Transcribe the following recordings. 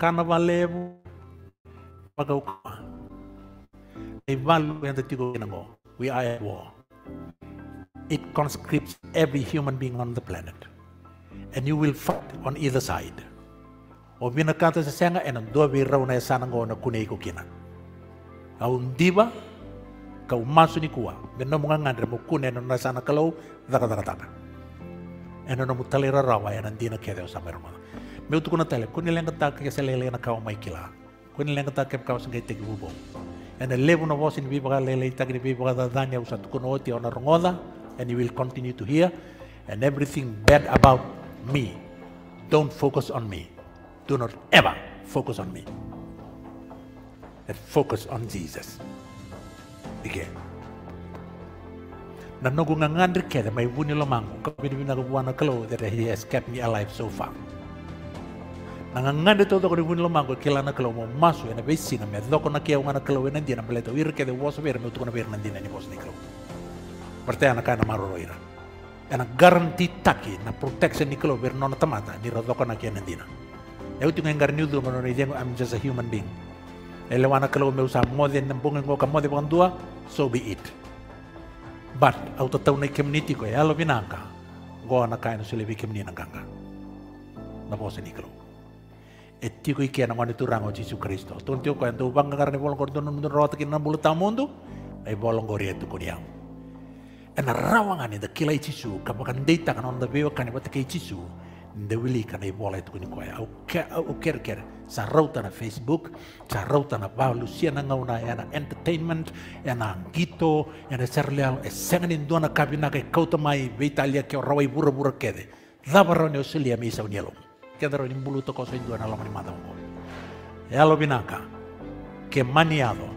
kanavalevo pagauka they value and ya the tigo kinango we are at war it conscripts every human being on the planet and you will fight on either side o vina kata sa senga and do we una sana ngo na kunei ko kina au ndiba ka umasu ni kuwa benno mga ngandre mo kunei no na sana kalau daka daka daka and no mutalera rawa and ndina kede sa merma me tukuna tele kuni lenga takke ke se lele na ka mai kila kuni lenga ta ke ka se ke te gubo and eleven of us in Vivaga Lele Itagri usa tukuna oti ona Rongoda and you will continue to hear and everything bad about me don't focus on me do not ever focus on me and focus on Jesus again na nogu ngangandri kere mai vuni kapi di vina kubuana kalo that he has kept me alive so far nangangade todo ko rigun lomango kila na kelo mo masu ena besi na medo doko na kia ngana kelo ena dia na beleto ir de wos ver me tu na ver na ni bos ni parte ana na maro roira ena garanti taki na protection ni kelo ver non tamata di rodo ko na kia na dina eu tu ngar ni ni I'm just a human being ele wana kelo me usa mode na bunga ngo so be it but auto tau na community ko ya lo binanga go na kaina sulebi kemni na ganga na bos ni e tiko ike na ngone Jesus Jesu Kristo. Tun tiko yang tu bangga karena bolong kor tunun tunun rota kina bulu tamun tu, ai eh, bolong kor itu kor yang. Ena rawangan ida kila Jesus, kapakan deita kan onda bewa kan ibat ke Jesu, nda wili kan i bola itu kuni koya. Au au ker ker, sa rauta na Facebook, sa rauta na Paulo, Lucia na eh, ngau na ena entertainment, ena gito, ena serleal, e sengen indona kabina ke kauta mai beitalia ke rawai bura bura kede. Labarone usilia misa unielong. quedaron involuto cosa in due nella mada dopo. E all'opinaca, che maniato,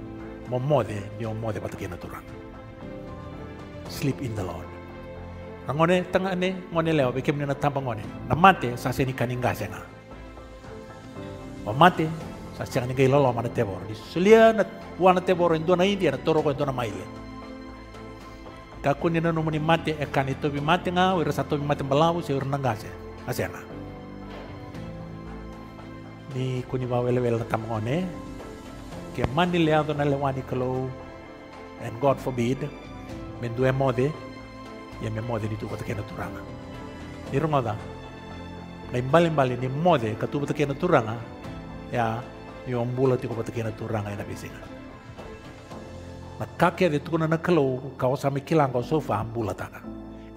momode, di omode patkina turan. Sleep in the Lord. Ngone ne ngone leo be kemne na tamba ngone. Na mate sa seni kaninga na O mate sa seni gailo ilolo mana tebor. ni sulia na wana tebor in dona India na toro ko in dona maile. Kakuni na numuni mate e kanito bi mate nga wira to bi mate mbalawu se wira nangase. Asena ni kunima wele wele one ke mani le ando na le wani kalo and God forbid men due mode ya me mode ni tu kota kena turanga ni rongoda na imbali imbali ni mode tu kota kena turanga ya ni ombula ti kota kena turanga ina bisinga na kake de tukuna na kalo kau sami kilang kau sofa ambula tanga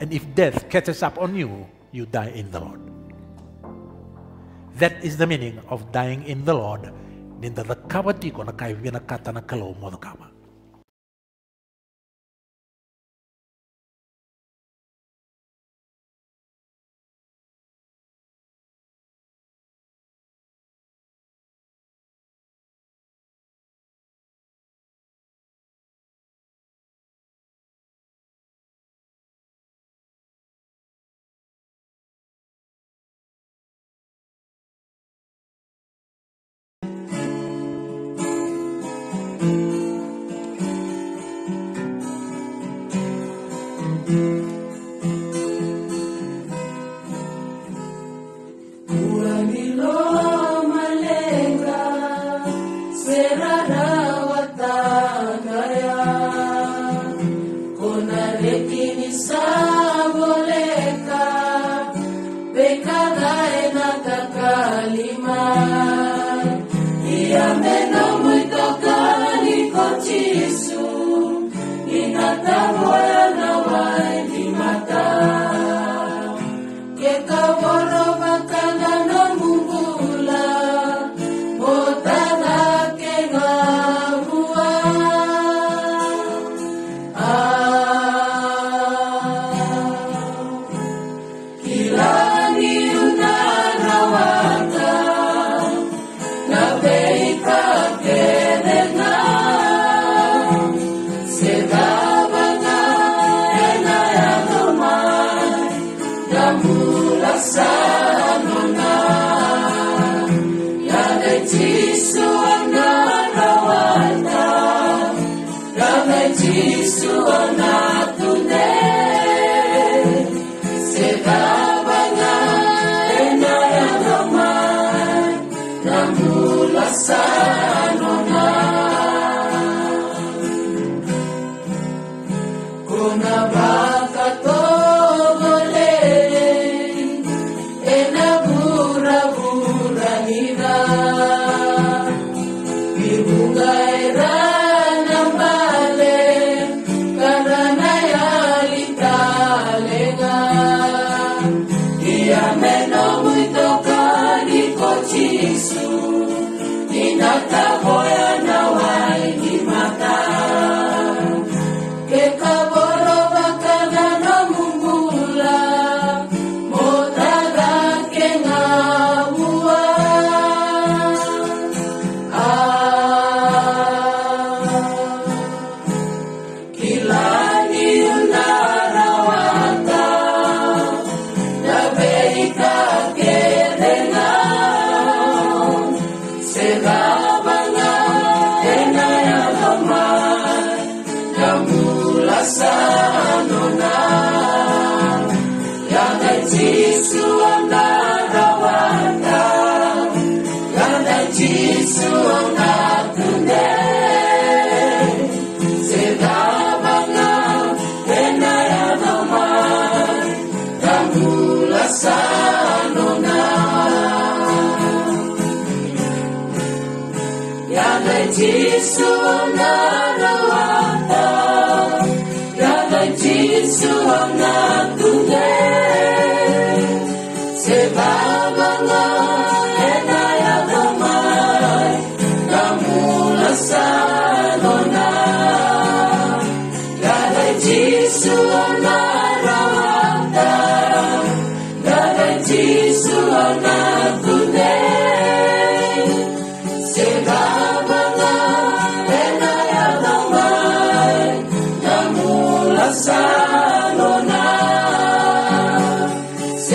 and if death catches up on you you die in the Lord That is the meaning of dying in the Lord. Ninda the kawati kona kai vina katana kalo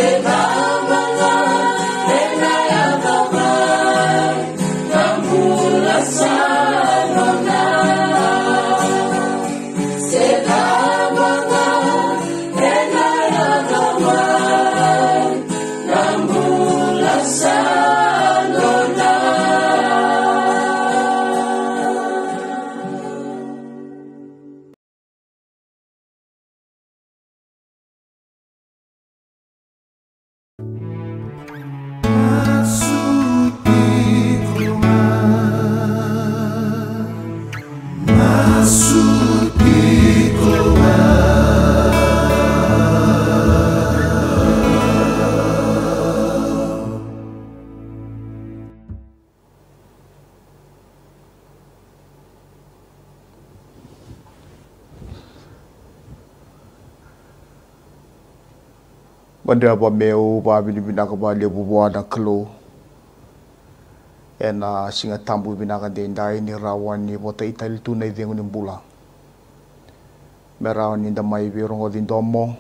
Satan. Monday about meu ba bini binaka ba lebu bua na klo. Ena singa tambu binaka dendai ni rawan ni bota itali tu na idengu ni bula. Merawan ni da mai birongo din domo.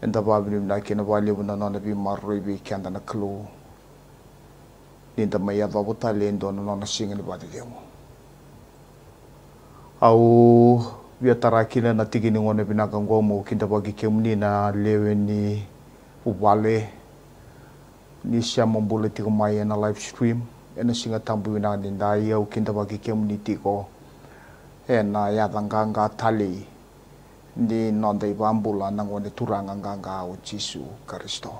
Enda ba bini binaka na ba lebu na nona bi marroi bi kanda na klo. Ninda mai adwa bota lendo nona singa ni ba didengu. Au... wiatara tarakina na ni ngone pinaka ngomo kinta bagi kemni na lewe ni ubale ni sya membule tiko mai na live stream ena singa tambu na ninda yau kinta bagi kemni tiko ena ya tangka nga tali ni nonda ibambula na ngone turanga nga nga o karisto Kristo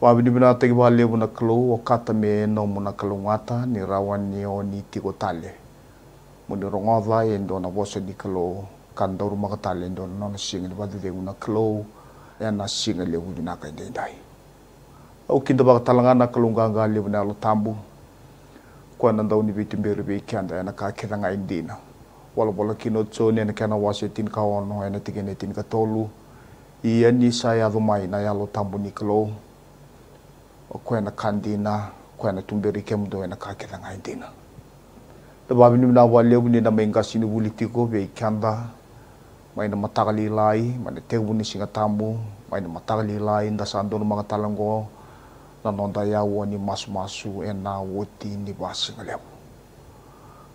wabini bina tegi bali buna kelu wakata me no kelu ngata ni rawan ni oni tiko tali muda rongodla endo na wose di kalo kandau rumah ketal endo na na singa di badu dengu na kalo ya na singa lewu di nakai dendai au nganga lewu na lo tambu kwa na ndau ni bitu mberu be ikianda ya na kakira nga indina wala wala kino tsone na kana wasa tin kawono ya na tigene tin katolu iya ni saya rumai na ya lo tambu ni kalo kwa na kandina kwa na tumberi kemdo ya na kakira nga Tababinim na walew ni na maingka tiko be kanda May na matakalilay, may na tebu ni singatamu, may na matakalilay, dasando ng mga talango na ya ni masmasu masu ena woti ni basingalew.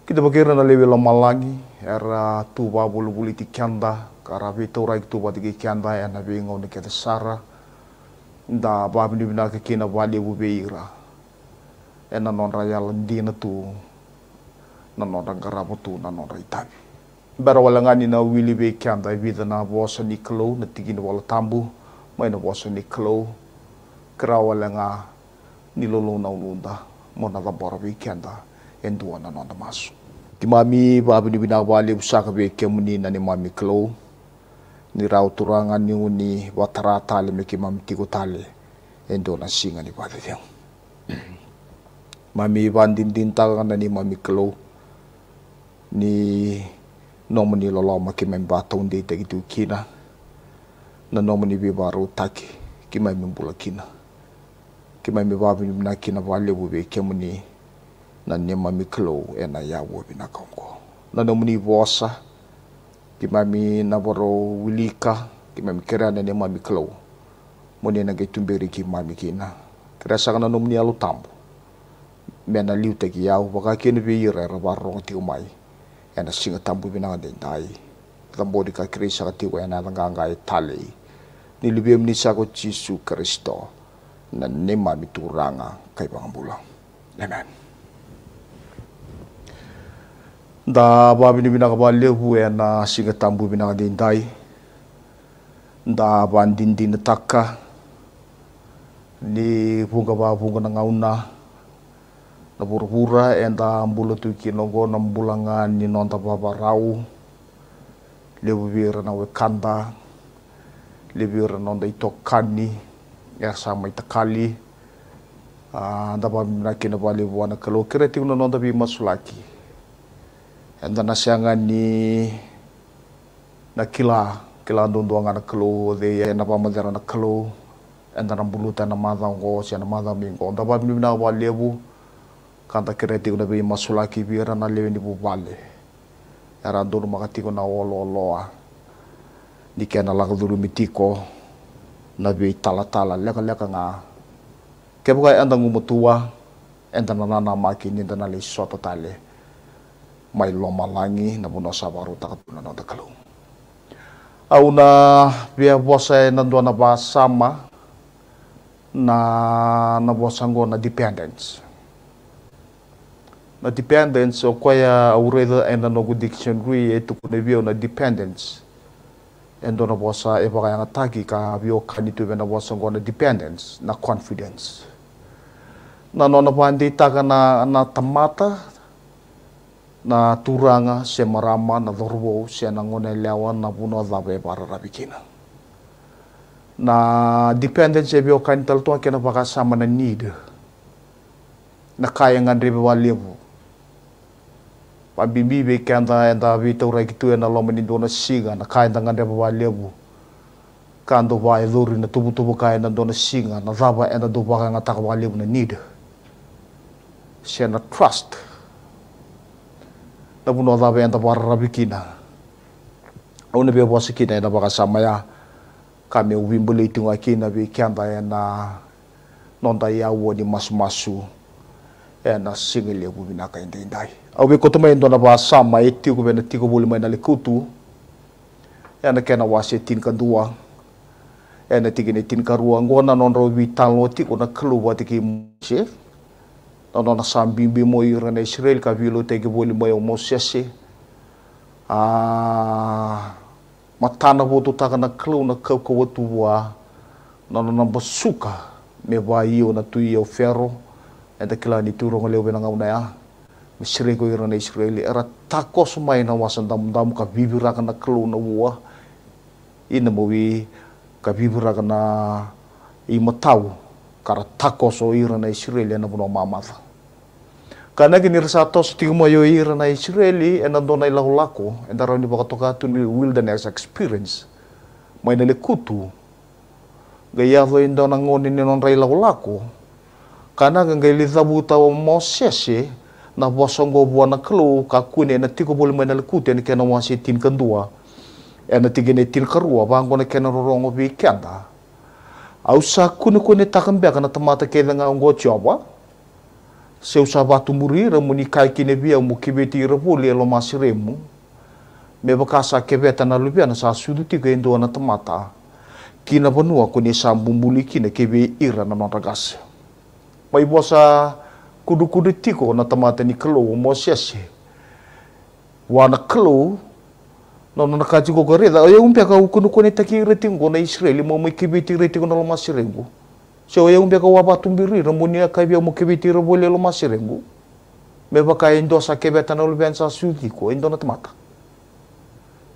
Kita bagira na lewe lagi era tuba bulubuli ti be karabi torai tuba tiki kanda ena be ngau ni kete sara, da babinim na kakina walew be ira. ena non raya lendi na tu nano dangkara Nona Itami, Bara barawalangan ina wili be kian dai vida na wasa ni klo na wala tambu mai na wasa ni klo kerawalanga ni lolo na ulunda mo na da barabi kian da endua na nana masu Mami babu ni bina wali usaka be kemuni na ni mami klo ni rau turangan ni uni watara tali me kimam tigo tali na singa ni bade mami bandin din tangan na ni mami klo ni nomani lolo ma ki mai bato nde te ki tu kina na nomani be baro ro taki ki mai mi bula kina ki mai mi ba bi na kina ba le bu be ke ni na ne ma mi klo e na ya wo bi na kongo na nomani bosa ki mai mi na boro wilika ki mai mi kera na ne ma mi klo muni na ke tumberi ki mai mi kina kera sa na nomani alu tambo mena liu teki ya wo ba ka kene be ra ba ro ti mai yana singa tambu binanga de dai lambodi ka krisa ka tiwa yana langanga e tali nilibiyam ni sako Jesu Kristo na nema mituranga kay pangambulang Amen da babini binanga ba lehu yana singa tambu binanga de dai da bandin din taka ni bunga ba bunga na ngauna na purpura enda ambula tu nogo na mbulanga ni nonta papa rau le na wekanda le nonda itokani ya sama itakali anda pa mina kina pa le buana kalau kira tinggal nonda bi masulaki enta nasianga ni na kila kila ndondoanga na kalau de na pa madera na kalau enta na buluta na madang go sia na madang mingo anda mina lebu kanta kireti na bi masula ki bi rana lewe ni bu bale era na wolo loa ni kena laka duru mitiko na bi tala tala leka leka nga kebuka enda ngumutua enda na nana maki ni enda na le soto tale mai loma langi na buna sabaru takat buna na takalung au na bia bosa e na ba sama na na bosa ngona dependence na dependence o kaya ureda enda nogu dictionary etu kune e bio na dependence endo na bosa e baka kaya ngatagi ka bio kani tuwe na bosa ngona dependence na confidence na nona pandi taka na na tamata na turanga se marama na dorbo se na ngone lewa na buno dhabe para rabikina na dependence e bio kani talto kena baka sama na need na kaya ngan ribe wa lebu pa bibi be kan ta ta bi to ra ki tu singa na kain tanga de bawa lebu kan do na tubu tubu kain na dona singa na zaba ena do bawa nga tak bawa lebu na nida sena trust na buno no da bawa rabi kina auna be bawa sikina kina na ba sama ya kami me leitung kina be kan ena. na ya di mas masu ena singile bubina ka inde indai au be kotoma indo na ba sama eti ko na tiko bulu mai na likutu ena kena wase tin dua ena tigine tinka ka ruang gona non ro bi tan lo tiko na klu ba tiki che non na sambi bi mo ira na israel ka vilo teki bulu mai o mosese a matana bo tu taka na kelo na ka ko tu wa non na basuka me ba io na tu io ferro edekla ni turong lewe na ngau naya misri ko ira israeli era takos mai na wasan dam dam ka bibira ka na klo na wa ina mawi ka bibira ka na imataw kara takos so ira israeli na buno mamata kana ginirsato sa tiumayo yo irana israeli and nandun na ilahulako and araw ni bakatokatu wilderness experience may kutu gayawa yun daw nangunin ni non ray lahulako Karena ngai zabuta wa mosese ya. na go buana kelo kakune na tiko bole mena na lekute ni kena wasi tin kendua ena tigi ne tin karua bango na kena rorongo bi kenda au sa kune kune takam bia kana tamata kela nga ngo jawa. se usa batu muri ni kai kine bia mu kibeti rebuli lo masiremu me bakasa kebeta na lubia na sa sudu tiko endo na tamata kina bonua kune sa mumbuli kine kebe ira na non mai bosa kudu kudu tiko na tamate ni kelo mo siase wana kelo no no kaji ko gore da ya umpia ka kunu kone taki reting go na israeli mo mai kibiti reting na lo masirengu so ya umpia ka wa batumbiri ramoni ka bia mo kibiti ro bole lo masirengu me baka indosa kebeta na lo bensa suki ko na tamata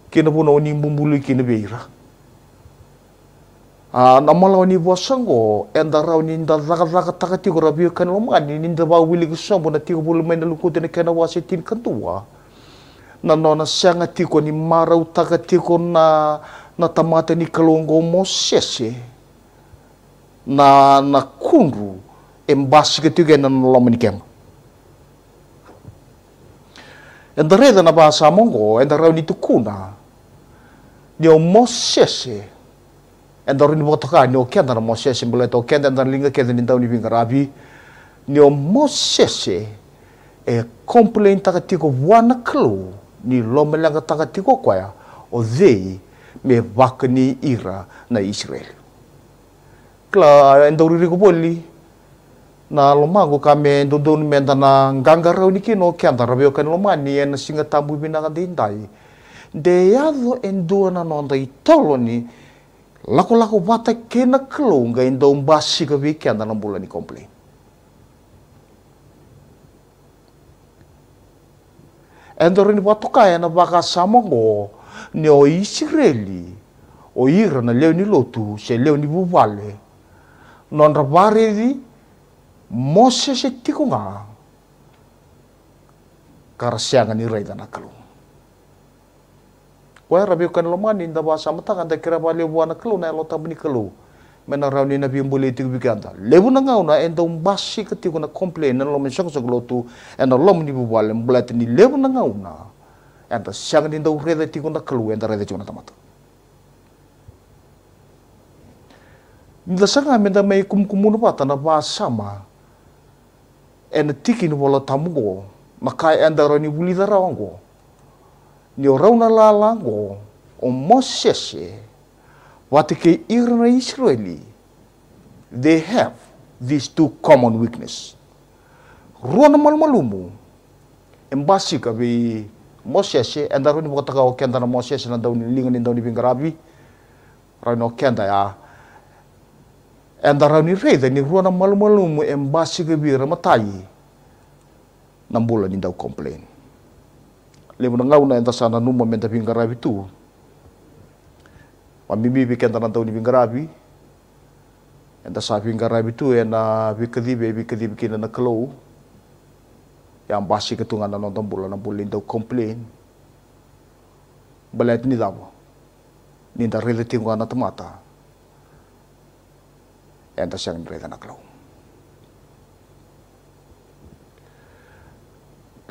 kina bu oni mbumbuli kina beira namala ni vosango enda rau ni nda zaga zaga taka tigo rabi kana loma ni ni nda ba wili gusambo na tigo bulu main luku tene kana wasi tin kan na nona sanga tigo ni mara utaka tigo na na tamate ni kalongo mosese na na kundu embasi ketiga na nola mani kema enda na bahasa mongo rau ni tukuna Dio mosese and the rinbo toka no kya mo se sim bole to kya dar linga kya din dauni bing rabi nio mo se se e complain taka tiko wana klo ni lomelanga taka tiko kwaya o ze me wakni ira na Israel kla and the ko na lomango kame ndo don menda na nganga rau ki kino kya dar rabio kan lomani na singa tabu binanga dindai de yado endua na nonda itolo ni Lako-lako batai kena kelonga em dom basi ke weekend dalam bulan ni komplain. Endor ni watuka ya na baka sama go ni o Israeli o ira na leo ni lotu se leo ni bubale non rabare di Moses se tikunga karasiangan ni raida na kelonga. Wah, rabbi kan lomani inda bahasa mata kan tak kira bali buana kelu na lota bini kelu. Mena rau ni nabi mbuli tiku bikanta. Lebu na ngau na enda umbasi ketiku na komplain na lomen sang sang lotu enda lom ni bubale mbulat ni lebu na ngau na. Enda siang ni ndau ureda tiku na kelu enda reda tiku tamata. Nda sanga menda mei kum kumunu pata na bahasa ma. Enda tiki ni bola tamugo. Makai enda rau ni buli wango. la lango o Moshe watike irna Israeli they have these two common weakness. rona malmalumu embasi kabi Moshe and daruni mokataka o kenda na Moshe na dauni lingani dauni bingarabi rano kenda ya and daruni rei ni ruana malmalumu embasi kabi ramatai nambula ni dau complain. le munanga na enta sana numa menta pingarabi tu mimi bikin tanah tahu di pingarabi enta sa pingarabi tu ena ya kedi be bi kina na kelo yang basi ketungan na nonton bulan na bulin tau komplain Balet ni dapat ni dah relating dengan mata enta siang ni dah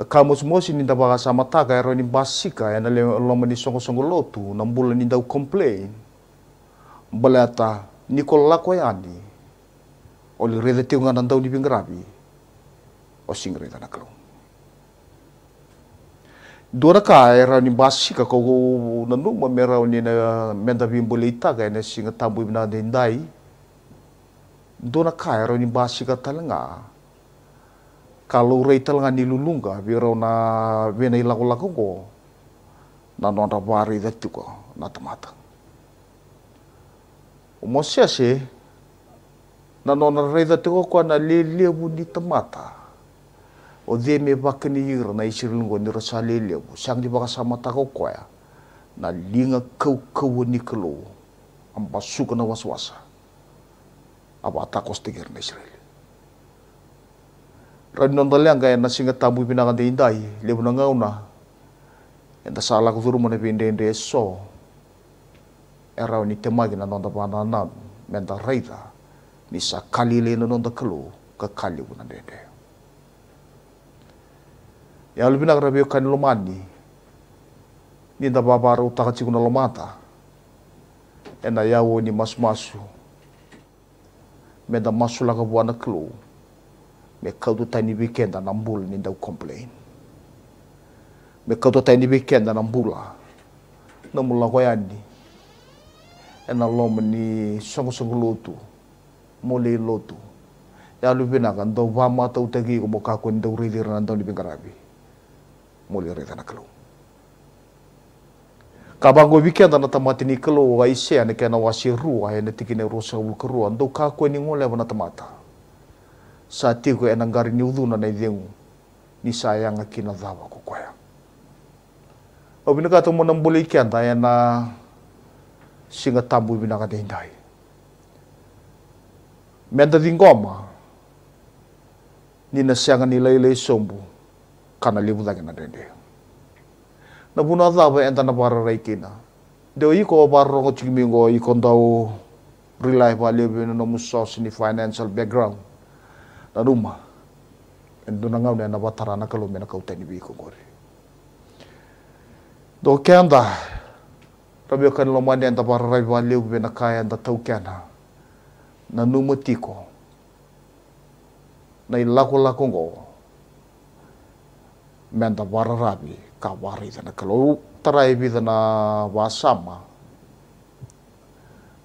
kamus mosi ninda baga sama taga ero ni basika ya le lomo ni songo songo lotu na bula ninda komplain, complain balata ni kolla ko yani oli rede te ngana ndau ni bingrabi o singre na klo dora ka ero ni basika ko na nu ma mera oni na menda bimbolita ka ena singa tambu na dai dora ka ero ni basika talanga kalau retail ngani lulunga biro na bina ilaku laku ko na nonda bari datu ko na tamata umosia se na nonda rei datu ko ko na lelia bu ni tamata o de me bakni yir na isirlungo ni rasa lelia bu sang di baka sama tako ko ya na linga kau kau ni kelo ambasuka na waswasa apa takos tegir na Israel tali angka yang nasi ngat tabu pina kan tindai lebu na ngau na. Enta salah ku turu mone pinde so. Era ni temagi na nonda pana na menta reita. Misa kali le na nonda kelu ke kali bu na dede. Ya lebih nak rabi kan lomani. Ni nda babaru takaci kuna lomata. Enta yawo ni mas masu. Menta masu laka buana kelu me kautu tani weekend na mbula ni ndau complain me kautu tani weekend na mbula na mula ko yandi ena lom ni songo songo lotu mole lotu ya lu bina kan do wa tau utagi ko moka ko ndau rilir na ndau ni bingarabi mole reta na kabango weekend na tamati ni kalau wa ise ane kana wasiru wa ene tikine rosa kru ndau ka ko ni ngole na tamata sa tigo e gari ni uduna na idhengu ni sayanga kina dhawa kukwaya. O binakato mo nang buli ikian na singa tambu hindai. Menda dingoma ni nasyanga ni laylay sombu kana libudagi na dende. Nabuna dhawa enta na para raikina. Deo iko barro rongo chigmingo iko ndau rely value bino bina musos ni financial background. Taduma. Endu nangau nena watarana kalau mena kau tani bi kongori. Do kenda. Rabi akan lomani anta para rabi waliu kaya anta tau kena. Na numutiko. Na ilaku lakongo. Menta para rabi kawari tana kalau tarai bi dana wasama.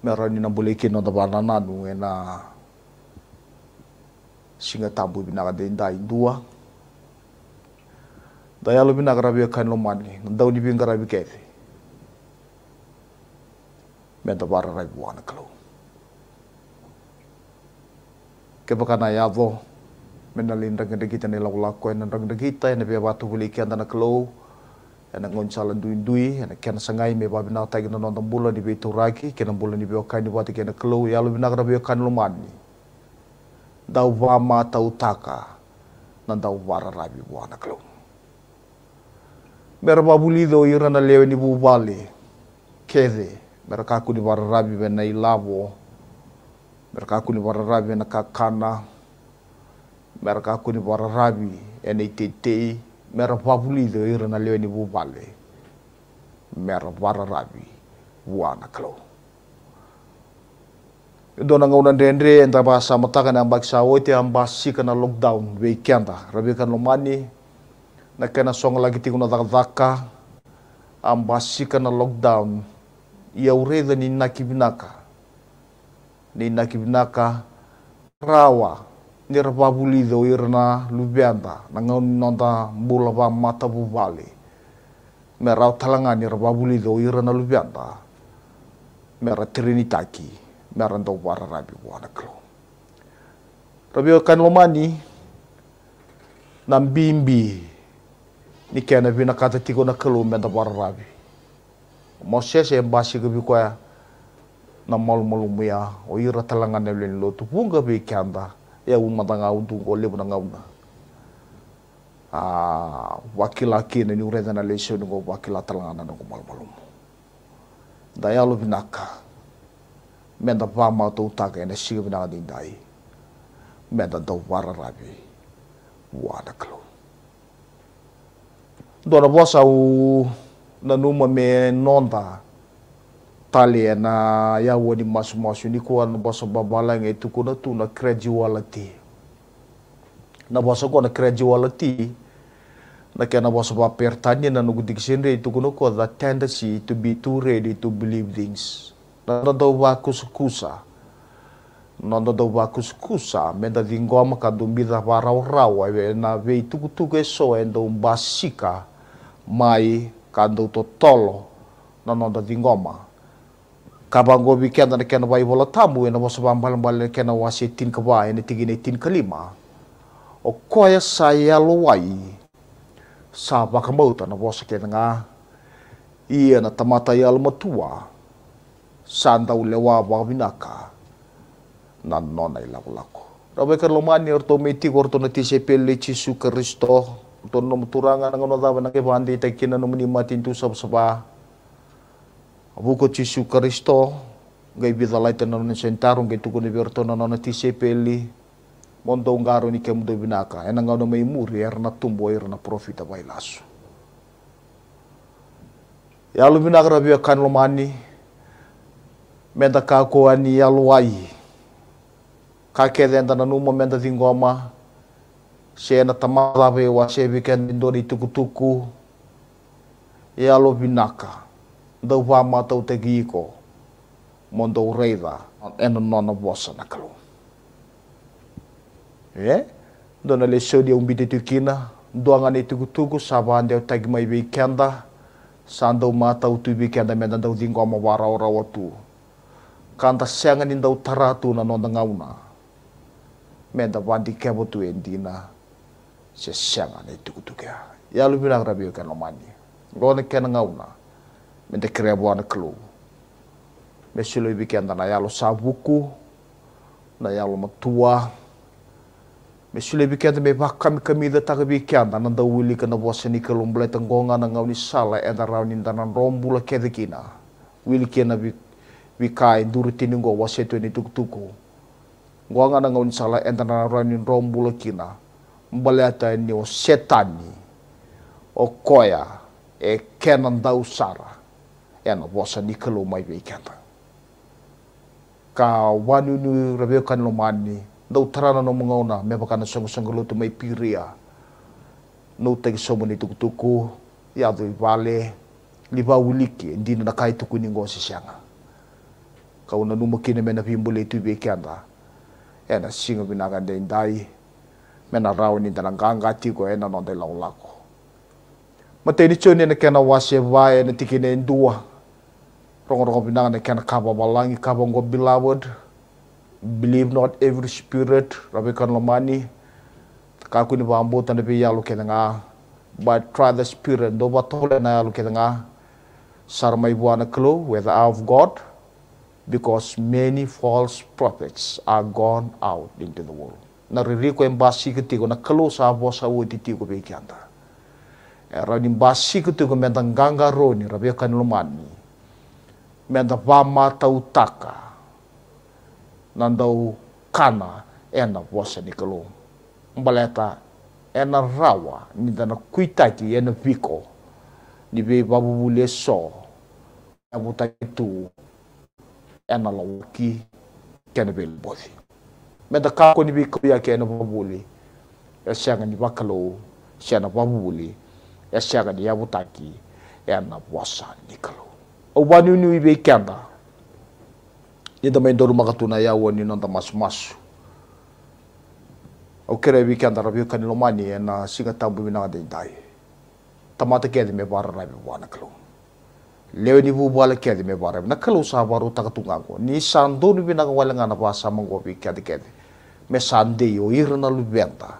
Merani na bulikin anta para ena. Singa tabu bina ka den dai dua daya lo bina ka rabia kan lo man ni ndau ni bi ngara kefi men bara rai buana kalo ke bakana ya vo men na lin rang degita ni lo la ko na rang kita en bia batu buli ke andana kalo en ngon chalan dui dui en ken sangai me babi na tai na non bulan ni bi turaki ken di wati ken kalo ya lo kan lo mani dau va matautaka na dau vararavi vuana kalou mera vavulico ira na leve ni vuvale kece mera kaku ni vararavi vena na ilavo mera kaku ni vararavi na kakana mera kaku ni vararavi e na iteitei mera vavulico ira na leve ni vuvale mera vararavi vuana kalou dona ngauna dendre enta bahasa matakan yang sawo sawoti amba basi lockdown weekenda rabi kan lomani na kena song lagi tikuna dak dakka amba basi lockdown ia ureda ni nakibinaka ni nakibinaka rawa ni rababuli do irna lubianta na ngaun nonta bula ba mata bubali merau talanga ni rababuli do irna lubianta meratirin trinitaki naranto wara rabi wana klo. rabi kan lomani nam bimbi ni kena bi kata tigo na kelo menda wara rabi mo sese basi gabi nam na mal mal muya o ira talanga ne lo tu punga bi kanda ya wuma tanga untung ko lebu na ngauna a ah, wakila kene ni ureza na lesho ni ko wakila talanga na ko mal mal binaka menda pama tu ma to ta na din dai men do wara ra wada klo do na u na numa me non tali ena ya wo di masu ni kuwa na bosa babala ngai tu tu na tu wala ti. na bosa kuwa na graduality wala ti, na bosa pertanya na nugudik sinre tu kuno kuwa the tendency to be too ready to believe things Nanda do wakus kusa nanda do wakus kusa menda dingwa maka dumbira warau rau ai na vei tuku tuku eso endo e mai kando to tolo nando do dingoma kabango bi kenda na kenda wai bola tamu ena bosa bambal bal kenda wasi e tin kaba ena tigi ne tin kalima o koya saya wai. sa e mauta na bosa kenda nga ia na tamata ia tua santau lewa wavinaka nan nona ilakulako rawe mani e orto meti orto nati sepele cisu kristo orto nom na ngono dava nake bandi tekina nom ni mati tu sab saba buko cisu kristo ngai bidalai tenan nona sentarung gai tukuni berto nona nati sepele mondo ngaro ni ke do binaka ena ngono mai muri er na tumbo er na profita bailasu ya e lu binaka rabia kan lomani menta ka koa ni aluai. Ka kere enta mo numa menta tingoma, se na be wa se weekend di tukutuku, e alo vinaka, dau wā mātau te mondo mondou mondo ena nona wasa na kalu. E, dona le sodi au mbite tukina, doanga ni tukutuku, tuku ande au tagi mai weekenda, sandau mātau tu weekenda menta dau tingoma wara ora watu kanta siangan indau taratu na nonda ngauna. Menda wandi kebo tu na se siangan e tuku tuku ya. Ya lu bilang rabi yo kena mani. Gona kena ngauna. Menda krebo ana kelu. Mesilo ibi kenda na yalo sabuku. Na yalo matua. Mesi Mesilo ibi kenda me bakam kamida ibi kenda. Nanda wili kena ni kelumble tenggonga na ngauni sala. Eda raunin danan rombula kedekina. Wili kena bi wikai durutini go wasetu ni tuku, go ngana ngon sala entana rani rombulo kina ata ini o setani o koya e kenan dau sara. ena wasa ni kelo mai wei kenta ka wanunu lo lomani dau tarana no mengona me bakana sanggu lo lutu mai piria no tegi somo ni tuku-tuku ya do vale liba uliki ndina nakai tuku ningo sisianga kauna numa kina mena pimbule tu be kianda ena eh, singa bina kande indai mena rau ni dala ganga tiko ena eh, nonde lau lako mate ni chone na kena wase vae ena tiki na indua rongo rongo bina kena kaba balangi kaba ngo beloved believe not every spirit rabi kan lomani kaku ni bambu tanda be yalu kena nga but try the spirit do batole na yalu kena nga sarmai buana klo whether of god because many false prophets are gone out into the world. Naririko embasi kitigo na sa kalusa abosa woditigo bekianda. Rani basi kitigo menda ro ni, rabia nilumani. Menda vama tautaka. Nandau kana ena vosa nikalo. Mbaleta ena rawa ni dana kuitaki ena viko. Ni be babubule so. Abutaki tu. ena lawu ki kene bosi meda ka koni bi ko kene babuli buli ya shanga ni bakalo shana babuli ya shanga ni yabutaki ena wasa nikalo o wani ni be kenda ni da mai magatuna ya woni non da masu. o kere bi kenda rabi kanilomani ena singa tambu binade dai tamata kede me bara rabi wana kalo lewe ni ala kedi me mebare na kalu sabaru tak ko ni sando ni binang wala ngana basa mangopi kia di kedi me sande yo irna benta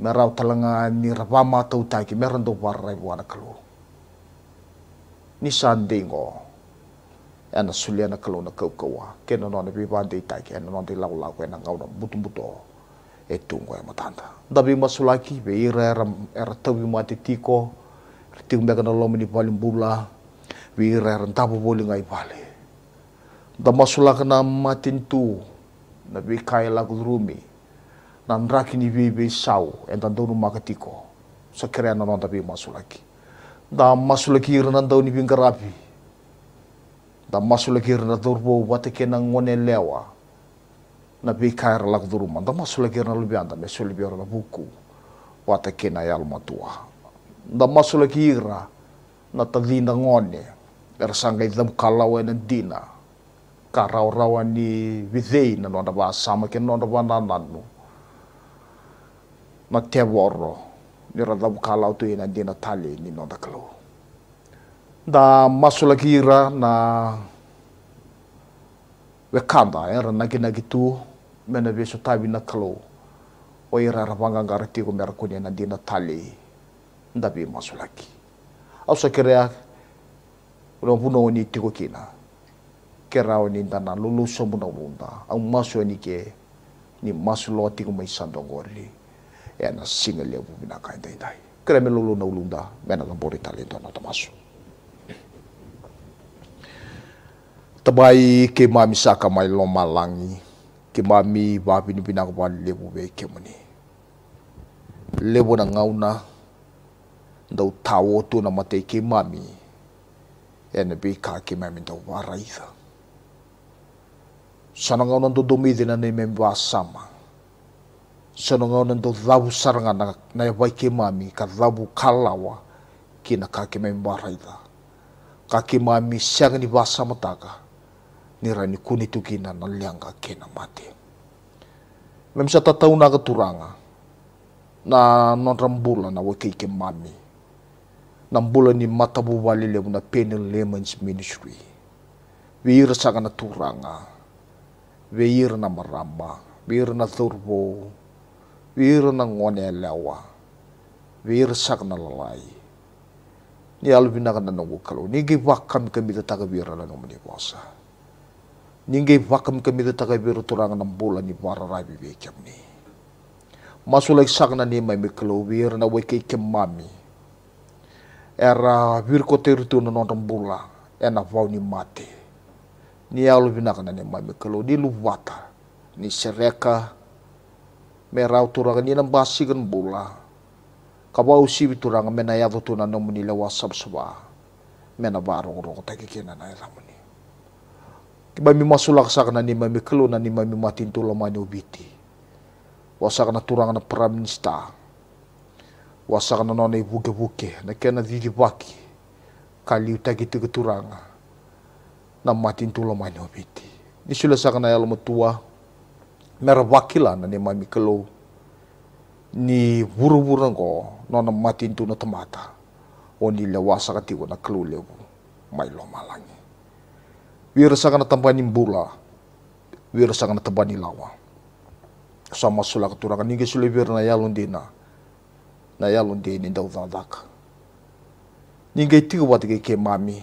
me rau talanga ni rabama tau taki me rando barra wana kalu ni sande ngo ena sulia na kalu na kau kawa kena nona bi bande taki ena nona di lau lau ena ngau na butu butu e tungo e matanda dabi masulaki be ira era e bi ma mati tiko Tinggal kena lomini paling bula, wirer tapu boli ngai pale da masula kena matin tu na bi kai lagu rumi na ndraki ni bi bi sau en tan donu makatiko sa kere na non tapi masula ki da masula ki rana dau ni bingarapi da masula ki bo wate kena ngone lewa na bi kai lagu ruma da masula ki rana lubi anda me suli bi buku wate kena yal matua da masula ki rana na ngone Persangay dam kalawa ng dina. Karaw-rawan ni Viday na nona ba sama kin nona ba nanano. Na teworo ni radam kalaw to ina dina tali ni nona kalaw. Da masulagira na wekanda era eh, naginagitu mena beso tabi na kalaw. O ira rabangangarati ko merakuni na dina tali. Ndabi masulaki. Au sa kireak Ula puno ni tiko kina. kera rao ni tana lulu somuna wunda Au masu ni ke ni masu loa tiko mai santo ngori. E na singa leo bina kai tai tai. Kere me lulu na ulunta mena tali talento na tamasu. Tabai ke mami saka mai loma langi. Ke mami ni wapini pinakwa lebu ke muni. Lebu na na Dau tawo tu na matei ke Mami. NBK kimemento waraitha. Sanangaw nando dumidin na sama. membasama. ngono nando zabu saranga na naiwai e mami ka zabu kalawa kina kakimem waraitha. mami siang ni sama taka kuni kunitukina na lianga kina mati. Mem sa tatau na katuranga na non rambula na wakay mami na mbola matabu wali le amina peniny lemons ministry vehira na maramba vehirana na turbo thorvo na ngone ni vehira tsagana lalay ny alvinagana nangokalo ninge vaka mikamita takavira lano aminy vasa ninge vaka mikamita takavira toragna na mbola ny vararay viveky ni mai sagana ny na weke wekeiky mami era Virko na nonton bula ena vau ni mate ni alu vinaka na ni mame kalo ni luvata ni sereka me rau turanga ni namba sigan bula kaba mena yavo tuna nomu ni lewa mena varo roko taki kena na elamuni kiba mi masulak sakna ni mame kalo na ni mame matin tulama ni ubiti turanga na prime minister buke buke na kali hivokivoky nakena vikivaky ka lio taky ty kitoragna na maty ntolo amany abity nisy wakila na ala matoa miaravaky ni buru buru ny nona nao na le ntona tomata onila ho asaka ty ona kilo levo mailo malagny wiresagna na mbula mbola wiresagna na tambany lawa sama ni ge ningy wirna yalo dina na yalo ndeni nda uzanzaka ninge tiki wati ke ke mami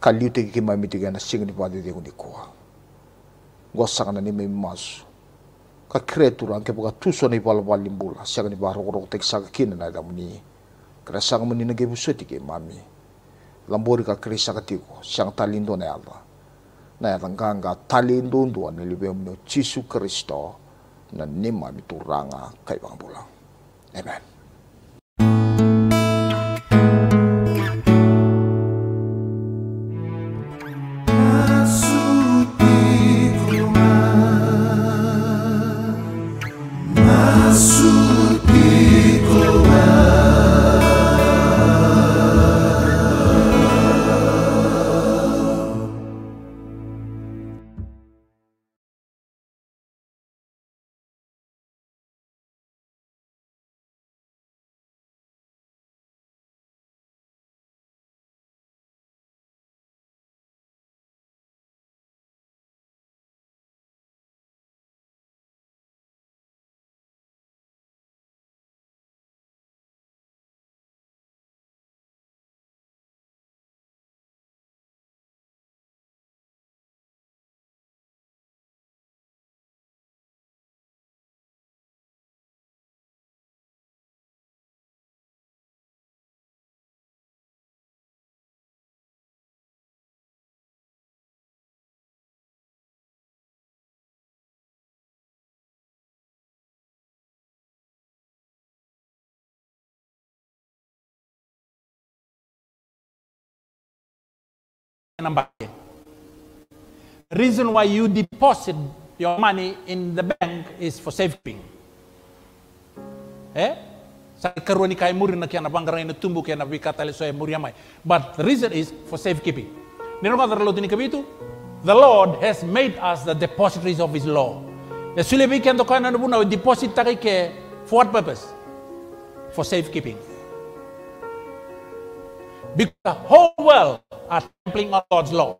kaliu tiki ke mami tiki na singi ni pande tiki ni gua sanga ni memi masu ka kreatura ke buka tuso ni pala pala limbula sanga ni pala rokok tiki sanga kina na damuni kera sanga muni na ke busu ke mami lambori ka kere sanga tiko sanga talindo na yalo na yalo nganga talindo ndua ni libe mnyo Kristo na nima turanga kai bang bulang. Amen. thank you na Mbacké reason why you deposit your money in the bank is for saving eh sakaroni kai muri na kiana bangara ina tumbu kiana vikatale soe muri amai but the reason is for safekeeping neno kadar lo tini kabitu the lord has made us the depositaries of his law the sulebi kian to kana buna deposit takai ke for what purpose for safekeeping because the whole world are trampling on God's law.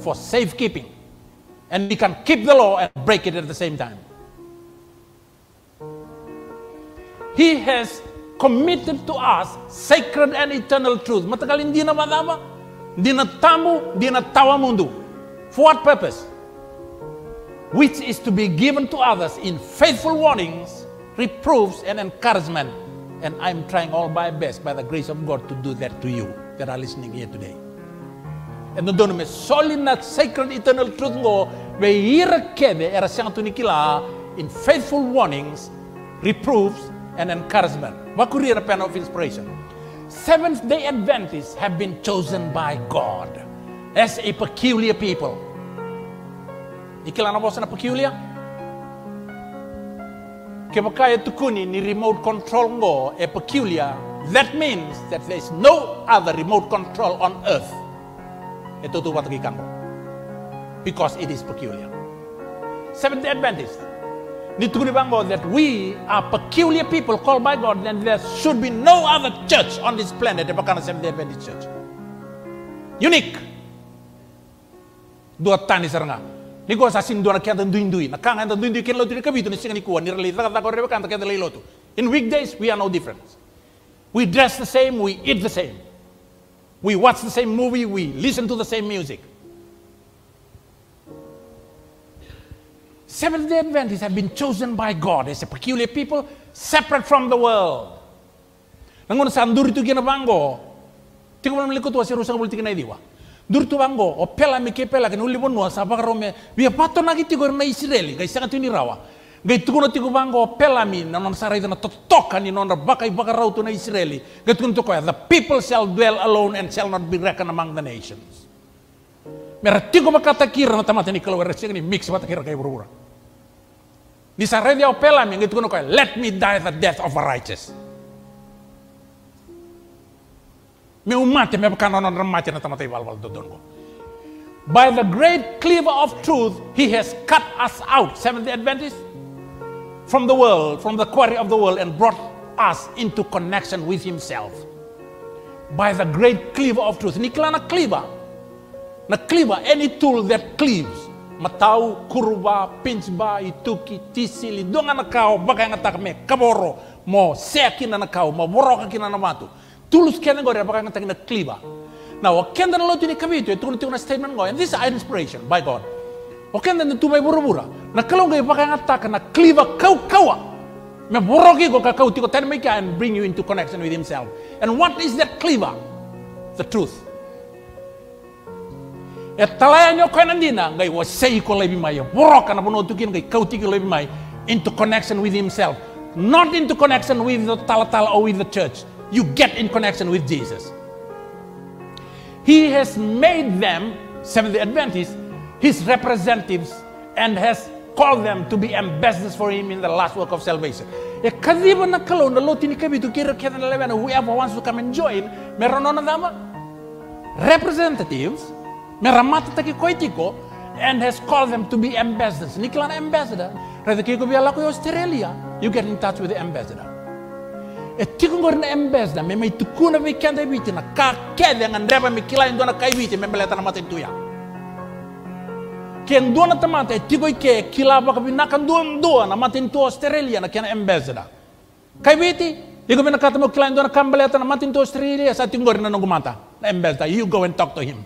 for safekeeping. And we can keep the law and break it at the same time. He has committed to us sacred and eternal truth. Matagal madama, na tamo, na tawa mundo. For what purpose? Which is to be given to others in faithful warnings reproofs and encouragement. And I'm trying all my best by the grace of God to do that to you that are listening here today. ενδοντώνουμε σε solid, να sacred eternal truth law we irakede era santo nikila in faithful warnings reproofs and encouragement a pen of inspiration seventh day adventists have been chosen by god as a peculiar people kila na bosa na peculiar Kebakaya Tukuni ni remote control ngo e peculiar. That means that there is no other remote control on earth. Itu tu watagi Because it is peculiar. Seventh Adventist. Nitukuni bango that we are peculiar people called by God and there should be no other church on this planet Epakana Seventh Adventist Church. Unique. Dua tani serengah ni ko sa sin dona kya dan duin duin nakang dan duin duin ken lotu kabito ni singani kuwa ni rali ta ta korebe kan ta kya dalai in weekdays we are no different we dress the same we eat the same we watch the same movie we listen to the same music Seventh day Adventists have been chosen by God as a peculiar people, separate from the world. Nangon sanduri tu gina bango. Tiko malam likutu asiru sangabulitik na idiwa durtu bango opela mi kepela ke nuli bonua sabak rome via pato na gitu gorna israeli gai sanga tuni rawa gai tukuno tiku bango opela mi na non sarai na totoka ni non bakai bakarau tu na israeli gai tukuno tiku the people shall dwell alone and shall not be reckoned among the nations mera tiku makata kira na tamata ni kalau resi ni mix mata kira kai burura. ni sarai dia opela mi gai tukuno let me die the death of a righteous meu mate mais kan non mate na tamata wal wal go by the great cleaver of truth he has cut us out seventh adventist from the world from the quarry of the world and brought us into connection with himself by the great cleaver of truth ni na cleaver na cleaver any tool that cleaves matau kurba ba ituki tisili donga na kau baka nga takme kaboro mo sekina na kau mo boroka kina na matu Tulus os que andam agora para cantar na cliva. Now, o que andam lá tu nem cabito, tu statement agora. And this is inspiration by God. O que andam tu vai bura Na calão que para cantar na cliva kau caua. Me borogi go kakau tiko ten make and bring you into connection with himself. And what is that cliva? The truth. E talaya nyo kaya dina ngay wa say ko lebi mai, borok na puno tukin ngay kau tiko lebi mai, into connection with himself. Not into connection with the talatala or with the church you get in connection with Jesus. He has made them, Seventh-day Adventists, his representatives and has called them to be ambassadors for him in the last work of salvation. E na kira whoever wants to come and join representatives and has called them to be ambassadors. Niklan ambassador. ko Australia. You get in touch with the ambassador. e tikungor na embes na mai tukuna me kenda biti na ka kede nga ndreba mi kila indona kai biti me leta na mata tuya ken dona tamata e tikoi ke kila baka bi don dona na mata intu australia na kena na kai biti iko me kata mo kila indona kan leta na matin intu australia sa tikungor na mata na embesda you go and talk to him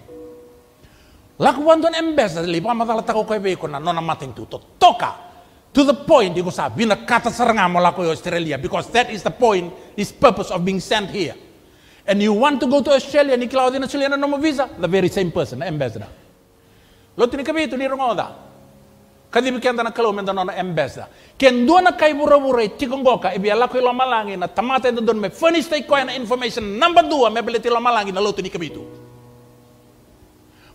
Lakuan tuan embes, lipa mata letak kau kau na nona matin to toka To the point, di ko sabi, nagkatasar nga mula ko Australia because that is the point, is purpose of being sent here. And you want to go to Australia, ni Claudia in Australia na no visa, the very same person, ambassador. Lo tini kabi, tini rongoda. Kadi bikin na kalau menda na ambassador. Ken dua na kai bura bura tikong goka, ibi ala ko lama na tamata ndo don me furnish tay ko na information number two me beleti lama langi na lo tini kabi tu.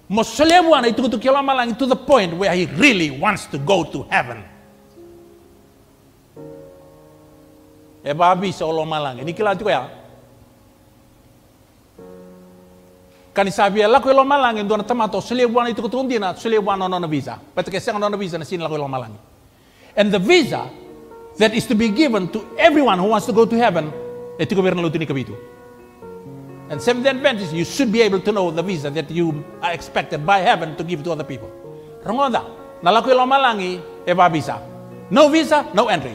Mosolebuana itu tu kilo malang to the point where he really wants to go to heaven. e babi solo malang ini kila juga ya kan isabi laku elok malang ndu na tamato selebuan itu ketun na selebuan no no visa Betul ke sang no no visa nasi laku elok malang and the visa that is to be given to everyone who wants to go to heaven itu ko berna lutini kebitu. and seventh advantage you should be able to know the visa that you are expected by heaven to give to other people rongonda na Nalaku ko malang. Eba eh, bisa. no visa no entry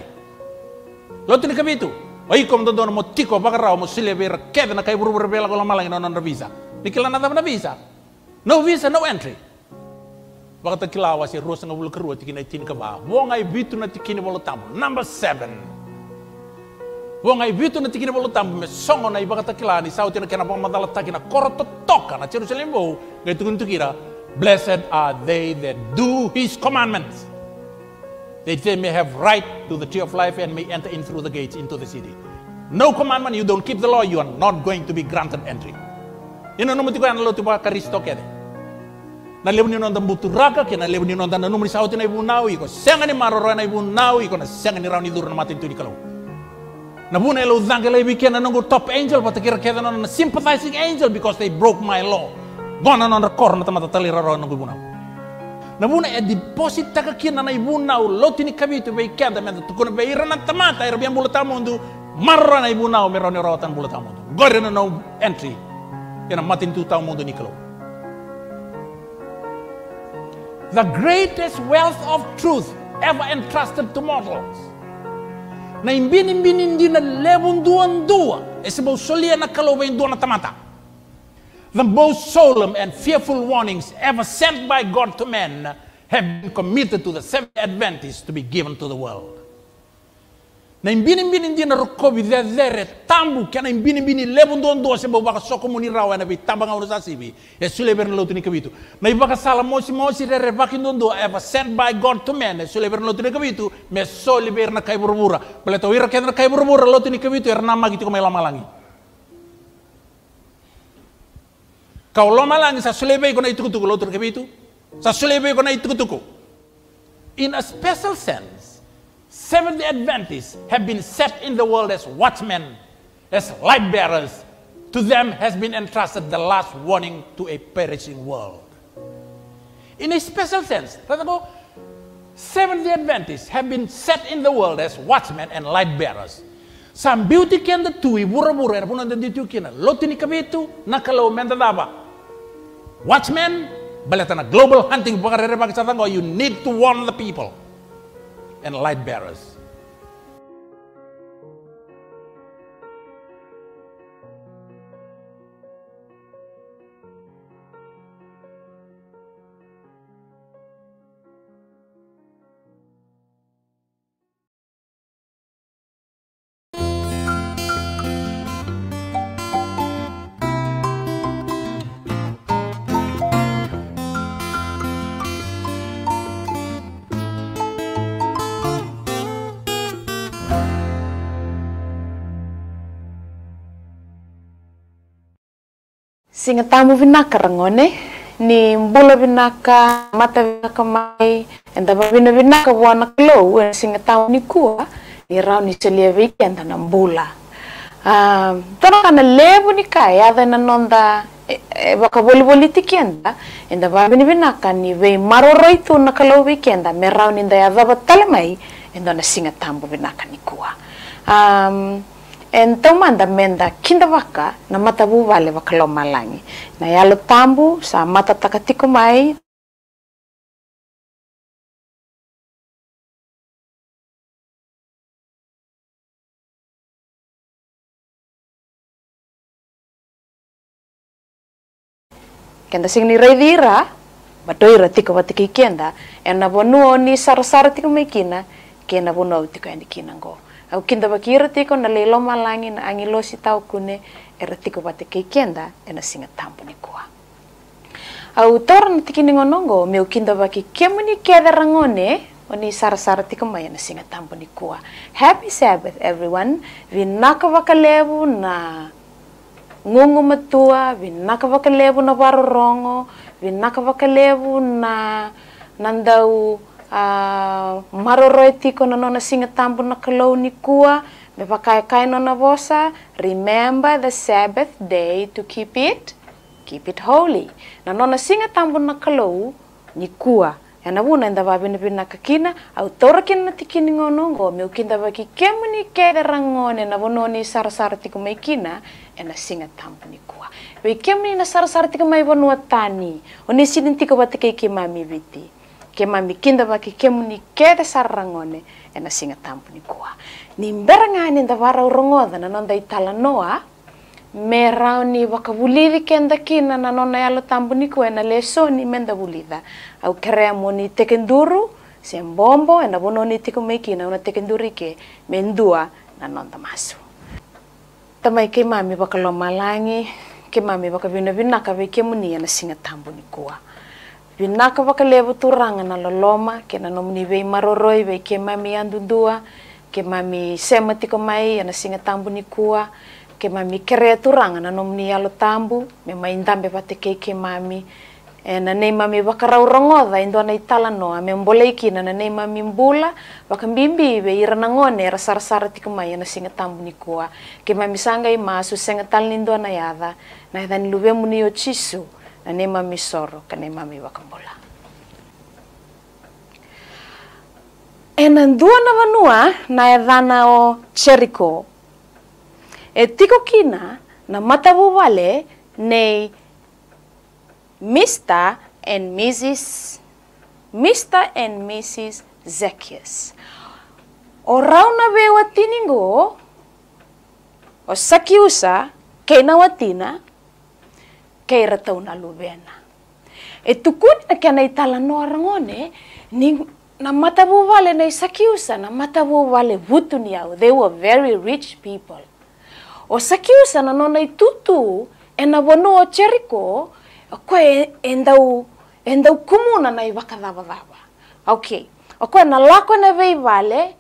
ni kabitu Oi kom don don mo tiko bakarau mo sile ber kebe na kai buru buru bela kola malang non non visa nikila na na visa no visa no entry bakata kila wasi rosa nga bulu kerua na tin ka ba wongai bitu na tikini bolo tambo number 7 wongai bitu na tikini bolo tambo me songo na kila ni sauti na kena pamadala takina koroto toka na Jerusalem selimbo. ngai tukun tukira blessed are they that do his commandments that they may have right to the tree of life and may enter in through the gates into the city. No commandment, you don't keep the law, you are not going to be granted entry. Ino numu tiko analo tipa karisto kede. Na lebu nino ndan butu raka ke na lebu nino ndan numu ni sauti na ibu nawi ko senga ni maro na ibu nawi ko na senga ni rau duru durun mati tu di kalau. Na bu na elu zangela ibu ke na nungu top angel pata kira kede na sympathizing angel because they broke my law. Gona non kor na tamata tali raro nungu ibu nawi namuna edi posit taka kia nana ibuna u loti ni kabitu be kia da menta tukuna bei rana tamata ira e bian bulata mundu marra na ibuna u meroni rotan bulata mundu gore na no entry ina e matin tu tau mundu nikalo the greatest wealth of truth ever entrusted to mortals na imbini imbini ndina lebun duan dua esebau solia na kalau bei duan tamata the most solemn and fearful warnings ever sent by God to men have been committed to the seventh Adventists to be given to the world. Na imbini mbini na rokobi dhe dhere tambu kia na imbini mbini lebu ndo ndo se bawaka soko muni rawa na bitamba nga urusa sibi e sule ber lotu ni kabitu na ibaka sala mosi mosi re re baki ndo ndo ever sent by God to men e sule ber lotu ni kabitu me sole ber na kai burbura pele to ira kendra kai burbura lotu ni kabitu er nama gitu kama malangi Kalau lang sa sulebe ko na itukutuko, lo turkebe itu. Sa sulebe ko na itutuko. In a special sense, Seventh Adventists have been set in the world as watchmen, as light bearers. To them has been entrusted the last warning to a perishing world. In a special sense, therefore, Seventh Adventists have been set in the world as watchmen and light bearers. Sambiutiken da tui, bura bura, erpunan da ditiukin, lotini kabitu, nakalaumen da daba, Watchmen, balatan global hunting bukan dari bangsa tanggo you need to warn the people and light bearers singatamu vinaka rangone ni mbula vinaka mata vinaka mai enda vina vinaka wana klo singatamu ni kuwa ni rau ni selia viki enda na mbula um, ah, kana lebu ni kai ada na nonda baka boli boli tikenda enda vabini vinaka ni vei maroroi tu na kalau viki enda merau ni enda ya vaba talamai enda na singatamu vinaka ni kuwa um, ah, Então manda menda kinda waka na matabu vale wakalo malangi. Na yalo tambu sa mata takatiko mai kenda sing e ni batoi ratiko watiki kenda ena bonuo ni sarasara tiko kina kena bonuo tiko kina ngoo au kidovaki ira tiko na lai lomalagi na agilosi taakune era tiko vatakei keda ena siga tabunikuaautaura na tikinigonaqo meu kidavaki kemuni keceragone oni sarasara tiko mai ena siga tabunikua happy sabbath everyone vinaka vakalevu na gugumatua vinaka vakalevu na varorogo vinaka vakalevu na na dau uh, ah, maroroi tiko na nona singa tambu na kalau ni kua me pakai kai nona vosa remember the sabbath day to keep it keep it holy na nona singa tambu na kalau ni kua yana buna enda ba kakina au tora kina na tikini ngono ngo me ukinda ba ki kemu ni keda rangone na bono ni sar sar tiku mai kina ena singa tampu ni kua we kemu ni na sar sar tiku mai bono tani oni sidin tiku ba ki mami ke mamikindava kekemuni kede sararangone ena singa tampuni kua nimberangani da varaurongodana nonda italanoa merauni vakavulivi kenda kina na nona yalo tampuni kua ena ni menda vulida au keremoni tekenduru sembombo ena vononi tikumaikina una tekenduru ike mendua na nonda masu tamai ke mami vakalomalangi ke mami vakavinavina kave kemuni ena singa tampuni kua vinaka vakalevu turanga na loloma kena nomini vei maroroi vei ke mami andudua ke mami sema tiko mai ana singa tambu ni kua ke mami kere turanga na nomini alo tambu me mai ndambe vatekei ke mami e nanei mami vakaraurongoca idu ana italanoa me bolaikina nanei mami bula vakabibie ira nangone era sarasara tiko mai ana singa tambu ni kua ke mami sangai masu senga talini idu ana yava na yava ni jisu anemami soro kanemami wakambola e dua vanua na edana o Cheriko. e tiko kina na matavu wale nei Mr. and Mrs. Mr. and Mrs. Zacchaeus. O rauna vewa tiningo, o sakiusa, keina watina, kay ratauna luvena e tukuni na kia naitalanoa rangone ni na matavu wale naisakiusa na matavu wale vutuni yao they were very rich people o sakiusa na nona itutu ena na o cheriko koe e ndau e ndau kumuna na ivakavavavava okay o koe na lako na vei vale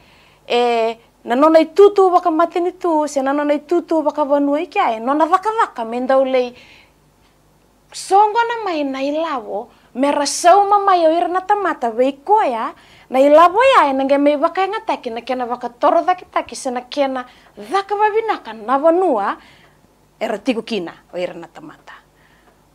e na nona itutu vakamatini tu se na nona itutu vakavanua ikia e nona vakavaka me ndau lei songona mai na ilavo mera sau mama yo irna tamata veiko ya na ilavo ya na nge me vaka nga taki na kena vaka toro daki taki sena kena daka vavinaka na vanua era tiku kina o irna tamata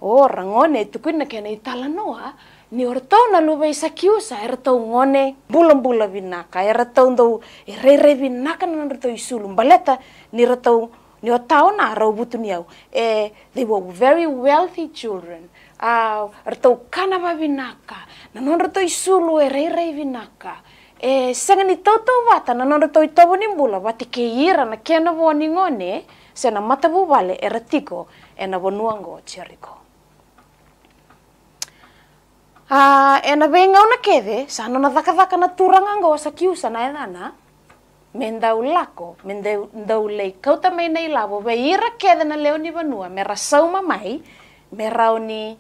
o rangone tuku na kena itala noa ni ortau na luva isa kiusa era tau ngone bulam bula vinaka era tau ndau ere re vinaka na ndau isulum baleta ni ratau nyotaona raubutuniau eh, they were very wealthy children uh, rataukana vavinaka nanon ratauisulu erairai vinaka eh, segani tautau vata nanon ratauitovoni bula vatekeira na kena voningone sena matavu vale era tiko ena vonuango Jericho. Uh, ena venga una kede sana na dhaka dhaka na turanga ngo sa kiusa na edana, me ndaulako me ndaulei kau também nei lavo ve ira keda na leo ni vanua me rasau mai, me rau ni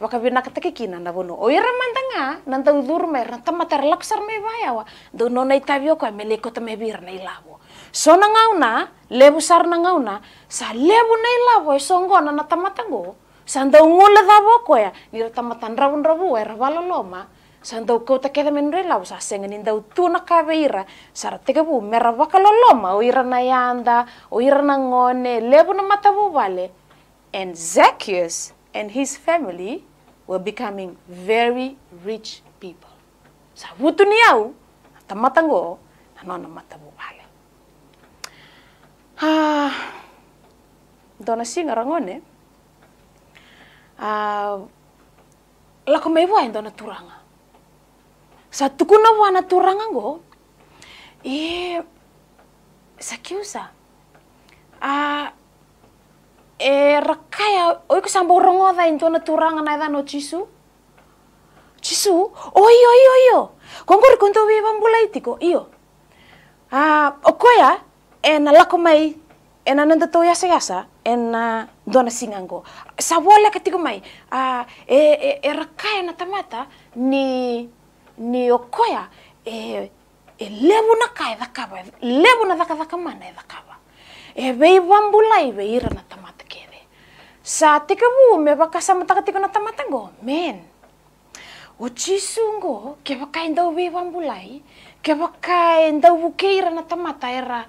vakavina katakikina na vono o ira mandanga na ndaudur me na tamatar sar me vai awa do no nei tavioko me leko também vir nei lavo so na ngauna levu sar na sa lebu nei lavo e songona na tamatango sa ndaungula davo koya ni ra tamatan ravun ravu e ravaloloma loma sengen na sara tega bu mera waka loloma o ira na yanda o ira na ngone lebu na mata bu and Zacchaeus and his family were becoming very rich people sa wutu ni au ta mata ngo anona mata bu ah dona singa rangone ah la komai indona turanga za tokony na ho anatoragna e zakeo A e raha kay oiko sambo oragno za indreo anatoragnanay zanao jiso jiso ô io io io konkoriko ndreo vivambola itiko io A okoya ena lako may ena nanda tao yasayasa ena ndreo anasigna singango. sa voalaka mai. A e e raha na tamata ni niyokoya e, e levu na ka ithakava levu na da mana ithakava eve ivambula ive ira na tamata keve sa tike vume vakasamutakatiko na tamata go men ucisungo que uve ivambulai kevakaenda uvukeira na tamata era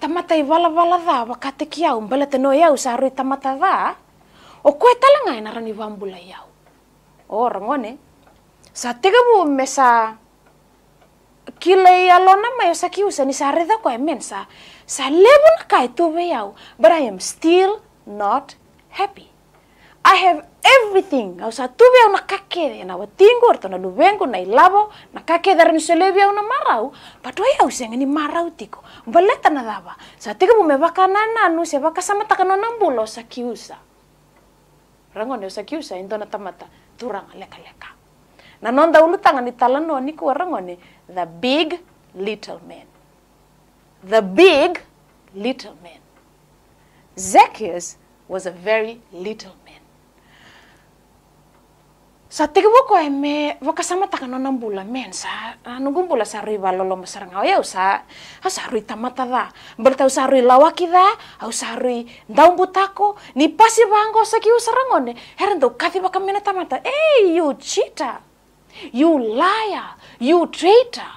tamata ivalavala dha vakateki yau mbeleteno yau saru itamata o okoetala ngai na rani ivambulai o ramone sa tega bu mesa kile ya lona ma yo sakiusa ni sa reda kwa emen sa sa lebu na kai tuve yau but I am still not happy. I have everything. Au sa tuve au na kakede na watingo orto na luvengo na ilavo na kakede rin selebi au na marau but wai au senga ni marau tiko baleta na dava sa tega bu me baka na nanu se baka sama takano nambulo sakiusa. Rango ne sakiusa indona tamata turanga leka leka. na nonda ulutanga ni talano ni kuwarangone the big little man the big little man Zacchaeus was a very little man sa tigibo ko eme wakasama taka nona nambula men sa nugumbula sa riba lolo masarang ayo sa ha sa rui tamata da bertau usa rui lawaki da au sa ri butako ni pasi bango sa kiu sarangone heran do kati waka mena tamata eh you cheater you liar you traitor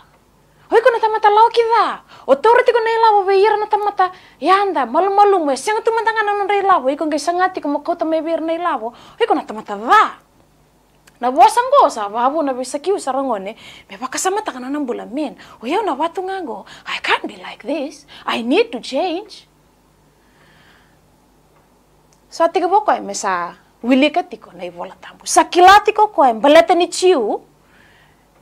hoikona tamata laukitha authority kona ilavo veirana tamata yanda malumalumue sianga tumantangana nonra ilavo ikonge sangati komakauta meveirana ilavo hoikona tamata va na vosangosa vavo na vesakiusa rangone mevakasamatangana na bula mina uyau na vatungago i can't be like this i need to change so atikivoko ai mesa wilika tiko na ivola tambu sakila tiko ko embalete ni chiu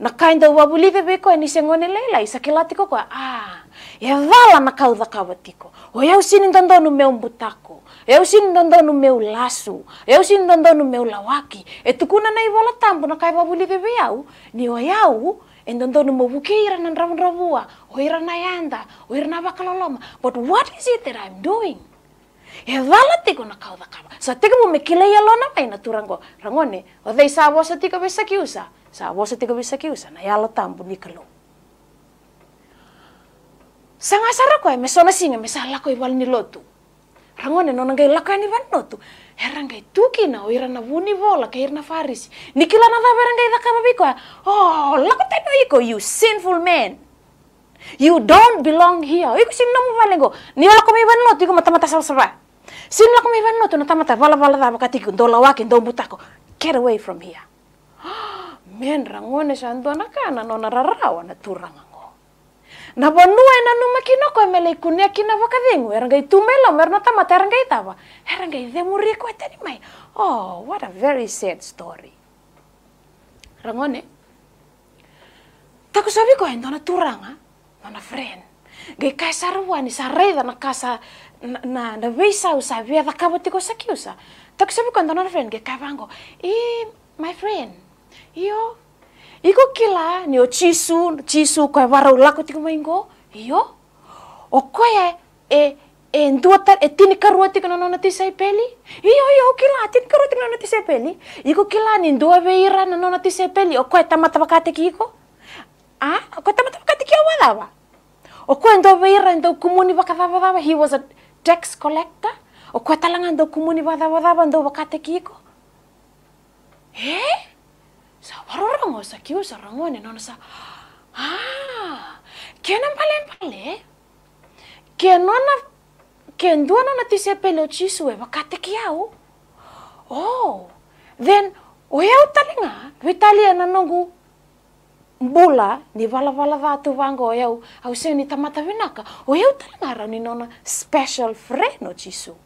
na kainda wabulide beko ni sengone leila isakila tiko ko ah ya vala na kaudha kavatiko o eu sini ndondo no meu butako eu sini ndondo no meu laço eu sini ndondo no meu lawaki e tukuna na ivola tambu na kai kaiva be biau ni o yau endondonu mobukira na ndravundravua oira na yanda oira na vakaloloma but what is it that i'm doing evala eh, tiko nakauvakava so tiko mumikile mai na turango rangone odei sa vosa tiko visa kiusa sa vosa tiko visa kiusa na yalo tambu nikalo sanga sara koe sona singa mesala koe ni lotu rangone nona ngai lakani vanotu tuki na, o na vuni vola ka irana faris, nikila na dava rangai dakava biko oh lakoteno iko you sinful man You don't belong here. Iko sino mo valengo. Niwala ko may banlot, iko mata-mata sa sabah. Sinla kumi van no tuna tamata vala vala tama katiku ndola waki ndombutako. Get away from here. Men rangone shandona kana nona rarawa na turanga ngo. Na bonua ena numa kino ko emele ikunia kina vakadengu erangai tumelo merna tamata erangai tava. Erangai demuri ko etani mai. Oh, what a very sad story. Rangone. Eh. Taku sabi ko endona turanga. Nona friend. Gai kaisarwani sareda na kasa na na visa usa via da cabo tigo sakiusa takusebu quando na friend ke cavango e my friend iyo iko kila ni ochisu chisu ko vara ulako tigo o iyo okoye e e nduata e tini karua tigo no no tisai peli io iyo kila tini karua tigo no tisai peli iko kila ni ndua veira no no tisai peli okoye tamata bakate kiko ah o tamata bakate kio wadawa okoye ndo veira ndo kumuni bakavava he was a tax collector talanga ndo kumuni bathabothaba ndo wakate kiko eh sa warorongo sa kiu sa rongone nono sa ah kena mpale mpale kenona kenduana na tise pelo chisue bakate kiau oh then oya utalinga vitaliana nongu mbola ny valavalava atovangy au iaho aoseho ny vinaka. o iaho talagnarao ninona special frais no jiso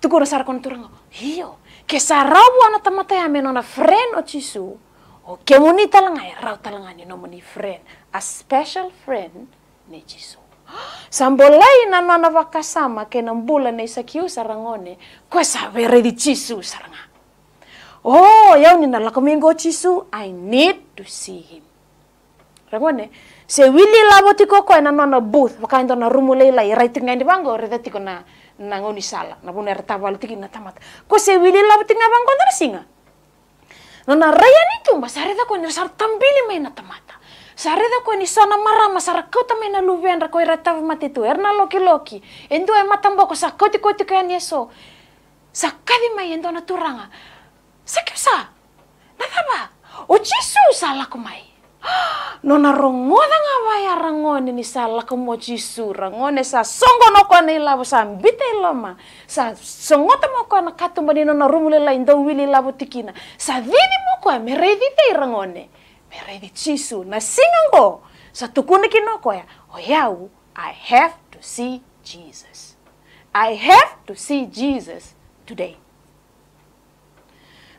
tokoro sarako nitoragna hiyo ke sarao ana tamatay amenona o no jiso oke moni talagna ya, rao talagna ninao moni frais a special friend ne jiso na mbola inanoanavaka ke na mbola na isakio saragnone koa za verery chisu saragna oh iaho ninalako mingo chisu, i need to see him Ragone, se wili lavo tiko koe na nona booth wakainto na rumu leila i nga ini bango reta tiko na nangoni sala na buna reta walu tiki na tamata ko se wili lavo nga bango na singa nona raya ni tumba sareda ko ni sar tambili mai na tamata sareda ko ni sana marama sara kota mai na luvendra ko reta mati tu erna loki loki endo e matambo ko sa koti koti kaya nyeso, sa kadi mai endo na turanga kiusa, na taba o jesu sa mai nona rongoda nga waya rangone ni sa lakumo jesu rangone sa songono ko na ilabo sa mbite iloma sa sogota mo ko na katumba ni nona rumulila indo wili ilabo tikina sa dini mo ko meredi te rangone meredi jesu na siga sinango sa tukuna kinoko o yau I have to see Jesus. I have to see Jesus today.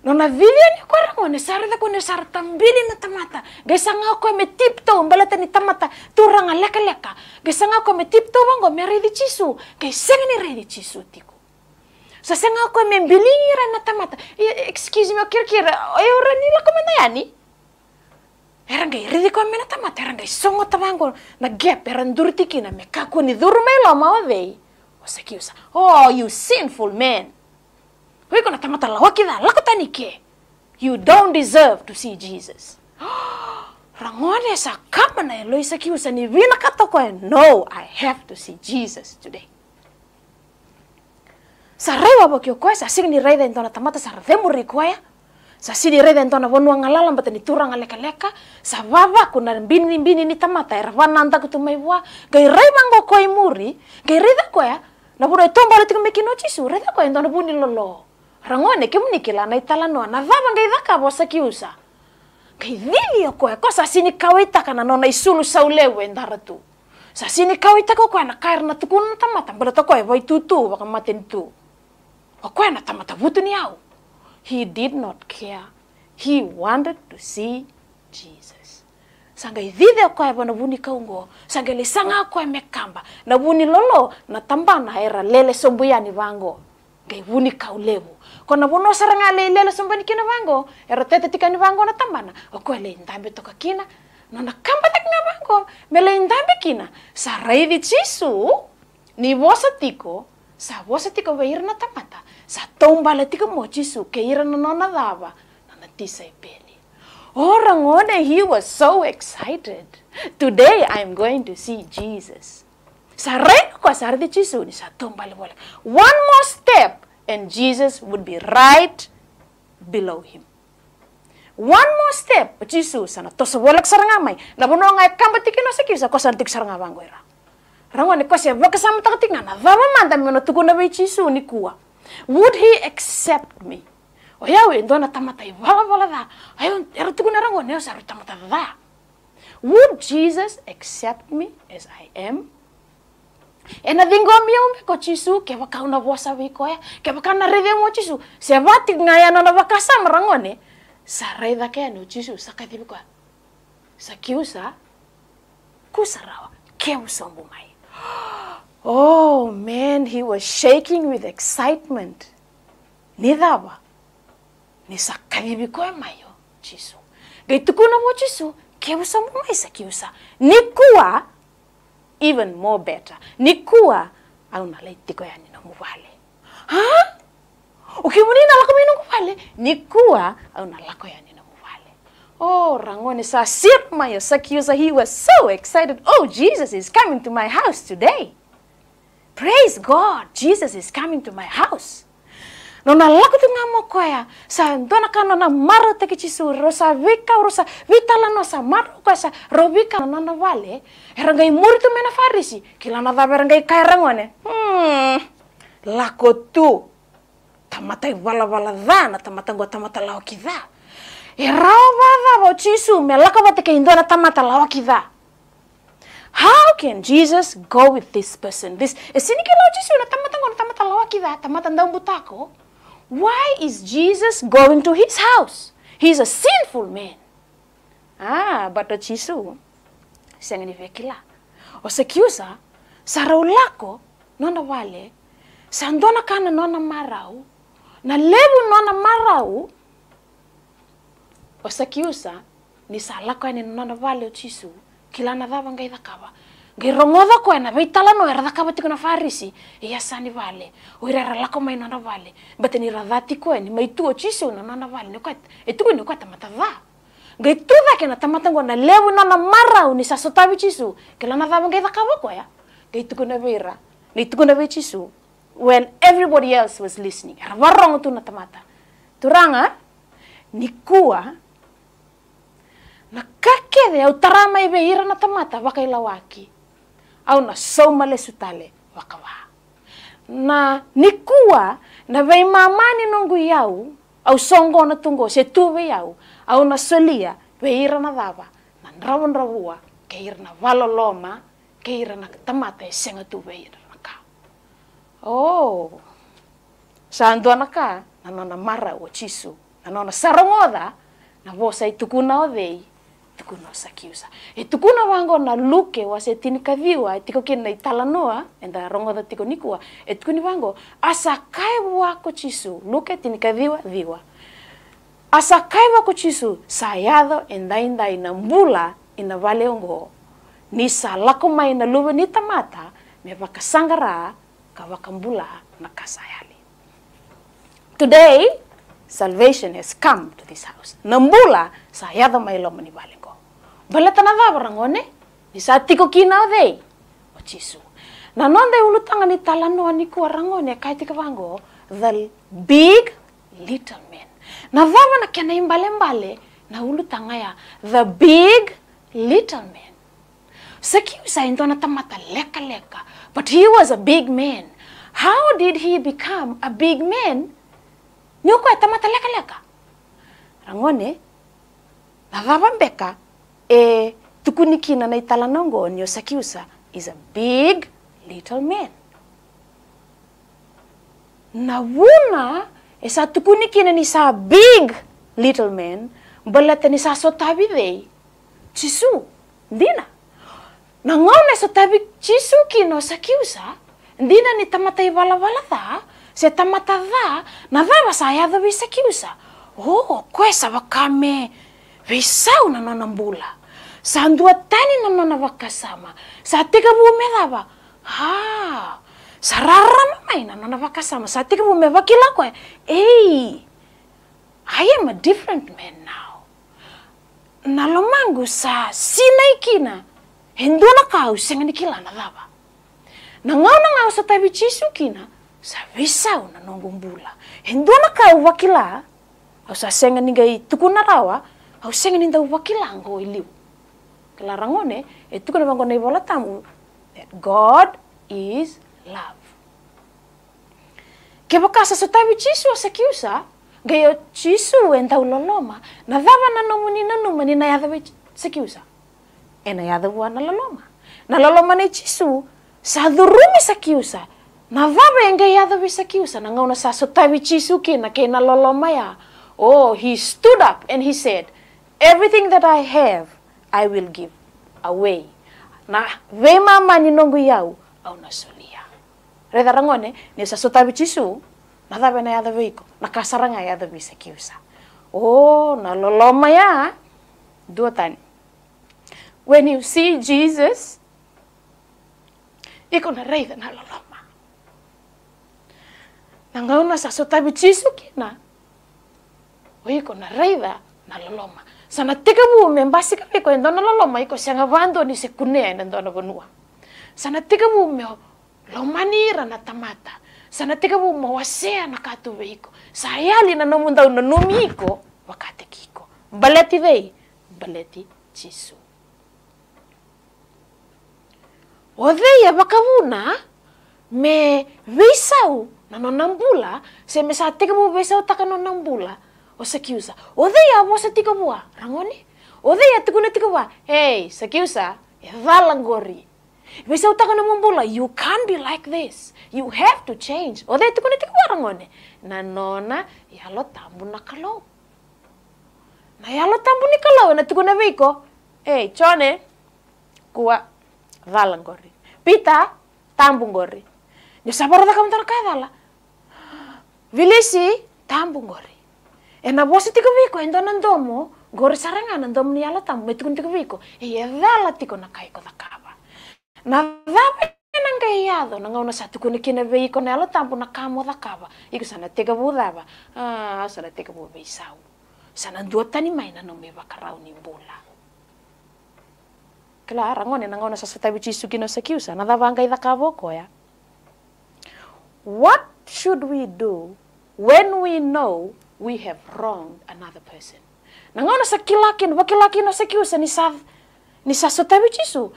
Mama Vivian korang one sarada kone sar tambili na tamata. Gesanga ko me tiptou balata ni tamata turanga lekaleka leka. Gesanga ko me tipto bango me redi chisu. Ke senga ni redi chisu tiku. Sa senga ko me bilingi ra na tamata. Excuse me kirkira. Ayo rani la komanda yani. Erangai redi ko me na tamata erangai songo tabango na gap erandurtiki na me kako ni dhuru mai lo mawavei. Oh you sinful man. wiko natamatala wakitha lakutanike you don't deserve to see jesus rangone sa kama na eloisa kiusa ni vina katoko no i have to see jesus today sa rewa bokiokoe ya, sa signi reida tona tamata sa revemu rikoea ya. sa sidi rede entona vonua ngalala mbata ni turang leka leka sa vava kuna bini bini ni tamata era vananda kutu mai vua gai rei mango koi muri gai da koya na vura tomba le tiku meki no chisu reda koya entona buni lolo rang'one kimnikilana italanona vava ngaithakavo sakiusa ngaithilio kweko sasini kawitakana nona isulu saulewe ndaratu sasini kawitako kwena kairina tukuna tamata mbula takoevo itutu vakamateni tu wakwena tamata vutuni yau he did not care he wanted to see jesus sanga ithithe kwaevo na vuni kaungo sanga lisanga kwaemekamba na lolo na tambana era lele sombuyani vango ngai wuni kona vuno saranga le lelo kina vango ero tete tikani vango na tambana okwe ndambe toka kina nona kamba takina vango mele ndambe kina sa raivi chisu ni vosa tiko sa vosa tiko veira na tamata sa tombala tiko mo chisu ke ira na nona dava nona tisa ipeli Oh, he was so excited. Today I'm going to see Jesus. One more step and Jesus would be right below him. One more step, Jesus sana tosa wolak sarangamai. Labono ngai kambatiki no sekiu sa kosan tik sarangabangoira. Rangone kosia boka sama takatik nana vava manda meno tukuna be Jesus ni kuwa. Would he accept me? O yawe tamatay wala wala vala ayon Ayo era tukuna rangone o sa tamata va. Would Jesus accept me as I am? ena thingo miume ko chisu ke waka wakauna wosa wiko ya ke waka na rede mo chisu se vati ngaya na na waka wakasa sa reda ke no chisu sa ka sakathi ko ku sarawa ke usombu mai oh man he was shaking with excitement ni dawa ni sa ka sakathi ko mai yo oh, chisu ge tukuna mo chisu ke usombu mai sa kiusa ni kuwa even more better ni kuwa auna laitiko yani nomuvale huh? na lako minu minunguvale ni kuwa auna lako yani nomuvale oh rangoni sa sirma yo sakiusa he was so excited oh jesus is coming to my house today praise god jesus is coming to my house no nalako ty namo ko ya sa ndona ka nona maro teke tsisy ro sa vika ro sa vitalano sa maro ko sa ro vika na vale erangai muri tu mena farisi hmm, na dava erangai kairangone hmm lako tu tamata wala valavala dhana tamata ngo tamata lao kidha e rao vava vo me lako vateke indona tamata lao kidha How can Jesus go with this person? This, e sini ke lau na tamata ngona tamata lawa kida, tamata ndau butako. why is Jesus going to his house? He's a sinful man. Ah, a chisu sengenivyekila osekiusa saraulako nona wale sandona kana nona marau na lebu nona marau o sekiusa, ni salako ene nona wale chisu, kila nadhava ngai kawa ngirong'otha kwena vaitala noerethaka vatiko na farisi iyasani vale oirerelako mainona vale mbateniratha kweni maituo chise unanona vale nikweta etiku nikweta matatha ngaitutha kena tamata ngona levu nona mara unisasotavi chisu kilana thava ngaithakavakwaya ngaitukuna vaira ngaitukuna vai chisu when everybody else was listening aravarongo tuna tamata turanga nikuwa na kakeve autarama iveira na tamata vakaila waki auna saumale sutale wakawa na nikua na vai mamani nongu yau au songo na tungo se tuve yau au na solia veira na dava na ndravo ndravua keira na valoloma keira na tamata e senga tuveira na ka oh sa nduana ka na nona mara o chisu na nona sarongoda na vosa i o vei tukuna sakiusa e tukuna wango na luke wase kaviwa e tiko kina italanoa enda rongo da tiko nikua e tukuni wango asa kai wako chisu luke tini kaviwa viwa asa kai wako chisu sayado enda inda ina mbula ina vale ongo ni salako mai na luwe ni tamata me waka sangara ka waka mbula na kasayali today salvation has come to this house nambula sayado mai lomani vale Bala tanavava rangone, ni sa tiko kina ode. O Jesu. Na nonde ulu tangani talano ani ku rangone kaiti kavango the big little man. Na vava na kena imbale mbale na ulutanga tangaya the big little man. Sekiu sa indona tamata leka leka, but he was a big man. How did he become a big man? Nyoko ya tamata leka leka. Rangone, na vava mbeka, e tukuni kina na i talana qo ni o sakiusa is a big litlman na vuna e sa tukuni kina ni sa big litle man baleta ni sa sotavi cei jisu dina na gauna e sotavi jisu kina o sakiusa dina ni tamata i valavala ca se tamata ca na cava sa yaco vei sakiusa o oh, koya sa e vakame vesao nananam-bola za ndohan-tany nananavaka sama bume teka Ha. Sarara za raharanamay nananavaka sama za teka vomevakilako e ey i am a different man now nalomango za sinaikina endonakao segnanekilana lava nangao nangao sa chisu kina za vesao nanangom-bola endonakao vakila sa sengani gai tukuna rawa. hausenga ninda wakilango iliu kelarangone etuka na bangone bola tamu that God is love ke bakasa so tabi chisu asa kiusa gayo chisu enda uloloma na dava na nomu ni na numa ni na yada be sekiusa e na yada wa na loloma na loloma na chisu sa durumi sekiusa na dava enga yada be sekiusa na ngauna sa so tabi chisu ke na ke na loloma ya Oh, he stood up and he said, everything that I have I will give away na vema mani nongu yau au nasulia retha rangone ni sa sota bichisu na thave na yatha veiko na kasaranga yatha bisa kiusa oh na loloma ya duotani when you see Jesus iko na reitha na loloma na sa sota bichisu kina oiko na reitha na loloma sana tikabu membasi kabe ko endono loloma iko sianga vando ni sekune endono bonua sana tikabu me lomanira na tamata sana tikabu mawasea na katuve iko sayali na nomunda unanumi iko wakate kiko baleti vei baleti jisu odeia bakavuna me veisau na nonambula se me sa tikabu veisau taka nonambula osekiusa otheia ya, wosetikuvua rang'oni otheia ya, tikunetikuvua hey sekiusa bisa ngori visautakana mumbula you can't be like this you have to change othe ya, tikunetikuvua rang'oni nanona yalo tambu na kalou na yalo tambu ni kalou na tikuna viko hey chone kua valangori pita tambu ngori nyosaparothakamutarakathala vilisi tambung gori. e na bosi tiko viko endo ndona ndomo gore sarangana ndomo ni ala tamu metuku tiko viko e ye dhala tiko na kai ko dakava na dhava na ngai yado na ngauna satu kuna kina veiko na ala tamu na kamo kaba, iko sana tega budava ah sana tega bu veisau sana dua tani maina no me bakarau ni bula Claro, ngone na ngauna sasa tabi chisu kino sakiusa na dhava ngai dakava koya What should we do when we know we have wronged another person na na sakilakin wakilakino sa ni sa ni sa sotabi chisu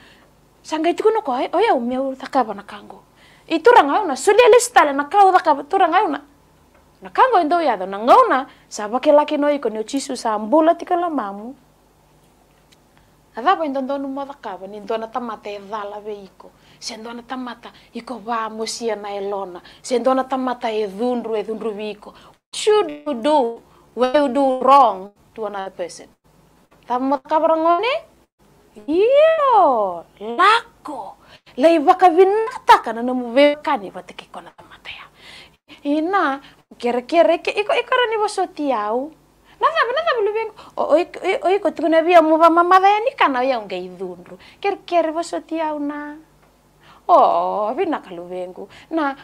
sanga itikuno ko oya umeu takaba nakango ituranga una sulele stala nakau takaba na na kango ndo yado na sa wakilakin wakilakino iko ni chisu sa ambula tika la mamu adhava ndo ndo numo takaba ni ndo na tamata edhala be iko sendona tamata iko vamosia na elona sendona tamata edhundru edhundru viko should you do when you do wrong to another person? Tama ka parang ngone? Iyo, lako. Lai baka vinata ka na namuvekani batiki ko na ya. Ina, kere-kere ke iko iko rani baso tiau. Nada, nada buluben. O iko iko tu na bia muva mamada nikana ya ungai dhundru. Kere-kere baso tiau na. Oh, bina kalubengu na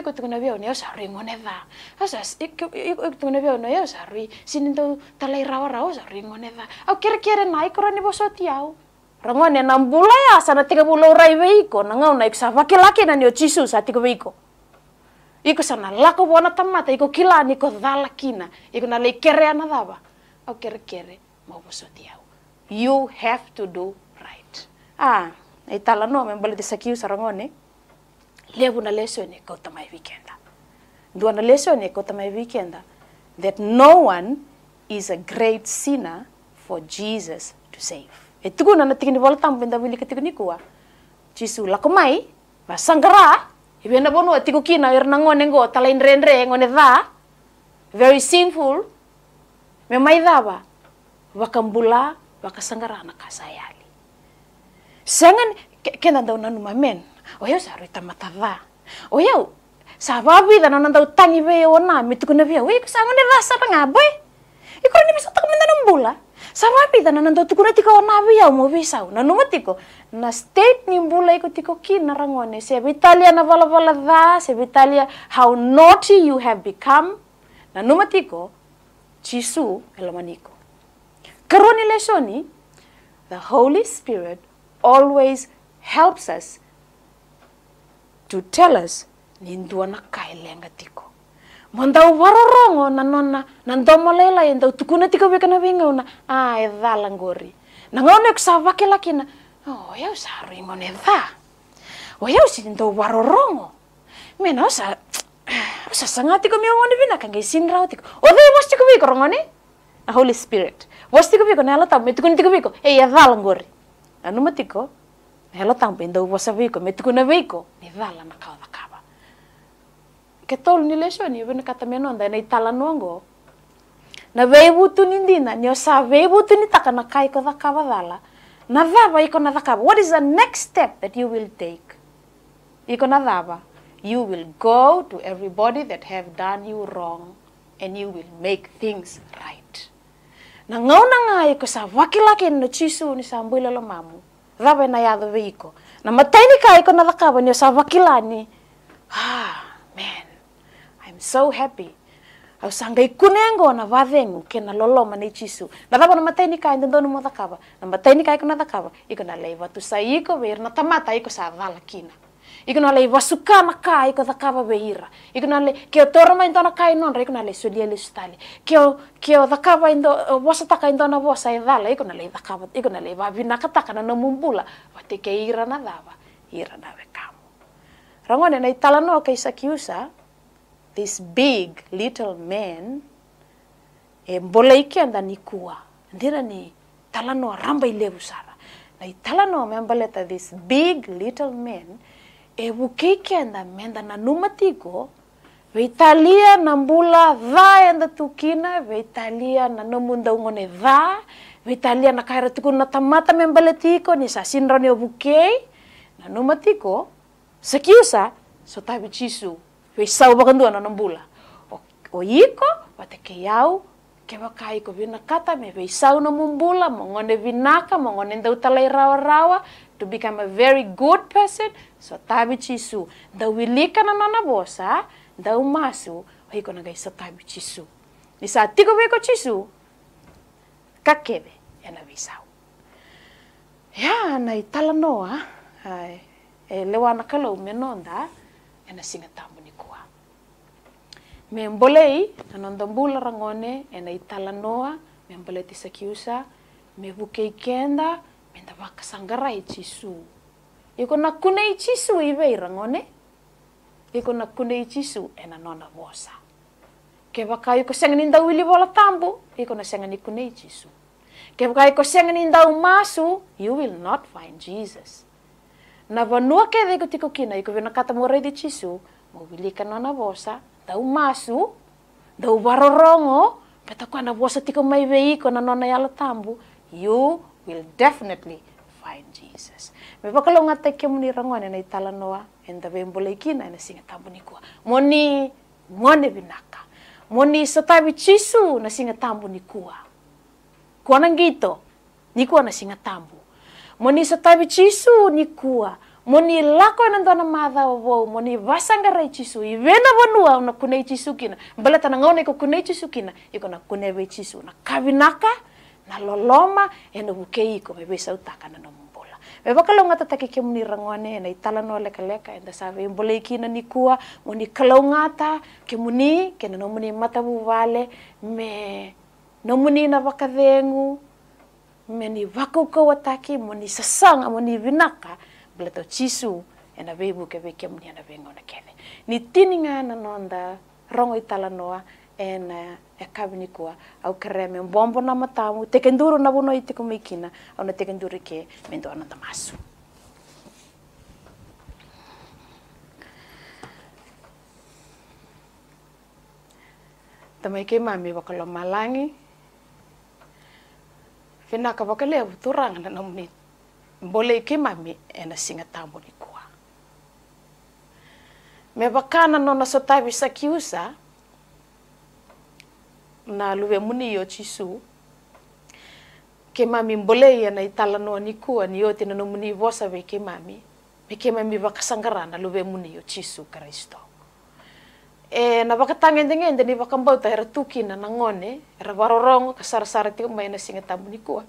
ikutuguna biono yosarui ngonetha asa ikutuguna biono yosarui sininto talai rawa rawa sarui ngonetha au kere kere na ikora ni bosoti au rangone na mbula ya sana tiga bula urai beiko na ngau na iksa vaki laki na nio chisu sa tiga beiko iko sana lako wana tamata iko kila ni ko dhala kina iko na lei kere ana daba au kere kere mau bosoti au you have to do right ah na itala no me bala desakiu sarangone lebu na lesson kota mai weekenda dua na lesson kota mai weekenda that no one is a great sinner for Jesus to save e tuku na natikini bala tampe nda wili ketikini kuwa jisu lakomai basanggara ibenda e bono tiku kina irna e ngone ngo talain renre ngone dha very sinful memai mai ba wakambula wakasanggara na kasaya sangani kenda ndau nanuma mene oya usarwita matava oya savavitha nona ndau tangi veo na mitukuna veo we kusangani vasara ngaboe ikuri ni bisa takamendana mbula savavitha nona ndau tukuna tika ona via mo visau nanuma tiko na state ni mbula iko tiko kina rangone se vitalia na vala va se vitalia how naughty you have become nanuma tiko jisu elamaniko karoni lesoni the holy spirit always helps us to tell us ni ndua na tiko mandau wararongo na nona nandau malela yenda tukuna tika na winga una a e dhala ngori na ngone kusava kila kina oh ya usaru ingone dha o ya usi ndau wararongo mena sa usa sangati ko miongone bina kange sinrao tiko o dai was tiko wiko rongone a holy spirit was tiko wiko nela tau metukuna tiko wiko e langori. anumatiko helotanpa indauwasaveiko metukunaveico nivala na kaovakava ketolu nilexoni venakatamenonda na italanuango na veivutuni dina niosa veivutuni taka na kaiko vakava vala na vava iko na vakava what is the next step that you will take iko na vava you will go to everybody that have done you wrong and you will make things right nang'aona ng'ayi sa wakilake no chisu ni sambuile lo mamu dhave na yadho veiko na mataini kai ko na dhakava ni sa vakilani ah man i'm so happy ausanga ikunengo na vadhengu ke na loloma na chisu na dhava na mataini kai ndo ndonu mo dhakava na mataini kai ko na dakaba iko na leiva tu sa iko ver na tamata iko sa dhalakina ikuna le vasukama ka ikodhakava veira ikuna le keo toroma indona ka inonra ikuna le sulia le sutali keo keo dhakava indo vosa taka indona vosa idhala ikuna le dhakava ikuna le vavinakataka na namumbula vateke ira na dhava ira nave kamo rangone na italanoa kaisakiusa this big little man e mbola ikenda nikua ndira ni talanoa ramba ilevu sara na italanoa membaleta this big little man e buki que anda menda na numa tigo veitalia na mbula vai anda tukina veitalia na nomunda ungone va veitalia na kaira tuku na tamata membele nisso ni sasindra ni obuke na numa tiko sekiusa sotabi chisu veisau bakandua na numbula. o, o iko vatekeiau kewa kai ko vina kata me vei sauna mumbula mongone vinaka mongone ndau talai rawa rawa to become a very good person so tabi chisu da wilika na nana bosa da umasu hoi ko nagai so tabi chisu ni sa tiko ko chisu ka ena ve sau ya na italanoa, noa ai e lewa na kalau menonda ena singa tamu membolei anondombula rangone ena italanoa membole tisakiusa mevuke kenda menda vakasangara ichisu iko na kune ichisu ive irangone iko na kune ichisu ena nona vosa ke yuko iko sengani ndau ilivola tambu iko na sengani kune ichisu ke vaka iko sengani ndau you will not find jesus na vanua keve iko tiko kina iko vina katamora idi chisu mobilika nona vosa dau masu dau barorongo peta ko na bosa tiko mai vei ko na nona yala tambu you will definitely find Jesus me bakalo ngata ke muni rangone na itala noa enda bembole kina na singa tambu nikua moni ngone binaka moni satabi chisu na singa tambu nikua kuanangito nikua na singa tambu moni satabi chisu nikua moni lako na ndona madha wo moni vasanga ra ichisu ivena vonua na kuna ichisu kina mbala tana ngona iko kuna ichisu kina iko na kuna chisu na kavinaka na loloma ene buke iko mebesa utakana na mbola mevakalonga tatake ke moni rangone na itala no leka leka enda save mbola ikina nikua moni kalongata ke moni ke na moni mata vale me no moni na vakadengu me ni vakaukaua taki mo ni sasaga mo ni vinaka bleto chisu ena be buke be kemuni ena be ngona kene ni tininga na nonda rongo itala noa ena e kabini kua au kereme mbombo na matamu tekenduru na bono itiko meikina au na tekenduru ke mendo ana tamasu tamai ke mami bakalo malangi finaka ka bakale turang na nomunit Bole ke mami ena singa tamu ni kua. Me bakana nona sotavi sa kiusa na luwe muni yo chisu ke mami mbole ena ya itala no ni kua ni yote na muni vosa ve ke mami me ke mami luwe muni yo chisu Kristo. E na bakatangende-ngende ni bakambau ta era tukina na ngone era barorongo kasara-sara tiko mai na singa tamu ni kua.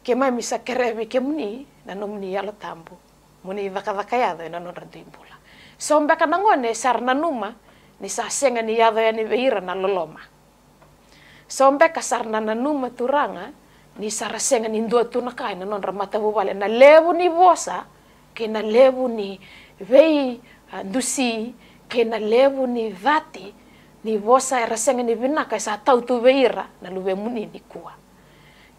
ke mai misa kerebe ke muni nano muni yalo tambu muni vakavaka yatho nano rado ibula sombeka nangone sar nanuma ni sa senga ni yatho ya ni veira na loloma mbaka sar na nanuma turanga ni sarasenga ni ndua tunakai na non ramata vuvale na levu ni vosa ke na levu ni vei uh, dusi ke na levu ni vati ni vosa erasenga ni vinaka sa tautu veira na luve muni ni kua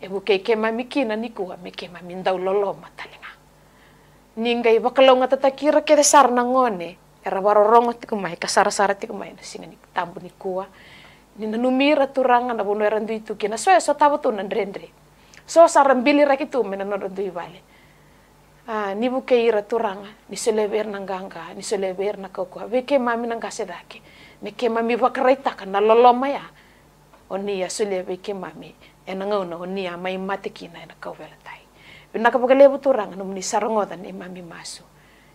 ebu kei ke mami kina niku me ke mami ndau loloma talinga ninga iba kalau ngata takira kere sar nangone era rongo tiku mai kasara sara tiku mai na singa nik tambu nikua nina numira turanga na bono erandu itu kina so so tabu tu na ndrendre so sarambili rakitu mena no randu ibale ah ni buke ira turanga ni seleber nanganga ni seleber na koko veke mami nanga sedake me ke mami bakarai na loloma ya oni ya seleber ke mami ena ngau na a mai na ena vela tai. Pena kapakale buturanga no sarongo sarongoda ne mami masu.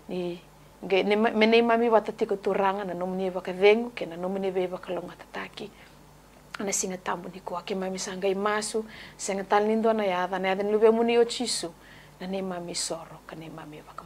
Ni ge ne mene mami watatiko turanga na no muni vakadengu ke na no muni be vakalonga tataki. Ana singa tambu ni kwa ke mami sanga masu, senga tal nindo na yada na yada ni lube muni chisu, na ne mami soro ka ne mami vakam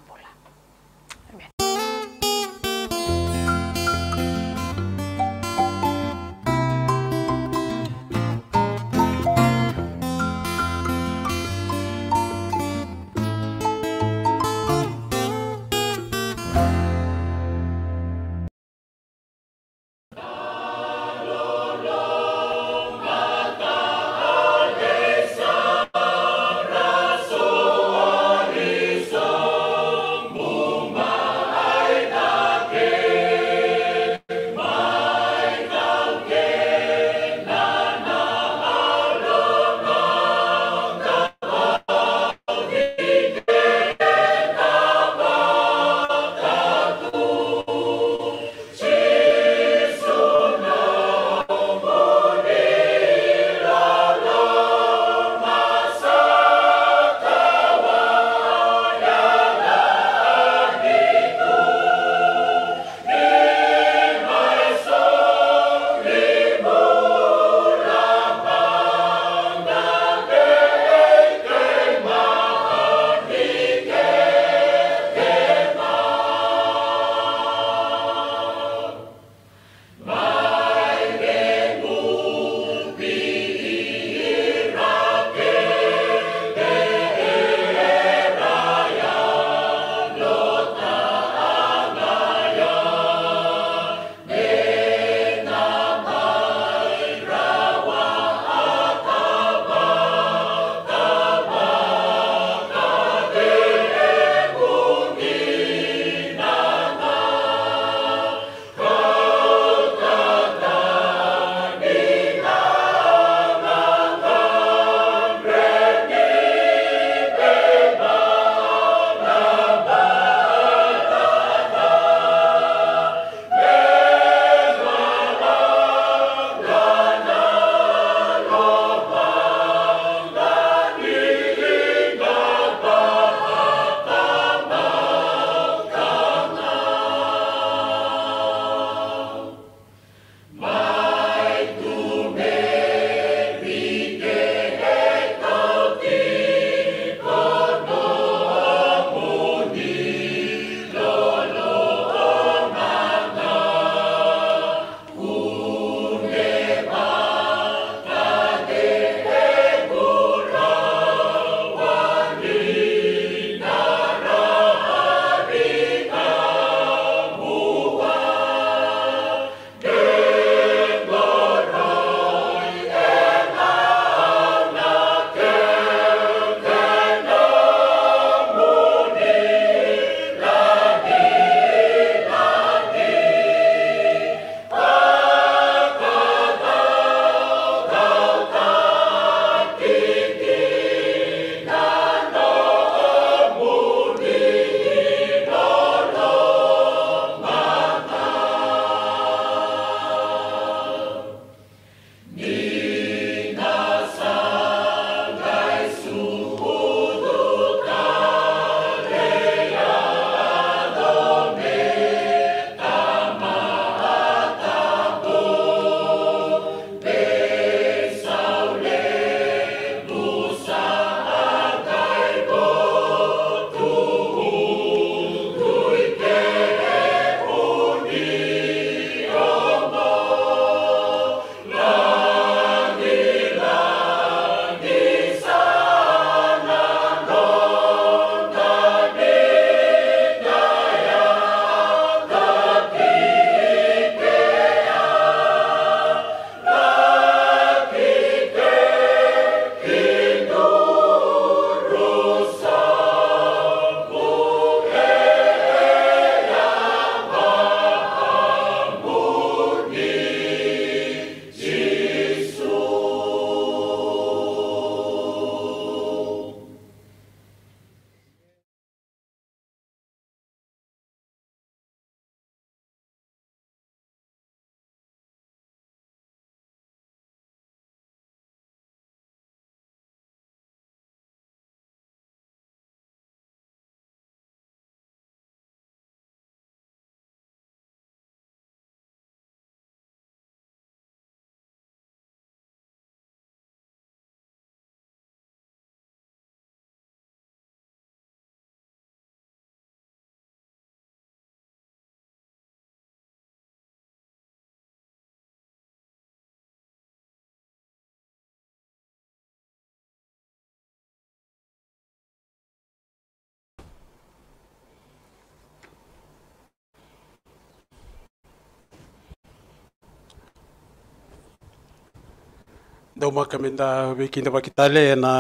dauma kamen da wiki da bakitale na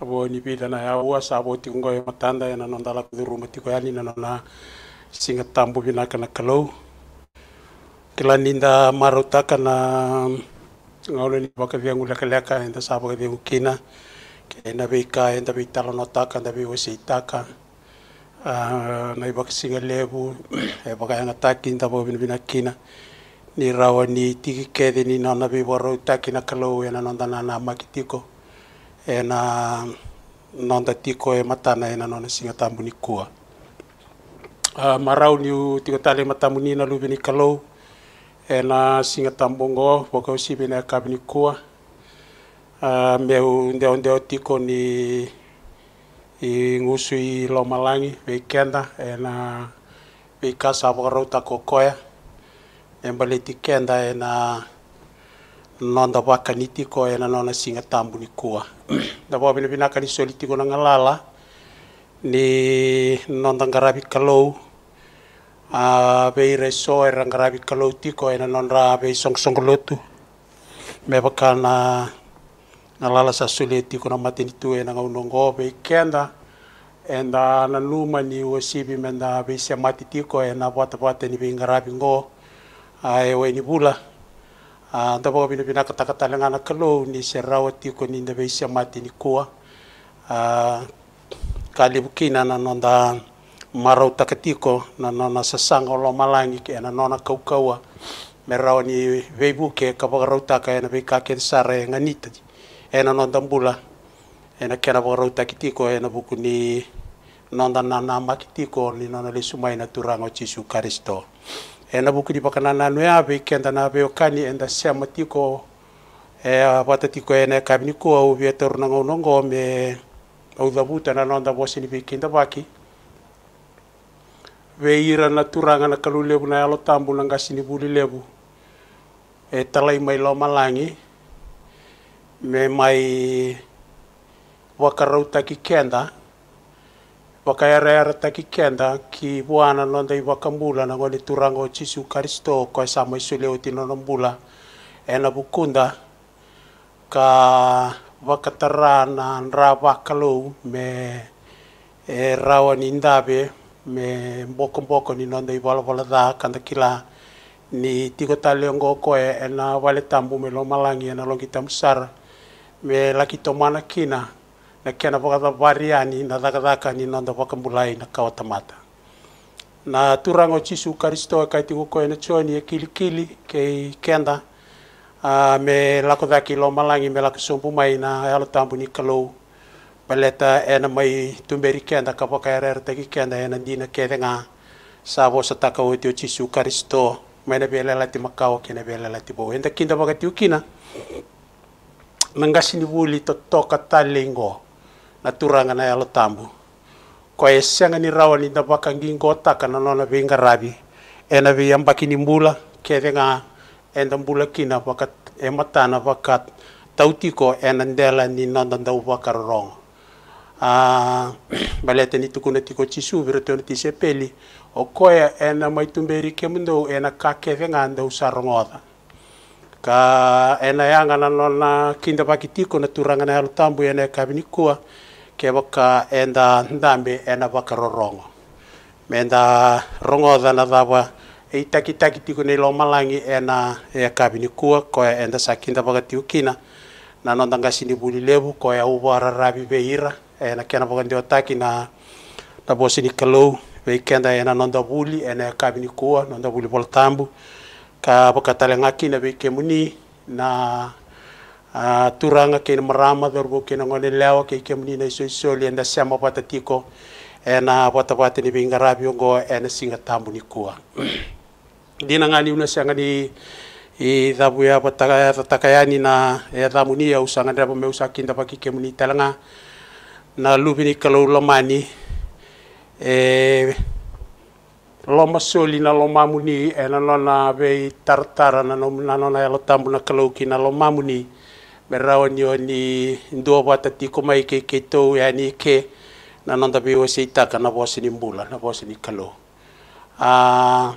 abo ni pita na ya wa sabo ti ngoy matanda na non dala ku ruma ti ko yani na na singa tambu bina kana kalau kilaninda maruta kana ngolo ni bakavia ngula kalaka enda sabo ke ukina kenda be ka enda be tala enda be wasi ah, na ibak singa lebu e bakaya ngataki enda bo bina kina ni rawa ni tiki kede ni nana bi waro taki na kalau ena nonda nana tiko ena nonda tiko e matana ena nona singa tambu ni kua uh, marau ni tiko tali matamu ni na lubi ni kalau ena singa tambongo waka usibi na kabi ni kua uh, meu ndeo ndeo tiko ni i ngusu i lomalangi weekenda ena wikasa wakarau takokoya koya embaliti kenda ena na nonda wakani ti ko e nona singa tambu ni kua da bo bina bina kani soli ti gona ngalala ni nonda ngarabi kalou a be reso so e ngarabi kalou ti ko e na be song song lotu me bakana ngalala sa soli e ti gona matini tu ena na ngaunongo be kenda enda na luma ni wasibi menda be se matitiko e na wata wata ni be ngarabi ngoo ai we ni bula a ah, da bo bina bina kata kata langa na kalo ni se rawati ko ni da be se mati ni kua a ah, kali bukina na nonda marau takatiko na nona sasanga lo malangi ke na nona kaukaua me rawa ni veibu ke kapakarau taka e na vei kaken sare nganita e eh, eh, eh, na nonda bula e na kena pakarau takitiko e na buku ni nonda na na makitiko ni nona le sumai na turanga o ena bukuri na nanu yabe kenda na be okani enda siama eh, tiko e apata tiko ena kabini ko au be toru na ngono ngome au dabuta na nonda ni be kenda baki we ira na turanga na kalulebu na yalo tambu na ni buli lebu e talai mai lo malangi me mai wakarauta ki kenda wakaerereta kikenda nonda iwa iwakambula na ngoni turango chisi ukaristo karisto ko samo isule tinonambula ena bukunda ka wakatarana nra wakalo me e rawa ni ndabe me mboko mboko ni nonda wala da kanda kila ni tiko talengo koe ena wale tambu me lo malangi ena longi tamusara me laki tomana kina na kena na waka zaka ani na dhakadhaka na nda waka mulai na kawa tamata. Na turango chisu karisto kai tingu koe na choni e kili kili kei kenda uh, me lako dhaki lo malangi me lako sumpu mai na halo tambu ni baleta paleta ena mai tumberi kenda ka waka erere teki kenda ena dina kede ngā sa vosa taka o teo chisu karisto me na bela lati makao kena bela lati bo. Enda kinda waka tiu nangasini wuli to toka talingo. na turangana ya lotambu ko esenga ni rawani da nona vinga rabi ena vi yambaki ni mbula kevenga enda mbula kina bakat ematana bakat tautiko ena ndela ni nanda ndau bakarorongo a ah, balete ni tukuna tiko chisu viretona tisepeli okoya ena maitumberi kemundo ena ka kevenga ndau sarongoda ka ena yanga na kinda bakitiko na turanga na halutambu ena ya kabini kua kevoka enda ndambi ena bakaro rongo menda rongo dana dawa eitaki taki tiku lo malangi ena e kabini kua ko enda sakinda vaka tiukina na nonda ngasini bulilevu koya uvo rabi beira ena kena ndio taki na na bosini we kenda e ena nonda vuli ena kabini kua nonda vuli voltambu ka vaka be kemuni na uh, turanga ke marama dorbo ke na ngone lewa ke ke mni na so so le nda sama pata tiko ena eh, pata pata ni ena eh, singa tambu ni Di dina ngani una sanga ni i dabu ya pataka ya ni na e eh, dabu ni ya usanga dabu me usaki ndaba ke mni talanga na lubi ni kalau lomani e loma soli na loma muni ena lona vei tartara na nona ya na kalau kina loma muni berawani oni ndua tiko mai ke ke tau yani ke na nanda be o sei taka na bosi ni mbula na bosi ni kalo a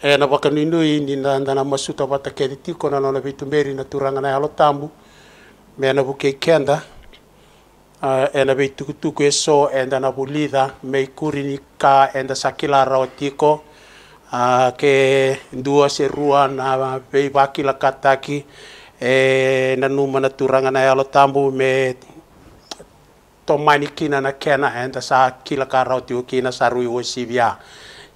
e na baka ni nui ni na na masuta wata ke tiko na nona bitu meri na turanga na halo tambu me na buke kenda uh, ena be tu e so enda na bulida me kuri ni ka enda sakila rao tiko uh, ke ndua se rua na be bakila kataki e nanu mana turanga na yalo tambu me to mani kina na kena enda eh, sa kila tiu kina sa rui o sivia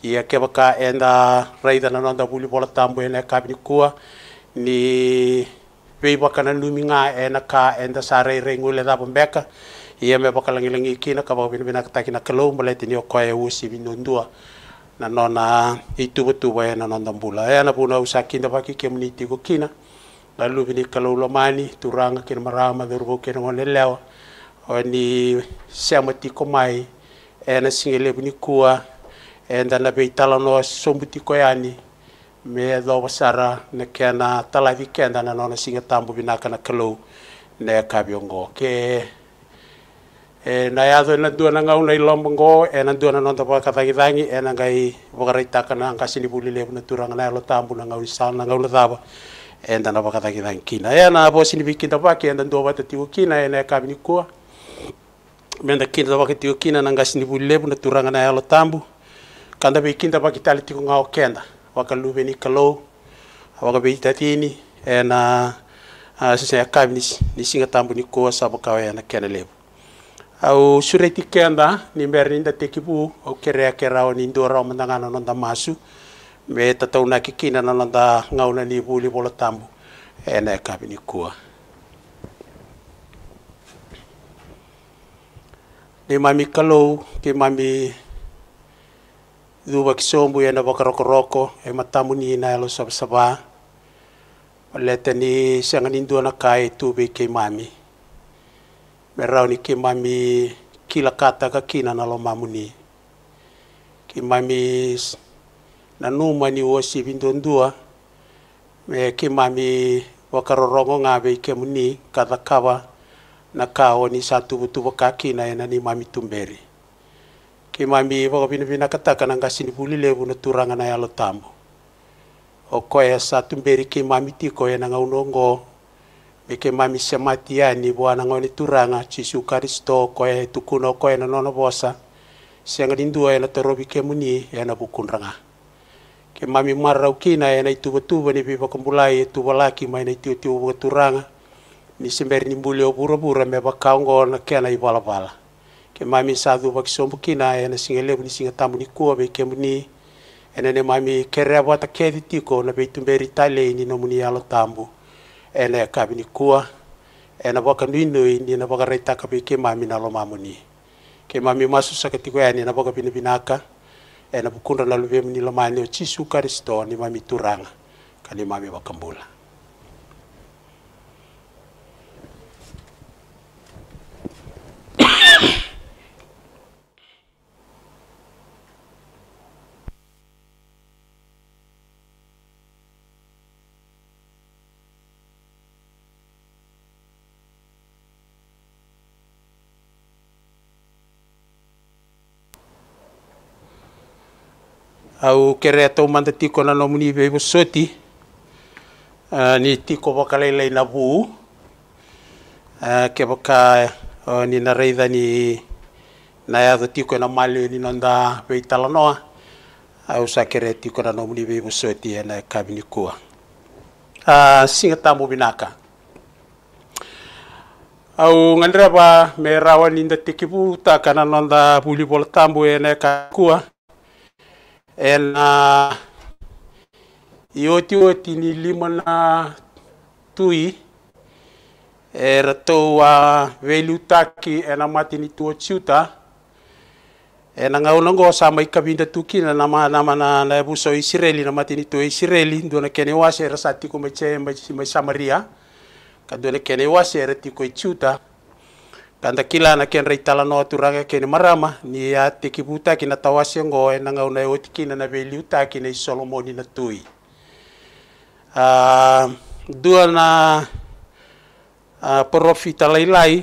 ia kebaka enda eh, raida na nonda buli bola tambu ena kabini kua ni pei baka na numinga ena ka enda sa rei rei ngule da mebaka ia me baka langi langi kina ka baka binabina katakina kalau mulai tini o koe o sivi nundua na nona ituba tuba ena nonda bula ena puna usakinda baki kemni kina la luvini kalau lomani turanga kira marama dhurgo kira ngone lewa oni sema tiko mai ena singele bini kua enda na bei tala no sombu tiko yani me do wasara na kena tala vi kenda na nona singa tambu binaka na kalau ne kabiongo ke e na ya do na duana ngau na ilombo e na duana non tapa kata gidangi e na ngai bogarai takana angkasini buli lebu na turanga na lo tambu na ngau sana ngau la enda na vakathagetha nkina ena vocini vikinda enda ndo tiu kina ena ekavini kua menda kinda tiu kina na ngasini lebu na turanga na yalo tambu kanda vikinda tali tiko ngao kenda kalo vakaluveni kalou avakaveitatini ena uh, sisa ni nisinga tambu ni kua sa vakava ena kena lebu au sureti kenda ni mbere ninda tekivu au kerea kerao ni mandanga na nonda masu me tatau na kikina na nanda ngauna ni buli bola tambu ena kabi ni kua. Ni mami kalau ki mami duwa kisombu ena roko e matamu ni na elo saba lete ni sanga indu na kai e tubi ki mami. Merau ni ki mami kila kata kina na lo mamuni. Ki mami nanuma ni wosi bindondua me eh, kimami wakarorongo ngabe kemuni kadhakava na kao ni satuvutuvo kina ena ni mami tumberi kimami vakavinavinaka takana ngasini vulilevu na na yalo tambo okoya satumberi kimami tiko ena unongo me mami semati ya ni turanga jisu karisto okoya tukuna koya na nono vosa sianga ni dua ena torovi kemuni ena vukunranga ke mami marau kina ya na itu betul bani pipa kambulai itu balaki mai na itu itu buka turanga ni sember ni mbuli o bura me bakau ngol na kena i ibala bala ke mami sadu bak sombu kina e na singa lebu ni singa tamu ni kua be ke muni ena ne mami kerea ke kedi tiko na be beri tale ni e na muni alo tamu ena ya na kabi ni kua e na baka nui nui ni na baka reitaka be ke mami na lo mamuni ke mami masu sakati e ya, ni na baka binabinaka binaka ena na na luvemu ni lomani o chisu karisto ni mamituranga kali mami wakambula au kere tau manta tiko na nomuni bebo soti uh, ah, ni tiko waka leilei na vuu uh, ah, ke waka uh, oh, ni na reitha ni na yato tiko na mali ni nonda vei talanoa au sa kere tiko na nomuni bebo soti e na kabini kua uh, singa tamu binaka au ngandreba me rawa ninda tikipu takana nonda bulibol tambu e na kakua e o tio ni lima na tui e ratou a velu que e na mati ni tua e na ngau na ngosa mai kabinda tuki na na na na na buso Israeli na matini ni tua Israeli ndo na kene wase rasati ko mai mai samaria ka ndo na kene wase ratiko chuta tanda kila na ken rei tala no turaga ken marama ni ya tikibuta kina tawase ngoe na ngau na yotikina na beli uta kina solomoni na tui uh, dua na uh, ah, porofita lailai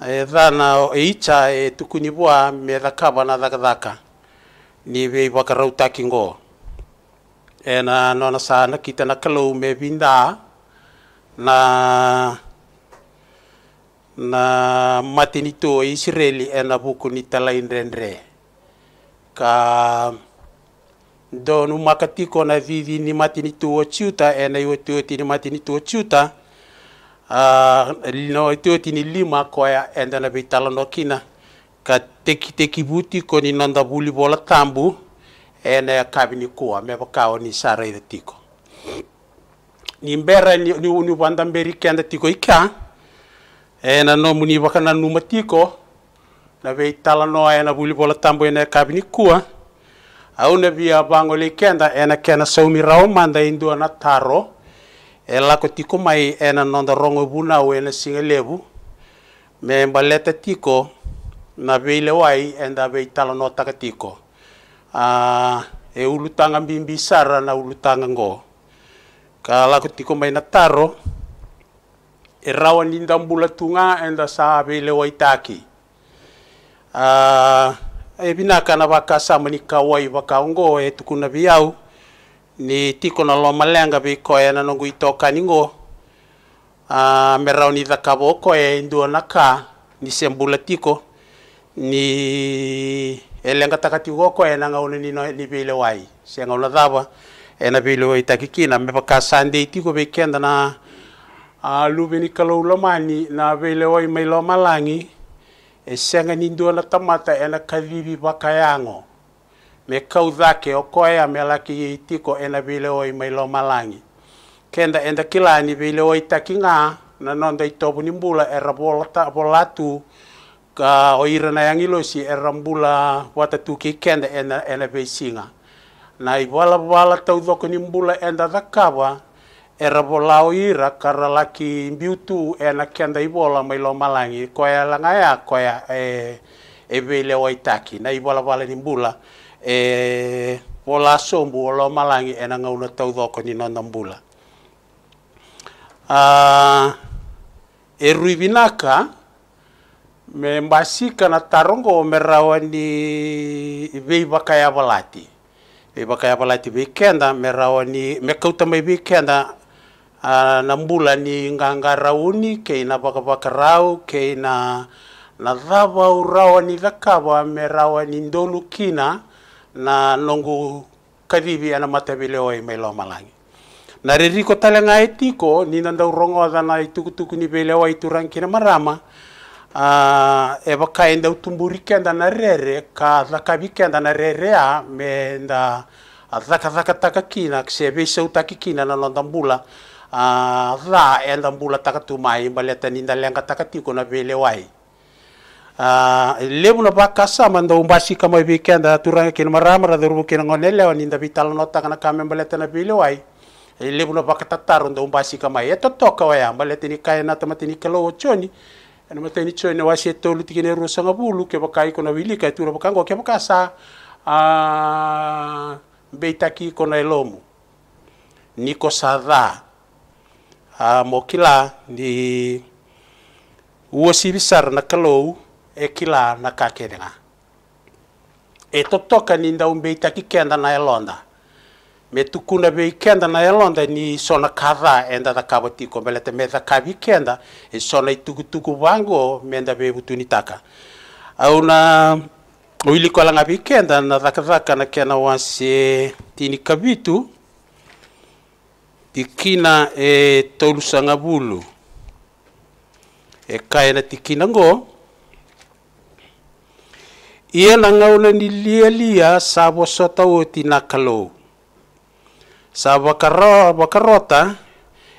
e eh, dhana e icha e tukuni bua me dhakaba na dhakadhaka ni be wakarau ena e na nona sana kita na kalou me binda na na matinito e Israeli ena buku ni talaindrendre ka donu makatiko na vivi ni matinito chuta ena yote ni matinito chuta uh, no yote ni lima koya enda na bitala no kina ka teki teki buti koni nanda buli bola tambu ena kabini kuwa mebakao ni sara tiko ni mbera ni, ni, ni wanda mberi kenda tiko ika Eh, oh. ena nomuni vakananuma tiko na veitalanoa ena vulivolatabu ena kavi nikua au na via vagolei keda ena kena saumirawa mada e dua na taro e lako tiko mai ena noda rogo vunau ena siga levu me baleta tiko na veilewai eda veitalanoataka tiko a e ulutaga bibi sara na ulutaga go ka lako tiko mai na taro e rawa ni ndambula tunga enda sabe ile waitaki uh, ah, e bina kana baka samani kawai baka ngo e tukuna biau ni tiko na loma lenga bi ko ah, e na nongu itoka ningo uh, merao ni dhakabo ko e na ka ni sembula tiko ni elenga takatigo ko e na ngaune ni no ni bile wai senga una ena e na bile me baka sande tiko be kenda na a luveni kalau lomani na velewai mai lo malangi e senga nindua la tamata e na kavivi wakayango me kaudhake o koe a me laki i tiko e na velewai mai lo malangi kenda enda kilani velewai taki ngā na nonda i ni mbula e rabolata abolatu ka o ira na yangi losi e rambula watatuki kenda e na, e na veisinga i wala wala tau dhoko ni mbula enda dhakawa e ira kara laki biutu e na kenda i bola mai lo malangi koea langaya koea e e vele o itaki na i bola ni mbula e bola sombu o lo malangi e na ngauna tau doko ni nona mbula. Uh, e ruivinaka me mbasika na tarongo me rawa ni vei bakaya balati. Vei bakaya balati vei kenda me rawa ni me kauta mai vei kenda uh, na mbula ni nganga rauni keina vakavaka rau keina na cavau rawa ni thakava me rawa ni ndolu kina na nongu kadivi ana matavile oi e mailo malangi na ririko talenga e tiko ni nandau rongoza na itukutuku e ni vele wa iturankina marama uh, e vakaenda utumburi kenda na rere ka thakavi kenda na rere a me nda thakathakataka kina kseve isautaki kina na londa mbula uh, ra e lambula takatu mai bale tani lenga takati ko na vele wai ah, lebu na bakasa mando umbasi kama ibi kenda turanga kin maramara duru kin ngonele wa ninda vital no takana kame bale tana vele wai eh, lebu na bakata taru ndo umbasi kama e totoka ya bale kaya na tamatini kalo choni ana matani choni wa setolu tikine rusanga bulu ke bakai ko na wili tura ah, beitaki elomu niko sadhaa a mo kila ni uo sibisar na kalou e kila na kakerenga e totoka ni ndau beitaki kenda na elonda me tukuna bei kenda na elonda ni sona kadha enda da kavatiko mbelete me da kavi kenda e sona itukutuku wango menda be butunitaka au na uili kolanga bi kenda na dhakadhaka na kena wanse tini kavitu tikina e tolusanga bulu e kaena tikina go ia na ngaula ni lia lia sa wasota o tina kalou sa wakaro wakarota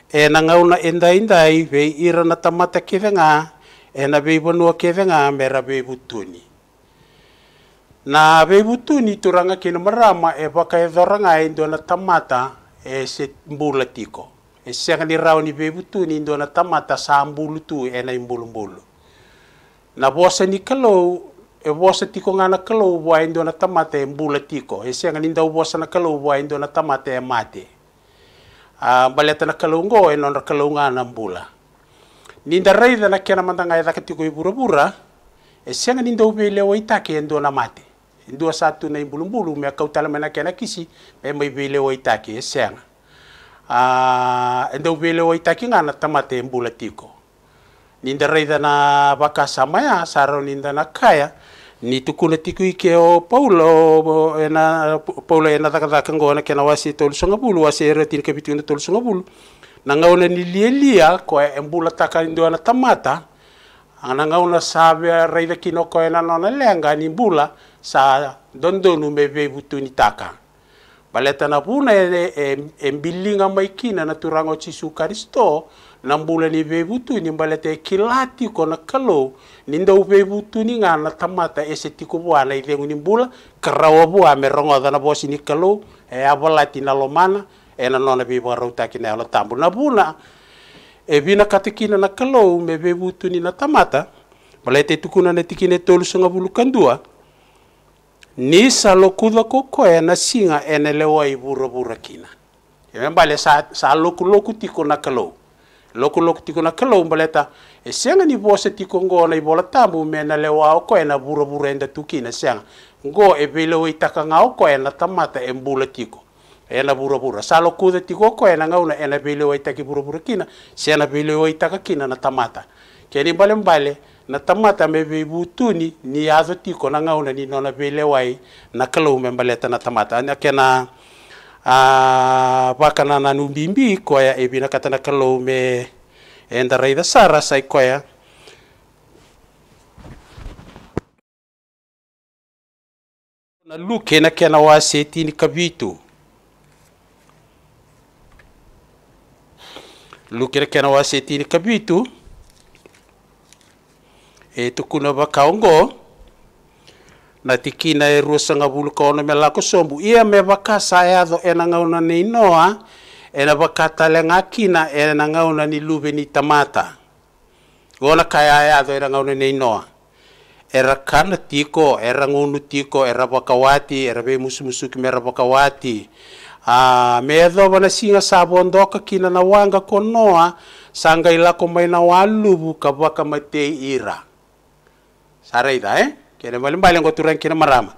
e na ngauna enda indai ve ira na tamata kivenga e na ve bonua kivenga mera ve butuni na ve butuni turanga kina marama e waka e dhoranga e na tamata Eh, e se mbula tiko e ka ni ni be butu ni na tamata sa mbulu tu e na mbulu mbulu na bosa ni e bosa tiko ngana kalau bua na tamata e mbula tiko e ka ni ndau bosa na kalau bua na tamata e mate a baleta na kalau ngo e non kalau ngana mbula ni ndaraida na kena mandanga e dakati ko ibura bura e ka ni ndau be le e ndo na mate ndua satu na bulu mea kautala mana kena kisi e mai vile o itaki e senga a uh, ndo vile o itaki ngana tamate mbula tiko ninda reida na baka ya saro ninda na kaya ni tukuna tiku ike o paulo ena paulo ena daka daka ngona kena wasi tolu songa bulu wasi era tin kapitu na songa bulu na ngaona ni lia ko embula taka ndo na tamata ana ngaona sabe reida kinoko ena nona lenga ni mbula saa dondonume ve vutunitaka valetana vuna embilinga maikina na turango jisu karisto na mbula ni ve vutuni baleta e kila tiko na kalou ni nga na tamata ese tiko vuana i vengu ni mbula, karaua vua me rongoda na vosi ni kalou e avalati na lomana e na nona veivuarautaki na ela tabu na vuna e vina katakina na kalo me ve na tamata baleta tukuna na tikine e tolu sagavulu kandua, ni salokuda kokoe na singa ene lewa i bura bura kina e me bale sa sa loku loku tiko na kalo loku loku tiko na kalo mbaleta e senga ni bose tiko ngo na i bola tambu me na lewa o ko ena bura bura enda tuki na senga ngo e bele o itaka nga o ko ena tamata e mbula tiko ena bura bura sa lokuda tiko ko ena ngauna ena bele o itaki bura bura kina sena bele o itaka kina na tamata keni mbale mbale na tamata me be ni yazo tiko na ngauna ni nona be wai na kalau me baleta na tamata anya kena a wakana na numbimbi ko ya e bina kata na kalau me enda raida sara sai ko ya na luke na kena wa seti ni kabitu luke na kena wa seti ni kabitu e tukuna wakaongo na tikina e ruasanga bulu kaona me sombu ia me waka saeadho e, e, e na ngauna ni noa e na waka talenga kina ni ni tamata gona kaya e aeadho e na ngauna ni noa era kana tiko era ngunu tiko era wakawati era be bana singa sabondoka kina na wanga konoa sanga ila ko maina walubu kabaka matei ira Sareida, eh, kene wali mbali ngo turan kene marama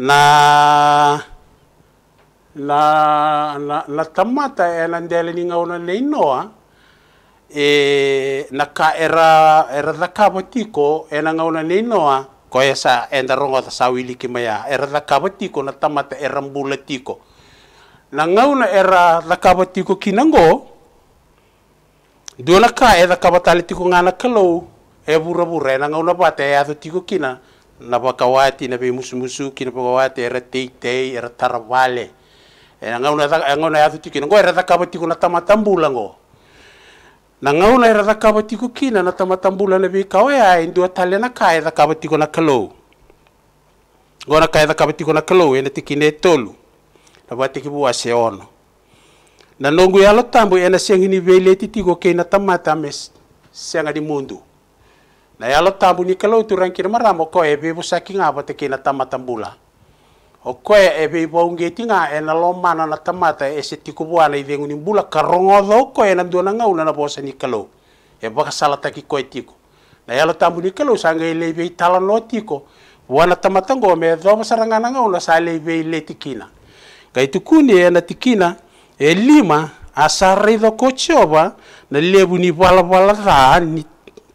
na na na, na tamata ela ndele ni ngauna leinoa e na ka era era da kabotiko ela ngauna leinoa ko esa enda rongo ta sawili kimaya era da kabotiko na tamata e era mbulatiko na era da kabotiko kinango dona ka era kabatali tiko ngana kalau e bura bura na ngau na pate ya tu tigo kina na pakawati na pe musu musu kina pakawati era tei tei era tarawale e na ngau na ngau na ya tu tigo ngo era takaba tigo na tamatambula ngo na ngau na era takaba tigo kina na tamatambula na be kawe ai ndua tale na kai takaba tigo na kalo ngo na kai takaba tigo na kalo ene tikine tolu na ba tiki bua se ono na nongu ya lo tambo ena sengini vele tiko kina tamata mes senga di mundu na yalo tabu ni kalau tu rangi mara mo ko e bebo saki nga bate kina tamata mbula. o ko e be bo nge tinga e na lomana na tamata e se tiku bua na i venguni mbula karongo do ko e na dona nga ula na bosa ni kalau e baka salata ki ko e tiku na yalo tabu ni kalau sanga e lebe itala no tiku. wana tamata ngo me do sarangana nga ula sa lebe ile tikina kai tukuni e na tikina e lima asa asarido kochoba na lebu ni wala wala dha ni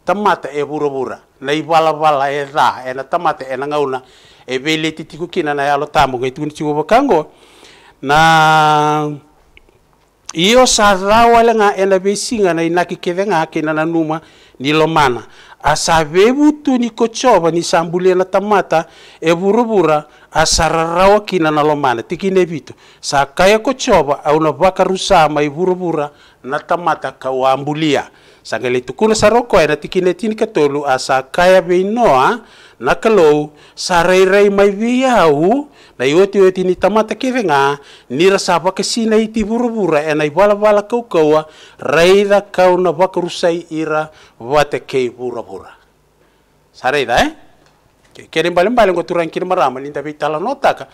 tamata e burabura na ibala bala e dha e na tamata e na ngauna e bele titiku kina na yalo tamu ngai tuni chiwo bakango na iyo sadha wala nga e na besinga na inaki nga kina na numa ni lomana asa bebutu ni kochoba ni sambule na tamata e burubura asa rarawa kina na lomana tikine bitu sa kaya kochoba au na baka rusama e burubura na tamata kawambulia sanga le sa roko era tikine tini katolu asa kaya beinoa na kalou sa rei mai viau na ioti oti e ni tamata kirenga ni rasapa na iti burubura ena i bala e kaukaua raira kau na vakarusai ira kei burabura sa raira eh kere mbalimbali ngoturangi marama vitala notaka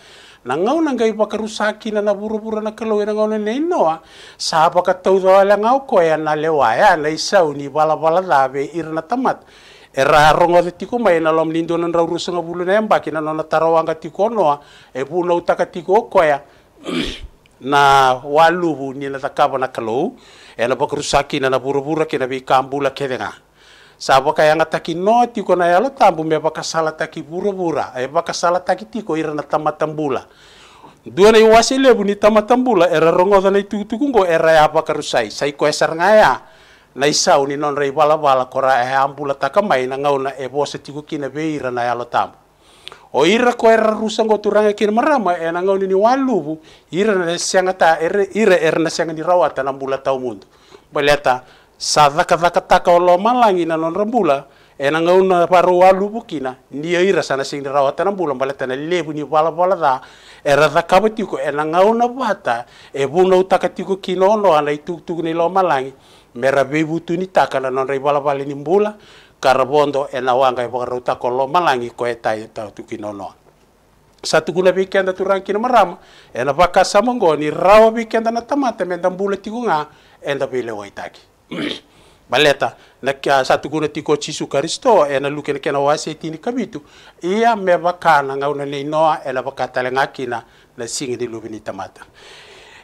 na gauna qai vakarusa kina na vuravura na kalou ena gauna nei noa ah. sa vakataucawale ga o koya na lewaya ah. oh, na isau ni valavala ca vei ira na tamata era rogoca tiko mai ena lomani dua na drau rausagavulu ah. e na yabaki na nona tarawaqa tiko o noa e vunautaka tiko o koya na waluvu oh, ni na cakava na kalou ena vakarusa kina na vuravura kei na veika bula kece ga sabo kaya ngataki no tiko na yalo tambu me baka sala taki bura-bura ay baka sala taki tiko ira na tamatambula dua na iwasi lebu ni tamatambula era rongoda na itukutukungo era ya baka rusai sai ko esar ngaya na isau ni non rei bala bala kora e ambula takamai na ngau na e bose tiko kina beira na yalo tambu o ira ko era rusango turanga kina marama e na ngau ni walubu ira na sianga ta ira ira na sianga rawata na mbula tau mundu boleta sadaka zakataka olo malangina non rambula ena ngauna paru walu bukina ndio ira sana sing rawata rambula balatana lebu ni wala wala da era zakabutiko ena ngauna bata e buna utakatiko kinono ana ituktuk ni lo malangi mera bebu tuni takala non rei wala wala ni mbula karabondo ena wanga e bora utako lo malangi ko etai e tukinono satu guna bikenda turangkina marama ena bakasa rawa bikenda na tamata mendambula tikunga enda bile waitaki baleta na guna tiko chisu karisto ena lukene kena wase tini kabitu ia me bakana nga una leinoa ena bakatale ngakina na singi di lubini tamata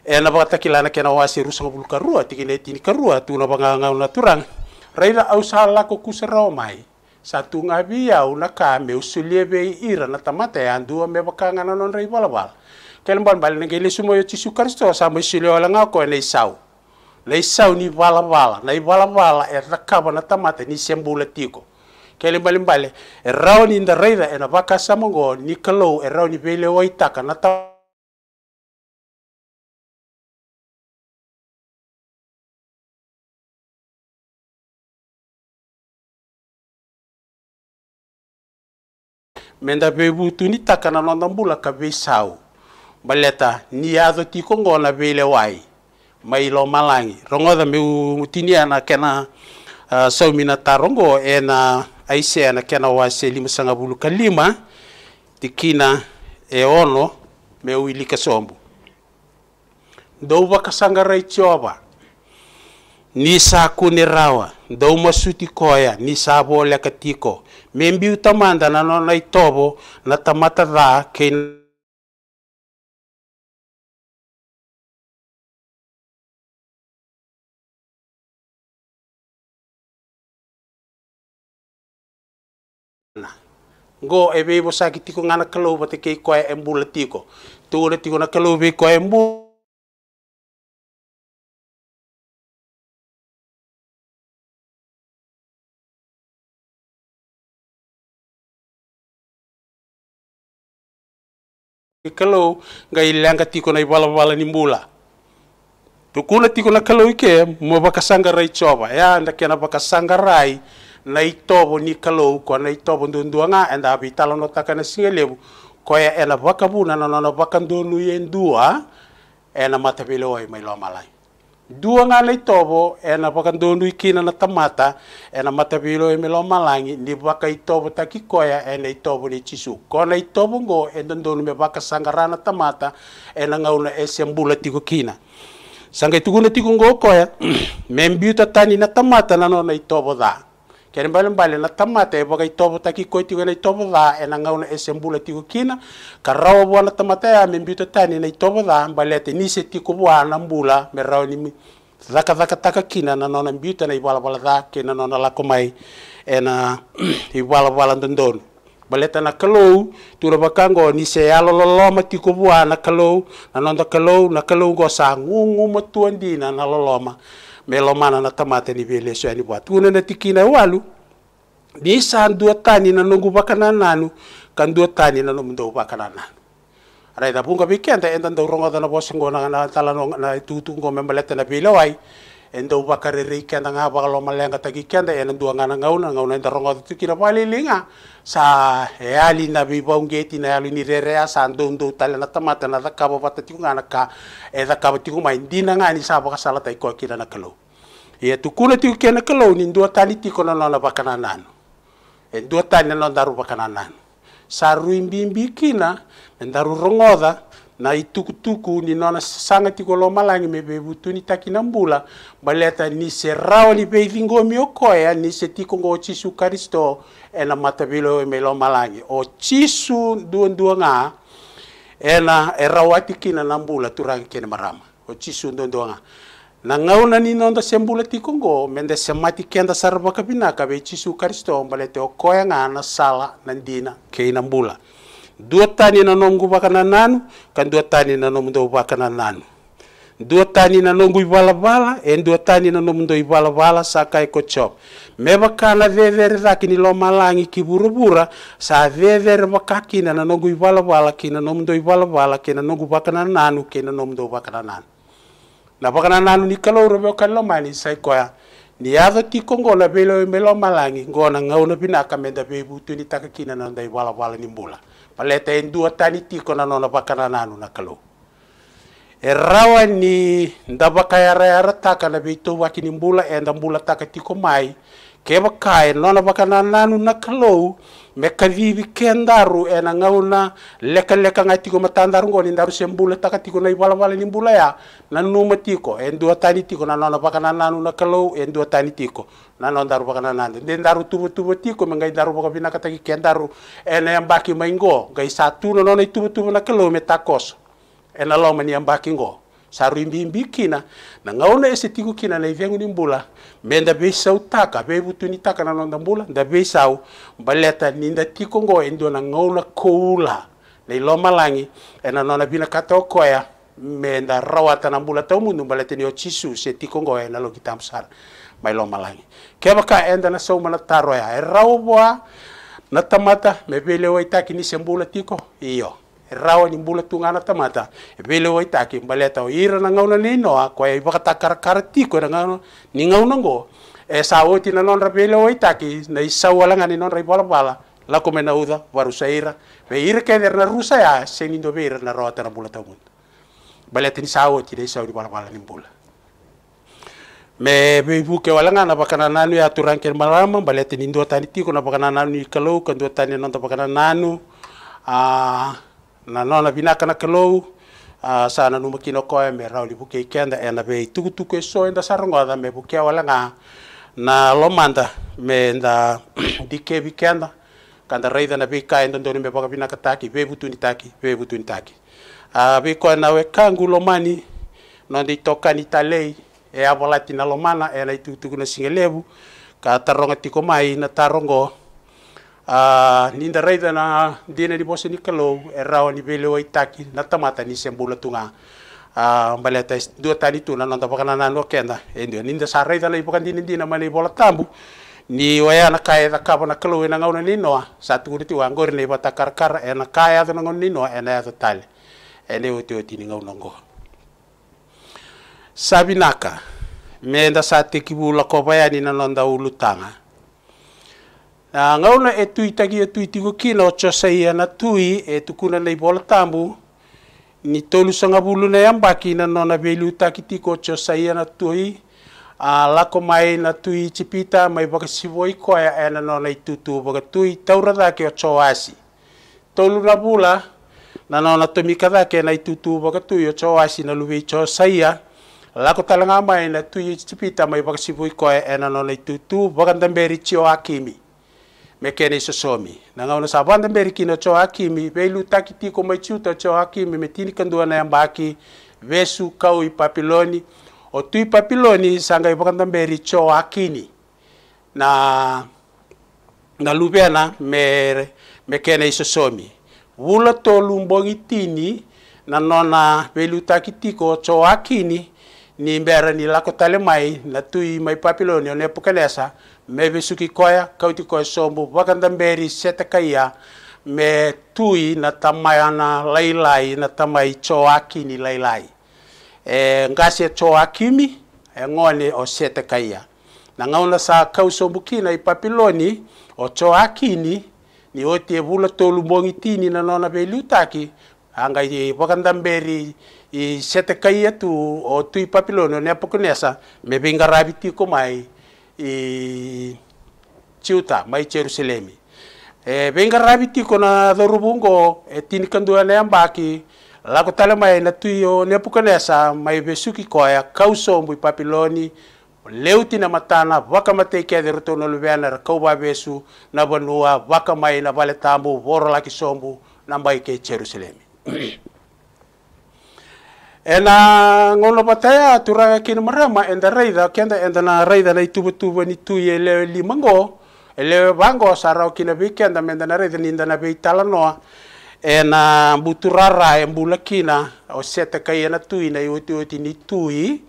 ena bakatakilana kena wase rusanga bulu karua tikine tini karua tuna banga nga una turang raira au sala ko kusero mai satu ngabia una kame usuliebe ira na tamata ya e ndua me bakanga na non rei balabal kelmbal bal ngeli sumo yo chisu karisto sa mo silio la ngako ena sau Le sau ni vala vala na i vala vala e rakava na tamata ni sembula tiko kele mbali mbali e rau ni nda reira e na vaka samongo ni kalou e rau ni vele o na tamata menda be ni takana nonda mbula ka be sau baleta ni yazo tiko ngona vele wai mailo malangi rongo da meu tini ana kena uh, saumina tarongo ena aise ana e kena wase lima sanga bulu kalima tikina e ono meu ilika sombu dou baka sanga rai tioba ni sa kune rawa dou masuti koya ni sa bole katiko membiu tamanda na nona itobo na tamata dha kena go e be bo sakiti ko ngana kelo ba te ke ko e tiko tu le tiko na kelo be ko e mbula kalau ngai langa tiko nai bala bala ni mbula tukuna tiko na ike mo bakasanga rai coba ya ndakena bakasanga rai lai tobo ni kalou ko nai tobo dunduanga enda abi talo no takana singelebu ko ya ela wakabu na no no wakandonu yendua ena matapile oi mai lo malai dua nga lei tobo ena wakandonu ikina na tamata ena matapile oi mai lo malangi ni taki itobo takikoya ena itobo ni chisu ko na itobo ngo endondonu me sangara na tamata ena ngauna esembula tiko kina sangai tukuna tikungo ya, membiuta tani na tamata na no na itobo dhaa kene mbalimbali na tamata e wakai topo taki koe tigo nei topo dha e na ngauna e sembula tigo kina ka rawa bua na tamata ya ame mbito tani nei topo dha mbali te nise tiko bua na mbula me rao ni dhaka dhaka taka kina na nona mbito na iwala wala dha kina nona lako mai e na iwala wala ndondonu baleta na kalou tura bakango ni se alololo matiko bua na kalou na nonda kalou na kalou go sa ngungu matuandina na loloma Melomana lomana na tamata ni vele so ani watu una na tikina walu ni san dua tani na nungu bakana nanu kan dua tani na nungu do bakana nanu rai da punga bikenta enda ndo ronga na bosingo na na tala na tutu ngo membaleta na endo ubakare rei kenda nga baka lo malenga taki kenda ena dua ngana ngauna ngauna enda rongo tu kira pali linga sa eali na bi baungeti na alu ni rerea sa ndondo tala na tamata na daka ba pata tiku ngana ka e daka ba tiku mai dina ngani sa baka sala tai ko kira na kelo ia tukuna ni dua tali tiko na lona baka na nanu e dua tali na daru baka na nanu sa ruimbi kina e na daru rongoda na i tuku ni nona sanga tiko lo malangi me be butuni taki na mbula baleta ni se raoni be vingo mi okoya ni se tiko ngo chisu karisto ena matabilo ya me lo malangi o chisu duan duanga ena erawati kina na mbula turangi kene marama o chisu duan duanga na ngauna ni nonda sembula tiko ngo mende semati kenda sarba kabina kabe chisu karisto balete okoya ngana sala nandina keina mbula dua tani na nongu bakana nanu kan dua tani na nomundo na nanu dua tani na nongu ibala bala en dua tani na nomundo ibala bala sakai kochop me ni loma langi lo malangi kiburubura sa baka ki na nongu ibala bala kina nomundo ibala bala kina nongu bakana nanu kina nomundo na nanu na na nanu ni kalau robe kalau mani sai koya ni ava ti e na belo melo malangi ngona na pinaka menda be butu ni takakina na ndai bala bala ni mbula waleta en dua tani tiko na nona bakana nanu na kalo e rawa ni ndaba kayara yara taka na beito waki ni mbula e nda mbula taka tiko mai ke bakai nona bakana nanu na kalo me kavivi ke ndaru ena ngauna leka leka ngai tiko matandaru ngoni ndaru sembula taka tiko na ibala wala ni mbula ya na numa tiko endua tani tiko na nona pakana nanu na kalau endua tani tiko na nona ndaru pakana nande de ndaru tubu tubu tiko me ngai ndaru pakapina kataki ena yang baki maingo gai satu na nona tubu tubu na kalau ena lo mani yang baki ngo sarwimbi mbi kina na ngaona ese tiku kina na ivengu ni mbula menda be sau taka be butu na londa mbula nda be sau baleta ninda tiku ngo endo na ngaona koula e na ilo malangi ena nona bina kato koya menda rawata na mbula tau mundu baleta ni ochisu se tiku ngo ena lo kitam sar mai iloma langi keba ka enda na sau mana taro ya. e rawo boa na tamata mebele wa itaki ni sembula tiko iyo rawa ni bula tungana tamata e pele wai taki baleta o ira na ngauna ni noa ko e baka takar karti ko na ni ngauna ngo e sa o tina non wai taki na isa wala ngani bala bala la komena uda varu saira ve ira ke der na rusa ya se ni do vera na rota bula tamun baleta ni sa o tina isa bala bala ni bula me be bu ke wala ngana bakana nanu ya turan ke malama baleta ni ndo tani ti ko na bakana nanu kan tani ya nanu ah na nona vinakana kelou uh, sana numa kino koe me rauli buke ikenda ena be tukutuku e nda sarongo ada me buke awalanga na lomanda me nda dike vikenda kanda raida na bika enda ndoni me baka vinaka taki vei butuni taki vei butuni taki vei koe na e kangu lomani nondi tokani talei e avolati e na lomana itu tuku na singelevu ka taronga tiko mai na tarongo uh, ninda raida na dina di bosi ni kalau erawa ni bele wai taki na tamata ni sembula tunga uh, ah, baleta dua tani tuna na nonta pakana na kenda endio ninda sa raida lai pakan dina dina mali bola tambu ni waya na kaya ta kapa na kalo wena ngau na ninoa satu kuri tu anggor e ni bata karkar ena kaya tu na ngau ninoa ena ya ta tali ene uti uti ni ngau nongo sabinaka menda sa tekibula kopaya ni na nonda ulutanga na ngauna e tuitagi e tuitigo kila o tsasaia ana tui e tukuna nei bola tamu ni tolu sangabulu na yambaki na nona belu takitiko o tsasaia na tui a lako mai na tui chipita mai koya ana na nona i tutu bakatui tauradake o cawasi tolu na bula na nona tomikadake na i tutu bakatui o tsoasi na luvi tsasaia lako talanga mai na tui chipita mai bakasivoi koya ana e na nona i tutu bakantamberi tsio akimi Mekene kene so somi na ngau sa banda beri cho hakimi be lu takiti ko mai chuta cho hakimi me tini kandua na yambaki vesu kau i papiloni o i papiloni sanga i pakanda beri cho hakini na na lubena mere me kene so somi wula to lumbongi tini na nona be lu takiti ko cho hakini ni mbera ni lako tale mai na mai papiloni o ne pukelesa mebi suki koya kauti koya sombu wakanda mberi seta kaya me tui na tamayana lailai na tamai choaki ni lailai e ngase mi e ngone o seta kaya na ngona sa kau sombu kina i papiloni o choaki ni oti e vula tolu mongi tini na nona lutaki anga i wakanda mberi i seta kaya tu o tui papiloni o neapokunesa me binga rabiti komai ciuta mai jerusalemi e benga rabiti kona dharubungo e tin kandu ne ambaki la tale mai na tuyo Nebukadnesa mai besuki koya kauso mbui papiloni leuti na matana waka mate ke de rotono lubeana ra ba besu na bonua waka mai na vale tambu voro la kisombu na mai ke Jerusalemi ena ngolo pataya turaga kini marama enda reida kenda enda na reida na itubu tubu ni tu ye le limango ele bango sara kina bi kenda menda na reida ninda na bi talanoa ena buturara embula kina o sete kai ena tui na yoti yoti ni tui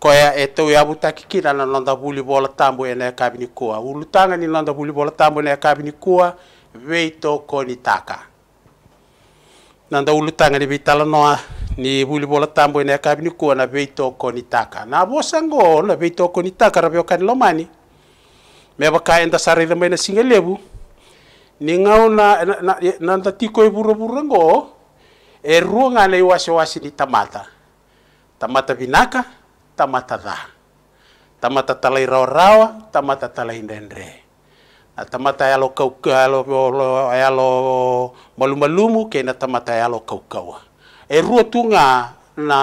koya eto ya butaki kina na londa buli bola tambo ena kabini kwa ulutanga ni londa buli bola tambo ena kabini kwa veito konitaka nanda ulutanga ni bi talanoa ni buli bola tambo ina ya ka ni kuona beito koni taka na sango na beito koni taka rabio kan lomani me baka enda sarire mena singelebu ni ngau na na na, na tiko iburu ngo e ruanga na iwasi wasi ni tamata tamata binaka tamata da tamata talai rawa rawa tamata talai ndendre na tamata yalo kau yalo yalo malumalumu ke na tamata yalo kau kau e rua tunga na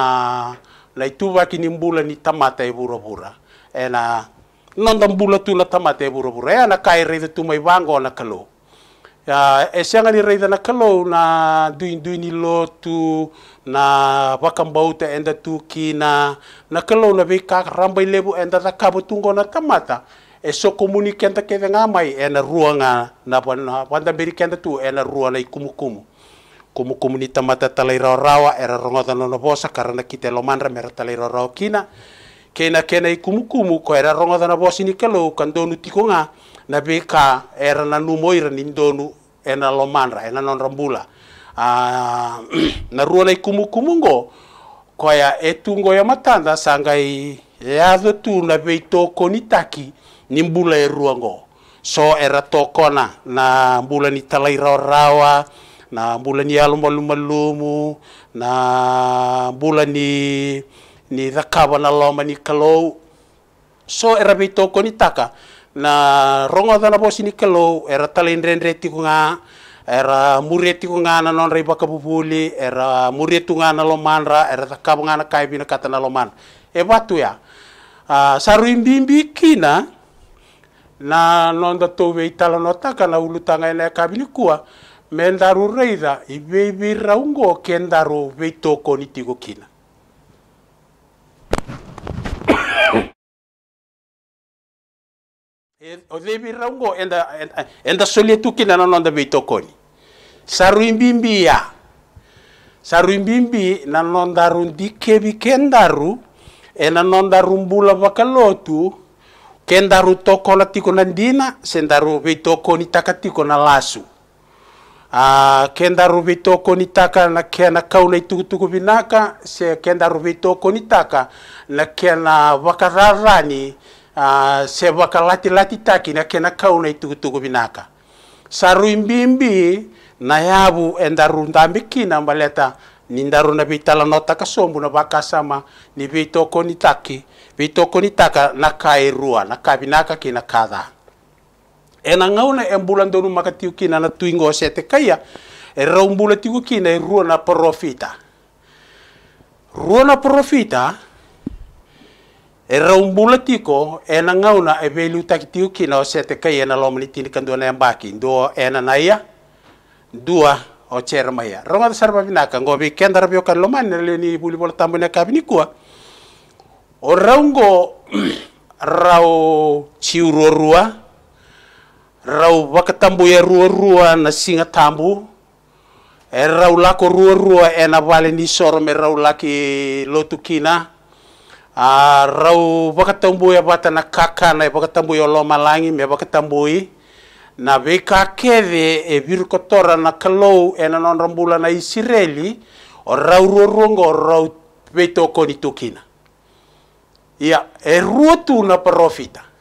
na ituva kini mbula ni tamata e bura bura e na nonda mbula tu na tamata e bura bura e na kai reitha tu mai vango na kalo ya e sianga ni reitha na kalo na duin duini lo tu na vakambauta enda tu kina na kalo na vika ramba lebu enda ta kabo tungo na tamata e so komunikenta ke venga mai e na ruanga na wanda beri kenta tu e na ruanga i kumukumu kumu. como comunita mata talai rawa era rongota no bosa karena kita lomanra mera rau kina kena kena i kumu kumu ko era rongota nono bosa ini kalo kan donu tikonga na beka era na numo ira nindonu ena lomanra ena non rambula ah, na ruona i kumu kumu ngo ko ya etungo ya matanda sangai ya yado tu na bei toko ni taki mbula e ruango so era tokona na mbula ni rau rawa na mbula ni yalo malu mu na mbula ni ni dhakaba na loma ni so era be ni taka na rongo dana bosi ni kalo era talen rendre tiku nga era mureti kunga na non rei baka bubuli era na ngana lomanra era takab na kai bina kata na loman e batu ya uh, saru imbimbi kina na non da towe itala nota kana ulutanga tanga kabini kuwa me mendaru reitha ibibirra ungo kendaru beitoko nitigukina othibirra eh, ungo enda enda, enda solietukina nanonda beitokoni saruimbimbia saruimbimbi nanondaru ndikebi kendaru enanondaru mbula vakalotu ke toko tokona tiko na ndina sendaru beitokoni takatiko na lasu a ah, kenda rubito konitaka na kena kauna itukutuku vinaka se kenda rubito konitaka na kena wakararani a ah, se wakalati taki na kena kauna itukutuku vinaka saruimbimbi na yabu endarundambikina mbaleta nindaru na vitala no takasombu na vakasama ni vitoko nitaki vitoko nitaka na kairua na kabinaka kina kadhaa ena ngauna embula ndonu makati ukina na tuingo sete kaya era umbula tiku kina e rua profita rua na profita era umbula tiko ena ngauna e velu takitiku kina sete kaya e na lomani tini kanduana embaki ndo ena naya dua o cermaya ronga sarba binaka ngobi kendara biokan lomani leni buli bola tambune kabini kuwa o raungo rau ciurorua rau vakatabui e ruarua na singa tabu erau eh, lako ruarua ena eh, vale nisoro me rau laki lotu kinaa ah, rau vakatabui a vata na kakana e vakatabui o lomalangi me vakatabui na veika kece e eh, virikotora na kalou ena nodra bula na isireli o rau ruarua go rau veitokonitu kina ia e rua tu na parofita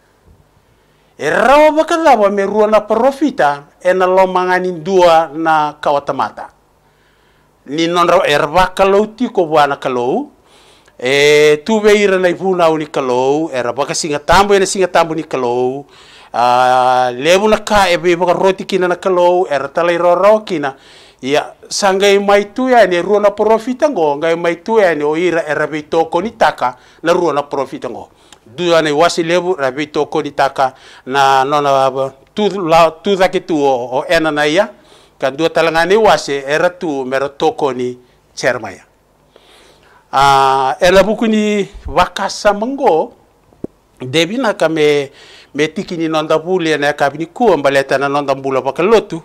e rawa baka lawa me na profita ena lo mangani dua na kawatamata ni non rawa e ti kalau tiko buana kalau e tuve ira na ipu na uni kalau erba ka singa tambo ena singa tambo ni kalau a lebu na ka e beba ka roti kina na kalau e ratalai roro kina ia sangai mai tu ya e ni rua na profita ngo ngai mai tu ya e ni o ira e ni taka na rua profita ngo duane wasilevu rabi toko ditaka na nona tu la tu zaki tu o, o enana ia kan dua talangani wase era tu mera toko ni cermaya a uh, e ela buku ni wakasa mango debi na kame me tiki ni nonda bule na kabini ku ambaleta na nonda bula pakalotu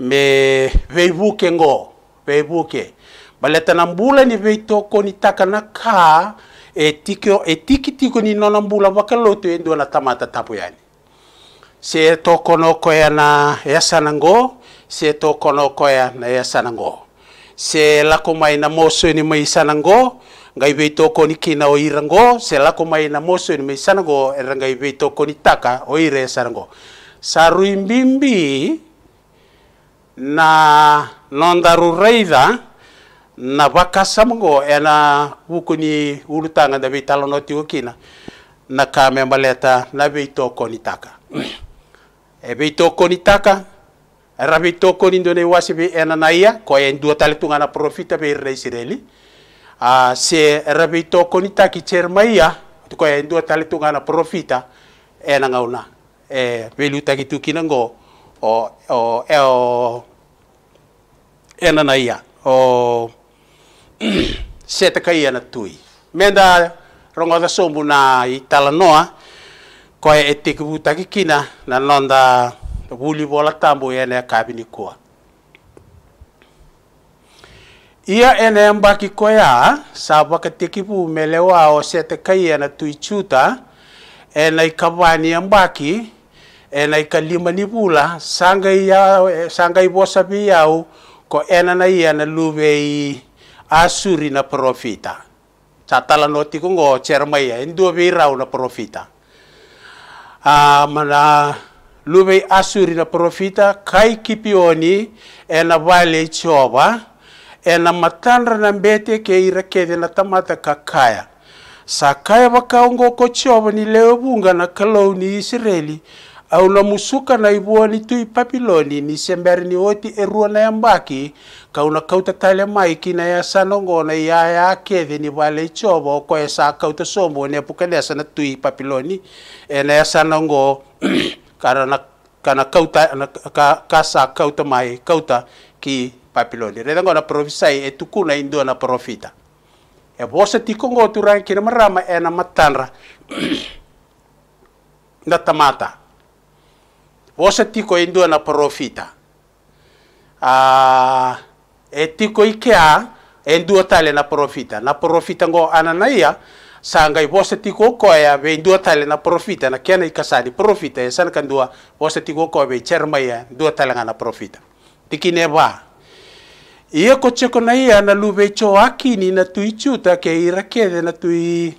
me veibuke ngo veibuke baleta na mbula ni veitoko ni taka na kaa e tikio tiko ni nona mbula wakalo tu endo na tamata tapu yani se to kono koya na ya sanango se to kono koya na ya sanango se lako mai na moso ni mai sanango ngai be to koni kina o ira irango se lako mai na moso ni mai sanango rangai be to koni taka o ire sa saruimbimbi na nondaru reidha na vakasamugo ena wukuni ulutanga na noti tiukina na kame maleta na veitokoni nitaka e veitokoni taka ra veitokoni done wasi ve ena naia ia en dua tale tungana profita be reisireli a se ra veitokoni taki cerma dua tale tungana profita ena ngauna e velutaki tukina go o o e o ena naia ia o seta kai ana tui. Menda rongoda sombu na i talanoa, koe e kina na nonda wuli bola tambo ene kabini kua. Ia ene mbaki koya, sabwa ka melewa o seta kai ana tui chuta, ena ikabani kabani mbaki, ena i kalima ni bula, sanga i bosabi e, yau, ko ena na i ana asuri na profita chatalanotti ku go cermaya indube rau na profita a ah, mana lube asuri na profita kai kipioni ena vale chova ena matandra na mbete ke irakete na tamata kakaya sakaya vakaongo ko chova ni leo bunga na kalou ni israeli au na musuka na ni tui papiloni ni ni oti erua na yambaki kauna kauta tale maiki na ya sanongona ya ya keve ni vale ichovo ko esa kauta sombo ne apukanesa na tui papiloni e na ya sanongo karana kana kauta na, ka, kasa kauta mai kauta ki papiloni redango na profisai e tukuna indo na profita e vosa tikongo turan kina marama e na matanra na tamata wosa tiko e ndua na profita uh, e tiko ikea e ndua tale na profita na profita ngo ananaia sanga i wosa tiko koya be ndua tale na profita na kena ikasadi profita e sana kandua wosa tiko koya be cherma ya ndua tale na profita tikine ba ia ko cheko na ia na lube cho akini na tui ke ira na tui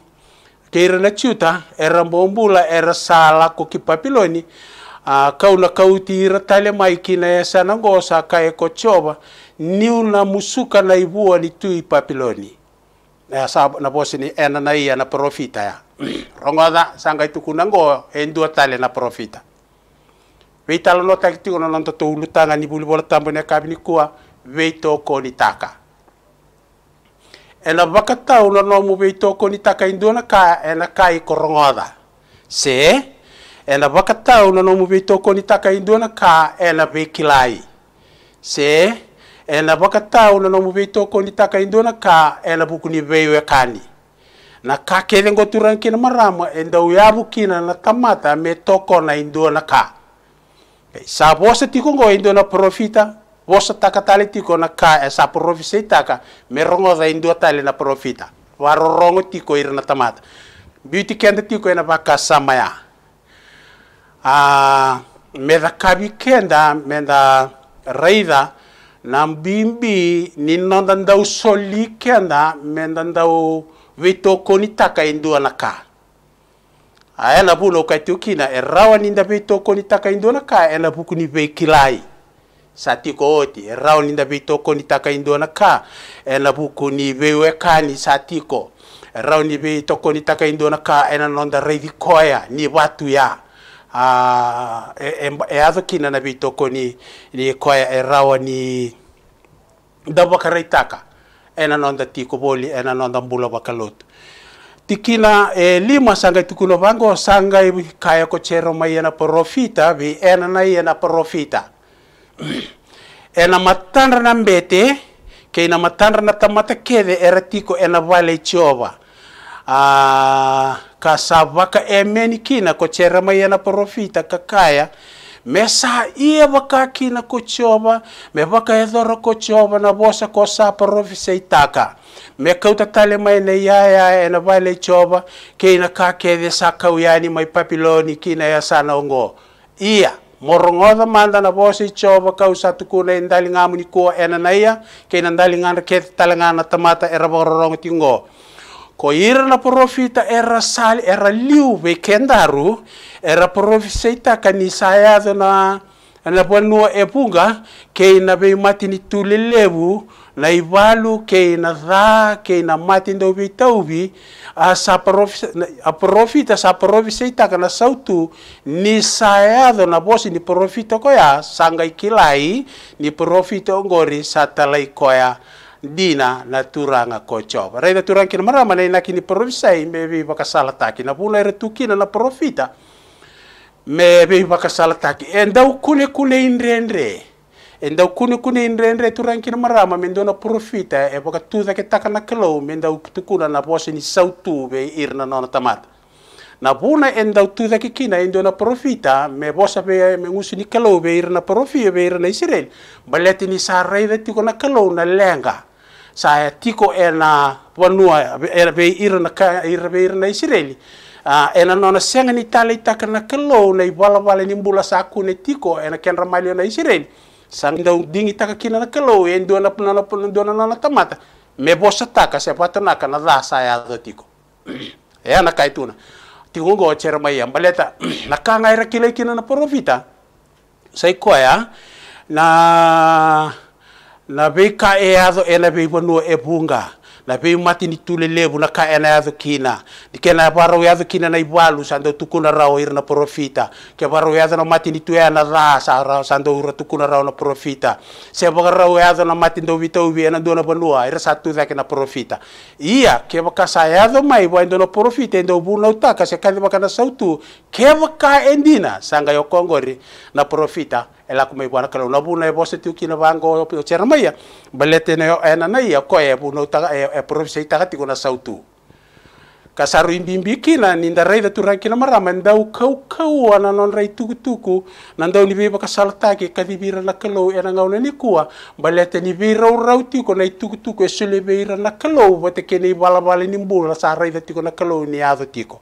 ke na chuta era mbombula era sala ko kipapiloni a kauna ira tale mai maikina ya sanango sa kae kochoba niuna musuka na ibua ni tui papiloni na sa na bosi ni ena na ia na profita ya rongoda sanga itukunango endua tale na profita weitalo no takti kono nanto to ulutanga ni buli bola tambo ne kabini kuwa weito ko ni taka ena bakata uno no mu weito ko ni taka indua e na ka ena kai korongoda se ena vakatau na nomu vei tokoni takaidua na kā ena vei se ena vakatau na nomu vei tokoni ka na kā ena vukuni vei na kā kele na kina marama e dau iavukina na tamata me tokona idua na kā sa vosa tiko go idua na profita vosa takatale tiko na kā e sa profisa ka me za idua tale na profita varorongo tiko ira na tamata beauty kenda tiko ena vakasa maya a ah, medha kabi meda menda na mbimbi ninonda ndau soli kenda menda ndau vitoko nitaka indua na ka aya na buno kati ukina erawa ninda vitoko taka indua na ka ena buku ni veikilai satiko oti erao ninda vitoko taka indua na ka ena buku ni veiwekani satiko erao ni vitoko ni indua na ka ena nonda raidhi koya ni watu ya e kina na bitoko ni ni koya e rawa ni dabakara itaka ena nonda tiko boli ena nonda mbula bakalotu tikina e lima sangai tukuno bango sangai kaya ko chero mai ena profita vi ena na ena profita ena matandra na mbete ke ena matandra na tamata kede era tiko ena vale chova Ah, ka sabaka emen kina ko cerama yana profita kakaya sa ia baka kina ko chioba me baka edoro ko chioba na bosa ko sa profisa itaka me kauta tale mai na ia ia ena vale chioba kina ka kede sa kauyani mai papiloni kina ya sana ongo ia morongoda manda na bosa i chioba kau sa tukuna e ndali ngamu ni kua ena na ia kina ndali ngana kete tale tamata era bororong tingo ko na profita era sali era liube kendaru era profita kanisa yazo na na bonu epunga ke na be matini tulelebu na ibalu ke na dha ke na matini do bitaubi a sa profita a profita sa profita kana sautu ni sayado na bosi ni profita koya sangai kilai ni profita ngori satalai koya dina na turanga ko job rei na turang kina marama nei na kini profisai me vi baka sala na vuna re tukina na profita me vi baka sala taki endau kune kune indrendre endau kune kune indrendre turang kina marama me ndona profita e baka tuza ke taka na kelo me ndau tukuna na bosi ni sautu be irna nona tamata na puna endau tuza ke kina endona profita me bosa be me ngusi ni kelo be irna profia be irna israel balete ni sa rei tiko na kelo na lenga Saya tiko ena wanua era be ira na ka era be ira na Israeli ena nona senga ni tala itaka na kelo na ibala bala ni mbula saku ne tiko ena kenra malio na isireli sang dau dingi taka kina na kelo en na puna na puna dua na tamata me bosa taka se na kana da saya e do tiko ena kaituna tiko go chera mai ambaleta na kanga era kile kina na profita sai koya na na vei ka e azo ena vei vanua e bunga na vei mati ni tule na ka ena azo kina ni kena baro yazo e kina na ibalu sando tukuna rao na profita ke baro yazo e na mati ni tue ana ra sa rao sando tukuna rao na profita se baka rao e na mati ndo vita ubi ena dona vanua ira sa zake na profita ia ke baka sa yazo mai bo ndo na profita ndo bu na utaka se kadi na sautu ke baka endina sanga yo kongori na profita ela la kuma iwana kalau na buna e bose tiu kina bango o pio chera maia ne ena na ia ko e buna ta e, e provinsi ta kati kona sautu ka saru imbimbi kina ninda rei da turan kina marama ndau kau kau ana non rei tuku tuku na ndau ni beba ka salta ke ka dibira na kalau ena ngau ni nikua balete ni bira urau tiu kona i tuku tuku e sule bira na kalau bate kene i bala bala ni mbula sa rei tiko na kalo kalau ni ado tiko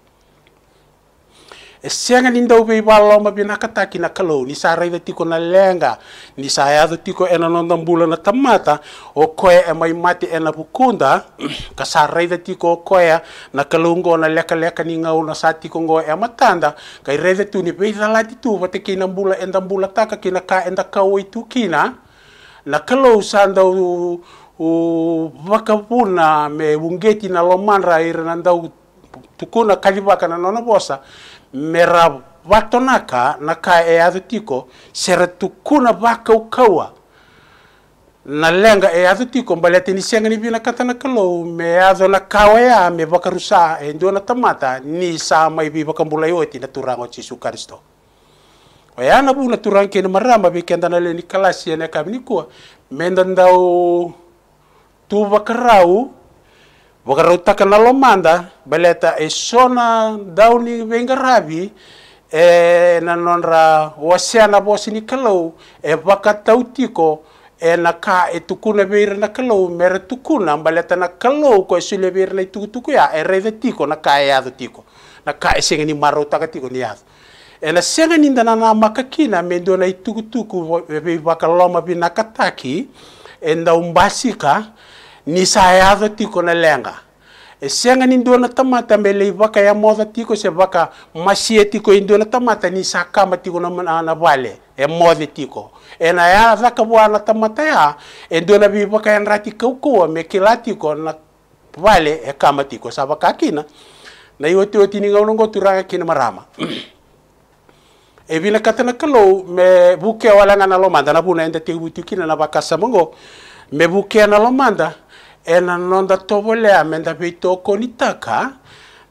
e senga ni ndau bei balo ma bina kata kina kalau ni sa raida tiko na lenga ni sa ya tiko ena nonda bula na tamata o koe e mai mati ena bukunda ka sa raida tiko o koe na kalau ngo na leka leka ni ngau na sa tiko ngo e matanda ka raida tu ni bei dalati tu wate kina bula enda bula taka kina ka enda kau itu kina na kalau sa ndau u vakapuna me wungeti na lomanra ira na ndau tukuna kalivaka na nona bosa mera vatonaka na ka e azutiko sere tukuna vaka ukawa na lenga e azutiko mbalete ni senga ni bina na kalou me azo na kawa e ya me vakarusa e ndo na tamata ni sa mai bi vakambula yoti na turango chisu kristo oyana e bu na turang ke marama bi kenda na leni kalasi e ne kabni kuwa mendandau tu vakarau vakarautaka na lomanda baleta e dauni vengaravi e na nonra wasiana ni kalau e vakatautiko e na ka e tukuna veira na kalau mere tukuna baleta na kalau ko e sule veira na itukutuku ya e reve tiko na ka e yado tiko na ka e sengeni marautaka tiko ni yado e na sengeni dana na makakina mendo na itukutuku vakaloma vinakataki e ndaumbasika ni sayava tiko na lenga e senga ni ndona tamata mbele ibaka ya moda tiko se baka masie tiko indona tamata ni sakama tiko na na vale e moda tiko e na ya zaka bwana tamata ya e ndona bibaka ya nrati kuko me kilatiko na vale e kama tiko sabaka kina na yote yote ni ngolongo turanga kina marama e vina katana kalo me buke wala ngana lomanda na buna enda tibutikina na bakasa mongo me buke na lomanda Ena enanonda tobole amenda ni taka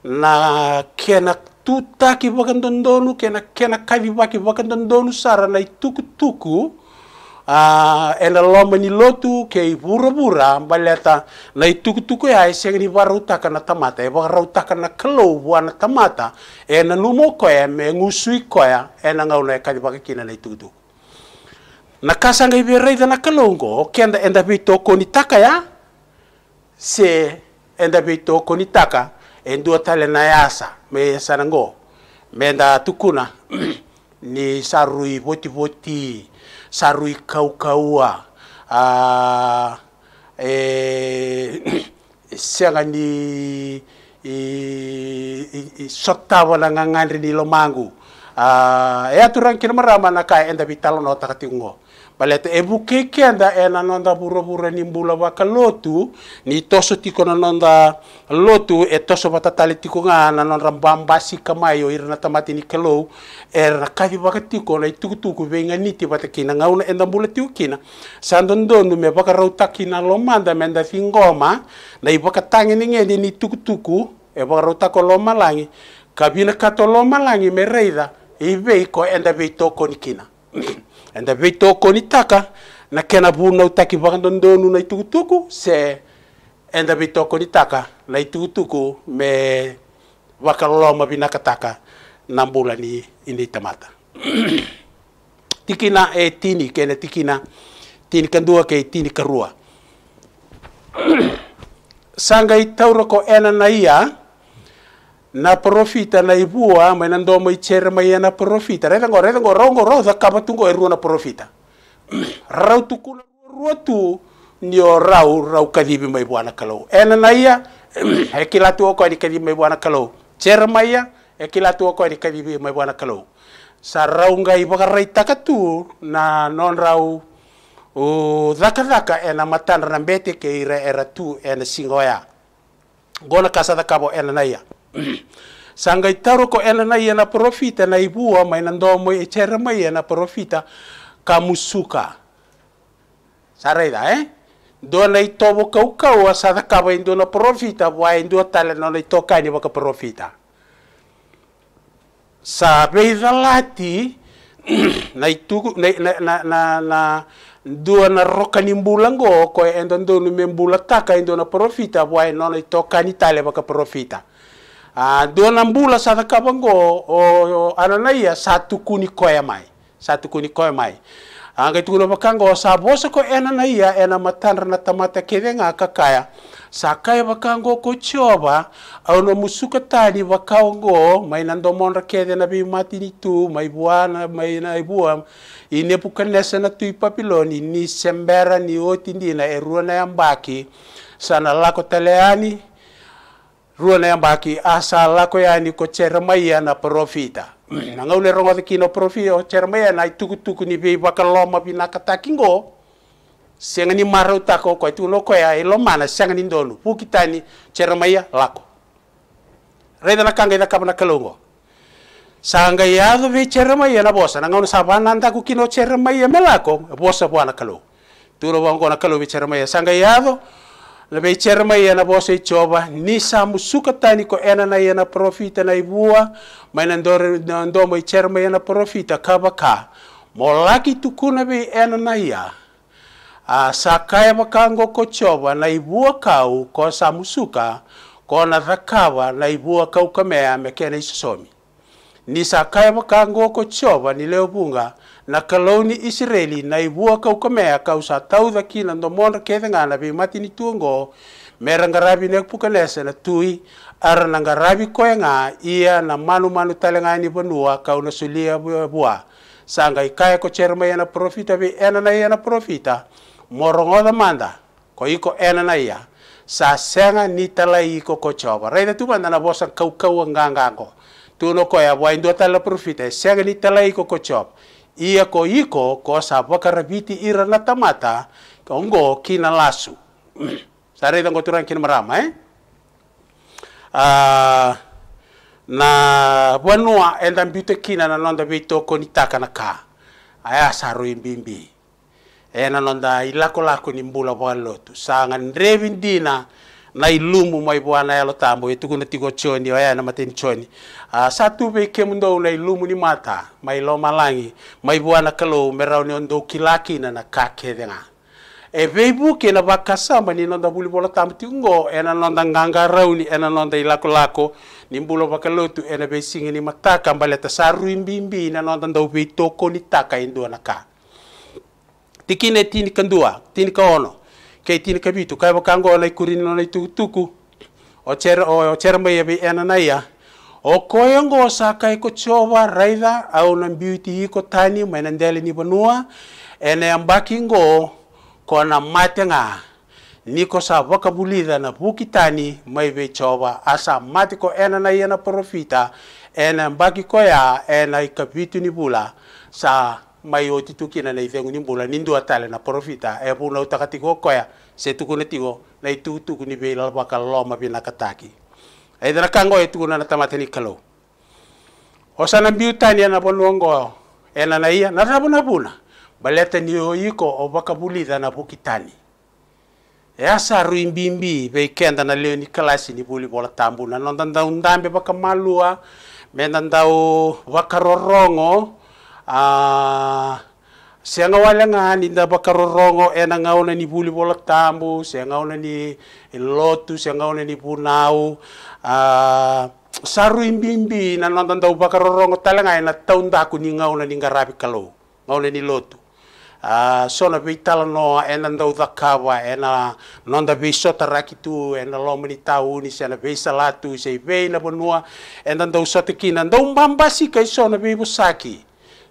na kena tuta ki donu kena kena vakan don donu sara na itukutuku uh, ena loma ni lotu ke i vura-vura baleta na itukutuku ya e eseng ni varautaka na tamata e varautaka na kalou na tamata ena numo koya me ngusui koya ena ngauna e, e vaki kina na itukutuku na ngai i vereida na kalongo kenda enda toko ni taka ya se enda be to koni taka endo tale na yasa me sanango me nda tukuna ni sarui voti voti sarui kaukaua a e siangani i sottawa na ngangandri ni lomangu a e aturan kirmarama na kai enda bitalo no takatingo palete e bukeke anda ena eh, nonda buru ni mbula waka lotu ni toso tiko na nonda lotu e toso tali tiko nga na nonda mbambasi kamayo ira na tamati ni kelou e eh, na kavi waka tiko na itukutuku venga niti kina nga una enda mbula tiko kina sandondondu me waka rautakina lomanda menda fingoma na i waka tangi ni ngedi ni tukutuku e waka rautako lomalangi kabina kato lomalangi mereida i veiko enda veitoko ni kina enda vei toko ni taka na kena bunau taki vakadodonu na itukutuku se enda vei toko ni taka na itukutuku me bina kataka na mbula ni ini tamata tikina e tini kene tikina tini kadua ke tini karua sangai tauroko ena na iya na profita na ibua ama na ndomo ichere mai na profita reta ngo reta ngo rongo roza kama tungo eru na profita rau tukula rua tu nio rau rau kadibi mai bwana kalau ena na ia e kila tu oko ni kadibi mai bwana kalau chere mai ya e kila tu oko ni kadibi mai bwana kalau sa rau ngai bakarai takatu na non rau o zaka zaka ena matana na mbete ke ira era tu ena singoya gona kasa dhakabo ena na ia sanga itaro ko ela na ia profita na ibua mai na ndoa mo e chera mai ia profita kamusuka musuka saraida eh do na itobo kau kau asa sada kaba indo na profita wa indo tala na itoka ni baka profita sa beida lati na itu na na na, na, na dua na roka ni mbulango ko endo ndo ni mbula taka indo na profita wa indo na itoka ni tala baka profita Uh, ah, dua enam bulan sata o, ananaia satu kuni koe mai satu kuni koe mai anga tu no bakango sa bosa ko ena matan na tamata kedenga ah, kakaya sakai bakango ko choba au ah, no musuka tani bakango mai nando monra kede na bima matini tu mai buana mai na ibua ine pukanesa na tu papiloni ni sembera ni otindina yang baki sana lako teleani ruona ya mbaki asala ko yani ko cermaya na profita mm. na ngaule rongo kino profio cermaya na tuku tuku ni bi bakaloma bi kingo sengani maro tako ko tuno ko ya lo mana sengani ndonu pukitani cermaya lako reda na kanga na kabana kalongo sanga ya do bi cermaya na bosa na ngauna sabana nda ku kino cermaya melako bosa bwana kalo turo wango na kalo bi cermaya sanga ya do labe cherma yana bose choba ni samu tani ko ena na yana profita na ibua mai na ndore na ndomo cherma yana profita mo laki tukuna be ena na ya a ah, sakaya makango ko choba na ibua kau ko samu suka ko na thakaba na ibua kau kamea mekene isosomi ni sakaya makango ko choba ni leo bunga na kaloni Israeli na ibua kau kamea kau sa tau da kina no mona ngana bi mati ni tuongo mera nek pukalese na tui ara na koe nga ia na manu manu talenga ni bonua kau na sulia bua bua sanga ikaya ko cherma yana profita bi ena na yana profita morongo da manda ko iko ena na ia sa senga ni tala iko ko choba reida tu na bosan kau kau nganga ko tuno ko ya wa indota la profita e senga ni tala iko ko ia ko iko ko sa vakarabiti ira na tamata ongo kina lasu sare dango turan kina marama eh uh, na wanua enda mbito kina na londa bito konitaka na ka aya saru imbimbi na londa ilako lako ni mbula walotu sanga ndrevi ndina na ilumu mai ya yalo tambo itu kuna tigo choni oya na matin choni uh, satu be mundo na ilumu ni mata mai lo malangi mai na kalo merau ni ondo kilaki na na kake denga e veibu ke na mani ni nonda buli bola tambo tiungo e na nonda nganga rauni ena na nonda ilako lako ni mbulo tu e na singi ni mataka mbale ta saru imbimbi na nonda ndau toko ni taka indo na ka tikine tini kandua tini kaono keitin kabitu kaibo kango olai kurin olai tutuku ocher ocher mai enana enanaya o koyango kai ko chova raida au na beauty iko tani mai nandele ni banua ene ambaki ngo kona matenga niko sa wakabulida na bukitani mai be chova asa mati ko enanaya na profita ene ambaki ko ya ena ikabitu ni bula sa mayo tituki na naifengu ni mbula ni ndua tale na profita e puna utakati ko koya se tukune tigo na itu ni bela baka loma bina kataki e dana kango e tukuna na tamate ni kalo o biutani na bonongo e na na ia na buna baleta ni oiko o baka bulida na bukitani e asa ruimbimbi veikenda na leo ni kalasi ni buli bola tambuna nonda ndambe baka malua menda ndau baka rorongo uh, ah, sianga wala nga ni bakar bakarorongo enang eh, na ngauna buli bola tambu siang ona ni lotu siang ona ni punau uh, ah, saru imbi na nonton dau bakarorongo talanga e na taunda ku ni ngauna ni ngarapi kalau ngauna ni lotu Uh, sona pei tala noa e na ndau dhakawa e na nonda pei sota rakitu e na lomani tau uni se na pei salatu i pei na bonua e mbambasi kai sona pei busaki.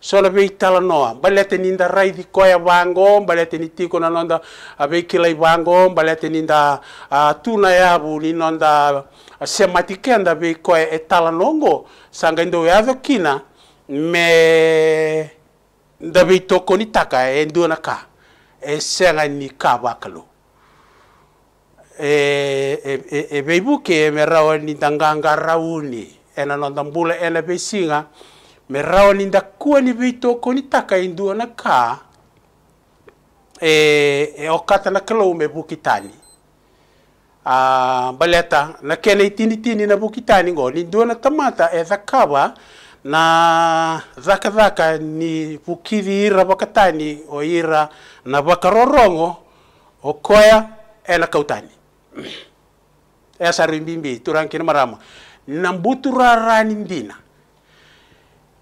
solo be italanoa balete ninda raidhi koya bango balete ni tiko na nonda abe kilai bango balete ninda uh, tuna yabu e ni nonda uh, sematikenda be koya etalanongo sanga ndo yavo e kina me ndabe toko ni taka e ndo na ka e senga ni ka bakalo e e e, e beibuke e me rawa ni tanganga rauni ena nonda mbula ena be singa ni nindakuwa niveitoko indua na kaa e, e okata na kala me bukitani uh, baleta na kene itinitini na bukitani ngo nindua na tamata e zakawa na zaka ni vukithi ira vakatani o ira na vakarorongo e ena kautani esa rimbimbi turankini marama na mbuturarani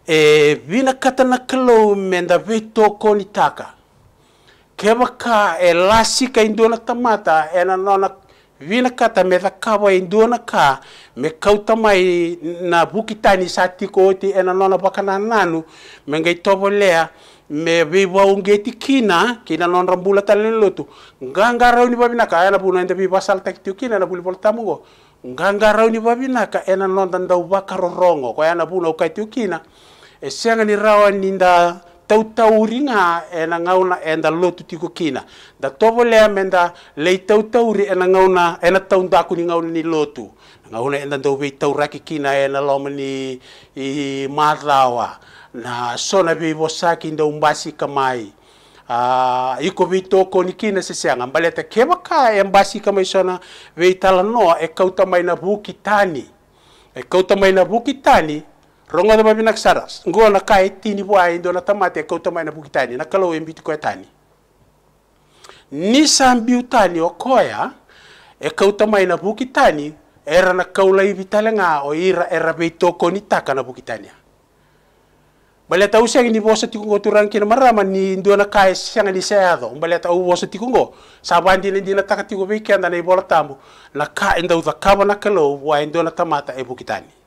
e bina katana kalau menda vito koni taka keba ka e lasi ka indona tamata ena na nona vina kata me takawa indona ka me kauta mai na bukitani sa tiko oti e na nona bakana nanu me ngai tobo lea me viva ungeti kina kina non rambula talilotu nganga rauni babina ka ena buna ende viva salta kitu kina na buli voltamugo nganga rauni babina ka ena non dandau bakarorongo ko ena buna ukaitu kina e sianga ni rawa ni da tautauringa e na ngauna e da lotu tiko kina da tovo lea me da lei tautauri e na ngauna e na taundaku ni ngauna ni lotu ngauna e na dovei tauraki kina e na loma ni i marawa na sona vei vosaki da umbasi kamai Uh, iko vei toko kina sesianga mbale ta kevaka e mbasi kamai sona vei talanoa e kauta mai na vuki tani e kauta mai na vuki tani rongo da babina saras ngo na kai tini bo ai dona tamate ko tama na bukitani na kalo embi ko tani ni sambi utani okoya e ko tama na bukitani era na kaula i vitalanga o ira era be to ni taka na bukitania bale tau seng ni bosa tikungo turang kina marama ni dona kai seng ni seado bale tau bosa tikungo sabandi ni dina taka tikungo be kenda na ibola tambu na ka endau zakaba na kalo wa endona tamata e bukitani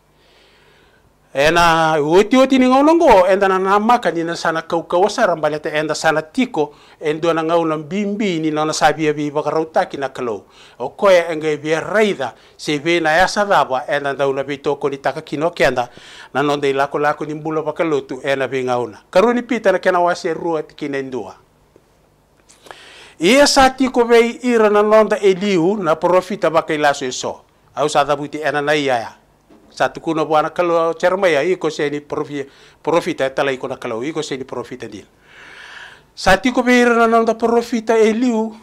ena woti-woti ni ngaulongo enda na namaka ni na sana kaukaua sara enda sana tiko endo na na bimbi ni na na sabiabi vakarautaki na kalou o koe enga e raida se seve na ea ya savava na daula vei toko ni kino kenda na nonda i lakolako ni bula vakalotu ena vei ngau na karuni pita na kena wase rua tikina ia sa tiko vei ira na nonda e liu na profita vakai laso e so au sa thavuti ena na iaia ya. satukuna bwana kala cerma ya iko seni profi profita tala iko na kala iko seni profita dil sati ko bir na nanda profita eliu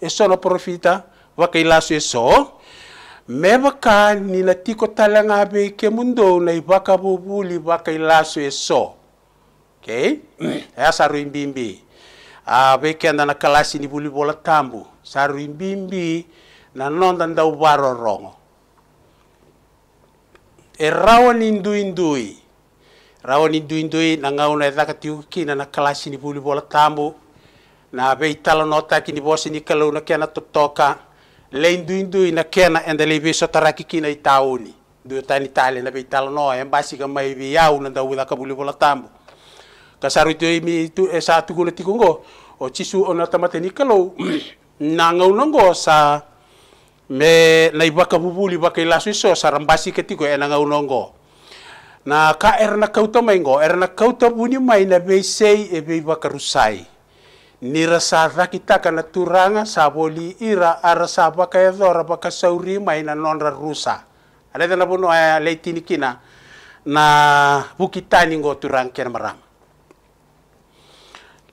e sono profita wa kai laso e so me baka ni la tiko tala ngabe kemundo mundo na ibaka bubuli wa kai laso so okay hmm. ya saru imbimbi a be kenda na kalasi ni buli bola tambu saru imbimbi na nonda ndau baro rongo e rawa ni ndui ndui rawa ni ndui ndui na ngauna e thaka tiu kina na kalasi ni puli bola tambu na bei ni bosi ni kalau na kena totoka le ndui ndui na kena enda le beso taraki kina i tauni ndui tani tale na bei tala no e mbasi ka mai vi yau na ndau thaka puli bola tambu mi tu e sa tu o chisu ona tamate ni kalau na ngo sa me na ibaka bubuli baka ilasu iso sarambasi ketiko ena ngaunongo na ka erna kauta mai maingo erna kauta buni mai na sei e bei baka rusai nira sa kita kana turanga saboli ira ara sa baka edora baka sauri mai na nonra rusa ada tana bono a e leitini kina na bukitani ngo turang kena maram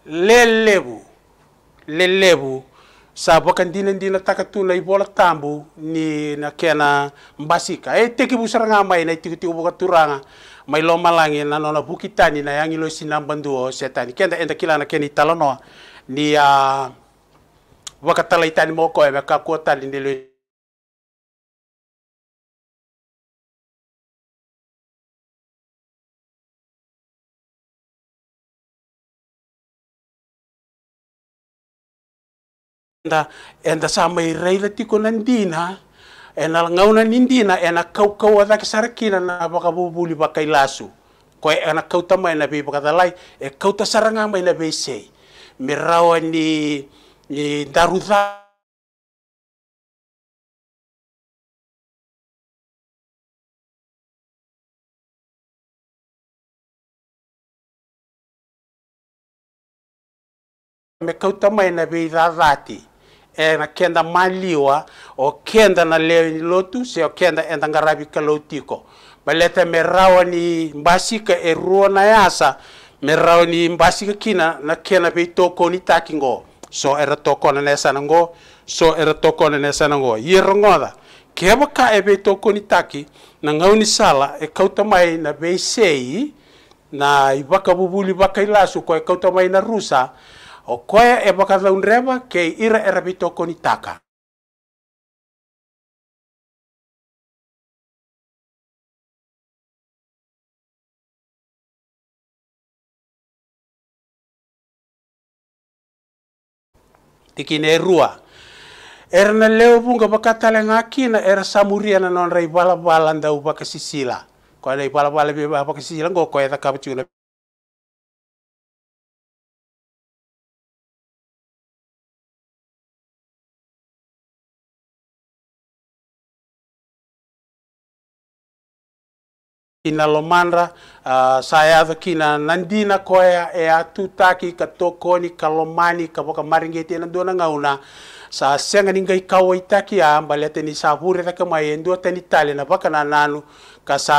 lelebu lelebu sabokan dina dina takatuna ibola tambu ni na kena mbasika e teki busaranga mai na tiki tiku buka turanga mai loma malangi na nona bukitani na yangi lo sinambanduo setani kenda enda na keni talono ni a uh, waka talaitani moko e meka kuotali ni enda enda samai raila tiko na dina ena ngauna nindina ena kau kau ada kesarakina na baka bubuli baka ilasu ko ena kau tama ena be baka e kauta saranga mai na be sei mirawa ni ni daruza me kau tama ena be idadati Eh, kenda maliwa okenda na lewi lotu se okenda enda ngarabi kalautiko baleta merawa ni mbasika e ruona yasa me ni mbasika kina na kena pe toko ni takingo so era toko na nesa nango so era toko na nesa nango yirongoda keba e be toko ni taki na ngauni sala e kautamai na beisei na ibaka bubuli baka ko e kautamai na rusa o koya e bakasla undreba ke ira erabito koni taka. Tikine rua. Era na leo bunga tala ngaki na era samuria na non rei bala bala ndau bakasisila. Kwa rei bala bala be bakasisila ngo koya takabu ina lomandra uh, sayava kina nandina koya e atutaki ka tokoni ka lomani ka boka maringeti e na gauna sa sega ninga ikawa itaki a mbalete ni savure raka mai e ndo tani tale na baka na ka sa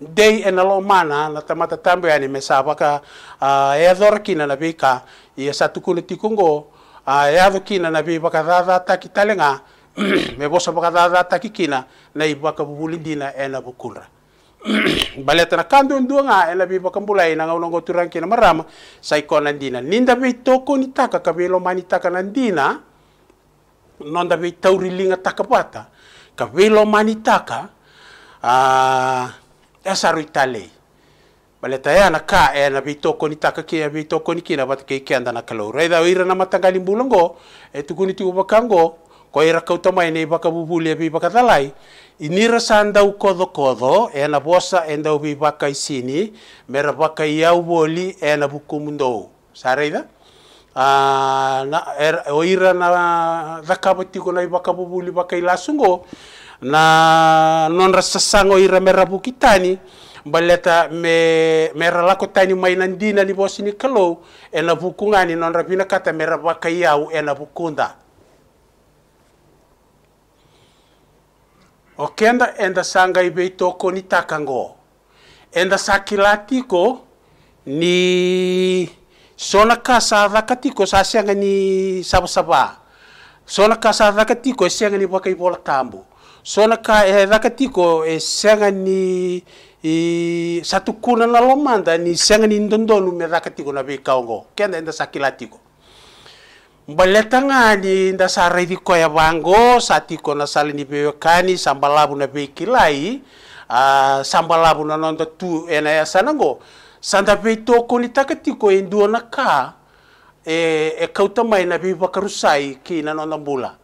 dei ena lomana na tamata tabu ani mesa baka uh, e ador kina na veika ia e sa tukuna tikungo uh, e ado kina na bi baka dada taki talenga me vosa baka taki kina na ibaka dina ena bukunra baleta na kando ndua nga ela bi bakambulai na ngau ngo turanki na marama sai kona ndina ninda be toko ni taka kabelo mani taka na ndina nonda be taurilinga taka pata kabelo mani taka a esaru itale baleta ya na ka e na be toko ni taka ke be toko ni kina bat ke ke na kalau reda wira na matangali bulongo e tukuni tu bakango ko ira kautama ene bakabubule bi bakatalai inira sa kodho kodho ena vosa enda ubi isini mera baka yau boli ena vukumudou sareida uh, ah, na er, oira na dhakabatigo na ibaka bubuli baka ilasungo na nonra sasango ira mera bukitani baleta me mera lako tani mai na dina ni bosi ni kalou ena bukungani nonra bina kata mera baka yau ena vukuda okenda enda sanga toko ni takango enda sakilatiko ni sona kasava sa sanga ni sabasaba sona kasava katiko e sanga ni waka ibola tambu sona ka eva katiko e sanga ni i satukuna na lomanda ni sanga ni ndondonu me rakatiko na kaongo kenda enda sakilatiko mbaletangani nda saredhiko ya vango sati kona sali ni kani sambalabu na beikilai uh, sambalabu na nonda tu ena ya sanango sanda beitoko ni takatiko endua ya na ka e, e kautamai na beivakarusai ki na nonda bula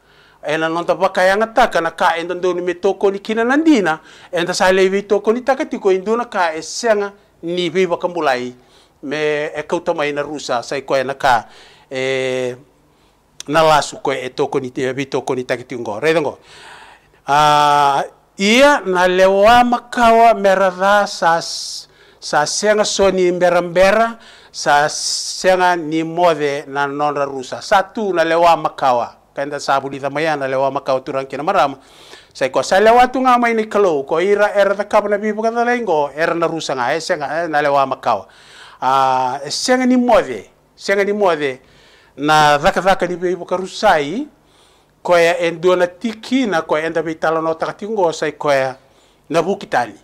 ena nonta pakayanga taka na ka enda me toko ni kina nandina enda sali beitoko ni takatiko endua ya na ka e senga ni beivakambulai me e kautamai na rusa sai koe ya na ka e, na lasu ko e ni te bi e tokoni takiti ngo re ngo a ia na lewa makawa merara sa sa senga soni merambera sa senga ni move na nonra rusa sa tu na lewa makawa buli sabuli maya na lewa makawa turang kina marama sai ko sa lewa tunga mai ni klo ko ira era da na bi buka lengo era na rusa nga e senga e na lewa makawa a ah, e senga ni move senga ni move na vakavaka ni vei vokarusai koya e duana tikina koya e da vei talanotaka ti koya na bukitani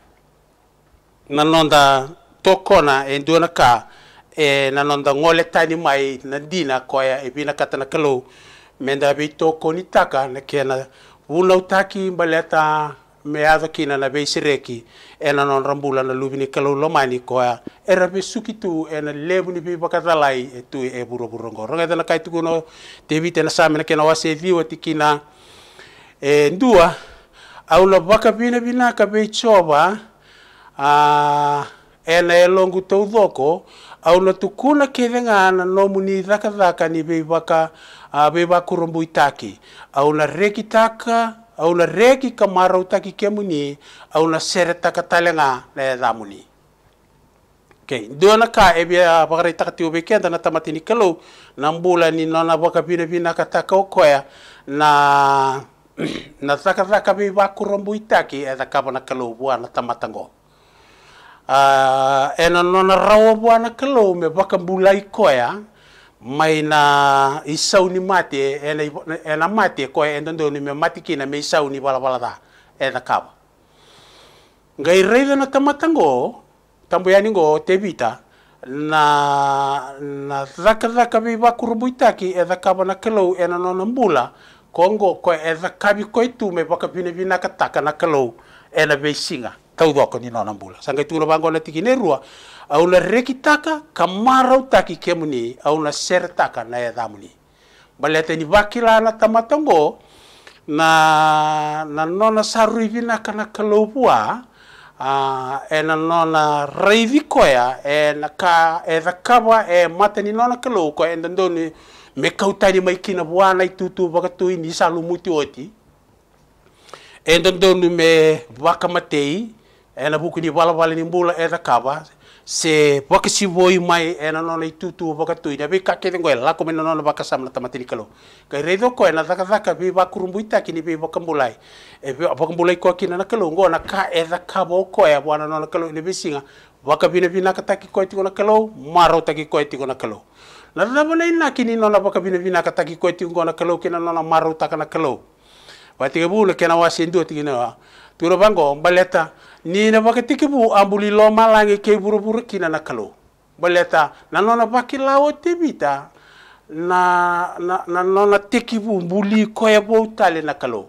na nonda tokona e duana ka e na nonda ngole tani mai na dina koya e vina kata na kalou me da tokoni taka na kia na vunau taki baleta me ava kina e na bei sereki ena non rambula na lubini kalau lomani koa era be suki tu ena lebu ni be bakatalai e tu e, e buro burongo ronga na kai tu kono te vi tena samena kena wase e viwa tikina e ndua au la baka bina bina ka be choba a ena e longu doko au na tukuna kevenga ana no muni dhaka ni be baka a be bakurombu itaki au na rekitaka taka au na reki ka utaki kemuni au na sereta katalenga talenga na da muni okay Ndiyo na ka e ya bakari takati ubekenda na tamati ni kalu na mbula ni nona waka bina bina kataka ukoya o koya na na zaka zaka bi ba itaki e da kaba na kalu buwa na tamatango uh, ah, ena nona rawa buwa na kalu me waka mbula ikoya koya mai na i sauni mate ena ena mate ko e ndo ni me ki kina me sauni wala wala da e na kaba ngai rei na tamatango tambo yani ngo vita na na zaka zaka bi ba ki e da ka na kelo ena no na mbula kongo ko e da bi ko itu me baka bine bina kataka na kelo ena be singa tau do ko ni no na mbula sanga tu no bango na rua aula reki taka ka marau taki kemuni aula ser taka na edamuni ya balete ni bakila na tamatongo na na nona saruvina kana kalopua uh, ena nona reivi koya e na ka e dhakava e mata ni nona kalou koia e ndondoni me kautani mai kina buana i tutu ini salu muti oti e ndoni me vakamatei e na buku ni valavala ni mbula e se waka si woi mai e na nona i tutu o waka tui na wei kake tengo e lako mena nona waka samna tamatini kalo kai rei doko e na dhaka dhaka wei wakurumbu ita kini wei waka mulai e wei waka mulai kwa kina na kalo ngo na ka e dhaka woko e wana nona kalo ile wei singa waka vina vina ka taki koe tiko na kalo maro taki koe tiko na kalo na dhaba na ina kini nona waka vina vina ka taki koe tiko na kalo kina nona maro taka na kalo Wati kebu na kena wasi ndu tigina wa. Turo bango baleta ni na wakati kibu ambuli lo malangi ke buru-buru kina na kalo Boleta, na nona baki lawo tibita, na, na, na nona tiki bu mbuli koe bo utale na kalo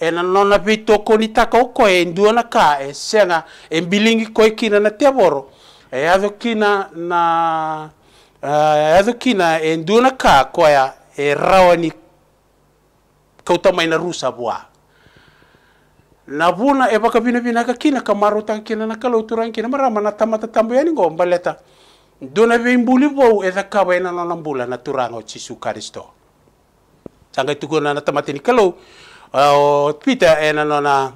E na nona bito ni taka e ndua na ka, e senga, e bilingi koe kina na teboro. E azo kina na, uh, e, azo kina e ndua na ka koya, e rawani kautamai na rusa bua navuna evaka eh, bino vinakakina kamarotagakina nakalauturagakina mara manatamatatabu yani ngo mbaleta dona veimbuli vou ecakava eh, ena nona bula na turaga o jisu karisto saga tukuna na tamatini kalau o pita ena nona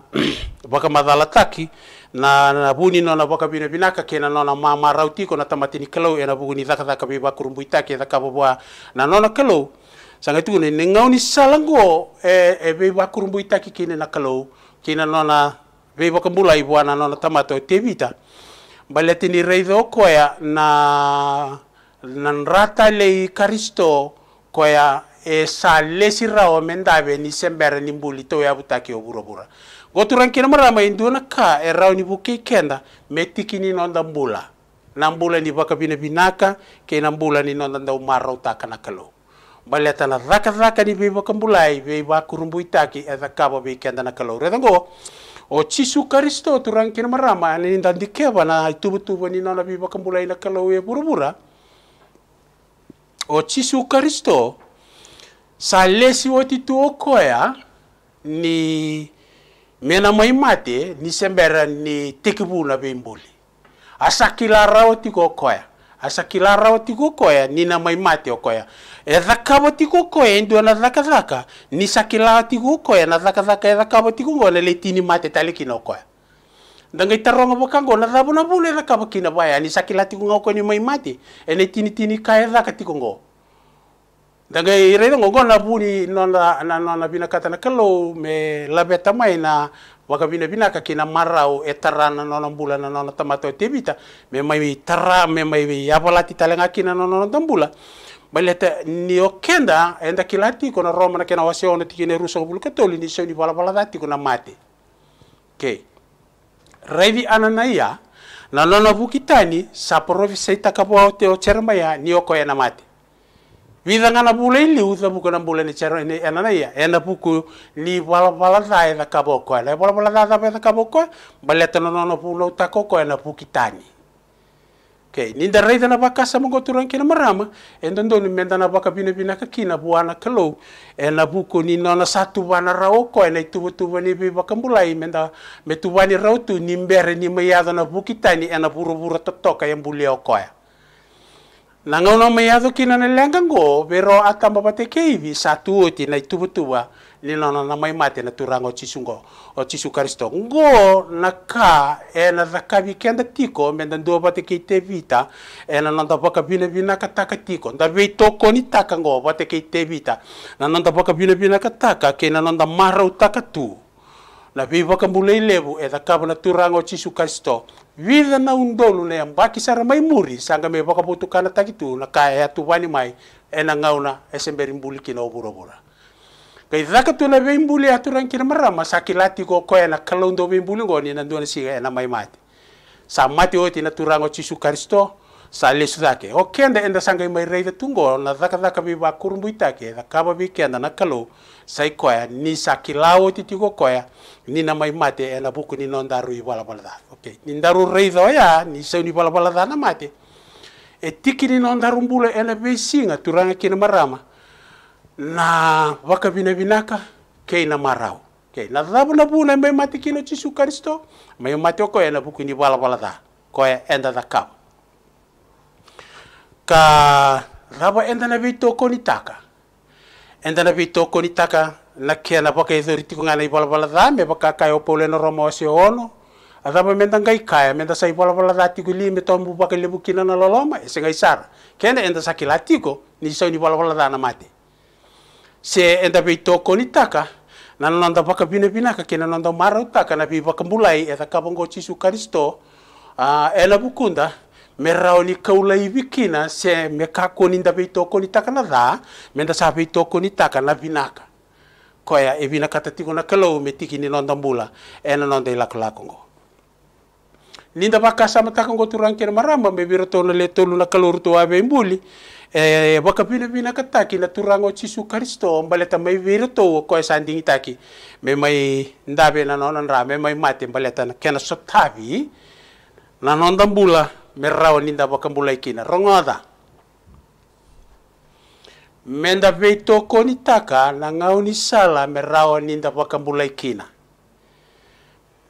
vakamacalataki na na vuni nona vakavinavinakaki ena nona mamarautiko na tamatini kalau ena eh, vuni cakacaka vei vakurumbuitaki ecakavavua na nona kalau saga ni gauni salago e vei vakurumbuitaki kine na kalau kina nona veivo kambula ivuana nona tamata o e tevita ni reido koya na nanrata lei karisto koya e sa salesi rao mendave ni sembere ni mbuli to ya butaki oburobura kina marama induna e ka e rao ni buke kenda ni nonda mbula na mbula ni baka bina binaka ke na mbula ni nonda ndau marau taka na kalou maletana dhakathaka ni veiva kambulai veiva kurumbuitaki ethakava veikenda na kalau rethango o chisu karisto turankina marama ani e ndandikeva na ituvutuva ni nona veiva kambulai na kalau e vuravura o chisu karisto sa lesi oti tu okoya ni mena maimate ni sembera ni tekivu na veimbuli asakila rao tiko okoya asakila rao tiko okoya ni na maimate okoya ethakavo tigukoya endua na thakathaka nisakilao tigukoya na thakathaka ethakavo tigungona letini matetale kinokoya danga itaronga bokango na thabo e na bule thakavo kina baya nisakila tigunga okoni maimati ene tini tini kaya thaka tigungo danga ireira ngongo na buni nona na nona bina kata na kalo me labeta mai na waka bina bina ka kina marau etarana nona bula na nona tamato tebita me mai tara me mai yabalati talenga kina nona tambula baleta nio kenda enda kilati kona roma na kena wasio na tikine rusa kubulu katoli ni soni bala bala dati kona mate ke revi ananaya na nona bukitani saporovi seita kapo te o cerma ya nio ko ena mate vida ngana bule ili uza buku na bule ni cerma ni ananaya ena buku ni bala bala dai da kapo ko ena bala bala da da kapo ko baleta nona bulo takoko ena bukitani Okay. Ninda raida na baka sa mga turan kina marama. And then doon, menda na baka binabina ka kina buana kalaw. E na buko ni na na satu wana rao ko. E na ituwa-tuwa ni biba kambulay. Menda metuwa ni rao tu ni mbere ni mayado na bukitani. E na buru-buru totoka yang buli o koya. Nangaw na mayado kina na lengang go. Pero atamba batekeivi satu oti na ituwa-tuwa linona na maimate na turango chisungo o chisu karisto ngo na ka e na daka wikenda tiko me na ndo bate ke te vita e na nanda baka bine bina ka taka tiko nda ve toko ni taka ngo bate ke te vita na nanda baka bine bina ka taka ke na nanda marau taka tu na vi baka mulei levu e daka na turango o chisu karisto vida na undolu na yamba kisara mai muri sanga me baka butukana takitu na ka e atu mai ena na ngauna e semberi mbuli kina obura kai zaka tuna be mbuli aturan ya kir mara masaki lati ko koya ela kalondo be mbuli ngoni na ndona si ena ya mai mati sa mati oti na turango chisu kristo sa lesu zake o kenda enda sanga mai reida tungo na zaka zaka be ba kurumbu itake zaka ba be kenda na kalo sai koya ni sakilao ti tiko koya ni na mai mate ena buku ni non daru ibala bala da okay ni daru reida oya ni sai ni bala bala da na mate e tiki ni non daru mbula ena be singa turanga kina marama na vakavinavinaka kei na marau kei na thavunavu na mai mati kino jisu karisto mai mati okoe na vuku ni valavalada koe enda thakava ka rava enda na veitoko ni taka enda na veitoko ni taka na kia na vakaithoritiko wala i valavalada me vakakae no romo ase ono athava menda ngai kaya menda sai valavalada tiko lime tombu kina na loloma ese ngai sara kena enda sakila tiko ni sau ni valavalada na mati se enta pe to kolitaka na nanda paka pina pina ka kina nonda marauta kana pi paka mulai eta ka bongo chisu karisto a ela bukunda me raoli kaula ibikina se me ka koni nda pe to kolitaka na da me nda sa pe to kolitaka na pinaka koya e vina kata tiko na kalau me tiki ni nonda mbula ena nonda ilak e lakongo Linda pakasa matakongo turang kira maramba me biro le tolu na kaluru tuwa be mbuli Eh, e waka pila pina kataki la turango chisu kristo ta mai virto ko esandi itaki me mai ndabe na non ra me mai mate mbaleta na kena sotavi na non dambula me rao ninda waka mbula ikina rongoda menda veito koni taka na ngau ni sala me rao ninda waka mbula ikina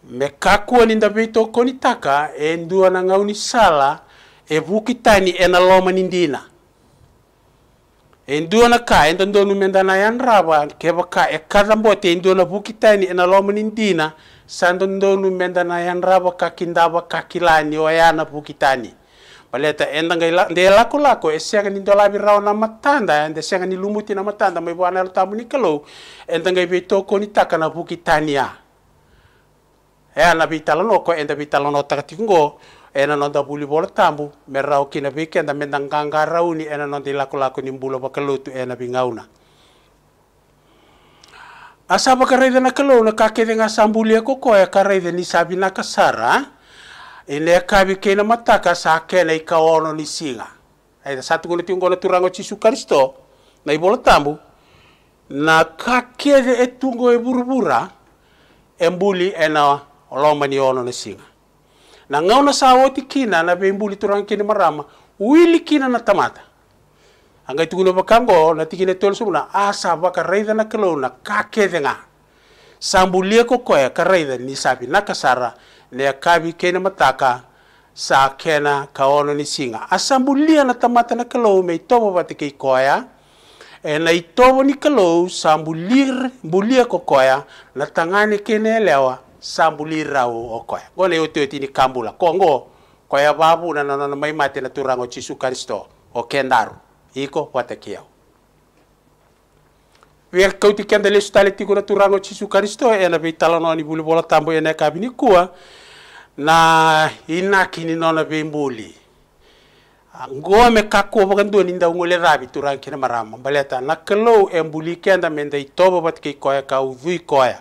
me kakua ninda veito koni taka e ndua na ngau ni sala e vukitani e na loma nindina na ya ka enda ndonu mendana raba kebaka. ka ekara mbote endona bukitani ena ndo nu sando na yan raba ka ba ka kilani oyana bukitani ta enda ngai nde lako lako esianga ni bi na matanda se sianga ni lumuti na matanda mai bwana tamu ni kalo e enda ngai ko ni ka na bukitania ya na no ko enda bitalano takatikungo ena non buli li bola tambu merau kina pike na mendang kangka rauni ena non ti laku laku nimbulo pakelutu ena bingauna. asa pakaraida na kalau na kake nga sambulia koko e karai karaida ni sabi na kasara ene e kabi kena mataka na ika ono ni singa ai satu kulit tiung gola turango cisu kristo na ibola tambu na kake de etungo e, e burbura embuli ena olomani ono ni singa na ngau na sawoti kina na bembuli turang kini marama wili kina na tamata angai tukulo bakango na tikine tol sumna asa baka raida na kelo na kake denga sambulia ko koya karaida ni sabi na kasara kabi kena mataka sa kena kaono ni singa asambulia na tamata na kelo me tobo batike koya e na itobo ni kelo sambulir bulia ko koya na tangani kene e lewa sambulira okoya gole yote ni kambula kongo kwaya babu na na na maimate na turango chisu karisto. okendaru iko watakiao wer kauti kende le stale na turango chisu karisto. ena be talano ni bulu bola tambo ena kabini kua na inakini nona be mbuli ngome kakko bagan ninda ngole rabi turango kina marama baleta na kelo embuli kenda menda itobo bat ke koya ka udui koya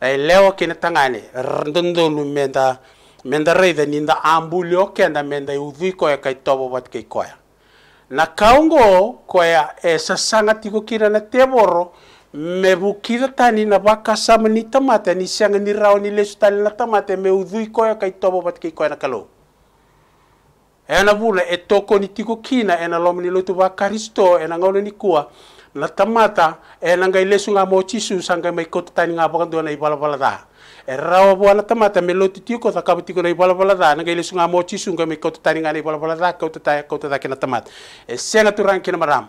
eh, leo kini tangani ndundulu menda menda reithe ninda ambulio kenda menda iuthui koya kaitobo bat koya na kaungo koya e tiko tigukira na teboro mebukitha tani na bakasama ni tamata ni sianga ni rao ni lesu tali na tamata meuthui koya kaitobo bat koya na kalou ena eh, vula e toko ni tigukina ena lomo ni lotu bakaristo ena ngaule ni kua na tamata e eh, langai lesu nga mo chisu sanga mai kotu tani nga baka duana i da e rawa bua na tamata me lotu tiko ta kapu na i balabala da langai lesu nga mo chisu nga mai kotu tani nga i balabala da kautu taya kautu da kena tamata e eh, senga turang kena maram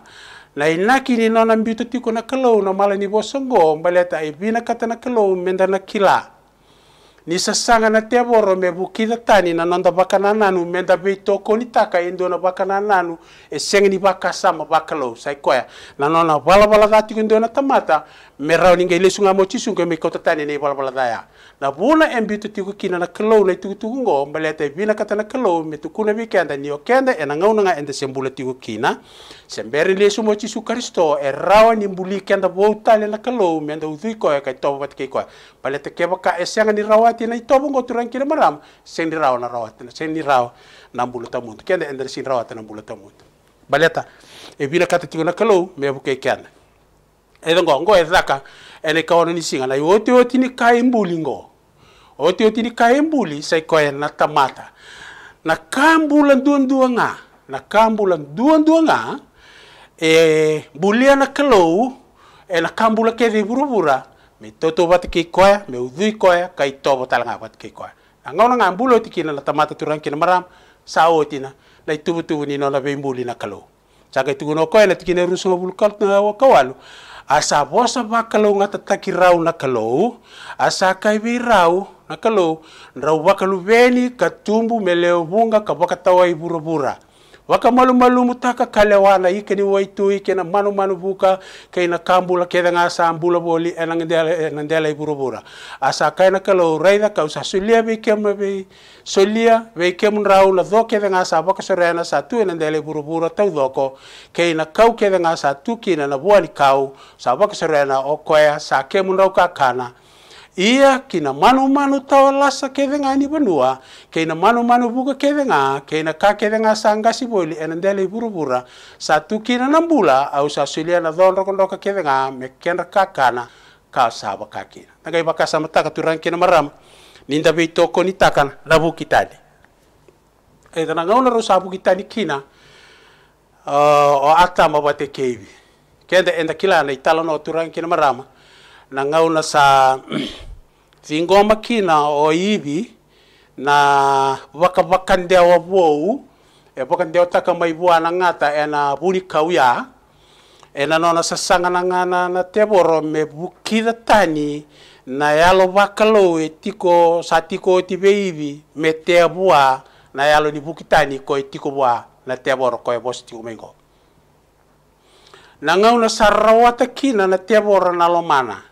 na inaki ni nona mbitu tiko na kalau na mala ni bosongo mbaleta e eh, bina kata na kalau menda na kila ni na teboro me bukida tani na nanda na nanu menda beitoko ni taka endo na na nanu e sengni bakasama bakalo saikoya na nona bala bala dati kundo na tamata me rauni ngai lesu mochi tisu ngai me kota tani nei bala bala daya na buna embi tu tiku kina na kelo na tuku tiku ngo te vina kata na kelo me tu kuna vi kenda nio kenda e na nanga enda sembula tiku kina semberi lesu mochi tisu karisto e rau ni mbuli kenda bau tali na kelo me enda uzui koya kai tobo wat kei Mbale te keba ka e senga ni rawati na i tobo ngo turang kira maram sen ni rau na rawati na sen ni rau na mbula tamuntu kenda enda rau rawati na mbula tamuntu baleta e vina kata tiku na kelo me buke kenda edhongongo edhaka ene kaona ni singa na yote yote ni kaimbuli ngo ote yote ni kaimbuli sai koe na tamata na kambulan duan-dua nga na kambulan duan-dua nga e bulia na kalo e na kambula kedi burubura me toto bat ki koe me udui koe kai tobo talanga bat ki koe na ngona nga tikina na tamata turan kina maram saotina na itubu ni nona bembuli na kalou Saka itu koe na tikina rusunga bulkal na wakawalu. a sa vosa vakalou gatataki rau na kalou a sa vei rau na kalou rau vakaluveni ka tubu me leo vuga ka vakatau ai vuravura waka malu malu mutaka kale wana ikeni waitu ikena manu manu buka kaina kambula keda nga sambula boli enang dela enang dela iburu asa kaina kalo reida ka usa sulia be kema be sulia be kemu rau la e nga sa vakasorena sa tu ena dela iburu tau doko kaina kau keda nga sa tu kina na boli kau sa vakasorena sorena o koya sa kemu rau ka kana ia kina manu-manu tau lasa kevenga ni banua keina manu-manu buka kevenga keina ka kevenga sangga si boili enendele buru-bura satu kina nambula au sasulia na dhon rokondoka kevenga me kenra kakana ka saba kakina nagai baka sama taka turang kina maram ninda be toko ni takan labu kitani e dana ngauna bu sabu di kina uh, o atama bate kevi kenda enda kilana itala no turang kina marama na nangauna sa zingoma kina o ivi na waka waka ndewa wou e waka ndia taka mai vua na ngata e na buri kauya e na nona sa sanga na ngana na teboro me bukida tani na yalo waka loe e tiko sa tiko ti beibi me te na yalo ni bukitani ko e tiko vua na teboro ko e bosti tiko mengo na ngauna sa rawata kina na teboro na lomana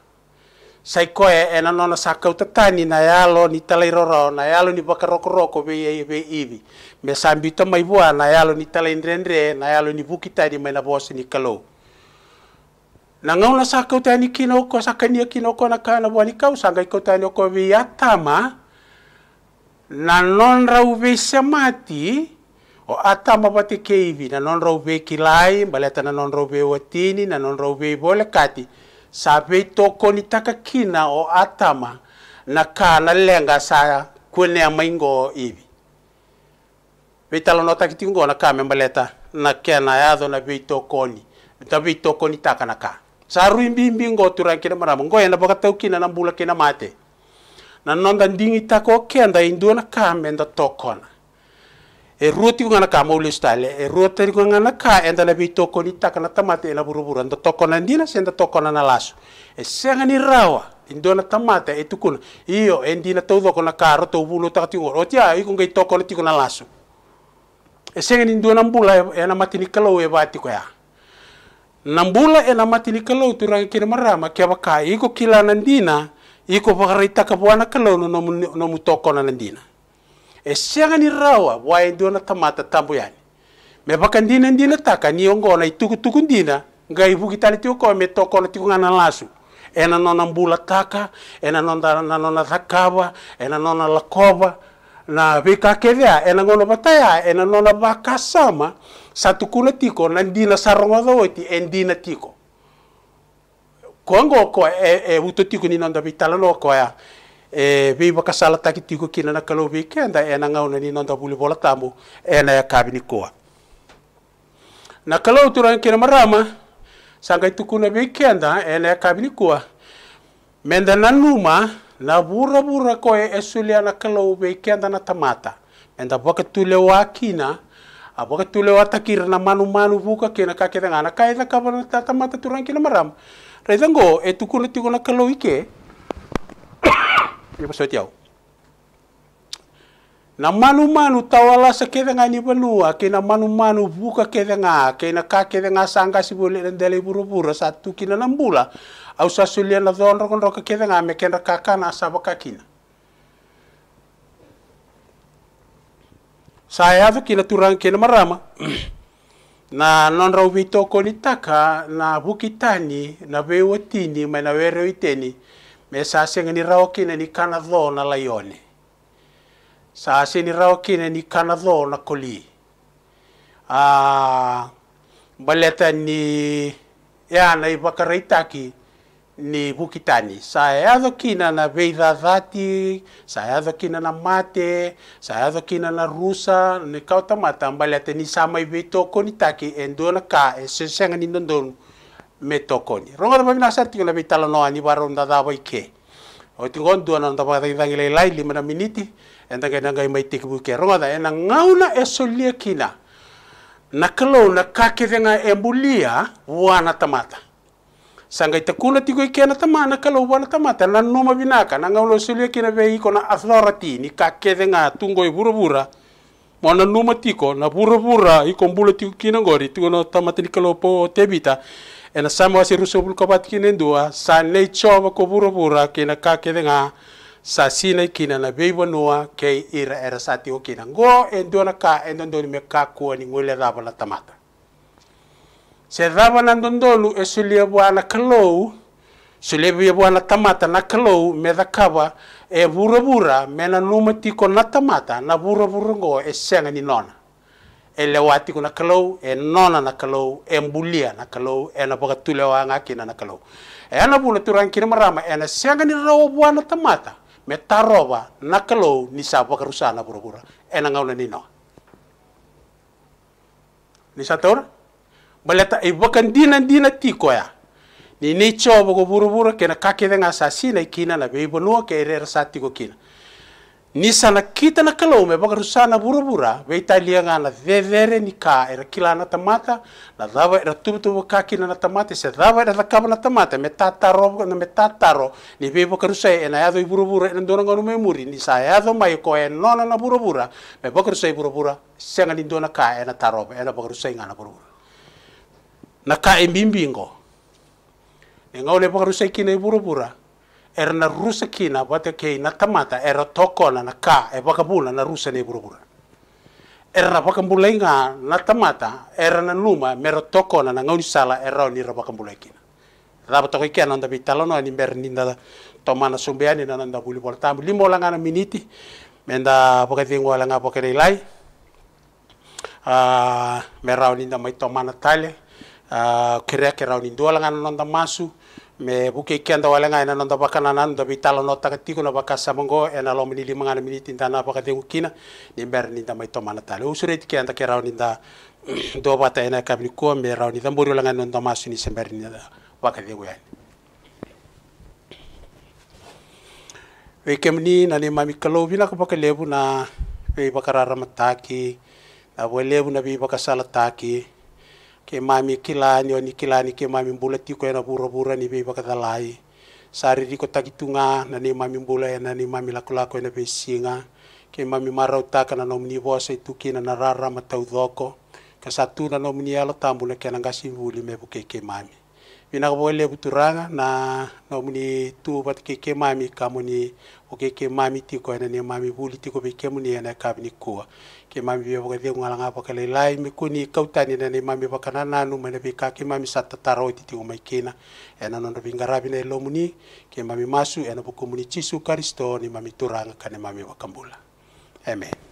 sai koe e na nona sa kautatani na yalo ni talai rorao na yalo ni waka roko roko vei ei vei iwi. Me sa mbito mai vua na yalo ni talai nrenre na yalo ni vukitari mai na vose ni kalou. Na ngauna sa kautani kina uko sa kania kina uko na kana vua ni kau sangai kautani uko vei atama na non rau vei samati o atama vate keivi na non rau vei kilai mbaleta na non rau vei watini na non rau vei volekati. kati. sabe tokoni taka kina o atama na kana lenga sa kune maingo ibi vitalo no takitingo na kame mbaleta na kena yado na veitokoni ta vitokoni taka na ka sa ruimbi ngo turankina maramo ngo enda boka taukina na mbula kina mate na nonda ndingi tako kenda indua na kame nda tokona e roti ngana ka le stale e roti ko ngana ka enda na bito ko ni takana tamate tamate na buruburu anda toko na ndina senda toko na na e senga ni rawa indona e tamate e tukuna iyo e ndina tau ko na karo tau bulu taka tingo o tia i ko ngai toko na tiko na lasu e senga ni ndona mbula e na matini kalo e bati ko ya nambula e na matini tu turang kira marama kia ba kai ko kila na ndina i ko pakarai taka kalau no mu toko na ndina eshiangani rawa wae ndiona tamata tambu yani mebaka ndina ndina taka ituku itukutuku ndina ngai vukitali tiokome tokola tikungana lasu ena nona mbula taka ena nona nona thakava ena nona lakova na vikakevea ena ngono bataya ena nona vakasama satukuna tiko na ndina sarongodhoiti endina tiko kuangoko e, e utotiko ninonda vitala nokoya e be ba kasala ta ko kina na kalo be kenda ena ngauna ni nonda buli bola tamu ena ya kabini koa na kalo turan kina marama sanga itu kuna be kenda ena ya kabini koa menda na numa na bura bura ko e esulia na kalo be kenda na tamata menda boka tule wa kina aboka tule wa takira na manu manu buka kina ka kenda ngana kaida kabana tamata turan kina marama Raitango, etukuna tikuna kalau ike, so tiaw na manu manu tawala sa kevenga ni balua ke na manu manu buka kevenga ke na ka kevenga sanga si bole den buru buru sa tu kina na mbula au sa sulia na don rokon roka kevenga me ken ka kana sa baka kina saya e kina turang kina marama na non rau vitoko ni taka na bukitani na bewotini ma na werewiteni iteni me sa sega ni rawa kina ni kana co na laione sa se ni rawa kina ni kana co na koli a baleta ni yana i vakaraitaki ni vukitani sa yaco e kina na veicacati sa yaco e kina na mate sa yaco e kina na rusa ni kawotamata baleta ni sa mai veitokonitaki e dua na ka e sesega ni dodonu Metokoni. tokoni ronga ma bina sa tinga be tala no ani baro nda da bai ke o tingo ndu na nda da ngile lai lima na miniti enda ke na ngai mai tiki bu ke ronga da ena ngauna e kina na kelo na kake denga embulia wana tamata sanga ita tigo ike na tamana kelo wana tamata na numa binaka na ngaulo e solia kina be iko na authority ni kake denga tungo i bura bura mana numa tiko na bura bura iko mbula tigo kina ngori tigo na tamata ni po tebita ena samwa si ruso bul kobat kinen dua sa nei chowa ko buru bura kina ka kedenga sa sina kina na beibo noa ke ira era sati tio kina go en dona ka en don me ka ko ni ngule raba la tamata se raba na don dolu e sulia buana kalou sulia buana tamata na kalou me da kaba e bura bura me na numa tiko na tamata na bura bura go e senga ni nona elewati kuna na kalau e nona na kalau e mbulia na kalau e na baka tulewa ngakina na kalau e ana turan kini marama ena sianga ni rawa buana tamata me taroba na kalau ni sapa karusana pura-pura e na ni sator baleta e dina dina tiko ya ni ni coba ko buru-buru kena kaki dengan asasina ikina na beibonoa ke kina nisana kita na kalaume vakarusana vuravura veitaliaga na vevere ni ka era kila na tamata na cava era tuvutuvu kakina na tamata se cava era cakava na tamata me tataro na me tataro ni vei vakarusa e na eaco i vuravura e na dua na muri ni sa eaco mai ko e nona na vuravura me vakarusa i vuravura sega ni dua ka ena na ena e na vakarusai ga na vuravura na ka e bibigo ni gaule vakarusai kina i vuravura era na rusa kina bate kei na tamata era tokona na ka e wakabula na rusa ne buru Era na wakambulai nga na tamata era na numa mera tokona na ngauni sala era ni ra wakambulai kina. Rapa toko ikia nanda bitalono ni mber ninda tomana sumbeani na nanda buli tamu limo langa na miniti menda wakatingo langa wakarelai. Uh, ah, merau ninda mai tomana tale uh, ah, kira kira nindu langa nanda masu me buke kenda walenga ina nanda baka na nanda bitala no taka tiko na baka samango ena lo mili manga na mili tinta na baka tengu kina ni mber ni ndama ito mana tale usure tike anda ke rao ninda do bata ena kabini kua me rao ninda mbori walenga nanda masu ni sember ni baka tengu yani we kemni na ni mami kalau bina ka baka lebu na we baka rara mataki na we lebu na bi baka taki ke mami kilani oni kilani ke mami bula tiko ena bura bura ni beba kadalai sari riko takitunga na ni mami bula ena ni mami lakulako ena be singa ke mami marau taka na nomni vosa ituki na narara matau doko kasatu na nomni alo tambula ke nangasi buli mebu ke ke mami vinakavokele kuturanga na namuni tu vatukeke mami kamuni okeke mami tiko ena ne mami vuli tiko muni ena kabini kuwa ke mami vya vevokele ngualanga vokele lai mikuni kautani ena ne mami vakana nanu mene veka ke mami sata satatarau titiko maikena ena nondo vingaravina elomuni ke mami masu ena muni chisu karisto ni mami turanga kane mami vakambula amen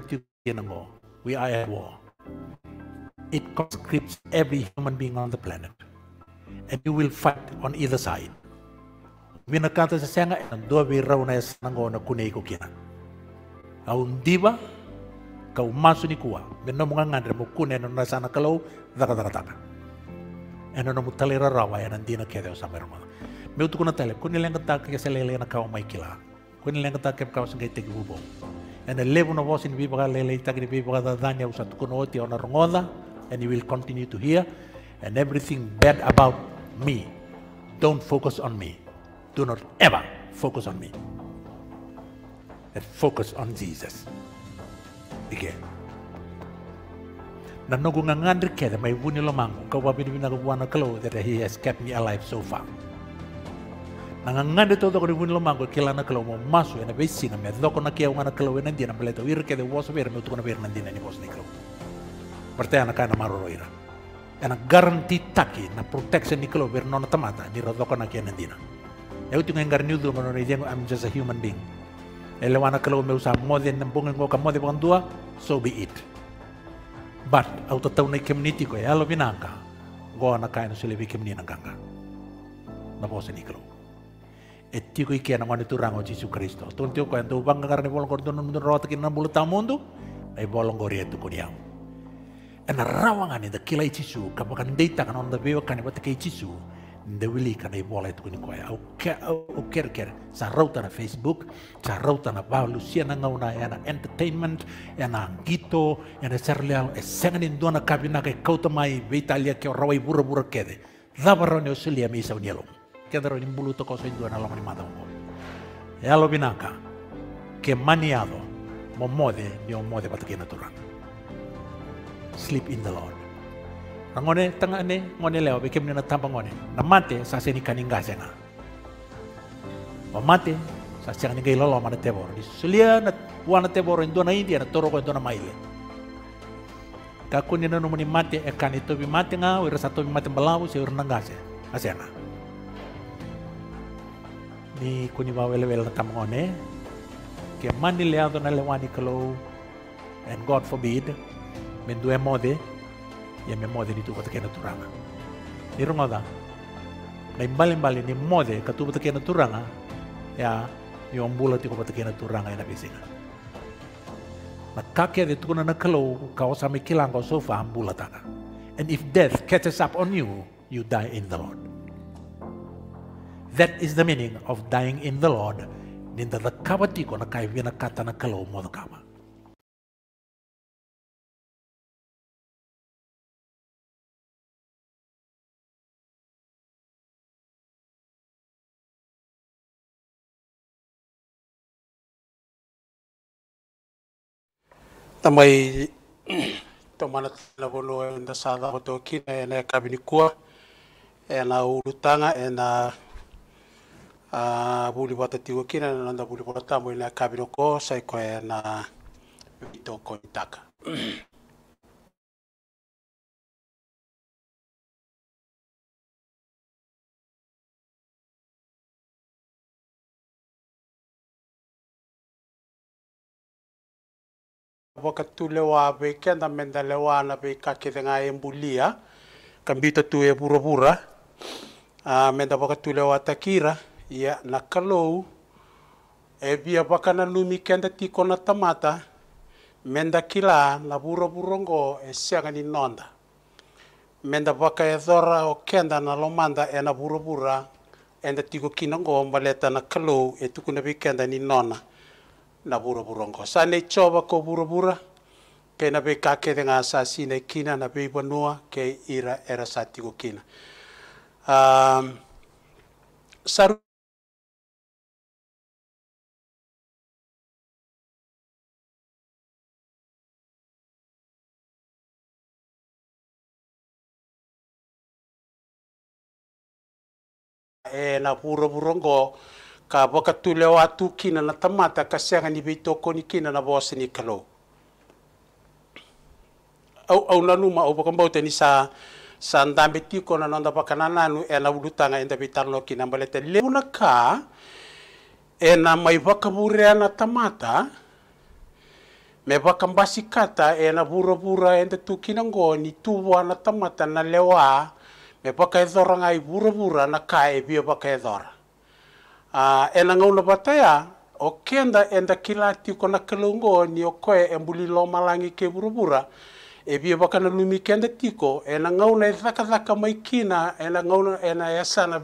Tiananmen, we are at war. It conscripts every human being on the planet. And you will fight on either side. Wina kata sa senga, dua wira una es nango na kunei ko kina. Au ndiba, kau masu ni kua, mena munga ngandre mo kune na nasana kalau, daka daka daka. Ena no mutalera rawa ya nandina kede o samero mana. Meu tukuna tele, kuni lenga taka kese lele na kau mai kila. lenga taka kau sengai tegi bubong. And I live on was in Vibraga Lele Tagri Vibraga Dania Usatkunooti on Rongoda, and you will continue to hear. And everything bad about me, don't focus on me. Do not ever focus on me. And focus on Jesus. Again. Na nogu ngangandri kere mai wuni lomangu kawa bini bina kawana kalo that he has kept me alive so far. nanga ngade to doko riwun lomango kila na kilo mo masu ena besi, sina me doko na kia wana kilo ena ndina beleto ir ke de woso ber me tukona ber na ni woso ni na parte ana kana maroro ira ena garanti taki na protection ni kilo ber nona tamata ni doko na kia na. Ya tinga ngengar niu do mono ni i'm just a human being ele wana kilo me usa mode nembongo ngoka mode dua, so be it but auto tau na community ko ya lo binanga go na kaina sulebi kemni nanganga na bosa ni kilo etiko iki ko ikena itu turango Yesus Kristo. Tun ti ko entu bang karena bolong ko rawat mun rota kin nambul tamundu ay bolong gori itu ko Ena rawangan itu kila Yesus kan data kan onda da kan ibat ke Yesus. Nde wili kan kuni bolong itu ni au Oke oke ker ker sa Facebook, sa tanah na ba Luciana ena entertainment ena gito ena serial, e sengen indona kabina kau kauta mai beitalia rawai buru-buru kede. Dabarone usulia misa unielong quedaron toko cosa in due nella manimata e allo vinaka che maniado momode di omode patkina turan sleep in the lord ngone tanga ne ngone leo be kemne na tampa ngone na mate sa seni kaninga sena o mate sa seni ngai lolo mana tebor di sulia na na tebor na india na toro ko indona maile kakuni na numuni mate e kanito bi mate nga wira to bi mate malawu se urna ngase asena ni kuni wawele wele tamone ke mani le adona le wani kalo and God forbid men due mode ya me mode ni tu kote kena turanga ni rongoda na imbali imbali ni mode tu kote kena turanga ya ni ombula ti kote kena turanga ena bisina na kake de tu na kalo ka kilang kilango sofa ambula taka and if death catches up on you you die in the Lord That is the meaning of dying in the Lord. Ninda the kabatiko na kaivina katana kalo modakama. tamai tomana lavolo e da sada ko to kina e na e kabinikua e na urutanga e na a ah, buli wata tiwa kina na nanda buli wata mo ina ya kabino ko sai ko na vito ko itaka wakatu lewa be kenda menda lewa na be kakirenga embulia kambita tu e bura a ah, menda wakatu lewa takira ya nakalou, kalou e via wakana lumi kenda tiko tamata menda kila na buroburongo e siaga ni nonda menda e dhora o kenda na lomanda e na enda tiko kinango mbaleta na kalou e tukuna vikenda ni nona na buroburongo sane chova ko burobura ke na be kake dengan asasina kina na be banua ke ira era satiko kina um, saru e na puro burongo ka boka tule wa atu kina na tamata ka sega ni beitoko ni kina na bose ni kalo au au na numa o boka mbote ni sa sa ndambe tiko na nda boka na nanu e na ulutanga enda tarno kina mbalete una ka e na mai boka burea na tamata me boka mbasi kata e na bura bura enda tukina ngo ni tuwa na tamata na lewa e pakaethora ngai buru na kae via pakaethora uh, ah, e na okenda enda kila tiko na ni okoe embuli e mbulilo malangi ke vuravura e via vakana lumi kenda tiko e na ngauna e mai kina na ena e na e sana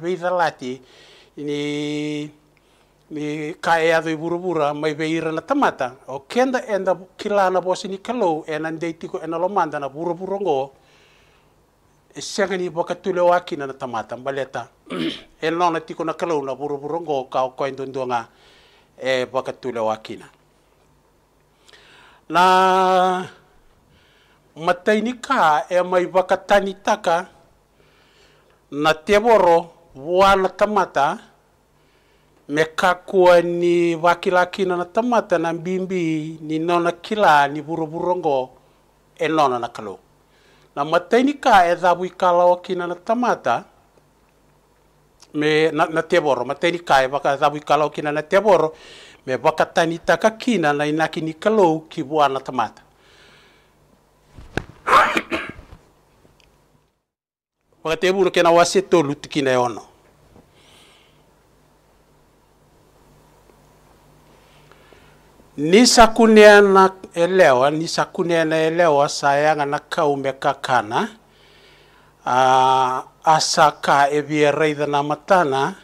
ni ni kae e ado i vuravura mai veira na tamata Okenda enda kilana vosi ni kalou ena na ndei tiko na lomanda na vuravurongo segani boka tule waki na tamata mbaleta e nona tiko na kalou na buru buru ngo ka ko indondonga e boka tule waki na na ka e mai boka tani taka na teboro na tamata me kakua ni kina na tamata na bimbi ni nona kila ni buru buru ngo e nona na kalou na mataini ka etha gwikala kina na tamata me na, na teboro mataini ka e etha etha gwikala na teboro me vakatanitaka kina na inakini kalou kivua na tamata wakati ebuno kena wasetolu tikina yono e nisakuniana elewa nisakuniana elewa sayanga na kaume kakana uh, ah, asaka ebieraitha na matana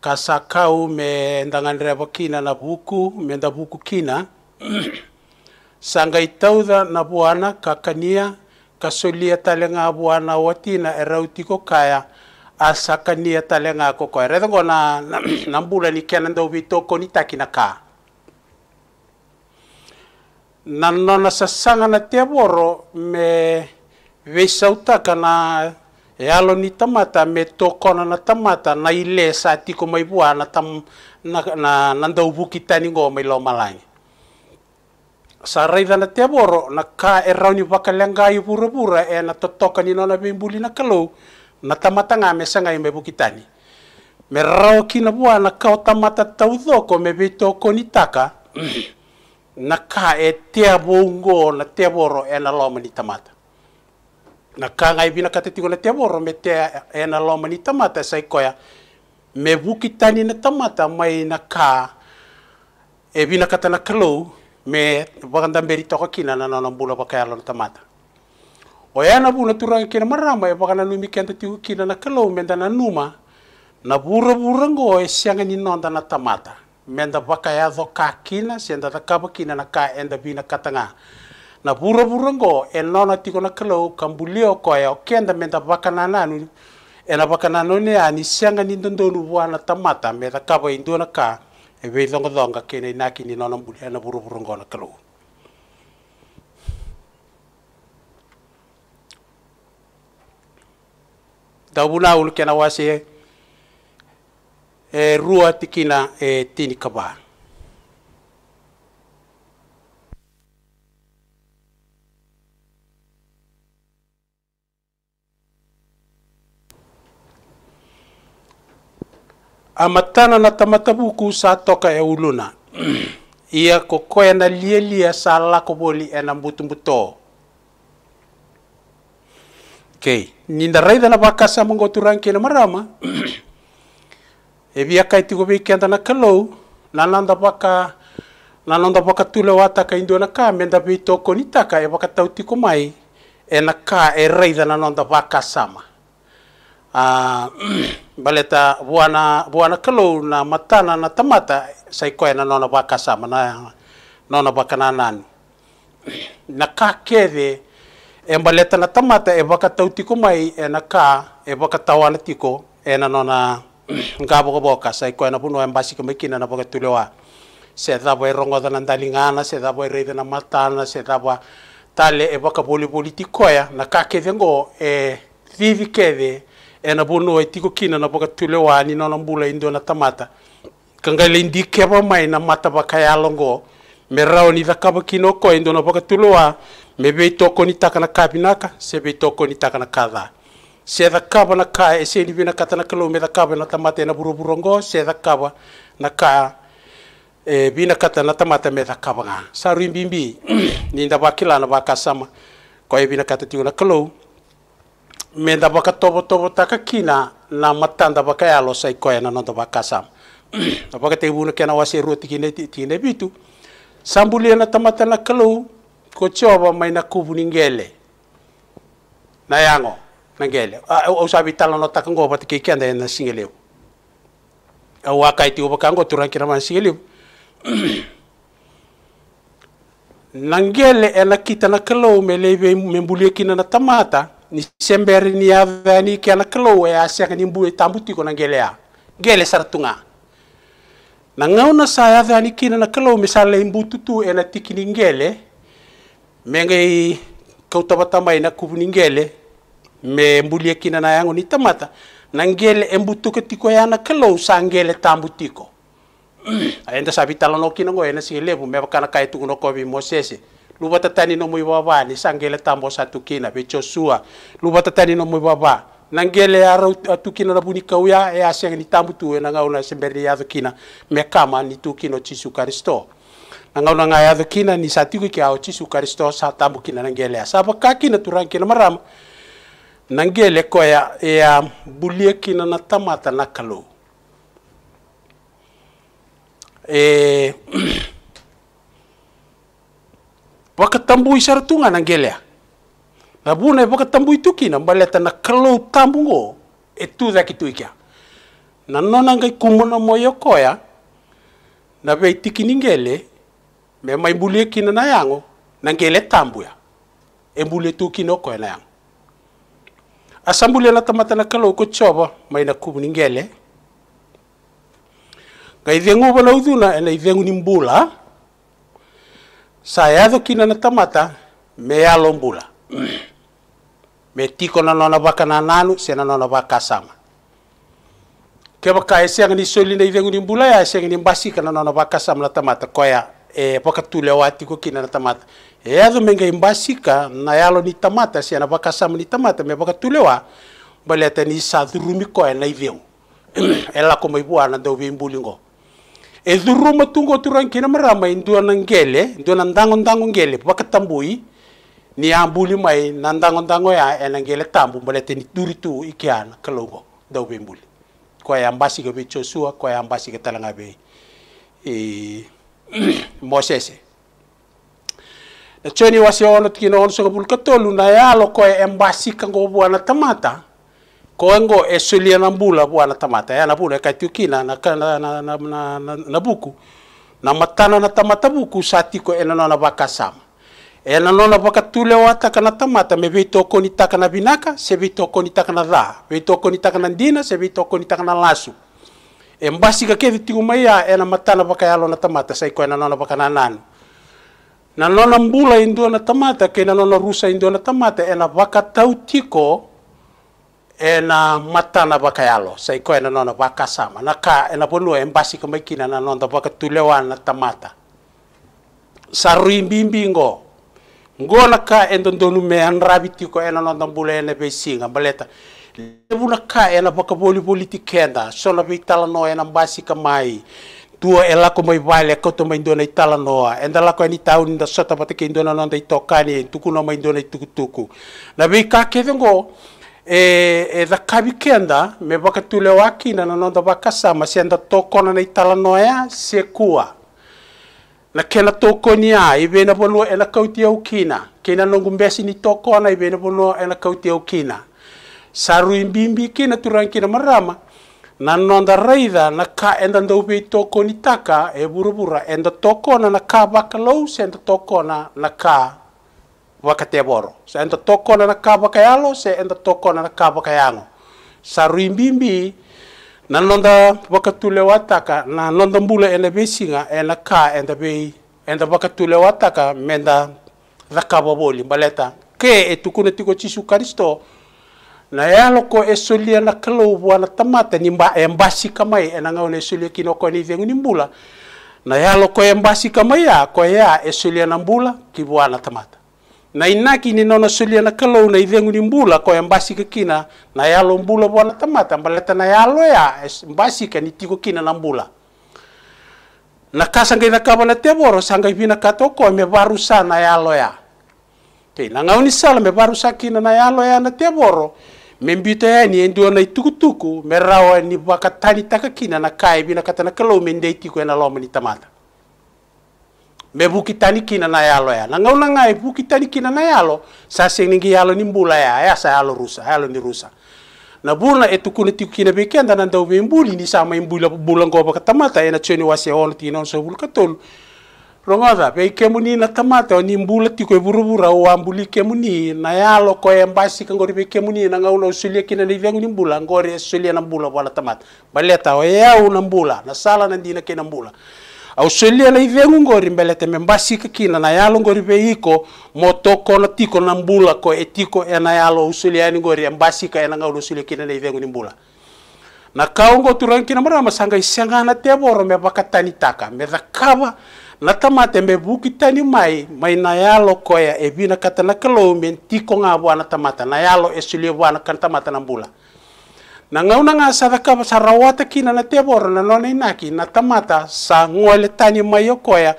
kasakau me danganreva kina na vuku me vuku buku kina sangai taudha na buana kakania kasolia talenga buana watina erautiko kaya asakania talenga koko erethengona nambula kena ndovitoko nitakina kaa nanona sasagana tiavoro me veisautaka na e alo ni tamata me tokona na tamata na ile sa tiko mai bua na tam na na na ndau buki tani mai lo malangi sa raida na te boro na ka e rauni wakalanga i bura bura e na totoka ni nona bimbuli na kalau na tamata me sanga i me buki tani me rao kina na ka o tamata taudoko me bitoko ni taka na ka e teavougo na teavoro e na loma ni tamata na ka vina katetigo na mete me te e na loma ni tamata e sai koya me buki tani na tamata mai na e vina na kalou me toko kina na nona bula vakaealo ya na tamata o ia na buna na kina marama e vakananumi kenta tigo kina na kalou me na numa na ngo e siaga ninonda na tamata menda baka ya do ka kina se da kaba kina na ka enda bina katanga na bura bura ngo enona tiko na kalo kambulio ko ya kenda menda baka na nanu ena baka na no ne ani sianga ni ndondo nu na tamata me menda kaba indo na ka e be dongo donga kene na kini no na bulia na bura bura ngo na kalo dawuna ul kena wase e rua tikina e tini a amatana na tamatabuku sa toka e uluna ia kokoe na lielia sa boli e na mbutumbuto kei okay. ninda raida na vakasa mongoturanke na marama eviakaiti guvikenda na kalou nananda vaka nanonda vakatule wataka indua na ka menda viitokoni taka evakatauti kumai ena ka e eraitha nanonda vakasama baleta ah, vuana vuana kalou na matana na tamata saikoe nanona vakasama na nona vakanananu na ka e baleta na tamata e evakatauti kumai ena ka e evakatauana tiko ena nona nkabo go boka sa na puno wa mbasi ke mekina na boka tulewa se dabo e rongo dana ndalingana se dabo e reide na matana se dabo tale e boka poli politiko ya na ka ke dengo e vivi keve e na puno e tiko kina na boka tulewa ni na mbula indo na tamata kanga le ndi ba mai na mata baka ya longo me rao ni vakaba kino ko indo na boka tulewa me be toko ni taka kabinaka se be toko ni taka na seda kaba na kaya e seni vina kata na kalau meda kava na tamate na buru burongo seda kaba na kaya e vina kata na tamata meda kaba nga saru imbimbi ninda bakila na wakasama kwa e vina kata tiuna kalo meda waka tobo tobo taka kina na matanda waka ya sai e koya e na nonda wakasama na waka te buna kena wasi ruti kine tine bitu sambulia e na tamate na kalo ko coba maina kubu ningele na yango Nanggela, au ah, sa vitala no takango pati ke kanda na singele au wakai ti ubakango turan kira man singele nangele ena kita na kelo melebe be kina na tamata ni sembere ni ni ke na kelo e asia kani mbuwe tambuti ko nangele a gele sartunga na saya avani kina na kelo misale mbututu ena tikini ngele mengai kau na kubu ngele me mbuli e kina na yango ni tamata na ngele e mbutu ke tiko yana kelo sa ngele tambu tiko aenda vitala no kina ngo ena silebu me bakana kai tu no kobi mosese luba tatani no muy baba ni sa ngele tambo sa tukina be chosua luba tatani no muy baba na ngele ara tukina na bunika uya e aseng ni tambu tu e na ngau na semberi ya kina me kama ni tu kino chisu kristo nangauna ngaya tukina ni satiku ki ao chisu kristo sa tambu kina na ngele sa bakaki na turang kina marama nangele ko ya ya bulie kina na tamata na kalo e baka tambu isaratunga nangele na bune baka tambu ituki na baleta na kalo tambungo etuza kitu ikia na nona ngai kumuna moyo koya na be tikini ngele me mai bulie kina na yango nangele tambuya embulie tukino koya na yango Asambuli na tamata na kalau ko choba mai na kubu ningele. Kai vengu bana uduna ni mbula sa Sayado kina na tamata me mbula me tiko na nona baka na nanu se na nona baka sama. Ke baka ese ni soli na ni mbula ya ese ni mbasika na nona baka sama na tamata koya e eh, poka tule wati ko kina na tamata eazo menga e mba sika na e ni tamata si ana vakasama ni tamata me vakatulewa bale ata ni sa dhurumi koe na i veu e lako mai vua na dau veibulingo e dhuru matungo kina marama i dua na ngele dua na dango-dango ngele vakatambui ni ambuli mai na dango-dango ya ena na ngele tambu bale ni turi tu i kia na kalongo dau veibuli koe a mba sika vei josua koe a mba sika talanga vei i e, mosese e cheni wasi ono tikino ono sanga bul katolu na yalo ko e embasi kango buana tamata ko engo e sulia na bula buana tamata ya na bula ka tukina na na na, na, na, na, na buku na matana na tamata buku sati ko ena na bakasam ena nona bakatule e wata kana tamata me vito ko ni takana binaka se vito ko ni takana da vito ko ni takana dina se vito ko ni takana lasu embasi ka ke vitu ya ena matana bakayalo na tamata sai ko ena nona bakananana na lona bula indua na tamata ke na lona rusa indua na tamata ena na vakatau tiko e na matana vakaialo sai ena na lona vakasama na ka ponua e basi kamaikina na lona vakatulewa na tamata saruimbimbingo ngona ka e dondonu me anravi tiko ena na lona bula e na veisinga baleta ka e na vakavolivoliti kenda sona veitala no e na tua e lako mai wale koto mai ndona i tala noa. E da lako ani tau ni da sota pate ke ndona non dei tokani tu tuku no mai ndona tuku tuku. Na vi ka kevengo e, e da kabi kenda me tu le waki na nonda baka ma se nda tokona na nei tala noa se kua. Na kena tokoni a i na bonua e na kauti au kina. Kena nongu mbesi ni na i na bonua e na kauti au kina. Saru imbimbi kina turangi na marama nanonda reida na ka enda ndoupe toko ni taka e burubura enda tokona na ka vakalos enda tokona na ka boro. se enda tokona na ka yalo se enda tokona na ka yango. sa ruimbimbi nanonda vakatule wa taka nanonda bula ena e na ka enda bei enda waka tule wataka menda zakavavoli baleta ke e tukuna tiko karisto na ya loko e solia la kalau buana tamata ni mba embasi kama e, na enanga ole solia kino ko ni vengu ni mbula na ya loko embasi kama ya ko ya e solia na mbula ki buana tamata na inaki ni nona solia na kalo na vengu ni mbula ko embasi ka kina na ya lo mbula buana tamata mbaleta na ya lo ya embasi ka ni tiko kina na mbula na kasangai na teboro sanga ipina katoko me baru sana ya lo ya Tei na ni sala me baru sakina na yalo ya na teboro. membito ya, endo na ituku tuku merawa ni taka takakina na kai ya na katana kalau mende tiku ena loma ni tamata me tani kina na yalo ya na ngau na buki tani kina na yalo sa sing ningi yalo ni mbula ya ya sa yalo rusa yalo ni rusa na bula etu kuna tiku kina beken ya, dan andau mbuli ni sama mbula bulan goba katamata ena cheni wasi ono tinon so bul katolu rongoza pe kemuni na tamata ni mbula ti ko burubura o ambuli kemuni na yalo ko embasi ka ngori pe kemuni na ngaulo usilia kina ni vengu ni mbula ngori usilia na mbula wala tamata baleta o yau na mbula na sala na dina kina mbula ausilia na ivengu ngori mbelete membasi ka kina na yalo ngori pe iko motoko na tiko na mbula ko etiko na yalo usilia ni ngori embasi ka na ngaulo usilia kina ni vengu ni mbula na kaungo turankina na mara masanga isengana teboro me bakatani taka me dakaba latama tembe bukitani mai mai na yalo koya kata na kelo men tiko nga buana tamata na yalo esuli buana kan tamata na bula na ngauna nga sa sarawata kina na bor na nona inaki na tamata sa ngole tani mai koya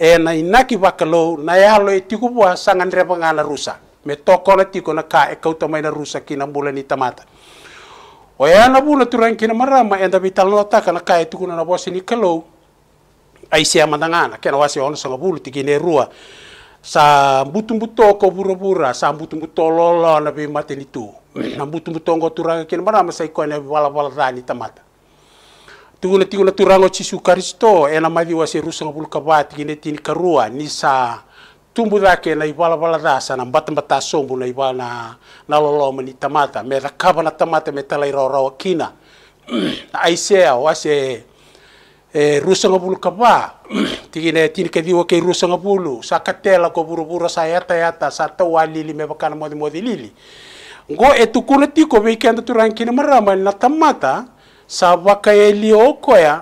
e na inaki bakalo na yalo etiku bua sa repa na rusa me toko na tiko na ka e mai na rusa kina bula ni tamata Oya na bula turan kina marama enda vital nota kana kai tukuna na e ni kalou ai sia mandangana kena wasi ono sanga bulu tiki ne rua sa butung buto ko bura bura sa butung buto lolo na be mati ni tu na butung buto ngo turanga kena mana masa iko ne wala wala rani tamata tuguna tiguna turango cisu karisto ena mali wasi rusa ngo bulu tiki ne tini karua e ni sa tumbu dake na ibala bala dasa na mbata mbata sombu na ibala na, na lolo mani tamata me rakaba na tamata me talai kina na aisea wase e eh, rusa ngabulu kapa tigine tin ke diwo rusa ngabulu sakatela ko buru-buru sayata yata sata walili me bakana modi modi lili ngo etukuna tiko be kenda turankine marama na tamata sabaka eli okoya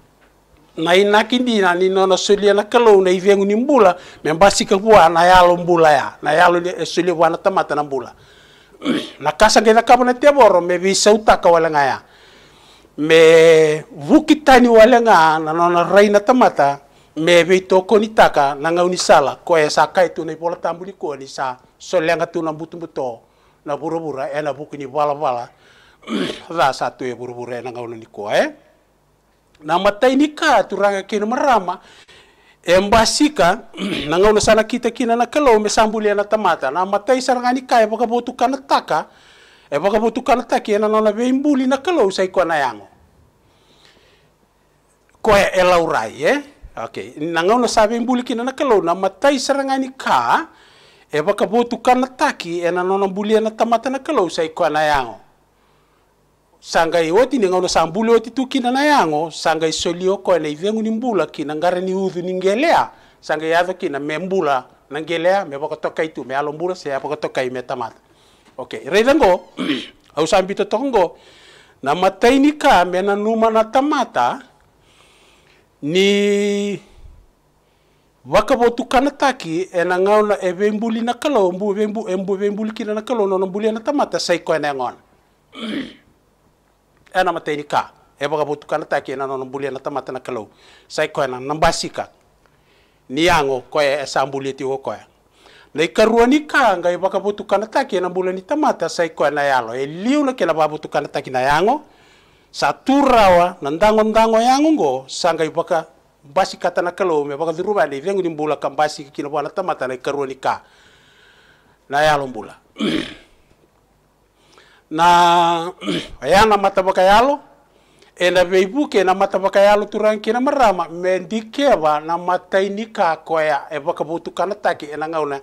na inakindi na ninono sulia ya na kalau na ivengu ni mbula membasi ke bua na yalo mbula ya na yalo e sulia bua na tamata na mbula na kasa ngena kabana teboro me bisa utaka wala ngaya me vukitani walenga nanona raina tamata me be to konitaka nanga sala ko esa kai tu ne bola tambuli ko ni sa so lenga tu na butu buto na burubura e na bukini bala bala va sa tu e burubura e nanga ni ko e na matai nika turanga kino marama embasika nanga sana kita kina na kelo me sambuli e na tamata na matai sarangani kai boka e botu kana taka e waka motu kalataki ena nona vei mbuli na kalou sai kona yango koe e laurai e okay. na ngau na sa vei mbuli kina na kalou na matai sarangani ka e waka motu kalataki ena nona mbuli ena tamata na kalou sai kona yango sangai oti ni ngau na sa mbuli oti tu kina na yango soli o koe na ivengu ni mbula kina ngare ni udhu ni ngelea sangai yadho kina me mbula na ngelea me waka tokai tu me alo mbula se ya me tamata Okay, relango, au sambi to tongo, na matai ni ka mena numa na tamata, ni wakabotu kana taki e na ngau na e bembuli na kalo, mbu bembu, embu bembuli kina na kalo, no mbuli na tamata, saiko e na ngon. e na matai ni ka, e eh, wakabotu kana taki e na no mbuli na tamata na kalo, saiko e na nambasika. Ni yango, koe e eh, sambuli ti koe. Eh. na ikarua nikanga ivakavutukana taki na bula ni tamata sa ikoa na yalo eliula kela vavutukana taki na yango sa turawa na ndango ndango yango ngo sanga ivaka basi kata na kalome vaka dhuruba ni vengu ni mbula ka kina bwana tamata na ikarua nika na yalo mbula na yana mata vaka yalo ena veivuke na matabaka ya na marama mendikeva na mataini kakoya evakavutukana taki ena ngauna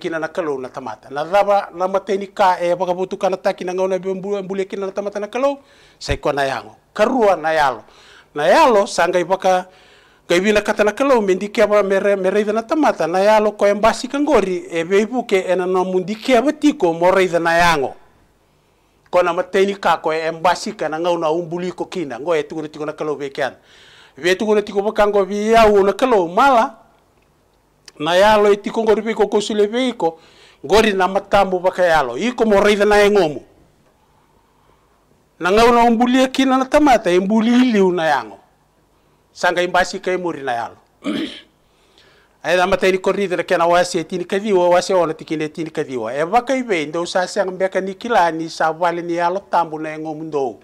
kina na kalou na tamata na cava na mataini ka evakavutukana taki na ngauna kina na tamata na kalou saiko na yango karua na yalo na yalo sanga ivaka kaivina kata na kalou mendikeva mere na tamata na yalo koembasi kangori eveibuke ena na mundikeva tiko moreitha na yango kona mateni kako e embasi kana ngau na umbuli ko kina ngo e ko tiko na kalo bekan vetu ko tiko bakango u na kalo mala na yalo itiko ngori biko ko sule biko ngori na matambo baka yalo iko moraida na engomo na ngau na umbuli e kina na tamata embuli liu na yango sanga imbasi kai muri na yalo aida mataini korridere kena wasi tini kadiwa wasi ona tikine tini kadiwa e baka ibe ndo sa sang beka ni kilani sa wale ni alo tambu na ngo mundo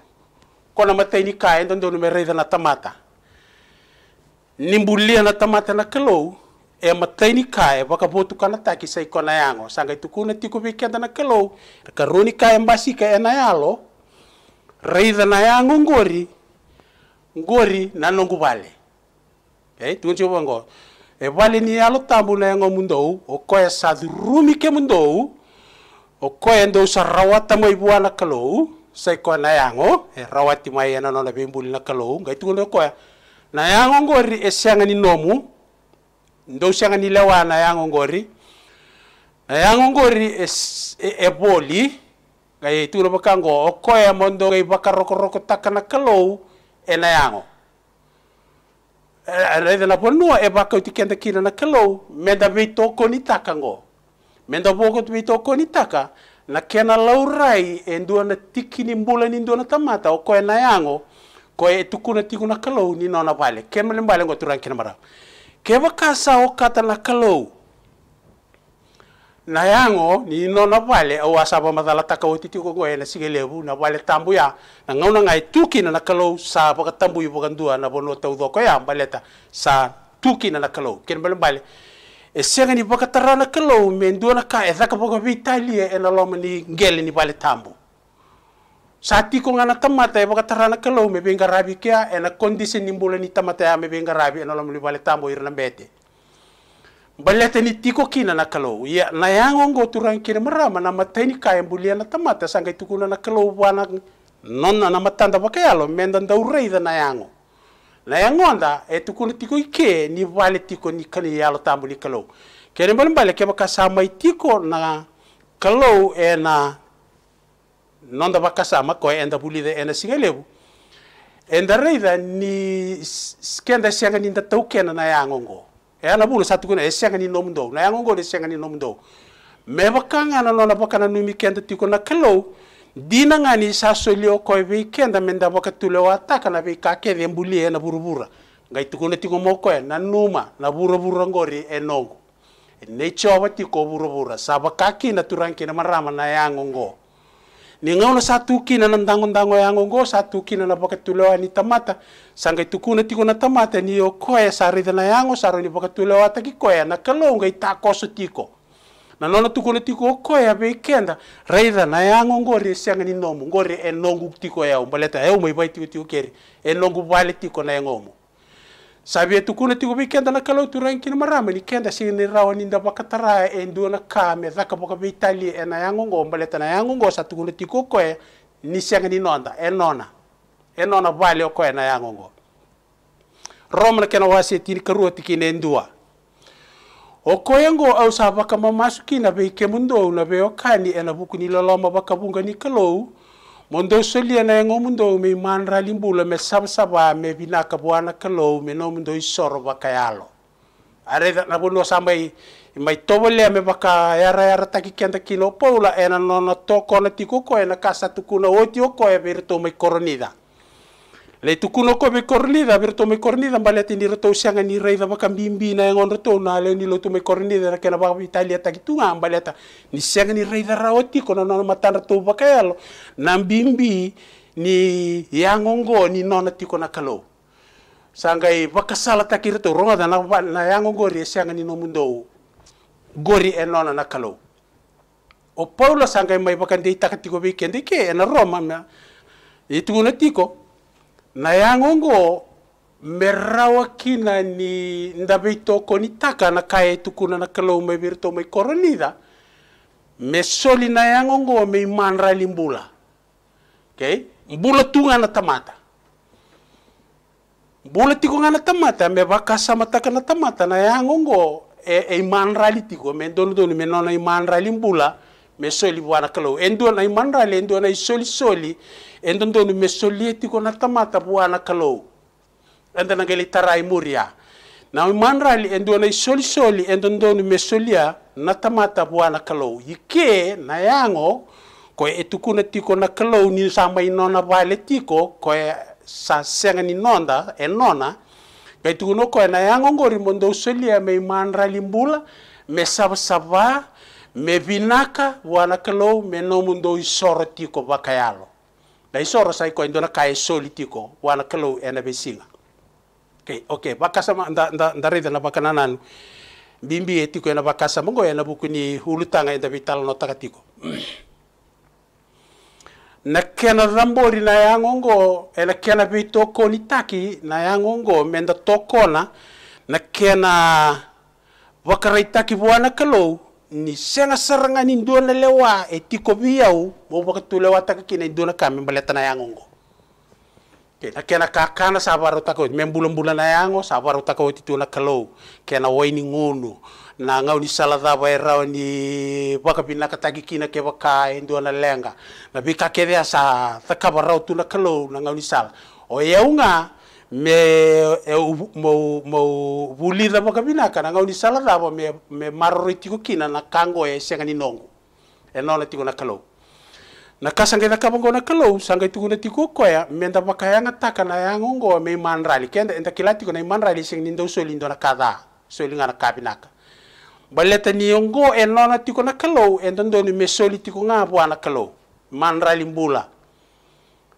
kona mataini kai ndo ndo mereda na tamata nimbulia na tamata na kelo e mataini kai baka botu kana taki sai kona yango sanga itu kuna tiku bikenda na kelo ka roni kai mbasi e ena yalo reza na yango ngori ngori na nongu vale eh tunjo bango e evaleniala tamulengo mundou okoe sa durumi ke mundou okoe ndou sa rawata mai bua na kalo sai ko na yango e rawati mai ana no lebe mbuli na kalo ngai tu no koe na yango ngori e sianga ni nomu ndou sianga ni lewa na yango ngori na yango ngori e, e, e boli ngai tu o bakango okoe mondo ngai bakaroko roko takana kalo e na yango Eh, reve na pornua e waka ti kenda kira na kalau menda vei toko ni taka ngo menda voko vei toko ni taka na kena laurai e ndua na tiki ni mbula ni ndua na tamata o koe na yango koe e tukuna tiku na kalou ni nona vale kema le mbale ngo turan kina marau ke waka sa o kata na kalou na yango ni no na wale o asa ba matala taka o titi ko ena eh, sige lebu na wale tambu ya na ngau na ngai tuki na nakalo sa ba tambu i bukan dua na bono tau do ya baleta sa tuki na nakalo ken bal bale e eh, sega ni baka tara na kalo men dua na ka e eh, daka baka bi tali e na loma ni ngel ni bale tambu sa tiko ko ngana tamata e baka tara na me benga rabi kia e na kondisi ni mbula ni tamata ya me benga rabi e na loma ni bale tambu irna bete ni tiko kina na kalau ya na yango ngo turang kira mara mana mateni kaya bulia na tamata sangai tukuna na kalau wana non na matanda bakaya lo mendan da ureida na yango na yango anda e tukuna tiko ike ni vale tiko ni kani yalo tambuli kalau kere mbali mbali ke baka sama itiko na kalau e na non da baka sama ko enda bulida enda singalebu enda reida ni skenda sianga ninda taukena na yango ngo ena bulu satu kuna esenga ni nom do na yango go esenga ni nom do me bakanga na nona bakana numi kenda tiko na kalo dina ngani sa solio ko be kenda menda bakatule wataka na be kake de mbuli ena burubura ngai tiko na tiko moko e na numa na burubura ngori enongo e ne choba tiko burubura sa kaki na turanke na marama na yango ngo ni ngau na satu kina na ndango ndango yango ngo satu kina na poket tulo ni tamata sangai tuku na tiko na tamata ni o koe sari na yango saro ni poket tulo ata ki na kalo ngai ta koso tiko na nona tuku na tiko koya be kenda reida na yango ngo re sianga ni nomu ngo re enongu tiko ya umbaleta ya umai bai tiko tiko kere enongu bale tiko na yango mo Sabia tukuna tiku bi kenda na kalau turang kini marama ni kenda si ni rawa ni nda bakatara e ndu na kame zaka boka bi tali e na yangu ngo mbaleta na yangu ngo satu kuna tiku koe ni sianga ni nonda e nona e nona vale o koe na yangu ngo. Rom na kena wasi e tini karua tiki ne ndua. O koe au sa baka mamasuki na bi kemundo na bi okani e na buku ni laloma baka bunga ni kalau mondo solia na ngo mundo me man ralimbulo me saba me bwana ka lo me no mundo isoro bakayalo are na bono sambai mai tobole me baka yara yara taki kenda kino paula ena no no to kona tikuko ena kasa tukuna oti o e virto mai koronida le tukuno ko me cornida ver to me cornida mbale tinir to sianga ni reida ba na ngon to na le ni lo to me cornida na kena ba italia ta kitunga mbale ta ni sianga ni reida raoti kono matana to ba kayalo na mbimbi ni yangongo ni nona tiko na kalo sangai e bakasala ta to ronga dana na yangongo ri sianga ni no mundo gori enona na kalo o paulo sangai e mai ta takatiko be kende ke e na roma na itunguna tiko na yangongo merrawa kina ni ndabito koni taka na kae tukuna na kalou me birto me koronida me soli na yangongo me manra okay mbula tunga tamata mbula tiko tamata me bakasa mataka na tamata na yangongo e, e manra litiko me dono dono me nona i manra me soli buana kalau endo na i manra le na isolisoli soli endon donu me solieti ko na tamata buana kalo enda na geli tarai muria na manrali endona soli soli endon donu me solia na tamata buana kalo ike na yango ko e tukuna tiko na kalo ni sa mai nona vale tiko ko e sa senga ni nonda e nona kai tukuno ko na yango ngori mondo solia me manrali mbula me sabsaba me vinaka wana kalo me no mundo isoro tiko bakayalo na i soro sai ko dona na kai solitiko wana kelo ena be singa okay, okay. bakasa nda, nda, nda reda na bakana nanu bimbi etiko ena bakasa mongo ena buku ni hulutanga enda be tala no takatiko na kena rambori na yangongo ena kena be toko ni taki na yangongo menda tokona na kena wakarai taki buana kelou ni senga saranga ni na lewa e tiko biau mo baka tu lewa taka kina ndona kami baleta na yangongo kena kena kakana sabaro tako mem bulan bulan na yango sabaro tako titu na kalau kena wai ni ngono na ngau ni salada bai rao ni baka bina katagi kina ke baka e ndona lenga na bika kede asa taka barau tu na kalau na ngau ni sal o yeunga me eh, mo mo bulira bo kabina kana nga uni sala rabo me me marori tiko kina na kango e senga ni nongo e nona tiko na kalo na kasanga na kabongo na kalo sanga tiko na tiko koya me nda bakaya nga taka na yango ngo me manrali kenda enda kila tiko na manrali sing ni ndo soli ndo na kada soli nga na kabinaka baleta ni ngo e no tiko na kalo enda ndo ni me soli tiko nga bo na kalo manrali mbula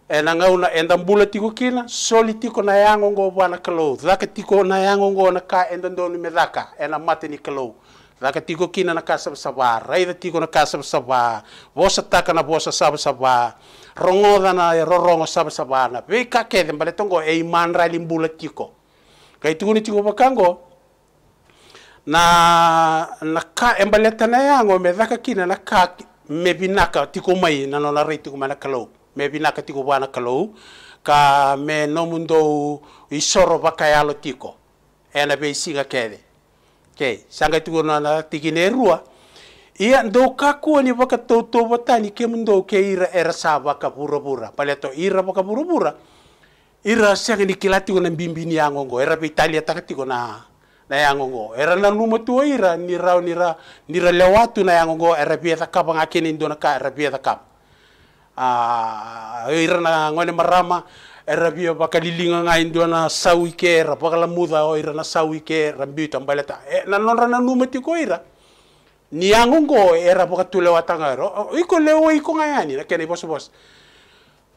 ena ngauna enda bula tiko kina soli tiko na yango ngo wana kalou daka tiko na yango ngo na ka enda ndoni me daka ena mate ni kalou daka tiko kina na ka sab saba raida tiko na ka sab saba vosa taka na vosa sab saba rongo dana e rorongo sab saba na be ka ke de mbale tongo e iman ra limbula tiko kai tiko ni tiko bakango na na ka embale tana yango me kina na ka me tiko mai na no rei tiko mana kalou me mevina katika bwana kalau ka me nomundo isoro bakayalo tiko ena be isiga kede ke sanga tiko na tikine rua ia ndo kaku ni baka toto batani ke mundo ke ira era saba ka bura bura paleto ira baka bura bura ira sanga ni kilati na bimbini yangongo era be italia takatiko na na yangongo era na luma tua ira ni rao ni ra ni ra lewatu na yangongo era be takaba ngakene ndona ka era be takaba Ah, eh, ira na ngone marama erabio bakalilinga ngai ndiona sawi ke rapakala muda o oh, ira na sawi ke rambio tambaleta eh, na nonra na numati ko ira ni yangu ngo era boka tule watangaro oh, iko leo iko ngayani na kene boss boss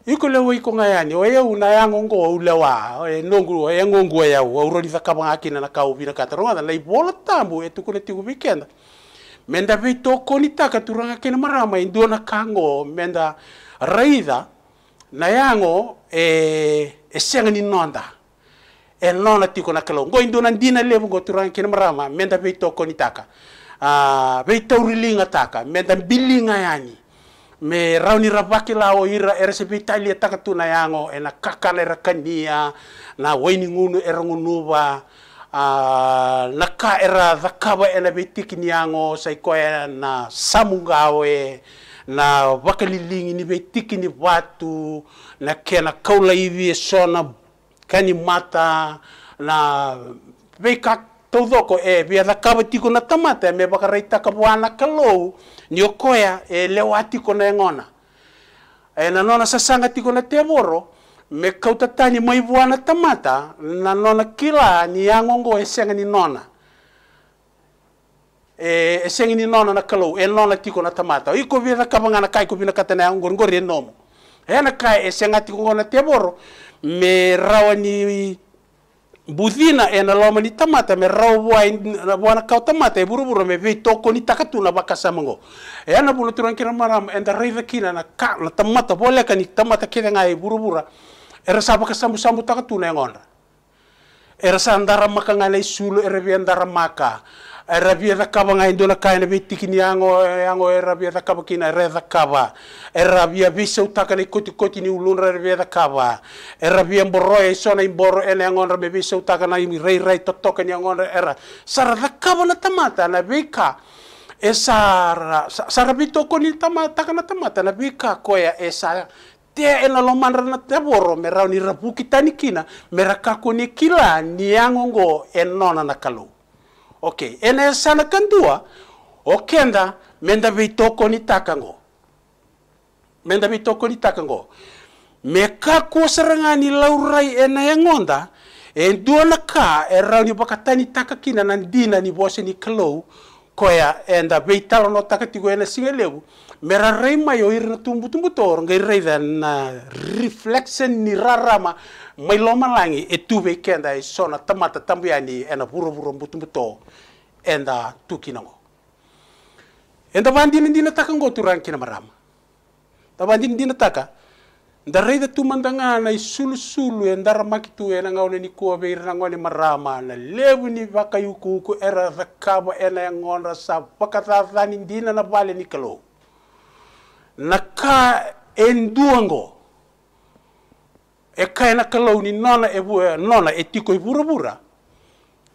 iko leo iko ngayani oye una yangu ngo ule wa nongu oye ngongu ya wa uroli za kabanga kina na kaubira kataronga eh, na ibola tambu etukune tiku weekend menda vitoko nitaka turanga kena marama indona kango menda raida na yango e e ni nonda e eh, nona tiko na kelo ngoi ndona ndina levu go turan kin marama menda be to koni taka a ah, be to rilinga taka menda bilinga yani me rauni rabaki la o ira RCB Italia taka na yango e na kakala rakania na waini ngunu erangunuba uh, ah, ka era dhakaba ena betiki niango saikoe na samungawe na vakaliligi ni be ni watu na kena kaula iwi e sona kani mata na veika ka e bia tiko na tamata me wakaraita kabuana kalou ni okoya e lewa tiko na engona e na nona sasanga tiko na teboro me kautatani maivuana tamata na nona kila ni yang'ongo e ni nona e ni nono na kalau e eh, nona tiko na tamata i ko vi na kamanga na kai ko vi na katana ngor ngor e nomo e na kai e senga tiko ngona teboro me rawani budina e na loma ni tamata me raw wai na buana kau tamata e buru me vi toko ni takatu na baka samango e na bulu turan kira maram e na raiva kina na ka na tamata boleh kan ni tamata kira ngai buru buru e rasa baka sambu sambu takatu na ngona e rasa andara maka ngalai sulu e revi andara maka rabia zakaba ngai dona kaina be tikini yango yango rabia zakaba kina re zakaba rabia bisa utaka ni koti koti ni ulun rabia zakaba rabia mboro e sona imboro ele yango rabia be utaka na imi rei rei totoka ni yango era sara zakaba na tamata na beka esa sara bitoko ni tamata kana tamata na beka koya esa tea ena lomandra na teboro merau ni rapu kita ni kina meraka koni kila ni yango ngo enona na kalou okay ena sana kandua okenda menda bitoko ni takango menda bitoko ni takango meka ko serangani laurai ena yangonda en duona ka erau e e e ni ni takakina nan dina ni bose ni kelou koya enda beitalo no takatigo ena singelebu mera rei mayo irna tumbu tumbu tor ngai rei dan reflection ni rarama mai loma langi e tuve kenda i e sona tamata tambiani ena na vuravura mbutumbuto e, e na tukinango e da vandinadina taka ngotu rang kina marama da vandinadina taka da rei da tumandangana i sulu e dara makitu e, e na ngauna ni kuave i ranagoni marama na levu ni vakaiukuuku e era rakava e na yangona sa vakatathani dina na vale ni kalou na ka enduango, e kaina kalau ni nona e nona e tiko i bura bura.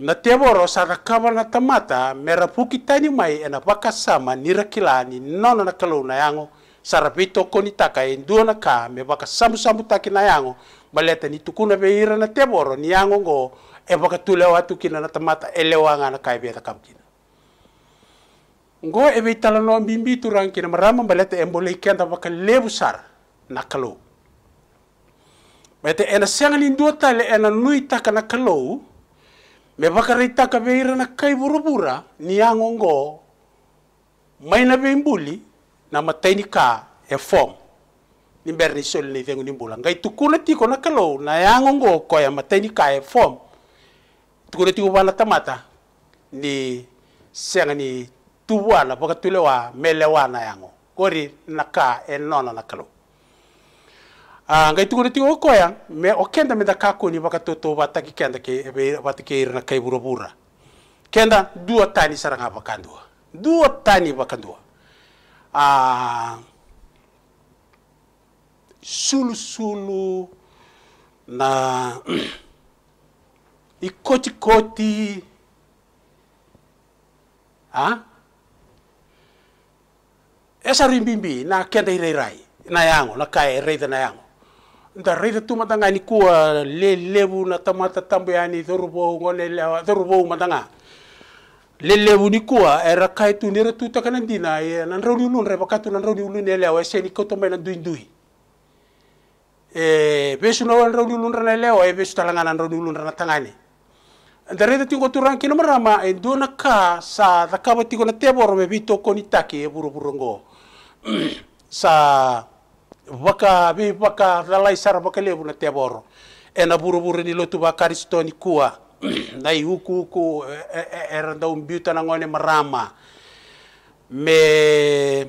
Na te sa rakawa na tamata mera puki tani mai e na waka sama nira kilani nona na kalau yango sa rapito koni taka e ndua na ka me waka samu samu taki na yango baleta ni tukuna be ira na ni yango ngo e waka watu kina na tamata e lewa ngana kai e beta kamkina. Ngo e be talanoa mbimbi turangkina marama baleta e mbolei kenda lebu sara na kalau. Mete ena sianga ni dua tale ena nui taka na kalou me bakari taka beira na kai burubura ni angongo, mai na beimbuli na mataini ka e form. Ni ni soli na vengu ni bula. Ngai tukuna tiko na kalou na e angongo koya matai ni ka e form. Tukuna tiko wana tamata ni sianga ni tuwana baka tulewa melewana yango. Kori na ka e nona na kalou Uh, ah, ngai tungore ti yang, me okenda me dakaku ni baka toto bataki kenda ke ke irna kai bura. kenda dua tani saranga bakandua dua tani bakandua ah sulu sulu na ikoti koti ah esa rimbimbi na kenda irai rai na yango na kai reida na yango nta rita tumatanga ni kua le levu na tamata tambu yani thorubo ngone thorubo matanga le levu ni kua era kai tu nira tu takana dina e nan rauni ulun re bakatu nan rauni ulun ele awa e se koto mai nan duin dui e besu na rauni ulun rana ele e besu talanga nan rauni ulun rana tangani nta tu tingo turang kino marama e dona ka sa takaba tingo na teboro me bito koni taki e buru buru ngo sa vaka vi vaka lalai sara vaka na te voro e na buru buru ni lotu va karisto ni kua na i huku huku e, e, e, e umbiuta na ngone marama me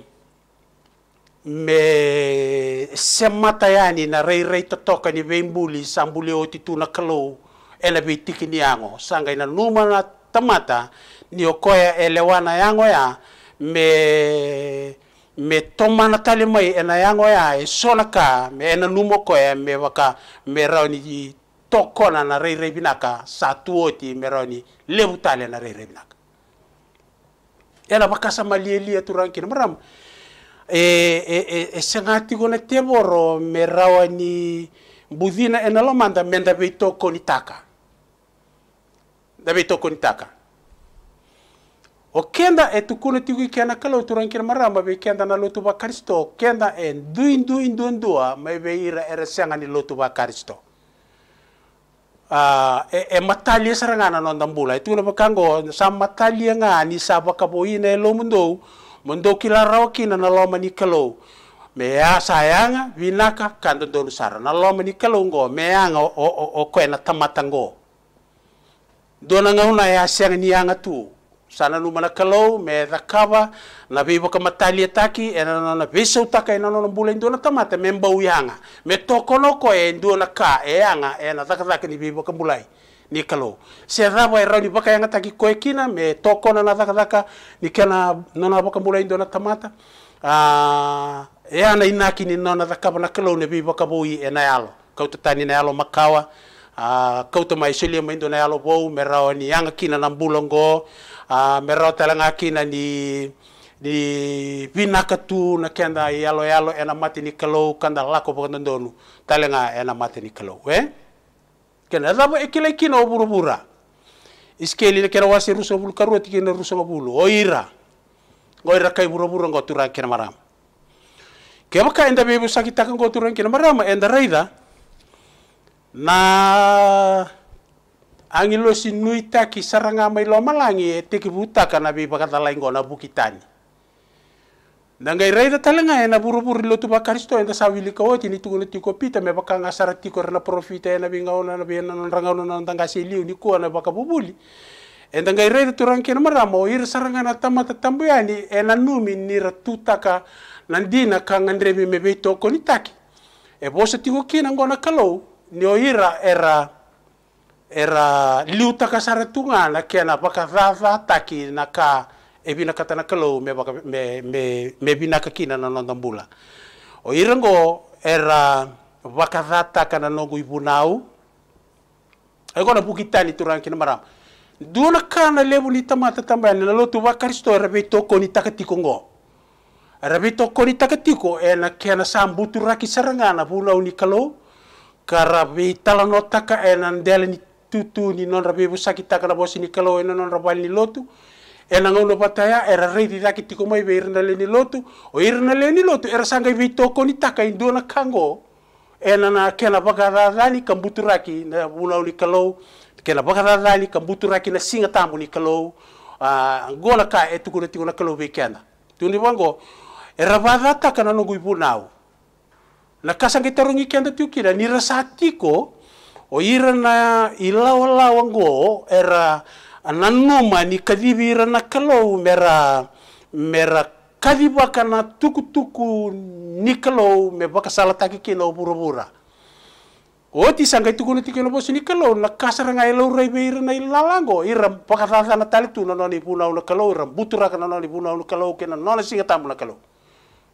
me semata yani na rei rei totoka ni vei mbuli sambuli oti tu na kalou e na vei tiki ni ango sanga ina numa na tamata ni okoya elewana yango ya me me toma mana tali mai ena ya e me ena numo ko me waka me rauni toko na na rei rei binaka sa tuoti me rauni lebu tali na rei rei binaka ena makasa e e e, e sengati gona teboro me raoni budina ena lomanda menda da toko ni taka da okenda e tukune tigu kalau kala kira maramba be kenda na lotu ba karisto kenda e ndu ndu ndu ndu ma be ira ere sanga ni lotu ba karisto e, e matali non dambula itu e na bakango sa matali nga ni sa bakaboina e lo mundo mundo kila rawkina na loma ni kalo mea sayanga e vinaka kando dolu sara na loma ni kalo ngo mea nga o, o, o, o na tamatango dona ngau una ya e ni anga tu sana lu mana kalau me takava na be boka matali taki ena na na be utaka e na bula ndu na tamata me mbau yanga me tokolo ko e ndu na ka e yanga e na takataka ni be boka bulai ni kalau se rava e rani boka yanga taki ko kina me toko na na takataka ni kena na na boka bulai ndu na tamata a e ana inaki ni na na takava na kalau ne be bui e yalo kau tatani na yalo makawa Ah, kauto mai sili mai ndona yalo wou me ni yanga kina na mbulongo a ah, me talanga kina ni ni vinakatu na kenda yalo yalo e ena mati ni kanda lako pokona ndonu talanga ena mati ni kalau we eh? kena zabo ekile kina oburu bura iskeli na kena wasi rusa bulu karu tikina rusa bulu oira ngoira kai buru buru ngotura kena maram kebaka enda bebu sakitaka ngotura kena maram enda raida na angilo losi nuita ki saranga mai lo malangi e teki buta kana e e bi pakata lain gona bukitani na ngai rai da talanga e na buru buru lo tuba bakaristo enda sa wili ko tini tungu ni tiko pita me baka ngasara tiko na profita e na binga ona na bena na ranga na na tanga liu ni ko na baka bubuli enda ngai rai da turang kena maramo ir saranga na tamata tambuyani e na numi ni ratutaka nandina me be toko ni taki e bosa tiko kina ngona kalou nio ira era era liutaka sara tungana kena paka vava taki na ka e kalau me baka me me me na o irango era wakavata kana nongo ibunau agora bukitani turan na maram duna kana lebu ni tamata tambani na lotu wakaristo era beitoko ni takatiko ngo era ni takatiko ena kena sambutu raki sarangana bunau ni kalau karabi tala no taka e nan dele ni tutu ni non rabi busa kita kana bosi ni kalo ena non rabal ni lotu ena ngau no bataya era rei di daki tiko mai beir na leni lotu o irna na leni lotu era sanga vi toko ni taka indo na kango ena na kena bagada dani kambuturaki na buna uli kalo kena bagada dani kambuturaki na singa tambu ni kalo a gola ka e tuku na tiko na kalo be kena tuni bango era badata kana no guibu nau na kasang kita rungi kian tu kira ni resati ko o ira na ilaw wala wango era ni mani ira na kalau mera mera kadiba kana tuku tuku ni kalo me baka salata ki kina obura bura o ti sanga tuku bos ni kalau na kasar ngai law rei ira na lango ira baka salata na tali tu na noni puna kalau ira butura kana noni puna kalau kena nona singa tamu na kalau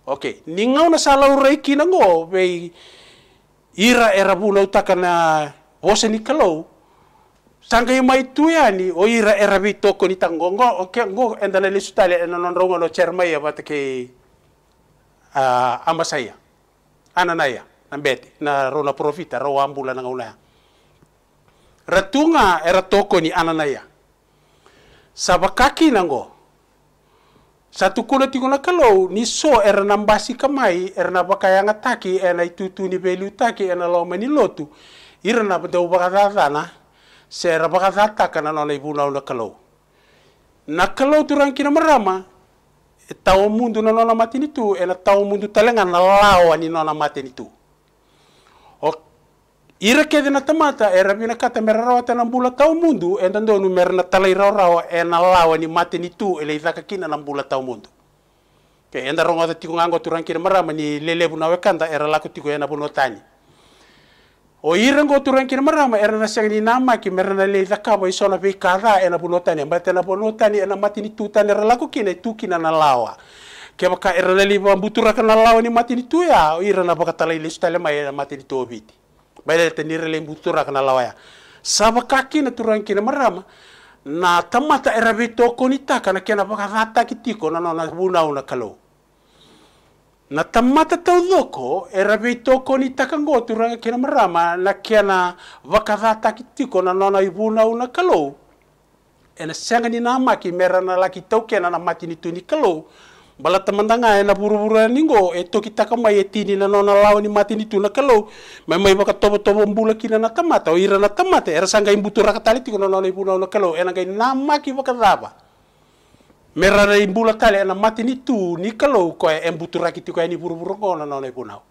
Okay, ningaw na sa lauray kinango, may ira era bulau na wose ni kalau, sangay mai tuyani o ira era bito ko ni tangongo, okay, ngo endana lisutale na rongo no chairmaya batake uh, amasaya, ananaya, nambete, na rola profita, rawa ambula na ulaya. Ratunga era toko ni ananaya. Sabakaki nango, satu kola na kalau ni so era mbasi kamai era na bakayanga taki ena itutu ni belu taki na lo mani lotu ira na bada se na baka zata kana na ibu na ula kalau na kalau turang kina merama tau mundu na nona matini tu ena tau mundu talengan na lawa ni matini tu ira kede e na tamata era mina kata mera rawa tana bula tau mundu e dandonu mera e na talai rawa rawa e lawa ni mate ni tu ele izaka kina na bula tau mundu ke enda rongo ta tiku ngango turang marama ni lelebu na wekanda era laku tiku ena buno tani o ira ngo turang marama era na siang ni nama mera na leza kabo iso na vei kada ena buno tani mbate na buno tani ena e mate ni tu tani era laku kina tu kina na lawa ke baka era na liba mbuturaka na lawa ni mate ni tu ya ira na baka talai lesu tale mai ena mate ni tu obiti bailele tenire le butura kana lawaya saba kaki na turan kina marama na tamata erabi to konita kana kena baka rata kitiko na na buna una kalo na tamata taudoko erabi to konita kango turan kina marama na kena baka rata kitiko na na ibuna una kalo ena sanga ni na maki mera laki tau kena na mati ni tuni kalo bala teman e na buru ningo eto kita kama yeti ni na nona lao ni mati ni tuna kalau mai mai baka tobo tobo mbula kina na tamata o ira na tamata era sanga imbutu tali tiko na nona ibu na kalau ena gai nama ki baka raba mera na imbula tali ena mati ni tu ni kalau ko e imbutu rakitiko e ni buru buru na nona ibu nao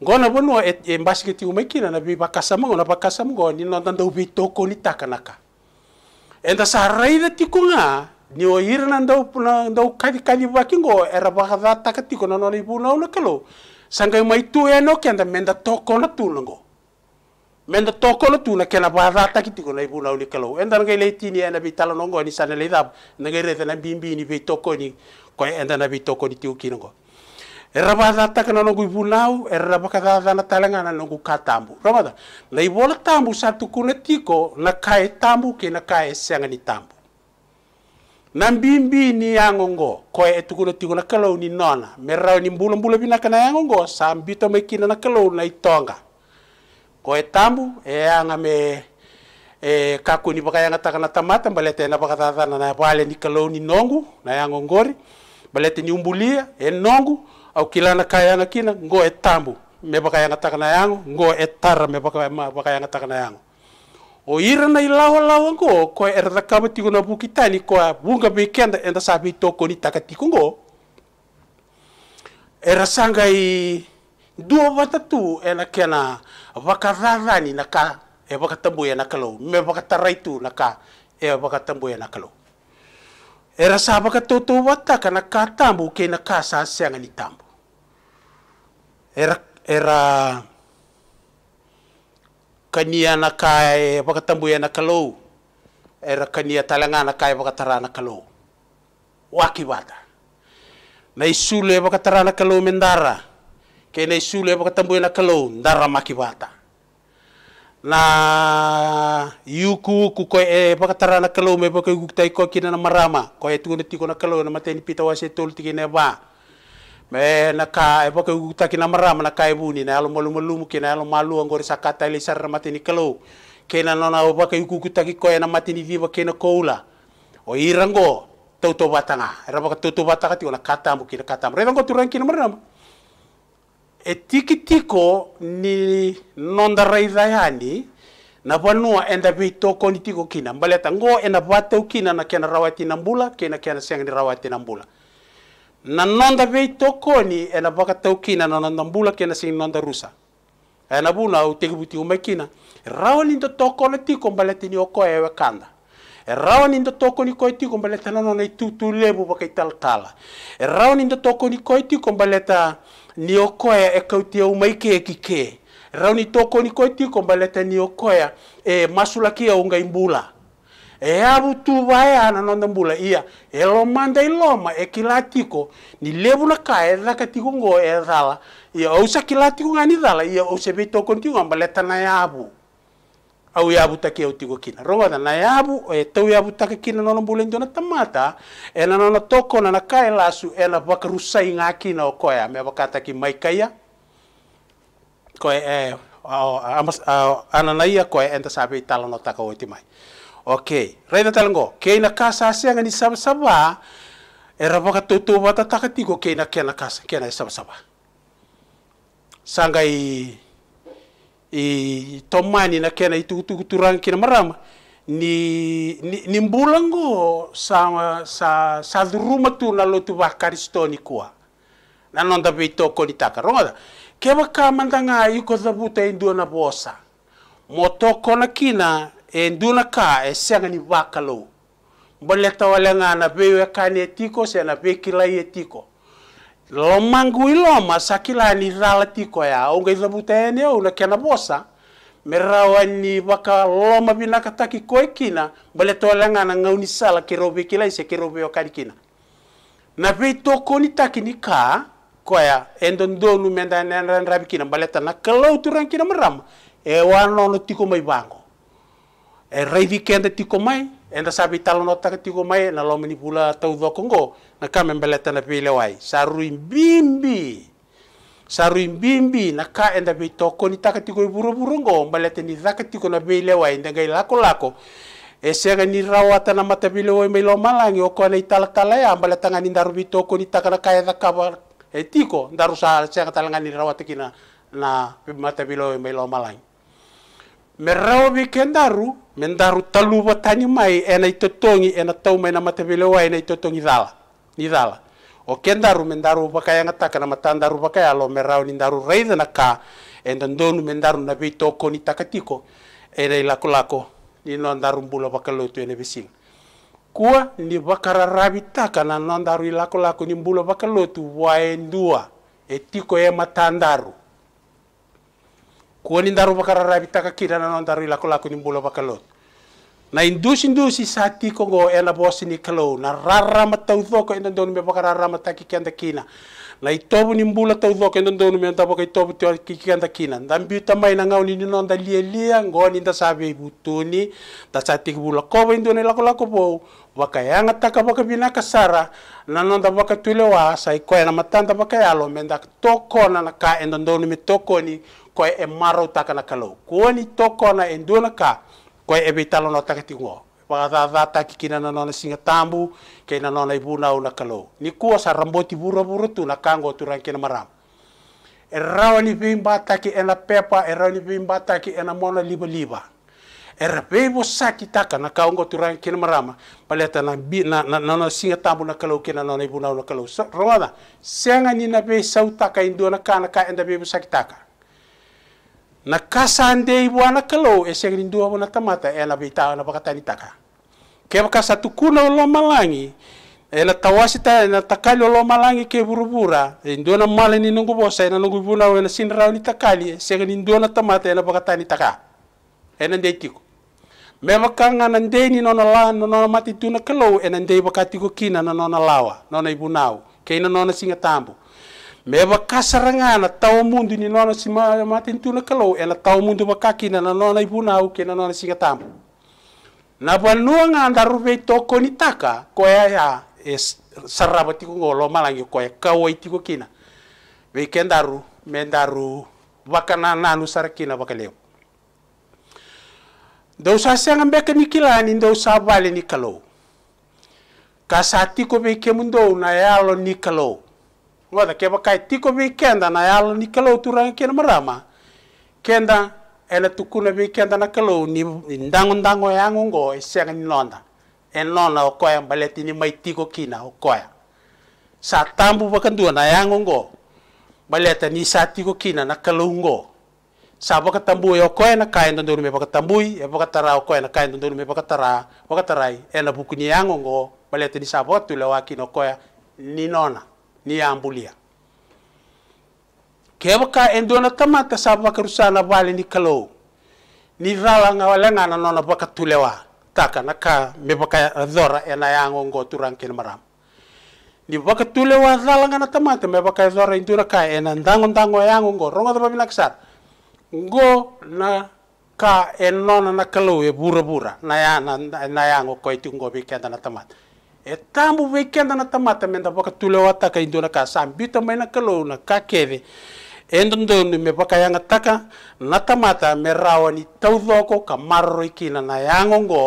gona bono e, eh, e eh, mbasike tiko mai kina na bi bakasama ngona bakasama ni nona bi toko ni takanaka Enta sa raida tikunga, ni o hir na ndau puna ndau kadi vaki ngo era bahada takatiko na noni puna una kelo sangai mai tu e no kenda menda toko na tunango menda toko na na kena bahada takatiko na ipuna uli kelo enda ngai le tini ena bi tala nongo ni sana le dab ngai reza na bimbi ni bi toko ni ko enda na bi toko ni tiu kinango era bahada takana nongo ibunau era bahada na talanga na nongo katambu ramada na ibola tambu satu kuna tiko na kai tambu ke na kai sanga ni tambu na mbimbi ni yango ngo ko e tukulo tukulo kalau ni nona merau ni mbulo mbulo bina kana yango ngo sambito kina na kalau na itonga ko e tambu e yanga me e kaku ni baka yanga takana tamata balete na baka tatana na pale ni kalau ni nongu na yango ngori balete ni umbulia e nongu au kilana kaya na kina ngo e tambu me baka yanga takana yango ngo e tara me baka baka yanga takana yango o ira na ilawa lawa ngo ko er da kaba tigo na bukitani ko bunga be kenda enda sabi toko ko ni takatiko ngo era sanga i dua tu ena kena wakararani na ka e wakatambu na kalau me wakataraitu na ka e wakatambu na kalau era sa wakatoto wata kana katambu ke na ka sa sanga ni tambu era era kania na kai baka tambu ya na kalo era kania talanga na kai baka tarana kalo waki bata na isule baka tarana kalo mendara ke na isule baka tambu ya na kalo ndara maki bata na yuku ku ko e baka tarana kalo me baka guktai ko kina na marama ko e tuguna tiko na kalau na mateni pita wase tol tikine ba me na ka e boke uta ki na maram na kai e buni na alo molu molu ki na alo malu angori sakata ile sar matini kelo ke na nona o boke uku kuta ki ko na matini viva ke koula o irango tau to batanga era boke tau batanga ti ona kata mu ki kata mu rango turan ki na maram e tiki tiko ni nonda raidha yani na vanua enda vi toko ni tiko kina mbaleta ngo ena vatau kina na kena rawati na mbula kena kena sengi rawati na mbula na nonda vei tokoni e na vakatau kina na nonda bula kena sin nonda rusa e na buna u tekibuti umai kina rawa nindo tokona tiko balete ni oko ewe kanda e rawa nindo tokoni koi tiko baleta nanona i tutu lebu vakai talatala e rawa nindo tokoni koi tiko baleta ni okoya e kautia ike e kike rauni tokoni koi tiko baleta ni okoya e masula kia unga imbula e tu tuvae ana nonda bula ia e manda i loma e kilatiko ni lebu na ka e laka katiko ngo e dala ia o sa kilatiko ngani dala ia o se beto kontiu ngamba leta na e au yabu avu take au tiko kina roba na e e tau e avu take kina nona bula i na tamata e na nona toko na na ka e lasu e na vakarusai ngā kina o koea me vakataki maikaia ko e ananaia ko e enta sabe vei no taka o mai ok reina talgo keina kasa asianga ni saba era waka tutu wata takatigo keina kena kasa kena sabasaba saba Sangai, i tomani na kena rang kina marama ni ni mbulango sa sa sa druma tu na lotu wa karistoni kua na nonda be toko ni taka ronga ke ba ka mandanga i zabuta indua bosa motoko na kina e nduna ka e senga ni wakalo bolle tawale nga na we kane etiko se na be kila e mangu ilo ma sakila ni rala tiko ya zabu tene o na kena bosa merawani ni waka loma bina kataki koi kina bole tawale nga na ni sala kirobe kila robe o kari kina na be toko ni taki ni ka koya e donu menda nenran rabikina baleta na kalau turan kina merama e wanono tiko mai bango e raivi kenda tiko mai enda sabi talono taka tiko mai na lomini pula tau dokongo na kame mbeleta na pile wai sarui bimbi sarui bimbi na ka enda e be toko ni taka tiko buru burungo mbeleta ni taka tiko na pile wai nda gai lako lako e sega ni rawata na mata pile wai mai lo malangi o kona itala tala ya mbeleta ngani ndaru bi toko ni taka na kaya e daka e tiko ndaru sa sega talanga ni rawata kina na mata pile wai mai lo malangi min rewa mi ken daru talu wa tani mai ena itotongi ena tau mai na matevele wa ena itotongi dala ni dala o kendaru daru min daru pakai anga taka na matan daru pakai alo min ni ndaru reida na ka enda ndonu min daru na bei toko ni takatiko ena ilako lako ni ndaru mbulo mbula bakalotu ena besing kua ni bakara rabita kana non daru ilako lako ni mbulo mbula bakalotu wa endua etiko ya matandaru kuoni ndaru bakara rabi taka kira na ndaru ila kola kuni bulo bakalot na indusi indusi sati kongo ela bosi ni kalo na rara matau thoko enda ndonu me bakara rara mataki kenda kina na itobu ni mbula tau thoko enda ndonu me ndaboka itobu tiwa kikenda kina ndambi tamai na ngau ni nino lia lia ngoni nda sabe ibutuni nda sati kibula koba indone e lako lako po wakayanga e taka baka binaka sara na nonda baka tulewa sa ikoya e na matanda yalo menda toko na ka enda ndonu me toko ni koe e maro takana kalau ko ni toko na endona ka koe e vitalo no takati ngo pakata tata kikina singa tambu kaina na nona ibu na una kalau ni kua ramboti buru buru tu nakango tu na maram e rawa ni taki ena pepa e rawa ni taki ena mona liba liba e rape saki taka nakango kaungo tu ranke na marama paleta na bi na na singa tambu na kalau ke na nona ibu na una kalau so rowana senga ni na be sautaka indona kana ka enda be saki taka nakasande ibuana kalo esegrin dua bona tamata ela beita ona bakatani taka keba kasatu kuna lo malangi ela tawasita na takali lo malangi ke burubura indona e malani nungu bosa ela nungu buna ela sinrau ni takali esegrin dua tamata ela bakatani taka ena ndetiko mema kanga nande ni nona la nona mati tuna kalo ena ndei bakati ko kina nona lawa nona ibunau keina nona singa tambu me vakasaraga na tau mundu ni nona si matintuna kalou e na mundu ba vakakina na nona i vunau uke na nona sigatamu na vanua daru vei toko ni taka ya es e sarava tiko golo ko koe ka wai tiku kina vei ke daru me daru vakana nanu sarakina vakaleu Do sa senga beka ni kilani dau sa vale ni kalou ka sa tiku ke na e alo ni kalo ngoda keba kai tiko bi kenda na yalo ni kelo turang kena marama kenda ela tukuna bi kenda na kelo ni ndango ndango yangu ngo isenga e ni londa en londa o koya baleti ni mai tiko kina o koya sa tambu bakandua na yangu ngo baleta ni sa tiko kina na kelo ngo sa tambu yo koya na kain ndo me bakatambui e bakatara o koya na kain ndo me tarai bakatarai ela ni yangu ngo baleta ni sa bakatula wakino koya ni nona niyambulia keba ka endona dona ta sa bakaru sana bale ni kalo ni rala nga wala nga na nona baka tulewa taka na ka me baka zora ena ya yango ngo turanken maram ni baka tulewa rala nga ya na tamata me baka zora indura ka ena ndango ndango yango ngo ronga da babina ngo na ka enona ya na kalo e bura bura na ya na, na yango koi ngo na tamata etambu weekend na tamata menda baka tule wata ka indona ka sambita mena kalo na ka keve endondonu me baka yanga taka na tamata me rawani taudhoko ka marro ikina na yango ngo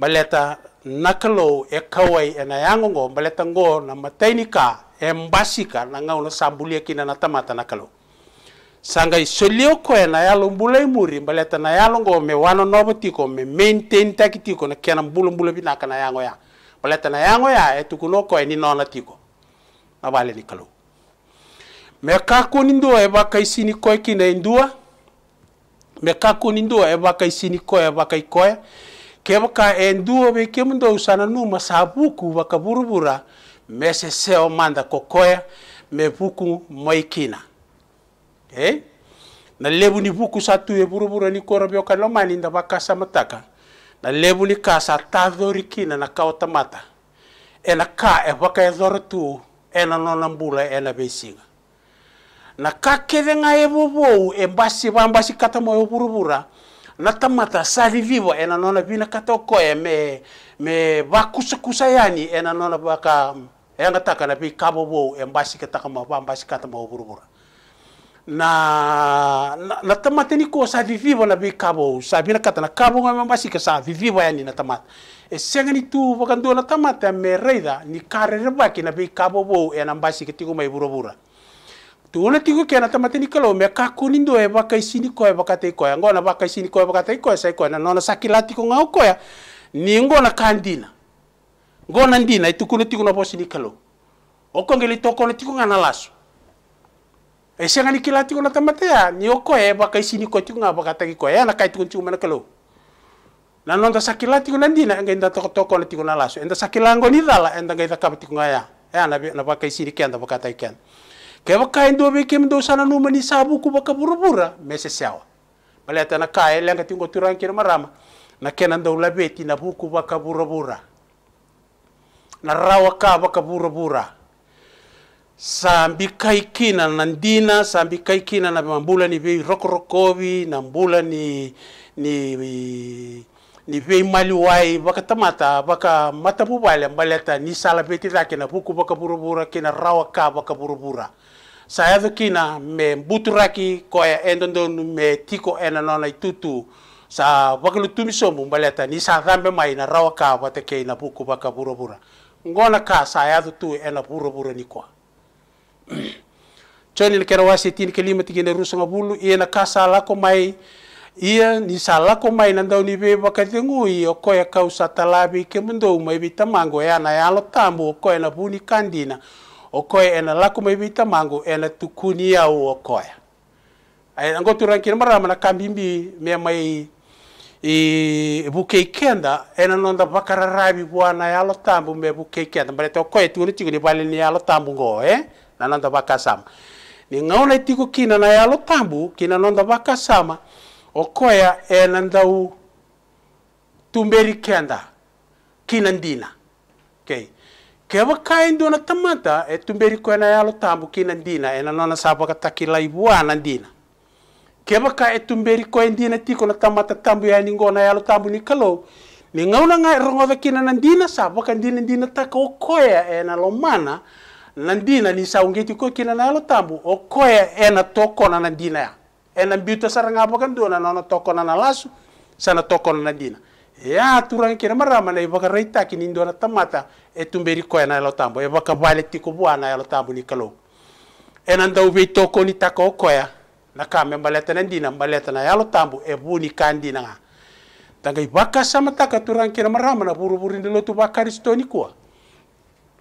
baleta nakalo e kawai e na yango ngo baleta ngo na matainika e mbasika na ngau na sambuli ikina na tamata na nakalo sangai solio koe na yalo mbula muri baleta na yalo ngo me wano nobo tiko me maintain takitiko na kena mbula mbula binaka na yango yango paletana yango ya e eh, tukuno ko eh, ni nona tiko na bale ni kalu me ka ko ni ndo e ba kai sini ko ki na ndua me eh, ka ko ni ndo e ba kai sini ko e ba kai ko ke ba ka e ndua be ke mndo usana nu masabuku ba ka burubura me se se o manda kokoya me buku moikina eh na lebu ni buku satu e burubura ni koro bio ka lo mani nda ba ka samataka na ni ka sa tavori kina na kau tamata e na ka e waka e dhora tu e na nona mbula e na besinga na ka kevenga e vovou e basi vambasi kata mo e burubura na tamata sa vivo e na nona vina kata okoe me me vakusakusa yani e na nona vaka e angataka na vi ka vovou e basi kataka mo vambasi kata mo e na na tamata ni ko sa vivivo na bi kabo sa bi na katana kabo nga mambasi ka sa vivivo yani na tamata e senga ni tu vakando na tamata me reida ni karere baki na bi kabo bo e na mbasi ke tigo mai burabura tu na tigo ke na tamata ni kalo me ka kuni ndo e baka isini ko e baka te ko ngo na baka isini ko e baka te ko sai ko na nona sakilati ko ngau ko ya ni ngo na kandina ngo na ndina itukuni tigo na bosi ni kalo okongelitoko na tigo nga na laso Eh, ngani kila tiku na ya, ni oko e eh, baka isini ko tiku nga baka tagi ko e ya. na kai tiku tiku mana kelo na nonta sakila nandi na ndina ngai nda toko toko na tiku na laso enda sakila ngo ni dala enda ngai kaba tiku nga ya e ana ya, na baka isini kian da baka tagi kian. ke baka indo be kem do sana numa mani sabu ku baka burubura mese sawa bale na kai lenga tiku turan kira marama na kenan da ulabeti na buku baka bura. na rawa ka baka bura. kaikina na ndina kaikina na mambula ni vei rokorokovi na mbula ni ni ni vei maliwai vakatamata vaka mata muvale mbaleta ni sala veti la kina vuku burubura kina rawa ka sa saevo kina me buturaki koya endondonu me tiko ena nona itutu sa vakalutumi somu mbaleta ni sa dhambe mai na rawa ka buku vuku burubura ngona ka saevo tu ena burubura ni tsoe le kera wasi tini ke lima na rusa ngabulu ia na kasa salako mai ia ni salako mai na ndau ni be bakati ngui o koe kau sa talabi ke mai bita mango ya ana yalo alo tamu na buni kandina o koe e na lako mai bita mango e na tukuni au o koe ai ango turan kira marama na kambimbi me mai i buke ikenda ena nonda bakararabi buana e yalo tamu me buke kenda mbare te o koe tuone ni bale ni yalo tamu ngo eh na nanda waka sama ni ngaona tiku kina na yalo tambu kina nanda waka sama okoya e nanda u tumberi kenda kina ndina okay kewa kain do na tamata e tumberi ko na yalo tambu kina ndina e na nona katakila ibua na ndina kewa ka e tumberi ko ndina tiko na tamata tambu ya ningona yalo tambu ni kalo ni ngauna nga rongo kina na ndina sapa kan ndina ndina ta ko e na lomana Nandina ndina ni saungeti ko kina na lo tambu o ena e toko na nandina ya ena mbito saranga bokan do na na tokona na lasu sana toko na nandina ya turang kina marama na ibaka reita kini na tamata e tumberi koe na lo tambu e baka vale tiko buana ya lo tambu ni kalo ena nda be toko ni tako ya na kame mbaleta nandina mbaleta na ya lo tambu e buni kandina nga Tangai ibaka sama taka turang kina marama na buru-buru ndilo tu bakaristo ni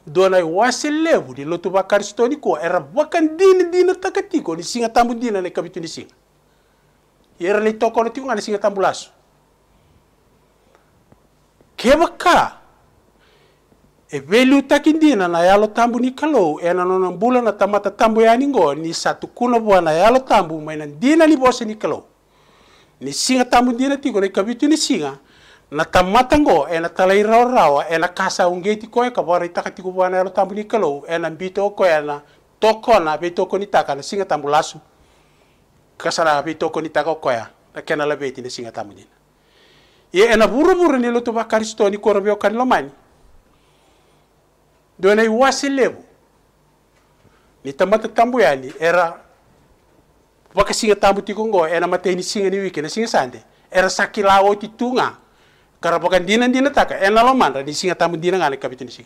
Doa wasil lebu di lotu bakar stoni ko era bakan dini dini takati ko ni singa tambu dina ne kabitu ni singa era ni toko ni tinga ni singa tambu lasu kebaka e velu dina na yalo tambu ni kalo e na nona bulan na tamata tambu ya ningo ni satu kuno bua na yalo tambu mainan dina ni bose ni kalo ni singa tambu dina tiko ni kabitu ni singa na tamatango e na talairaurawa e na ungeti koe ka wara itaka tiku wana elo tambu nikelou e na bito koe e na be toko taka na singa tambu lasu kasara be toko na kena la beti na singa tambu na ia e na buru ni lotu karisto ni koro beo kani lomani dona i wasi lebu ni tamata tambu yani era waka singa tambu tiku ena e mateni singa ni wiki na singa sande era sakilawo titunga kara karapokan dina dina taka ena eh, lo mandra di singa tamu dina ngale kapitin sing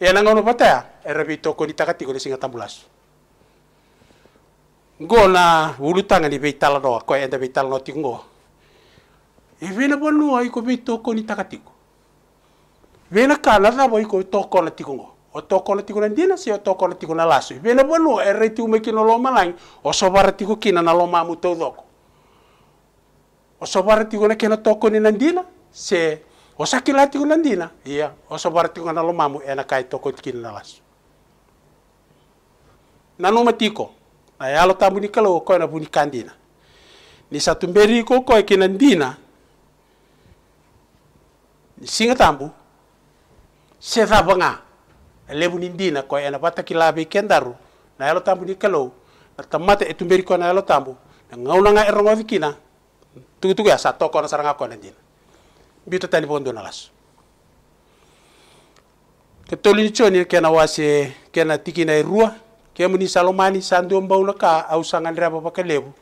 ena eh, ngono pataya erabi eh, toko di takati di singa las go na wulu tanga di beitala doa ko enda beitala no tingo e vena bonu ai iko be toko ni takati ko vena kala na bo iko toko na ngo o toko na tiko na dina si o toko na tiko na lasu vena bonu tiu umekino lo malang o sobara tingo kina na lo mamu tau doko o sobara tigo na kena toko ni nandina se o sakila tigo nandina iya o sobara tigo na lomamu ena kai toko tikini na lasu nanu matiko na yalo tamu ni kalo ko na buni kandina ni beri ko ko kina nandina ni singa tambu se va banga lebu buni ndina ko ena pata kilabe kendaru na yalo tamu ni kalo na tamata etumberi ko na yalo tambu na erongo vikina tugi tugi ya, toko to kono saranga ko bi to tali bon dona las ke toli choni kena wase na tikina ke muni salomani sando na ka au sangandra baba lebu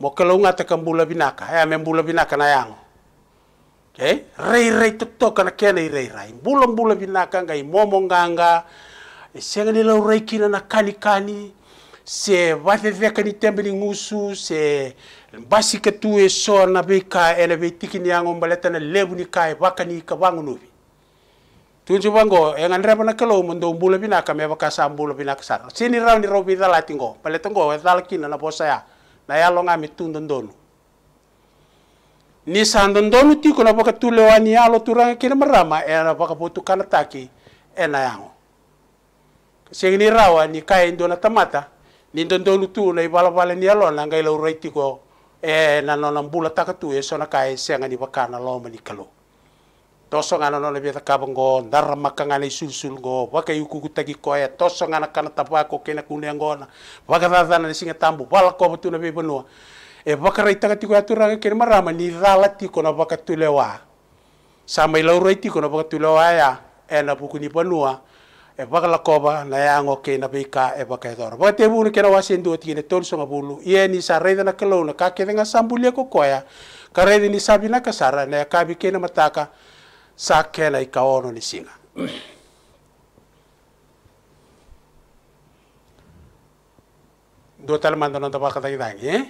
mo lo ngata mbula binaka ya mbula binaka na yango ke eh, rei rei to ke kena rei rei mbula mbula binaka ngai momo nganga e sengani lau rei kina na kani kani se vate vekani tembeli ngusu se basike tuwe so na be ka ele be tikini yango mbaleta na lebu ni kai wakani ka wangu nubi tunju bango e ngan reba na kelo mundo mbula bina ka me baka sa mbula bina ka sini ni robi dala tingo mbaleta ngo e dala kina na bosa ya na ya longa mi tundon donu ni sandon donu tiko kuna baka tule wani ya lo turanga kina marama e na baka botu kana taki e na yango sengini rawa ni kai ndona tamata ni ndondolu tu na ibala bala ni ya ngai lo raitiko e na nona bula takatu e eh, sona ka e senga ni wakana lo mani kalo toso ngana nona beta kaba ngo ndara makanga ni susul ngo waka yuku kutaki koya toso ngana kana tapako kena kune ngona waka dadana ni singa tambu wala ko batu na bebonua e eh, waka rai takati ko atura ke marama ni rala ti ko na waka tulewa sama ilaureti ko na waka tulewa ya e na buku ni bonua e baka la koba na yango ke na bika e baka e dora. Baka te munu kera wasi ndu ati ne songa bulu. Ie ni sa reida na kelona ka denga sambulia ko koya. Ka reida ni sabi na kasara na ya ka bi na mataka sa ke na ika ono ni singa. Dua tal manda nonda baka tangi tangi eh.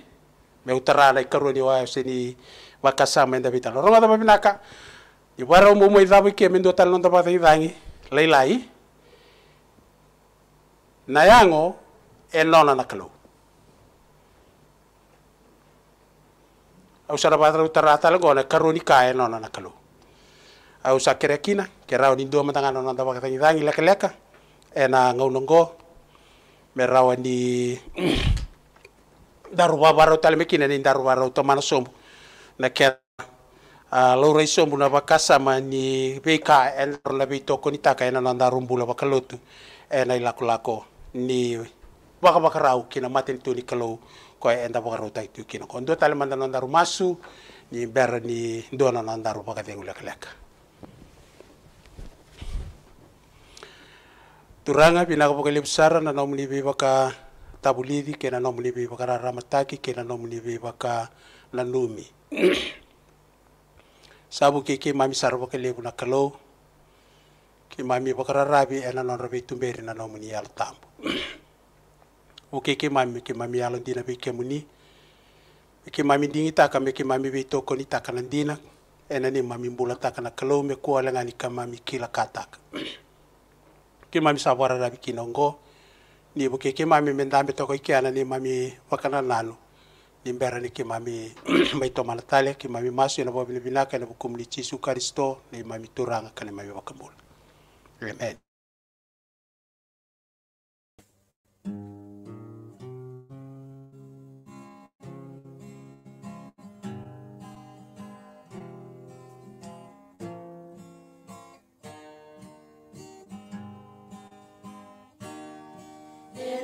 Me utara la ika ruani wa seni baka sama enda bitalo. Ronga da babinaka. Ibarra umu mo idabu ke mendo tal nonda baka tangi tangi. na yango e na kalou au sara patra utara tala gona karuni ka e lona na kalou au sa kere kina kera o nindo matanga na nda wakata ngidangi leka leka e na ngau nongo me rawa ni daru babaro tala mekina ni daru babaro tomana sombu na kera Uh, laurai sombu na bakasa ma ni beika e la bitoko ni taka e na nanda rumbu la wakalotu e na lako. ni waka waka rau kina maten tuni kalau ko e enda waka rau tai tu kina ko ndo tali manda nandaru masu ni ber ni dona nandaru waka tengu lek lek turanga pina ka pokalip sara na nom libi waka tabulidi kena nom libi waka raramataki kena nom libi waka lanumi. sabu kiki mami sara lebu na kalau ki mami rara rarabi ena non rabi tumberi na nom ni al tambu oke ke mami ke mami ala dina be ke muni ke mami dingi taka me ke mami be toko ni taka na dina ena ni mami mbula taka na kalo me ko ala ngani ka mami kila katak ke mami sabara rabi nongo ni bo ke ke mami mendambe toko ke ana ni mami wakana nalo ni mbera ni ke mami mai to ke mami masu na bo bina bina ka na karisto ni mami turanga ka ni mami wakambula amen in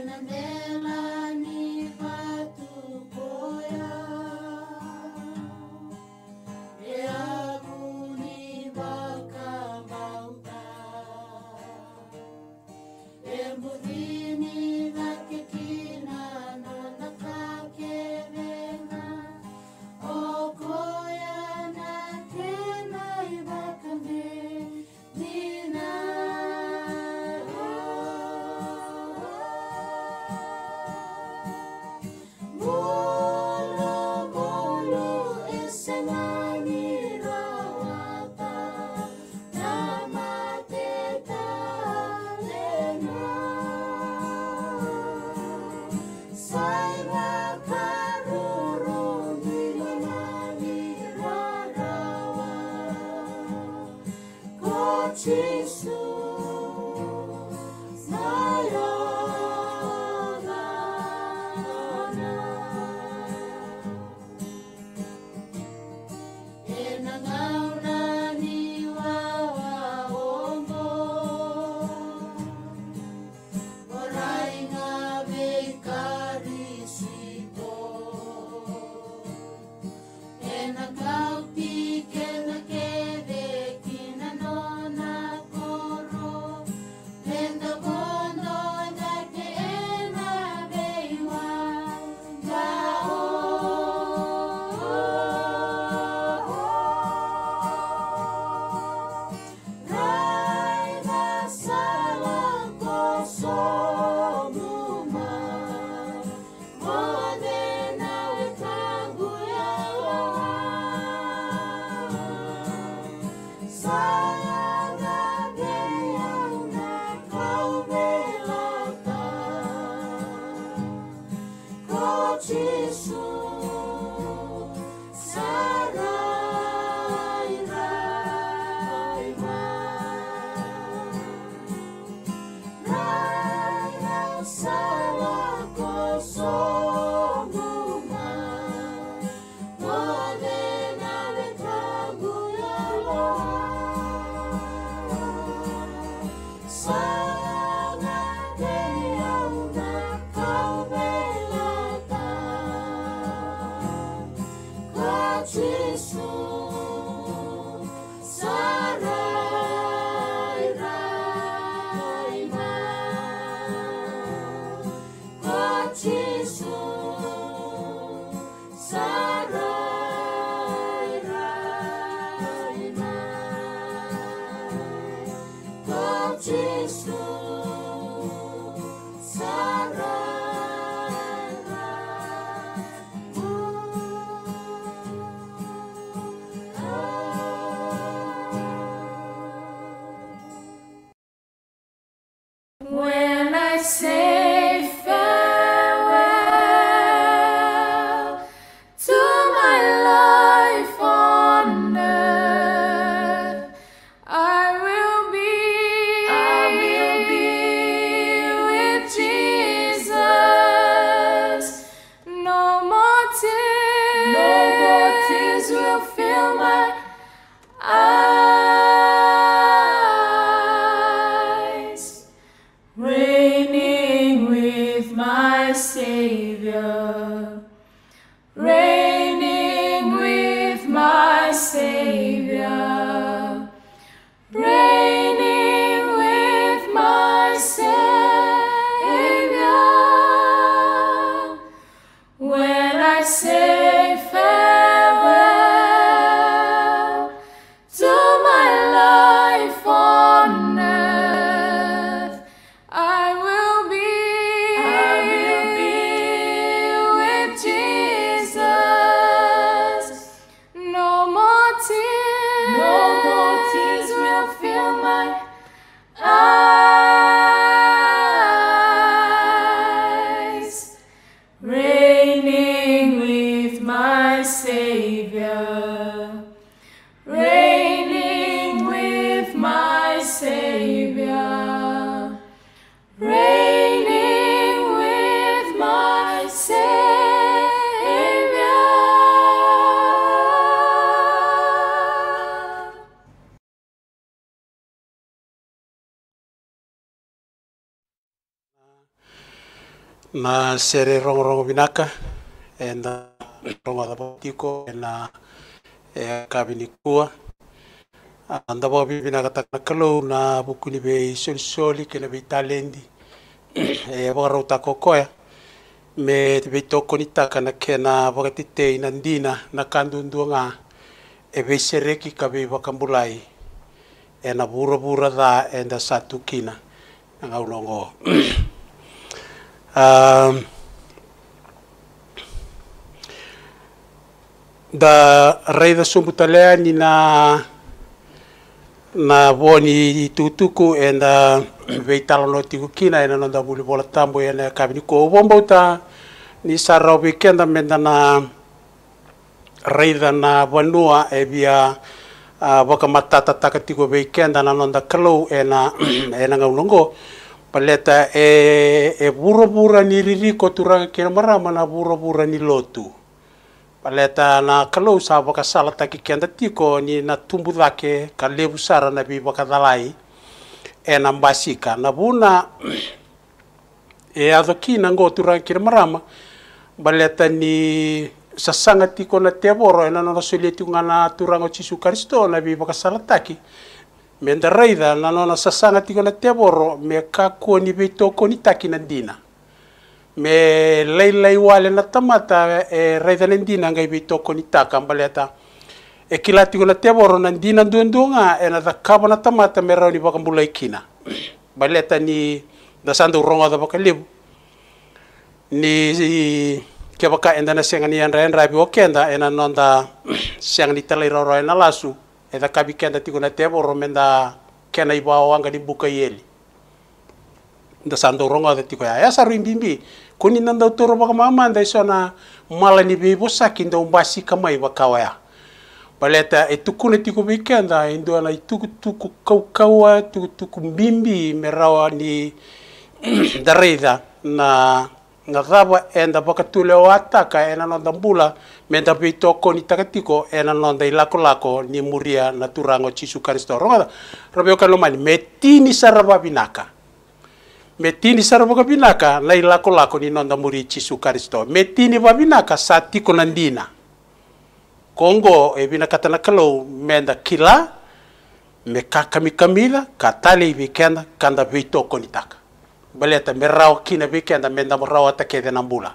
the middle. na sere rongo rongo binaka e na rongo da botiko e na e kabini kua anda bo bibina na nakalo na bukuni be soli soli ke na be talendi e bo ro ta kokoya me te be toko ni taka na ke na bo na ndina na e be sereki ka be bakambulai e na bura bura da e nda satukina nga ulongo Um, da rei da sumbutalea ni na na woni tutuku e na veitalalo tikukina e na nonda vulivola tambu e na kavini ko vombau ni sarau vikenda meda na raida na vanua e via uh, vakamatata takatiko veikenda na nonda kalo ena na e paleta e, e burabura ni ririko turanga kira marama na burabura ni lotu paleta na kalau sa baka sala ki kenda tiko ni na tumbu dake ka lebu sara na bi baka dalai e na mbasika na buna e adokina ngo turanga kira marama paleta ni sasanga tiko na teboro e na na soletu ngana ngo chisu karisto na bi baka sala ki me ndaraidha nanona sasanga tiko na tevoro me kakoni veitokoni taki dina me lailai wale na tamata e raida na dina ngai veitokoni taka mbaleta e kila tiko na tevoro na dina nduendunga e na thakava na tamata me rauni vakambula ikina baleta ni dasanda uronga da vakalivu ni kia enda na sianga ni enra ya enra ya ya okenda e nonda sianga ni talairoroe lasu eda kabi kenda tigona tebo romenda kena iba ni buka yeli nda sando ronga da tiko ya ya saru imbimbi kuni nanda toro baka mama nda isona mala ni veivosaki sakin da umbasi kama iba baleta etukuna tiko bikenda indo na ituku tuku kau tuku bimbi merawa ni darida na nga kaba enda baka tule ena noda bula meda pi toko ni takatiko ena noda i lako ni muria na turango jisu karisto ronga rabe oka lomani metini saraba binaka metini saraba binaka na i lako lako ni nonda muri chisu karisto tini vavinaka sa tiko na ndina kongo e vinakata na kalou meda kila me kakamikam ka tale i vikenda kanda pi toko ni taka baleta mbe rawa kina be kenda mbe ndamo rawa ta kede na mbula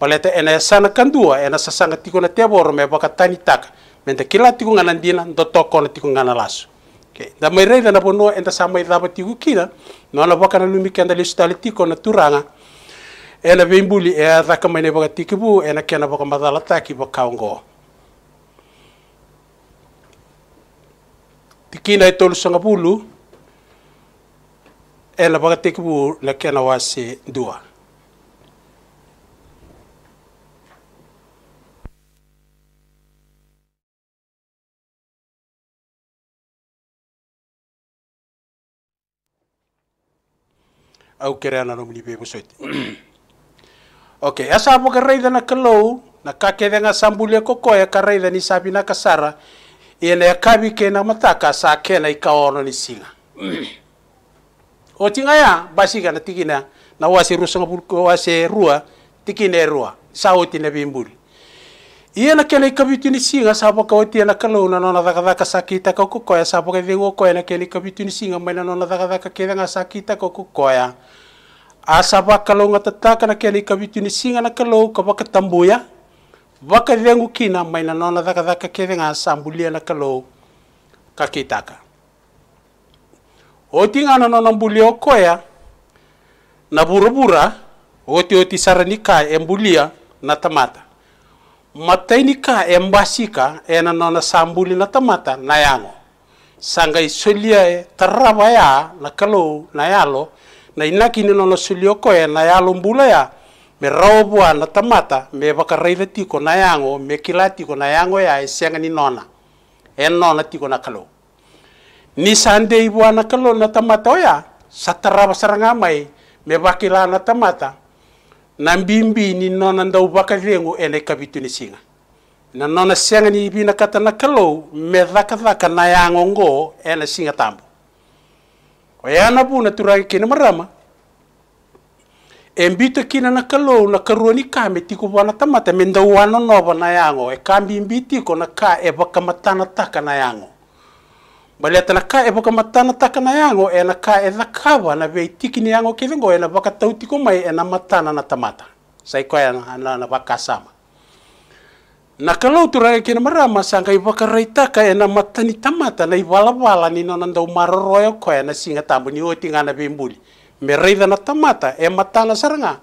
baleta ena ya sana kandua ena sasanga tiko na teboro me baka tani tak menta kila tiko ngana ndina ndo toko na tiko ngana lasu okay. da mai reida na bono enda sa daba tiko kina no na baka na lumi kenda le tiko na turanga ena bimbuli mbuli e a mai ne baka tikibu ena kena baka madala taki baka ngo tikina e tolu sanga bulu eller bara bu la kena wasi dua au kerana no mlibe musoiti okay asa bo kareida na kelo na kake denga sambule koko ya kareida ni sabi na kasara ene ya kabi na mataka sa na ikawono ni singa o tinga ya basi kana tikina na wase rusanga bulko wase rua tikina ya rua sao tina bimbul iya na kele kabituni singa sabo ka otia ya na na nona daga daga sakita ka ko koya sabo ka koya na kele kabituni singa mai na nona daga daga ke daga sakita ka ko koya a saba kalonga tata kana kele singa na kalo ka baka tambuya baka vengo kina mai na nona daga daga ke daga sambulia na kalo ka oting'anana na mbuli okoya na burubura oti oti saranika embulia na tamata mataini ka embasika na sambuli na tamata na yango sanga isolia taraba ya na kalo na yalo na inakini nono sulio koya na yalo mbula ya me raobua na tamata me bakaraira tiko na yango me kila tiko na yango ya esenga ni nona en nona tiko na kalo ni sande ibu anak lo na tamatoya satara basaranga mai me bakila na tamata na mbimbi ni nona ndau bakalengo ene kabitu ni singa na nona senga ni na kata na me dhaka dhaka na yango ene singa tambo oyana bu na turangi kina marama embito kina na kalo na karuani kame ya e tiko bana tamata menda wana nova na yango e kambi mbitiko na ka e bakamatana taka na yango Bale atana ka e waka matana taka na yango e na ka e thakawa na vei tiki ni yango kivingo e na waka tautiko mai e na matana na tamata. Sai koe na, na waka sama. Na kalau tu rai kina marama sangka i waka rai taka e na matani tamata na i wala wala ni no e na singa tambu ni oti ngana vei mbuli. Me rai na tamata e matana saranga.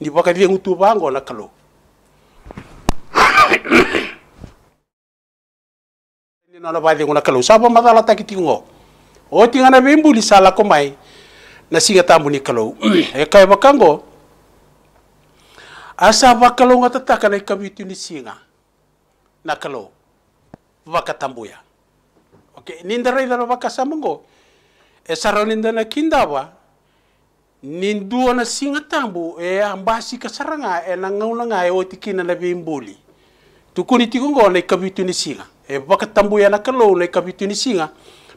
Ni waka vei ngutu bango na kalau. Oh, na vai ngona kalau sabo madala takitingo o tingana bembuli sala komai na singa tambuni kalau e eh, kai bakango asa bakalo ngata takana kabitu ni singa na kalau vakatambuya okay nindara idara vakasamongo e saroninda na kindaba nin duwa na singa tambu e ambasi kasaranga e eh, nangaunanga e otikina na bembuli tukuni tikungo na kabitu ni singa e waka tambu ia na ka lou nei singa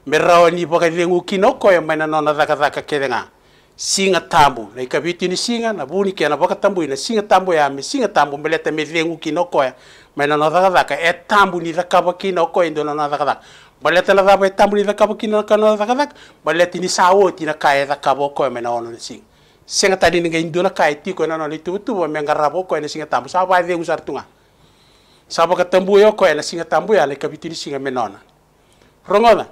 me rawa ni waka lengu kino koe mai na nona dhaka dhaka nga singa tambu nei kapituni singa na buni kia na waka tambu ina singa tambu ya me singa tambu me leta me lengu kino koe mai na nona dhaka dhaka e tambu ni dhakawa kino koe ndo na nona dhaka dhaka Baleta la dhaba e tambu ni dhakawa kino koe dhaka dhaka baleta ni saa woti na kae dhakawa koe mai na ono na singa singa tadi ni ngai ndo na kae tiko na nona ni tubu tubu me ngarabo koe na singa tambu saa vai vengu sartunga saba ka tambu yo ko ela singa tambu ya le kapitini singa menona rongona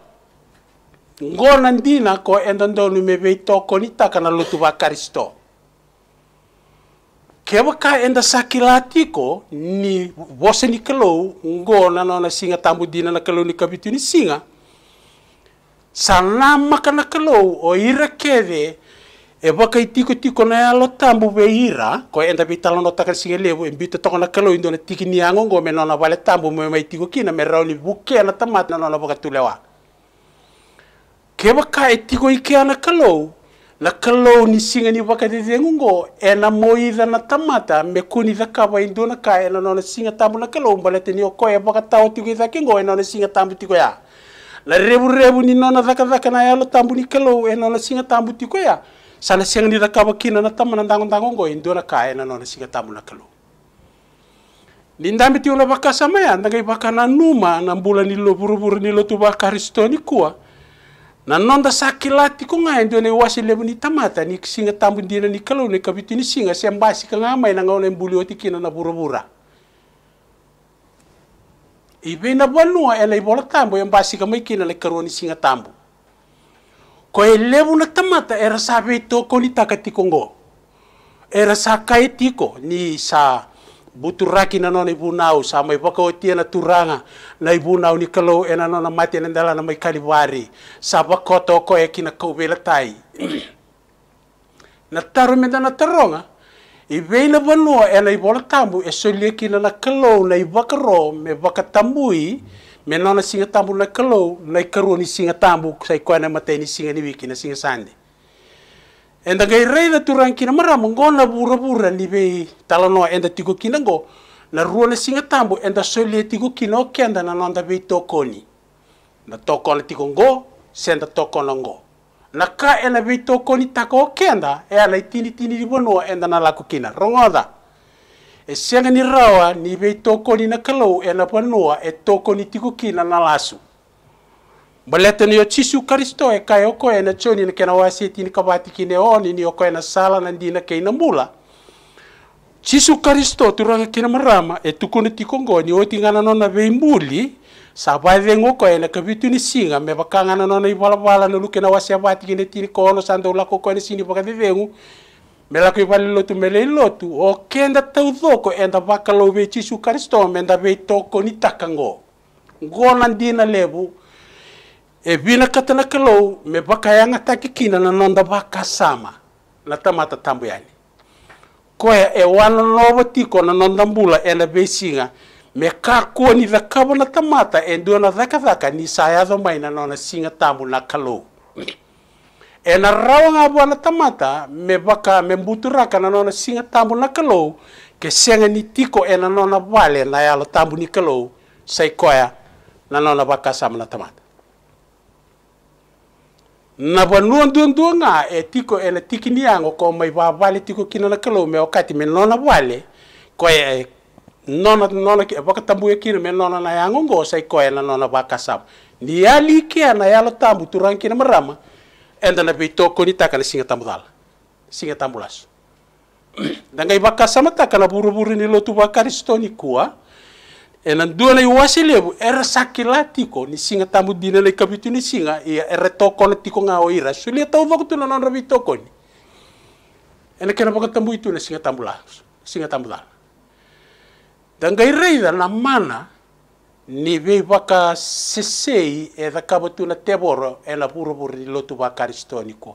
ngona ndina ko endondo nu mebe to ko ni taka na lutu ba karisto ka enda sakilati ko ni wose ni kelo ngona nona singa tambu dina na kelo ni kapitini singa Salama kana kelo o ira kede e evaka itiko tiko na alo tambu ira ko enda vitalo no takar sigelevo embite toko tokona kalo indo na ni yango ngome no na vale tambu me mai tiko kina me rauni buke na tamat na no baka tulewa ke ka itiko ike na kalo na kalo ni singe ni baka de zengu ena e na tamata me kuni da kaba indo na ka ena no na singa tambu na kalo mbale teni ko e baka tao tiko ida kingo ena na singa tambu tiko ya la rebu rebu ni nona zaka zaka na yalo tambu ni kalo ena na singa tambu tiko ya sana seng di rakaba kina na tamana na ndango indo na kaya na nona singa tamu na kalu nindambi tiula baka sama ya ndaga baka na numa na bulan ni lo buru ni lo tuba risto ni nan na nonda sakilati ko ngai ndo ne wasi lebu ni tamata ni singa tambu ndina ni kalu ni kabitu ni singa siang kala mai na ngole oti kina na burubura ibe na bwanua ela ibola tambo yang basi kamai kina le singa tambu Ko e na tamata era sa veitoko ni takatikongo. Era sa kaitiko ni sa buturaki na nona ibunau sa mai pakautia na turanga na ibunau ni kalau e na nona mati na dala na mai kaliwari sa pakoto ko e kina kauvela tai. na taru me na taronga i vanua e na i bola tamu e solia kina na kalau na i me vakatamui mm -hmm. menona singa tambu na kalau na karoni singa tambu sai kwana ni singa ni wiki na singa sande enda gai rei na turan kina mara mongona bura bura ni be talano enda tigo kina go na ruona singa tambu enda soli tigo kina o kenda na nonda be tokoni na tokona tigo go senda tokona go na ka ena be tokoni tako o kenda e ala tini tini ribono enda na lako kina rongoda e sianga ni rawa ni vei tokoni na kalau e eh, na panua e eh, tokoni tiku kina na lasu. Baleta ni o Tisu Karisto e eh, kai oko e na choni na kena waseti ni kabati kine oni ni oko e na sala na ndina keina mula. Tisu Karisto turanga kina marama e tukuni tiku ngoni o tingana nona vei muli sa vaiveng oko e na kavitu ni singa me vakangana nona i valabala na luke na wasi abati kine tini kono sanda ulako koe na sini vakavivengu mela kui vale lotu mele i lotu o ke da tauzoko e da vakalau vei jisu karisto me da vei toko ni takango go na levu e vina katana kalou me vakaiaga takikina na noda vakasama na tamata tabu yani koe e wananova tiko na noda bula e na veisiga me kakua ni vakava na tamata e dua na vakavaka ni saiaco mai na singa siga tabu na kalou ena rawang buana tamata me baka me butura kana nona singa tambu na kalo ke senga ni tiko ena nona wale na yalo tambu ni kalo sai koya na nona baka sama na tamata na banuan duan duanga e tiko ena ni ango ko mai ba wale tiko kina na kalo me okati me nona wale koya e nona nona ke baka e tambu e kina me nona na yango ngo sai koya na nona baka sama ni ali ke na yalo tambu turan kina marama enda na bito koni singa tambudal singa tambulas dangai bakka sama takala buru-buru ni lotu bakari stoni enan dua nai lebu er sakilati ko ni singa tambu dina le kabitu ni singa ia er toko le tiko ngao ira sulia to vakutu na non rabi toko ni kena bakka tambu itu na singa tambulas singa tambudal dangai reida na mana ni vei vaka sesei e thakava tevoro e na ni lotu va karistoni kua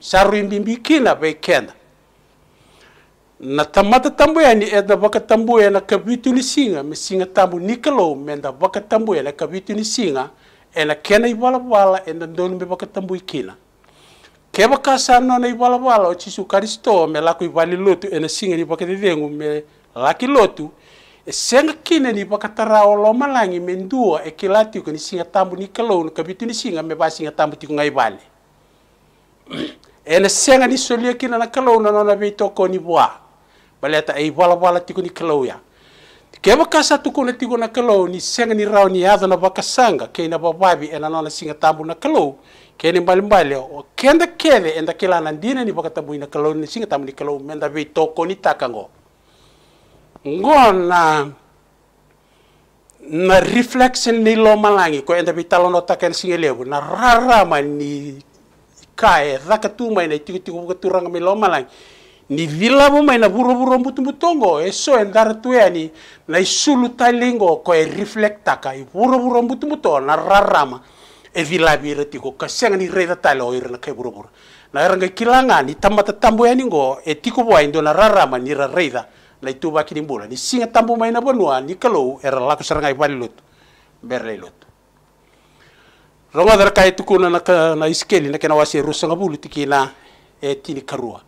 sa kina vei kena na tamata tambu yani e da vaka tambu e na kavitu ni singa me singa tambu nikalo me da vaka tambu e na kavitu ni singa e na kena i wala wala e na ndoni me vaka tambu i kina ke vaka sa nona i wala wala o chisu karisto me lako i vali lotu e na singa ni vaka dedengu me laki lotu e senga kine ni pakatara o lo malangi mendua e kilati ko ni singa tambu ni kelon ka bitu ni singa me nga tambu ti ngai bale ene senga ni solia kina na kelon na na beto ko ni bua baleta e bala bala ti ko ni ya ke bakasa tu ko na ti ko na kelou ni senga ni rao ni yado na sanga ke na bababi ena na singa tambu na kelou ke ni bali bali o kenda nda enda na ndina ni tambu ni kelou ni singa tambu ni kelou menda beto ko ni takango ngona na reflection ni lo malangi ko enda bitalo no taken singelebu na rarama ni kae raka tu mai nei tiki tiki turanga mi lo malangi ni vila bo mai na buru buru mbutu mbutongo e so endara tu ani na isulu talingo ko e reflecta ka i buru buru mbutu mbuto na rarama e vila bira tiko ka ni reda talo ira na kai buru buru na ranga kilanga ni tamata tambo ani ngo e tiko bo ai ndo na rarama ni ra reda lai tu ba kini bula ni singa tambu mai na bonua ni kalau era laku serangai balut berlai lot ronga dar kai tu na na iskeli na kena wasi e rusanga bulu tikina e tini karua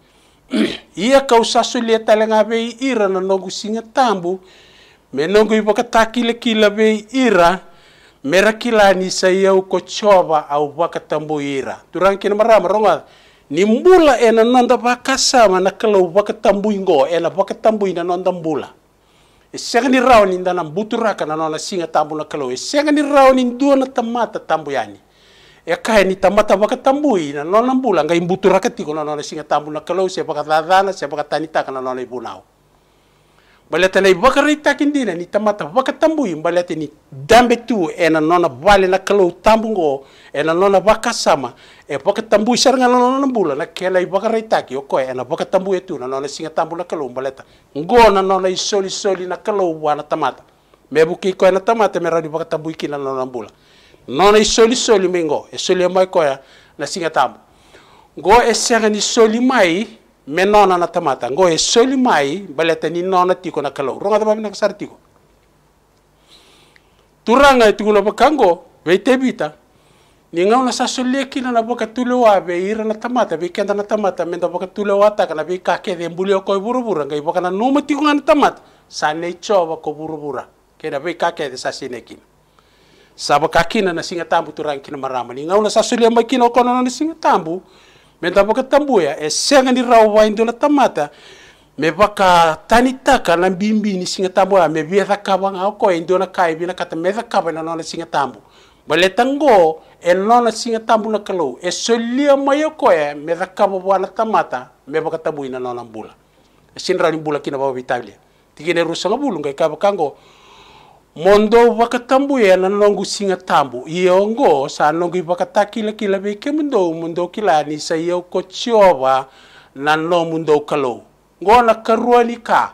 ia kau sasulia talenga bei ira na nogu singa tambu me nogu iba takile kila bei ira mera kila ni iau ko coba au baka tambu ira turang kina marama ronga ni mbula ena nonda bakasama na kalau bakatambui ngo ena bakatambui na nonda mbula e ni segani rauni ndana mbuturaka na nona singa tambu na kalau e segani rauni ndua na tamata tambu yani e kahe ni tamata bakatambui na nona mbula ngai mbuturaka tiko na nona singa tambu na kalau se bakatadana se bakatanitaka na nona ibunao baleta na takin dina ni tamata wakatambu tambu baleta ni dambe tu ena nona vale na kalau tambu ngo ena nona wakasama, e vaka tambu saranga nona nona bula na kela ibakari taki oko ena wakatambu tambu ya etu na nona singa tambu na kalau baleta ngo na nona isoli soli na kalau wana tamata me buki ko ena tamata me radi vaka tambu ikina nona bula nona isoli soli mengo e soli ya mai ko ya na singa tambu ngo e sanga ni soli mai me na tamata ngo e soli mai baleta ni nona tiko na kalau ronga tama na tiko turanga e tikulo bakango be tebita ni ngau na sasole kina na boka tule wa be ira na tamata be kenda na tamata menda boka tule wa ta kake de mbuli buru burubura ngai boka na numu tiko na tamata sane choba ko burubura kera be kake de sasine e kina saba kakina na singa tambu turanga kina marama ni ngau na e kina makina na singa tambu me tapoka tambuya esenga ndi rawa indola tamata me baka tanitaka na mbimbini singa tambuya me bietha kaba nga oko e indola kai bina kata metha kaba na nona singa tambu baletango e nona singa tambu na kalo e solia mayo koe metha kaba bwana tamata me baka tabu ina nona mbula e sinra mbula kina baba bitalia tigene rusanga bulu ngai kaba kango mondo wakatambu ya na nongu singa tambu iongo sa nongu wakata kila kila beke mundo mundo kila ni sa iyo kochiowa na no mundo kalo na karuani ka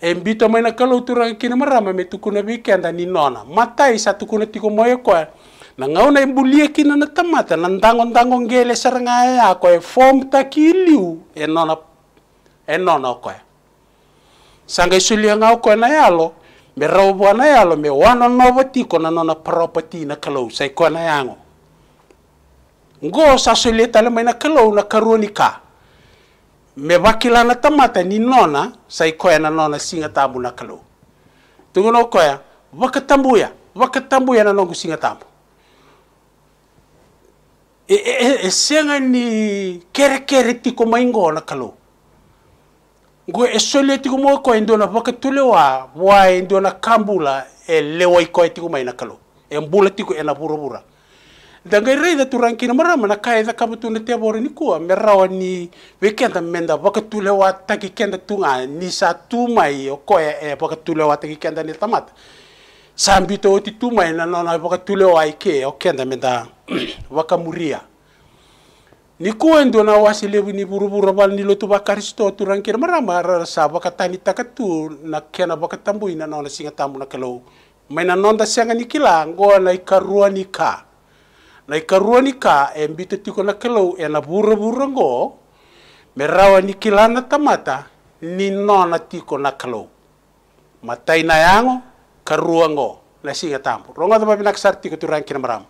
embito mai na kalo turang kina marama me tukuna beke anda ni nona matai sa tukuna tiko moyo kwa na ngau na kina na tamata na ndango ndango gele saranga ya ko e form takiliu e nona e ko sangai sulia ngau ko na yalo me rauwa na yalo me wano novo tico na nona property na calou sai ko na ango ngo sa soleta le na calou na karonika me vaquila na tamata ni nona sai ko na nona singa tabu na kalau tungono vaca tambuia vaca tambuia na nona singa tabu e, e, e, e senga ni kere kere tiko maingo na calou Ngu e sole tiku mo ko indona waka tule wa wa indona kambula e lewa iko e tiku na kalo. E mbula tiku e na bura bura. da i reida tu rankina mara mana kai da kabutu na te ni kua me rawa ni wekenda menda waka tule wa taki kenda tunga ni sa tu mai o ko e eh, waka tule wa taki kenda ni tamata. Sambito o ti tu mai na nona waka tule wa ike o kenda menda waka muria. ni kuendo na lebu ni buru bal ni lotu bakaristo mara mara sa tani takatu na kena bakatambu ina na singa tambu na kelo maina nonda sianga ni kila ngo na ikarua ni ka na ikarua ni ka embito tiko na kalau ena buru ngo merawa ni kila na tamata ni nona tiko na kelo yango karua ngo na singa tambu ronga dama binak sarti ko turankir mara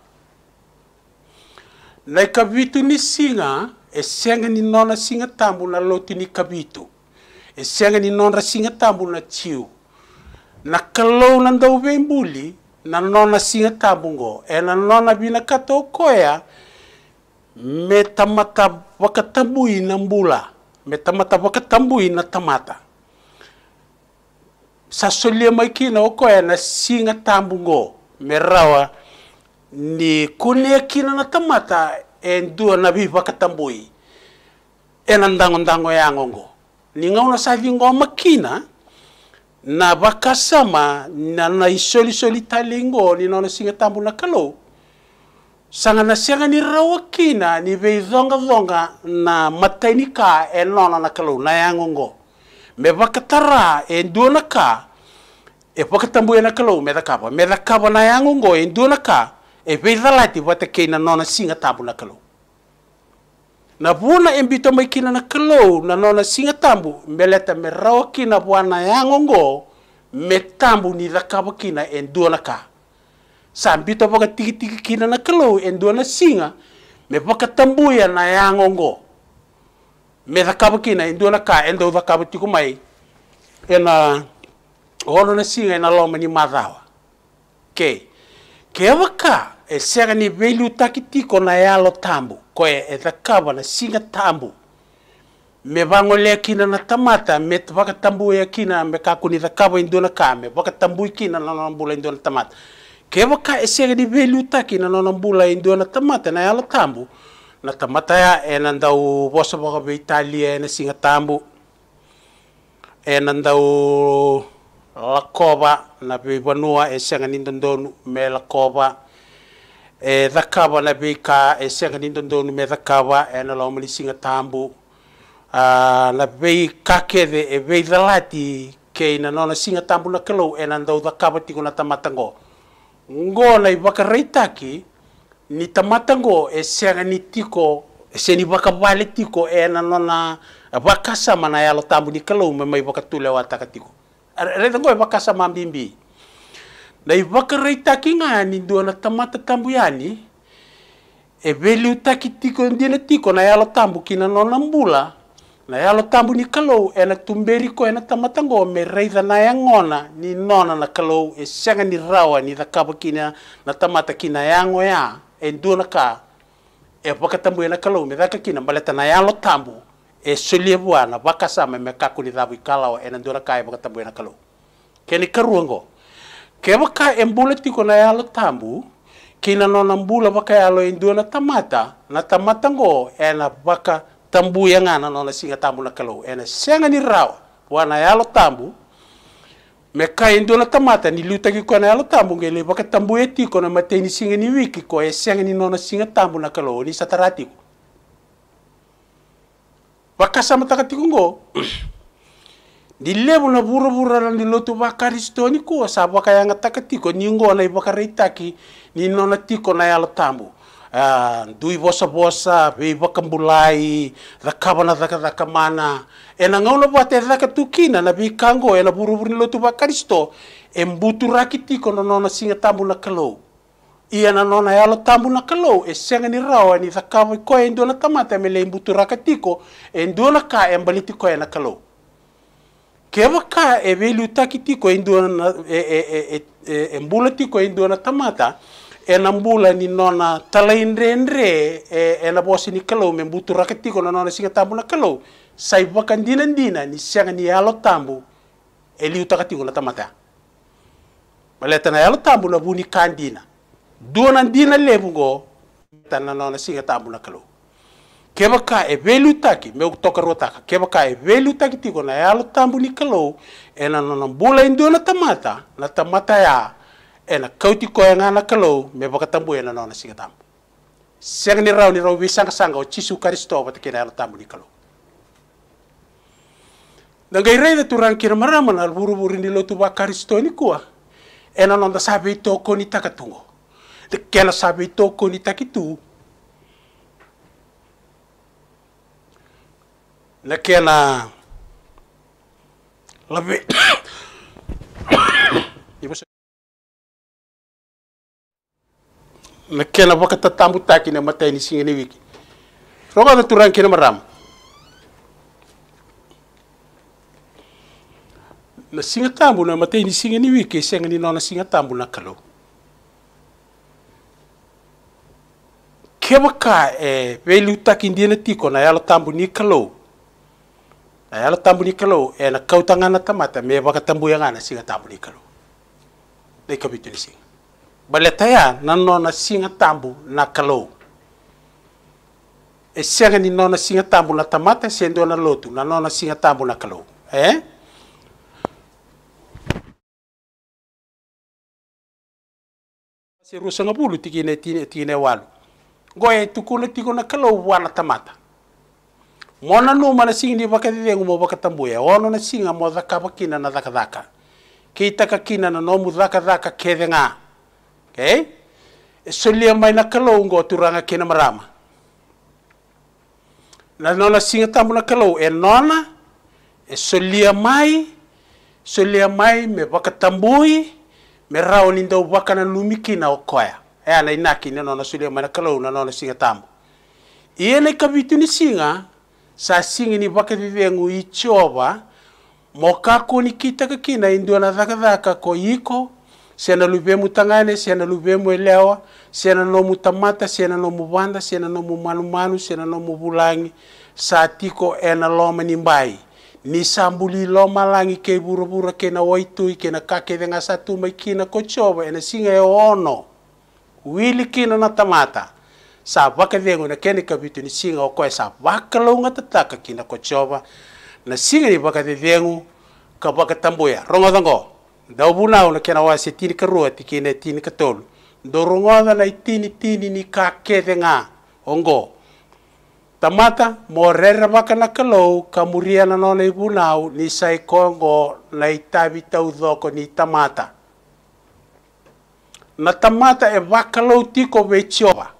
Nai kavitu ni singa e senga ni nona singa tambu na loti ni kavitu. E senga ni nona singa tambu na chiu. Na kalou na ndau vembuli na nona singa tambu ngo. E na nona bina kato koya me tamata wakatambui na mbula. Me tamata wakatambui na tamata. kina maikina okoya na singa tambu ngo. Me rawa ni kunekina kina na tamata endua na viva katambui ena ndango ndango ya ngongo ni ngauna sa vingo makina na bakasama na na isoli soli talingo ni na singa tambu na kalo sanga na singa ni rawa kina ni be zonga na matainika enona na kalo na ya ngongo me bakatara endua na ka e pakatambui na kalo me da kapa me da kapa na ya ngongo endua na ka e pila lati wata na nona singa tabu na e kalau na buna bito mai kina na kalau na nona singa tambu meleta me rawa kina buana yangongo me tambu ni lakaba kina e dua na ka sa bito paka tiki tiki kina na e dua na singa me paka na yangongo me lakaba kina e dua na ka e endua lakaba tiko mai ena hono na singa ena loma ni madawa okay kevaka e sega ni takiti ko na yalo tambu ko e takava na singa tambu me vangole kina na tamata me tambu ya kina me kakuni takava indona kame vakatambu kina na nambula e na tamata kevaka e sega ni velu takina na nambula na tamata na yalo tambu na tamata ya e nandau vosa vakaveitalia e na singa tambu e nandau la kova na pe vanua e senga nindondonu me la kova e dhakava na pe ka e senga nindondonu me dhakava e na laumali singa tambu uh, na pe kakeve e vei dhalati kei na nona singa tambu na kalou e na ndau dhakava tiko na tamatango ngo na i vakareitaki ni tamatango e senga ni tiko seni baka vale tiko e na nona vakasama na yalo tambu ni kalou me mai vakatule wa takatiko re tango vakasa mambimbi na ivakarai taki ngani dua na tamata tambu yani e veli utaki tiko diana tiko na yalo tambu kina nona mbula na yalo tambu ni kalou e na tumberi ko na tamata me reitha na ya ngona ni nona na kalou e senga ni rawa ni dakapa kina na tamata kina yango ya e dua na ka e vakatambu e kalou me daka kina baleta na yalo tambu e solevua buana vakasa me me kakuli lavu i kalao e na dura kai vakatabu e na kalou keni karuango ke vaka e mbule tiko na yalo tambu, kina nona na bula vaka yalo alo e dua na tamata na tamata ngo e na vaka tambu yang ana no singa tambu na kalou e na senga ni rawa wana yalo tambu, me ka e tamata ni luta taki kona na tambu alo tabu nge le vaka tambu e tiko na ni singa ni wiki ko e senga ni no singa tambu na kalou ni sataratiku wakasa matakatiku ngo di lebo na buru buru na di lotu bakari stoni ko sa baka yang takatiko ni ngo na ibakari itaki ni nona tiko na yalo tambu ah, dui bosa bosa be bakambulai rakabana raka rakamana ena ngaula bate raka tukina na ena buru buru lotu bakari sto embutu rakitiko na nona singa tambu na kalau ia na nona e lo tambu na kalou e senga ni rao e ni thakawa i koe ndua na tamata me le imbutu rakatiko e ndua na ka e mbaliti koe na kalou Kewa ka e veli taki tiko e ndua na e, e, e, e, e mbula tiko e ndua na tamata e na mbula ni nona talai ndre e, e na bosi ni kalou me mbutu rakatiko na nona singa tambu na kalo sai wakandina ndina ni senga ni ia tambu e liu takatiko na tamata. Maleta na ia lo tambu na vuni kandina. dua dina lebu go tanna nona singa tabu na kalu keba ka e velu taki me toka rotaka keba ka e velu taki tigo na yalu tambu ni kalu e na nona bula indona e tamata na tamata ya ena kauti ko nga na kalu me baka tambu e na nona singa tambu seng ni rau ni rau wisang sanga o cisu karisto ba tikena yalu tambu ni kalu Nangai rei da turan kira marama na buru buru ni lotu ba karisto ni kua. Ena nonda sabe toko ni takatungo de kel sabi tokoni taki tu na kena lebih ibu na kena wakata tambu taki na matai ni ni wiki roga na turan kena maram na singa tambu na matai ni ni wiki ni nona singa tambu na kalau keba ka e velu taki ndia na tiko na yalo tambu ni kalau na yalo tambu ni kalau e eh, na kau tangana tamata me baka tambu yang ana singa tambu ni kalau dai kabi tini singa baleta ya na nona singa tambu na kalau e senga ni nona singa tambu na tamata e sendo na lotu na nona singa tambu na kalau eh se ngabulu bulu tikine tine tine walu go e tukuna tikuna kala wana tamata mona no mana singi ni baka de ngumo baka tambuya ono na singa mo daka bakina na daka daka kita ka kina na no mu daka daka kedenga okay solia mai na kala ngo turanga kina marama na nona singa tambu na kala e nona e solia mai solia mai me baka tambui me rao ni ndo baka na lumiki na okoya e ala inaki na nona sule mana kalau na nona singa tamu ia le ni singa sa singi ni baka vivengu i chioba moka ko ni kita ka kina indua na dhaka dhaka ko iko sena lubemu tangane sena lubemu elewa sena no mutamata sena no mubanda sena no mumanumanu sena no bulangi, sa tiko ena loma ni mbai ni sambuli loma langi ke burubura kena waitui kena kake venga satumai kina ko chioba ena singa e ono wili kina na tamata sa waka vengu na kene kapitu ni singa o koe sa waka launga tataka kina ko chova na singa ni waka vengu ka waka tambuya rongo dango dau bunau na kena wase tini ka rua ti kina tini ka tolu do rongo na itini tini ni ka kede nga ongo tamata mo rera waka na kalou ka muria na nona i bunau ni sai kongo na itabi tau dhoko ni tamata na tamata e vakalauti ko veciova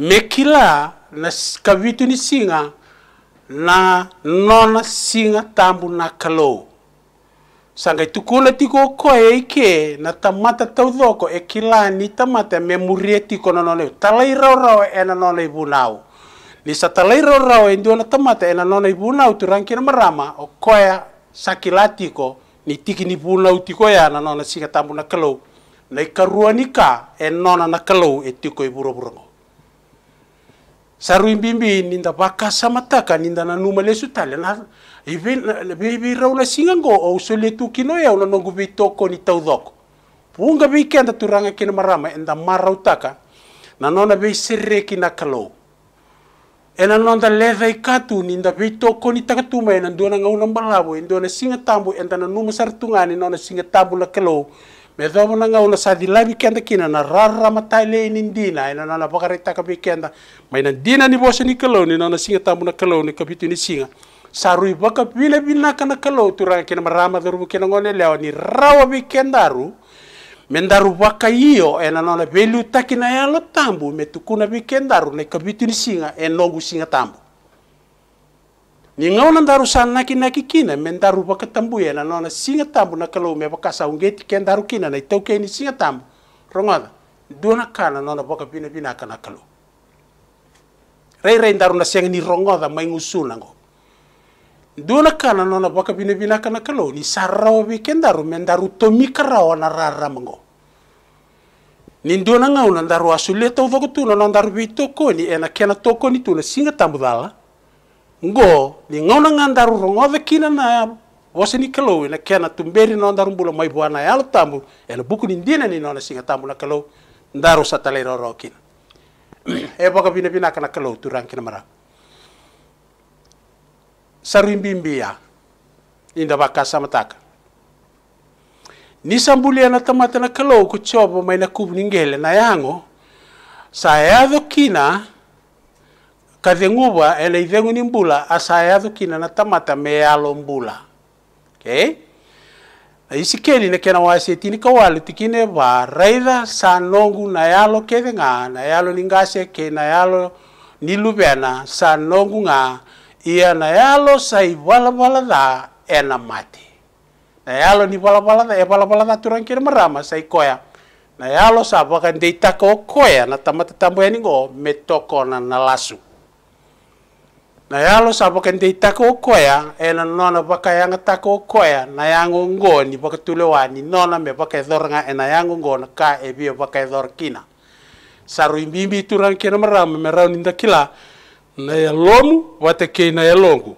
me kila na kavitu ni singa na nona singa tambu na kalou sanga tukuna tiko ko e ike na tamata taudhoko e kila ni tamata me murie tiko na nona talai rau rau e na nona ibunau ni sa talai rau rau e ndio na tamata e na nona ibunau turangi na marama o koya sakilatiko tiko ni tiki ni puna utiko ya na nona sika tambu na kalau na ikarua nika e nona na kalau e tiko i buro burango ninda baka samataka ninda na numa lesu tale na ibe ibe ibe raula singango o sole tu kino ya una nongu toko ni tau punga bi kenda turanga kina marama enda marau na nona bi sireki na kalau ena non leve leva i katu ni nda pe koni ta ngau nan balawo e singa tambu en tana numa sartungani non singa tambu la kelo me do mo ngau la sa dilabi kenda kina na rarra matai le dina ena na bakare ta ka kenda dina ni bosa ni kelo ni non singa tambu na kelo ni kapitu ni singa sarui baka pile bina kana kelo kina marama doru ngone leo ni rawa bikenda ru. me daru waka iyo e na nona velu taki na yalo tambu me tukuna wike daru na kabitu ni singa e nongu singa tambu. Ni ngauna daru sa naki naki kina me daru waka tambu e na nona singa tambu na kalau me waka sa ungeti ke daru kina na itau ke ni singa tambu. Rongoda, duana kana nona waka pina pina kana kalau. Rei rei ndaru na senga ni rongoda mai ngusuna ngoko. duna kana nona baka bina bina kana kalo ni sarrawa be kendaru men daru tomi karawa na rara mango ni duna ngau na daru asule to voko tu na daru bi ni ena kena toko ni tu na singa tambudala ngo ni ngau na ngandaru rongo ve na wose ni kalo na kena tumberi na daru bula mai buana ya tambu ena buku ni dina ni nona singa tambu na kalo daru satalero rokin e baka bina bina kana kalo tu rankina mara sarimbimbia inda bakasa mataka nisambulia na tamata na kalou ku chobo mai na kubu ningele na yango yado kina kadhenguba ele idhengu ni mbula yado kina na tamata mealo mbula okay? na isikeli na kena wasetini kawalu tikine ba raida nongu na yalo kedhenga na yalo ningase ke na yalo nilubena nongu nga ia na yalo sai wala wala da ena mati. Na yalo ni wala wala da e wala wala da turang kira marama sai koya. Na yalo sa wakan dei tako koya na tamata tambo eni go metoko na nalasu. Na yalo sa wakan dei tako koya ena nona baka yanga tako koya na yango ngo ni baka tulewa nona me waka edoranga ena yango ngo na ka e bio baka edor kina. Saru imbimbi turang kira marama merau ninda kila. na ya lomu watekei na ya longu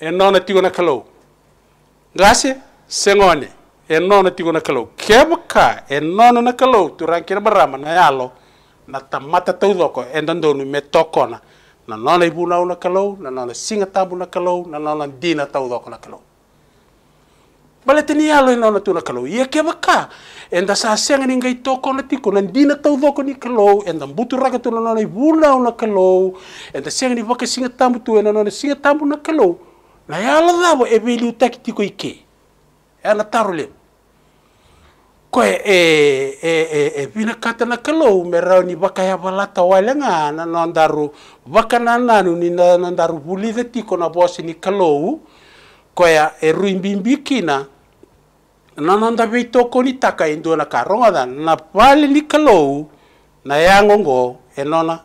enona tigo na kalau gase sengone enona tigo na kalau e enona na kalau turankira barama na yalo na tamata e ndandonu me tokona na nona ibu na kalau na nona singa tabu na kalau na nona dina taudoko na kalau Baletini alo ina ona tuna kalau ia ke baka enda sa senga ni ngai toko na tiko na dina tau doko ni kalau enda butu raka tuna na i bula ona kalau enda senga ni vaka singa tambu tu ena na singa tambu na kalau na ya ala dawa e beli utaki tiko ike ana taro le ko e e e e bina kata na kalau merau ni baka ya balata walenga na nondaru baka na nanu ni na ndaru buli tiko na bosi ni kalau koya e ruimbimbikina nananta peitoko ni taka indua na karongoda na pale ni kalou na yangongo enona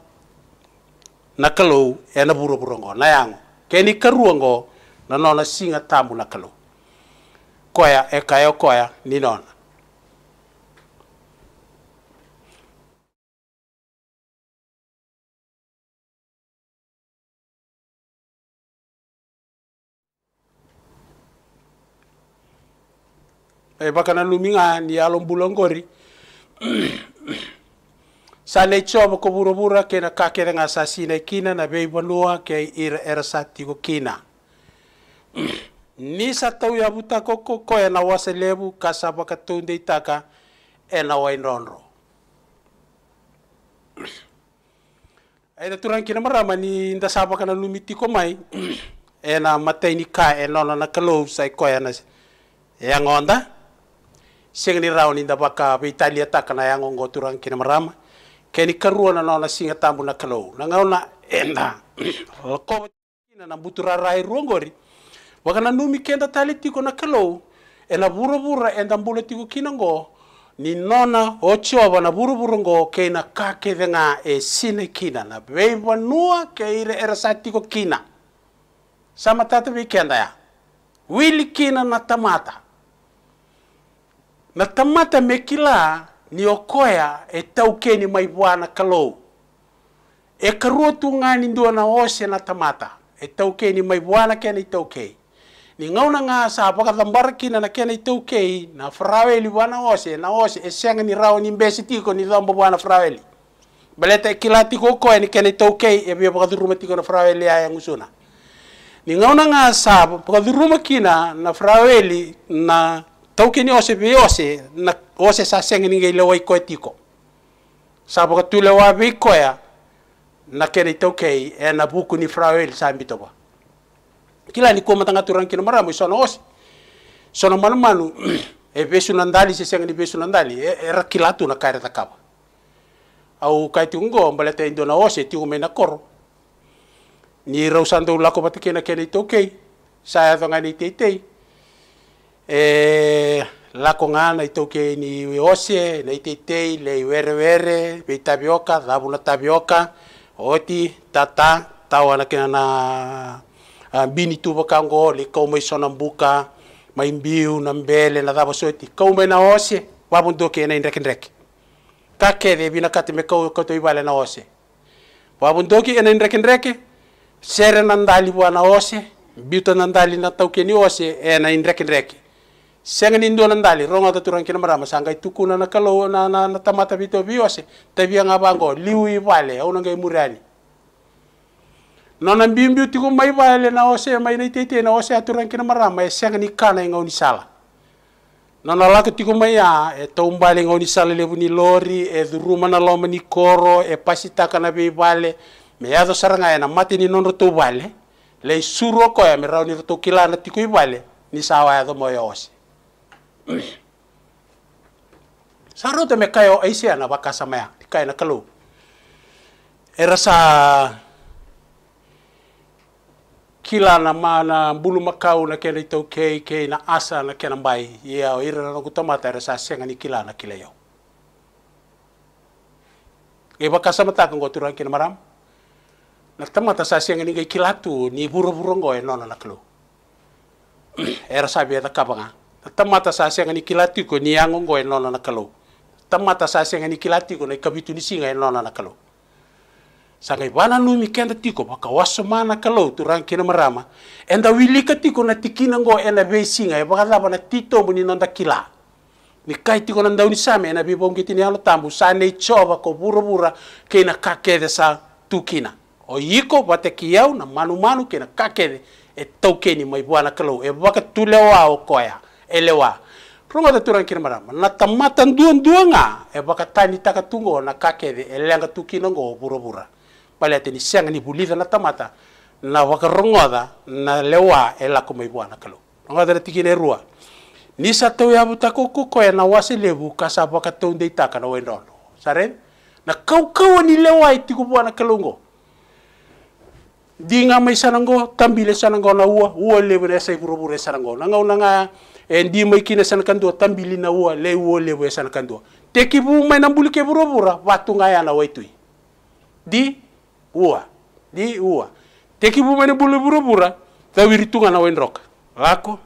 na kalou ena go na yango keni go na nona singa tambu na kalou koya ekayo koya ni nona e eh, bakana luminga ni ya alon bulongori sane chobo ko burubura kena kakere nga sasine kina na bei ke ira erasati ko kina ni sa tau ya buta koko ko ena waselebu kasaba katunde itaka ena wainronro aida turang kina marama ni nda kana lumiti ko mai ena e ni ka enona na kalou sai e ko ena yangonda sengni rauni da baka be italia takana yango ngoturan kina marama keni karua na nona singa tambu na kalou na ngauna enda ko kina na butura rai ruongori wakana numi kenda tali tiko na kalau ena burubura enda mbule tiko kina ngo ni nona ochiova na buruburu ngo kena kake venga e sine kina na beiva nua ke ire erasa tiko kina sama tata wikenda ya wili kina na tamata na tamata mekila ni okoya e taukeni mai buana kalou e karua tungani ndua na ose na tamata e taukeni mai buana kena i taukei ni ngauna nga sa paka tambara kina na kena i taukei na fraweli buana ose na ose e senga ni rao ni mbesi tiko ni thambo buana fraweli baleta e tiko okoya ni kena i taukei e bia paka duruma tiko na fraweli ya ngusuna ni ngauna nga sa paka duruma kina na fraweli na tau kini ose be ose na ose sa seng ni ngai lewai koe tiko sa boka tu lewa be koe na kere tau kei e na buku ni frawel sa mbito ba kila ni koma tanga turang kino mara mo sono ose sono manu manu e besu nandali se seng ni besu nandali e, e rakilatu na kare takaba au kai tungo mbale te indona ose ti umena koro ni rausando lako patikena kene tau kei sa ya tanga ni teitei e eh, lakogā na itauke ni weosie na iteitei lei werewere vei tavioka cavula tavioka oti tata tau ana kina na uh, bini tuvakago lei kaumai sona buka mai biu na bele na cavasoti kaumai na osie vavodoke na idrekedreke kakece vina me kau vale na osie vavodoki ena idrekedreke sere na dali vua na osie biu na dali na taukeni osie e na Sengen indo ndo ndali ronga ta turan kina marama sangai tukuna na kalo na na, na tamata bito ta tabia nga bango liwi vale au ngai murani nona mbi tiku mai vale na ose mai na tete na ose turan kina marama e sengen kana inga ni sala nona lako tiku mai a e tombale inga ni sala levu ni lori e duruma na loma ni koro e pasita kana bi vale me yado saranga na mati ni nondo to vale le suro ko ya mi rauni to kilana tiku i vale ni sawa ya do moyo ose Saro te me kai o aisia na waka samaya, kai na kalu. E rasa kila na mana bulu makau na kele tau kei kei na asa na kena mbai ia o ira na kutamata e rasa senga ni kila na kila yo. E waka samata kong goturan kena maram. Na tamata sa senga ni kila tu ni buru-buru ngoe nona na kalu. E rasa kapa kapanga tamata sase ngani kilati ko ni yango ngo en na kalo tamata sase ngani kilati ko na kabitu ni singa na kalo sangai bana nu mi kenda tiko baka waso mana kalo turang kina marama enda wilika tiko na tikina ngo ena be singa baka laba na tito buni nonda kila ni kai tiko na ndauni same ena be bongi tini alo tambu sane chova ko bura kena kake sa tukina o yiko bate kiau na manu manu kena kakede e tokeni keni mai buana kalo e baka tulewa o koya elewa runga da turan kirmara na tamata duan duanga e baka tani taka tungo na kake e lenga tukino na ngo bura pale ni sanga ni bulida na tamata na waka rongoda na lewa e la kuma ibuana kalu runga da tikine rua ni sa tau ya buta koko ko e na wasi lebu kasa baka tau taka na wendono sare na kau kau ni lewa itiku e buana kalungo dinga mai sanango tambile sanango na ua ua lewe sa iburu sanango na ngau na nga eh, ndi mai kina sanakando tambili na ua le ua lewe sanakando te kibu mai nambuli ke burubura watu nga yana waitui di ua di ua te kibu mai nambuli burubura ta wiritunga na wendroka lako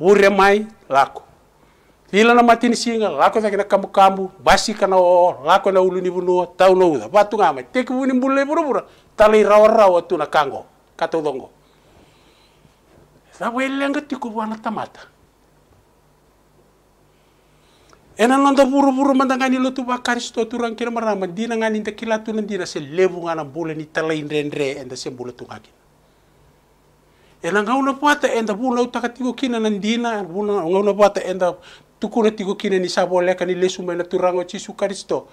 ure mai lako lila na matini singa lako ta kina kambu kambu basi kana o lako na ulu ni bunuo tau na uda watu nga mai te kibu ni mbuli burubura Tali rawa rawa tuna kango kata udongo na welenga tiku wana tamata ena nanda buru buru mandangani lotu ba karisto turang kira marama dina ngani nda kila tuna dina se lebu ngana bule ni tala indrendre enda se bule tungaki ena ngauna puata enda bule utaka tiku kina nandina bule ngauna puata enda tukuna tiku kina ni sabo leka ni lesu mena turango cisu karisto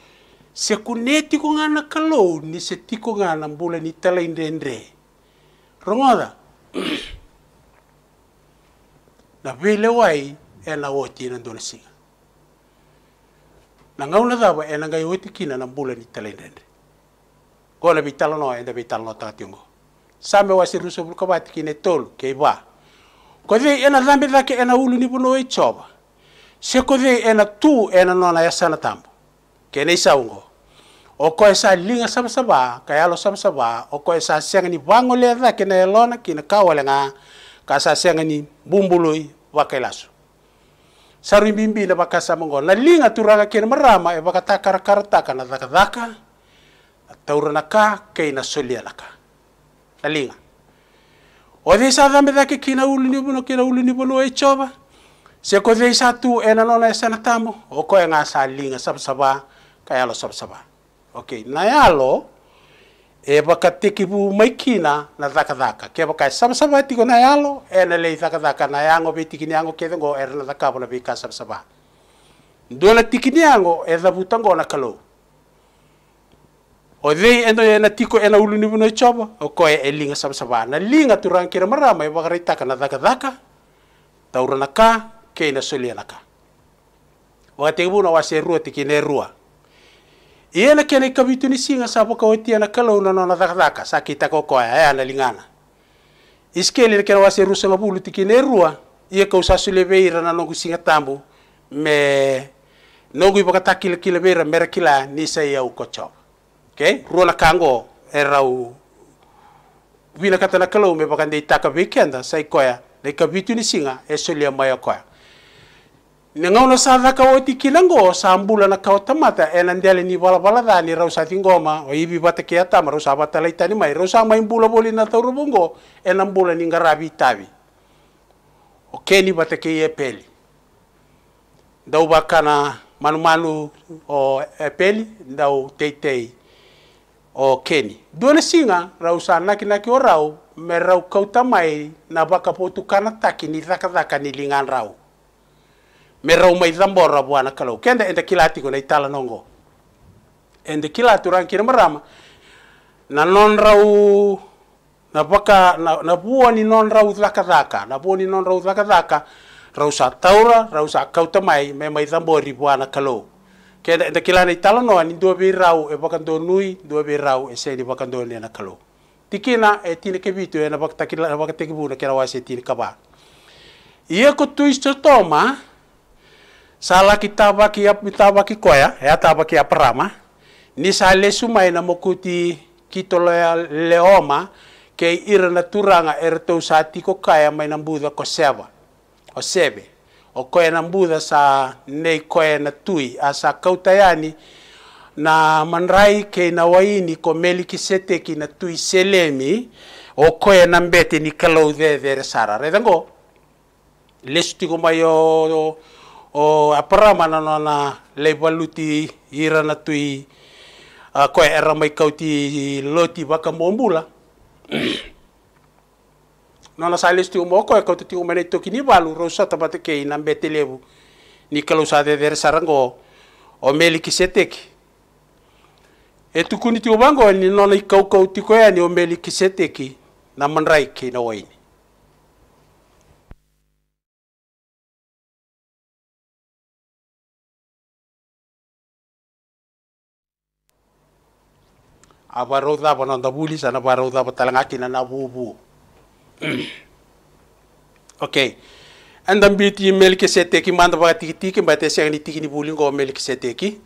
se kune tiko ngana kalou ni se tiko ngana bula ni tala indendre. Rongoda. na vile wai e na woti na dona singa. Na ngau na dawa e na ngai woti kina na bula ni tala indendre. Gola bitalo no e na bitalo no tationgo. Same wasi ruso bulka bati kine tolu kei ba. Kodhi ena dhambi dhake ena ulu ni buno e choba. Se kodhi ena tu ena nona ya sana tambo. kene isaungo oko esa linga lo kayalo sabsaba oko esa sengani bango leda kina elona kina kawalenga kasa sengani bumbului wakelasu sarumbimbi na bakasa mongo na linga turaga kina marama e bakata karakarata kana daka daka taurana ka kaina soliala ka na linga o de sa dambe dake kina uluni bono kina uluni bono e choba se ko de sa tu enanona esa natamo oko enga sa linga kayalo saba okay na yalo e baka tiki bu maikina na zaka zaka ke baka saba sabasaba tiko na yalo e na lei zaka zaka na yango be tiki ni yango ke ngo er na zaka bona be ka saba sabasaba ndola tiki ni yango e da butango na kalo o dei endo e na tiko e na ulu ni buno choba o ko e linga saba na linga turang kira marama e baka rita na zaka zaka taurana ka ke na soliana ka wa na buno waserua tiki ne rua ia na kena i kavitunisiga sa vakauatia na kalauna nona cakacaka sa kita kokoa ea eh, eh, na lingana iskeli skeli na kena wase rusaga vulu tiki e rua ia kausa suleveira na nogu singa tabu me nogu i vakatakilakilaveira mera kila ni saia ukocho okay? rua na kango e rau vina kata na kalau me vakadei taka veikeda sa ikoya koea na i kavitunisiga e solia mai a nangau na sa laka o ti kilango sa ambula na kau tamata e eh, nandele ni bala bala da ni rausa tingoma o ibi bata kia tama rausa bata lai tani mai rausa mai bula boli na tauru bongo e nambula ni ngarabi tabi o keni bata kia e peli dau bakana manu manu o e peli dau teitei o keni duana singa rausa naki naki o rau me rau kau na baka potu kana taki ni thaka thaka ni lingan rau mera uma irambora bwana kalau kenda enda kila atiko na itala nongo ende kila aturan kira marama na non rau na paka na, na bua ni non rau zaka zaka na bua ni non rau zaka zaka rau sa taura rau sa kauta mai me mai rambori bwana kalau kenda enda kila na itala no ni dobi be rau e paka do nui dobi be rau e se di paka do ni na kalau tikina e tine ke bitu e na paka takila na paka tekibu na kira wase tine kaba Ia kutu isto toma, sala ap tava ki koya ya tava ki aprama ni sale suma ina mokuti kitolo leoma ke ira na turanga erto sati ko kaya mai na buda ko seva o sebe o koya na buda sa nei koya na tui asa kautayani na manrai ke na waini ko melikisete ki na tui selemi o koya na mbete ni kalau dhe dhe sara redango lesu tiko mai o o apara mana nona leiwaluti irana tui a koe era mai kauti loti waka mombula nona sales tiu mo koe kauti tiu mene toki ni valu rosa tapate kei na mbete levu ni kalau sa de der sarango o meli kiseteki e tukuni tiu bango ni nona ikau kauti koe ni o meli kiseteki na manraiki na waini apa rauta apa nonda bulis ana apa rauta apa talangaki na nabubu okay andam biti melke seteki manda ba tiki tiki ba tesi ni tiki ni bulin go melke seteki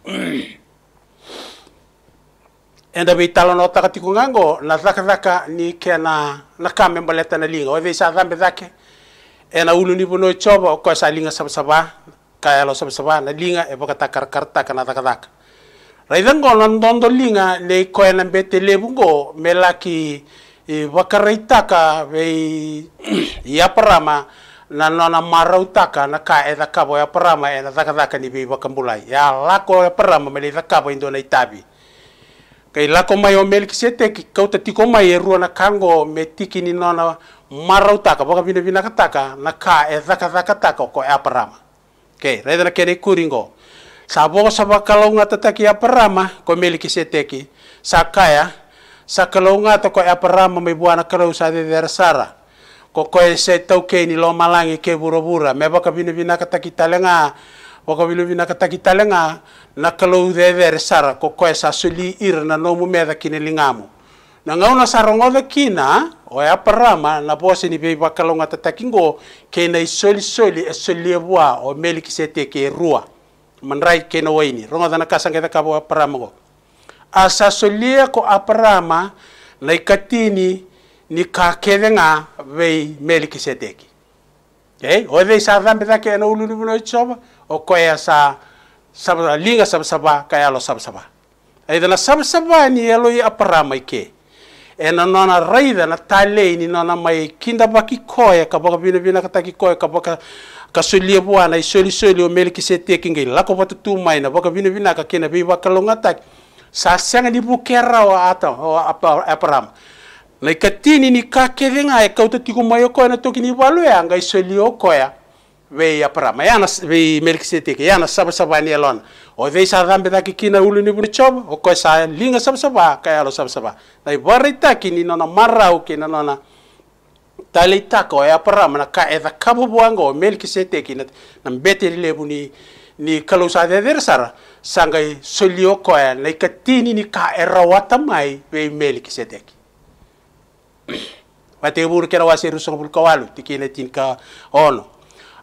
enda be tala no taka tiku ngango na taka taka ni kena na kame mbaleta na linga ove sa dhambe dake ena ulu ni bono choba ko sa linga sabasaba kaya lo sabasaba na linga e baka takar karta kana taka taka na landondo linga le koena bete lebungo melaki eh, wakaraitaka vei ya parama na nona marautaka na ka eda kabo ya e parama e ni vei wakambulai ya lako ya e parama mele eda kabo indo na itabi kai lako mai o melkisedeki kauta tiko mai e rua na kango me tiki ni nona marautaka vakavinavinakataka kataka na ka eda daka daka taka ko ya parama kei raidana kene ikuringo Sabo sa bakalonga tataki a aparama ko miliki seteki sakaya sa kalonga to ko aparama me buana kalau sa de dersara ko ko se tau ke ni lo malangi ke burubura me baka bina bina kataki talenga waka bilu bina kataki talenga na kalau de sara. ko ko sa suli ir na no mu meda kine lingamu na ngauna sa rongode kina o aparama na bose ni be bakalonga tataki ngo ke na isoli eh, soli e soli bua o meliki seteki rua manrai keno waini rongo dana kasanga da kabo aparama go asa solia ko aparama na ikatini ni ka kakedenga vei melikisedeki okay o vei sa dhambe da keno ululu no choba o koya sa sabra linga sabsaba kaya lo sabsaba ai dana sabsaba ni elo i ke e na nona raida na ni nona mai kinda baki koya kabaka bina bina kataki koya kabaka kasulia ya buana isoli soli o mele kise teki ngai lako batu tu maina baka bina bina ka kena bi baka longa tak sa sanga di bukera o ata o apa aparam na ikatini ni ka kevenga e kauta tiku mayo ko na toki ni balu ya ngai soli o ko ya ve ya, ya na ve ya mele kise teki ya na saba saba ni elon o ve sa rambe da kina ulu ni bunu chob o sa linga saba saba ka ya lo saba saba na ibare kini nona marau kina nona tali tako, ya para mana ka eda kabu buango mel ki sete ki na bete lebu ni ni kalau sa de der sara i solio ko ya na katini ni ka wata mai be mel ki sete ki wa te kera wasi ruso bul kawalu na tin ka ono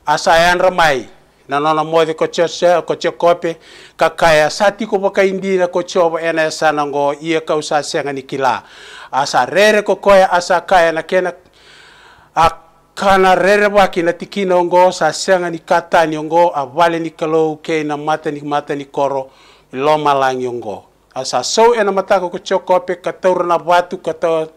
asayan ramai na na na moze ko chese ko che kope ka ka kaya sati ko indi indira ko chobo ena ya sana ngo ie usa senga ni kila asa rere ko ko ya asa kaya na kena akana rerewaki na tiki na ongo senga ni kata ni ongo awale ni kalou ke na mata ni mata ni koro lo malangi ongo asa so ena mataka ko choko pe kataura na watu kata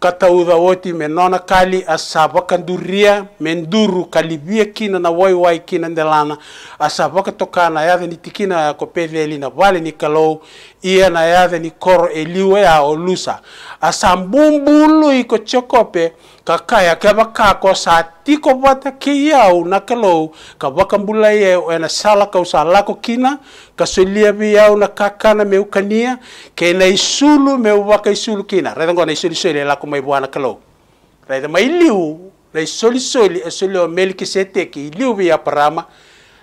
kataudha woti me nona kali asa wakanduria me nduru kalibia kina na waiwai kina ndelana asa wakatokana yave ni tikina ya li na wale ni kalou ia na yave ni koro eliwe ya olusa asa mbumbulu iko pe ka kai ake waka ko sa ti ko bata ki iau na ke ka baka mbula ye o ena sala ka sa ko kina ka sulia vi iau na kakana meu kania ke na isulu meu baka isulu kina re ngona isulu sele la e ko lako mai buana ke re de mai liu na isuli suli e suli o meliki seteki i liu vi parama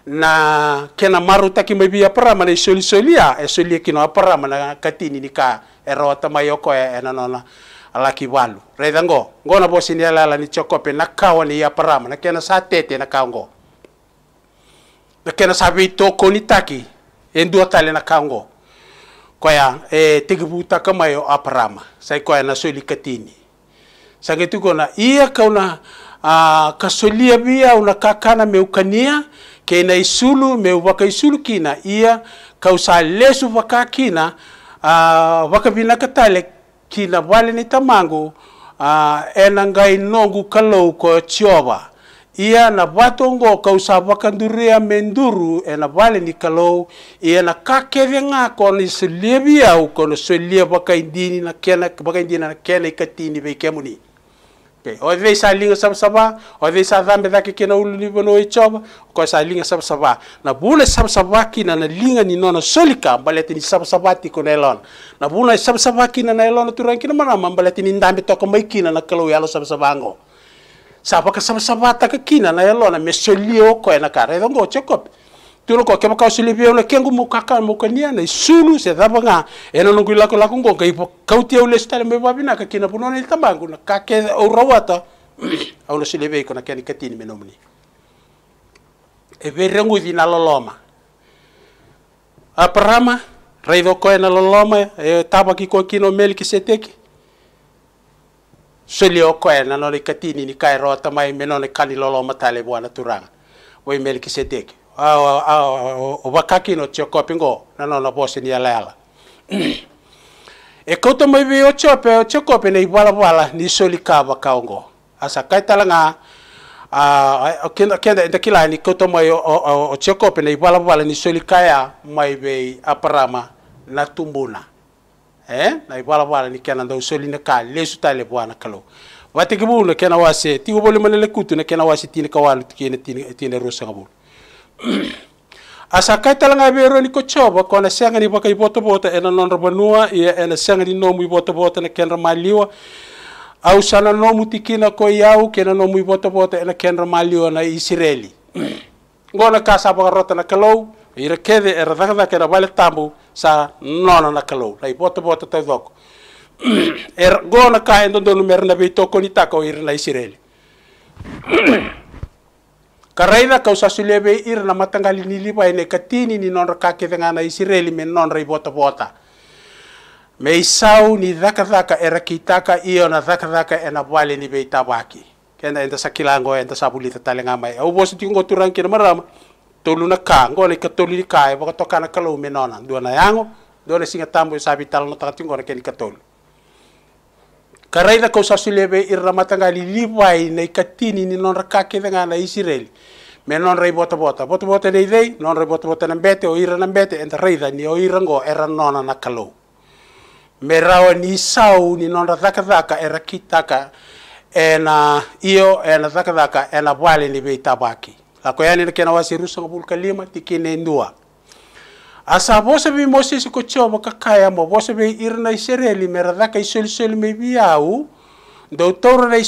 na kena maru taki mai ya prama na isulu sele ya isulu suli e kino aparama na katini ni ka e mai tamai oko e, e na nona ala walu reda ngo ngo na bosi ni ala ni chokope na kawa ni parama na kena sa tete na kango na kena sa vito koni taki endua tale na kawa koya e tigibuta kama yo aparama sai koya na soli katini sange tu kona ia kauna a kasolia bia una kakana meukania kena isulu meuwaka isulu kina ia kausa lesu waka kina a waka binaka tale kina wale ni tamangu uh, ena ngai nongu kalou ko chioba ia na usaba kausapa kanduria menduru ena wale ni kalou ia na kakere ko ni selebi au kono selebi indini na kena indini na kena ikatini kemuni Okay. O vei sa linga sab saba, o vei sa dhambe dhake kena ulu libo no ichoba, ko sa linga sab saba. Na bula sab saba kina na linga ni nona solika, mbalete ni sab saba tiko na elona. Na bula sab saba kina na elona turan kina marama, mbalete ni ndambe toko mai kina na kalau yalo sab saba ngo. Sapa ka sab saba taka kina na elona, me solio ko ena kare, edongo chekopi tulo ko kema kausili pia ule kengu mukaka mukania na isulu se dhapa nga ena nungu ilako lako ngo ka ipo kautia ule stale mbebabi na kakina punona iltambangu na kake urawata au na sili pia ikona kiani katini menomni ebe rengu na loloma aparama raiva koe na loloma e taba kiko kino meli kiseteki sili o koe na nori katini ni kai rota menone kani loloma tale buana turanga wai meli kiseteki wakakino chokopi ngo nanono bosi ni yalela e koto mo bi ochope ochokope ne ibwala bwala ni soli kaba kaongo asa kaitala nga a kenda kenda nda kila ni koto mo ochokope ne ibwala bwala ni soli kaya mai be aparama na tumbuna eh na ibwala bwala ni kena ndo soli ne ka lesu tale buana kalo watiki bulu kena wase ti bulu manele kutu ne kena wase tini kawalu tini tini tini rosa ngabulu asaka talanga bero ni kochoba kona senga ni baka iboto bota ena non nua ia ena senga ni nomu iboto bota na kenra maliwa au sana nomu tikina ko iau kena nomu iboto bota ena kenra maliwa na Israeli ngona kasa ba rota na kalou ira kede era daga kena vale tambu sa nona na kalou na iboto bota tai doko er kai ka endo donu merna beitoko ni tako ira na Israeli karaila kausassuleve iri na matangali nilivaine katini ninonra kakicenga na bota menonra ivotavota meisau ni era kitaka iyo na dhakadhaka ena vale ni veitavaki kena enta sakilango enta savulita talenga mai auvositikongo turankina marama tolu na ka ngole ka tolu ni ka e vakatokana kalau menona duana yango duana singa tambo savitalano takatingona keni ka tolu karaina kau sasuleve i ramatanga lilivai na ikatini ni non rakakivenga na isireli me non i bota bota bota bota nei dei non rei bota bota na bete o ira na bete enta reida ni o ira ngo era nona na kalou me rawa ni sau ni non ra dhaka dhaka era kitaka ena io ena dhaka dhaka ena wale ni vei lako yani na kena wasi rusa ngabul kalima tikine ndua asa bose bi moses ko chobo kakaya mo bose bi irna isereli merada kai soli soli me biau ndo toro rai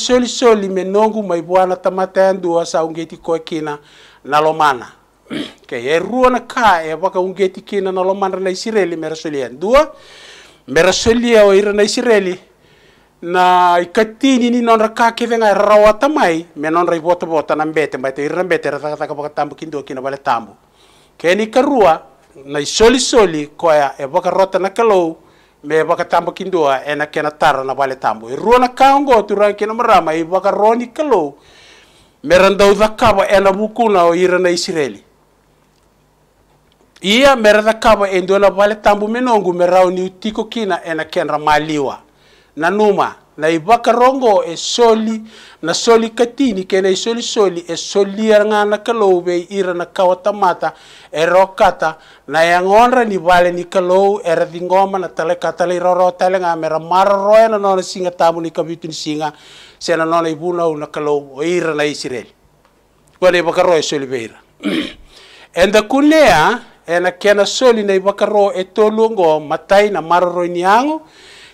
me nongu mai buana tamata andu asa ungeti ko kina na lomana ke e ruona ka e baka ungeti kina na lomana rai isereli merasoli andua merasoli o irna isereli na ikatini ni non raka kevenga rawata mai me non rai na bete mbete irna mbete rata kata kabaka tambu kina wale tambu keni karua na solisoli koya e boka rota na kalou me boka tambo kindua e na kena tara na vale tambo e rua na tu turan kena marama e boka roni kalou me randau kaba e na vukuna o ira na isireli ia me kaba e ndo na vale tambo menongu me rau ni utiko kina e na kena maliwa na numa na e baka rongo e soli na soli katini kena e soli soli e solia ngana kalou be ira na kawa tamata e rokata na e angonra ni vale ni kalou e ra na tale katale roro tale nga mera na nona singa tamu ni kabitu ni singa se nona i buna na o e ira na Israeli wana e baka ro e soli be ira enda kunea ena kena soli na e baka ro e tolu matai na maroroi ni ango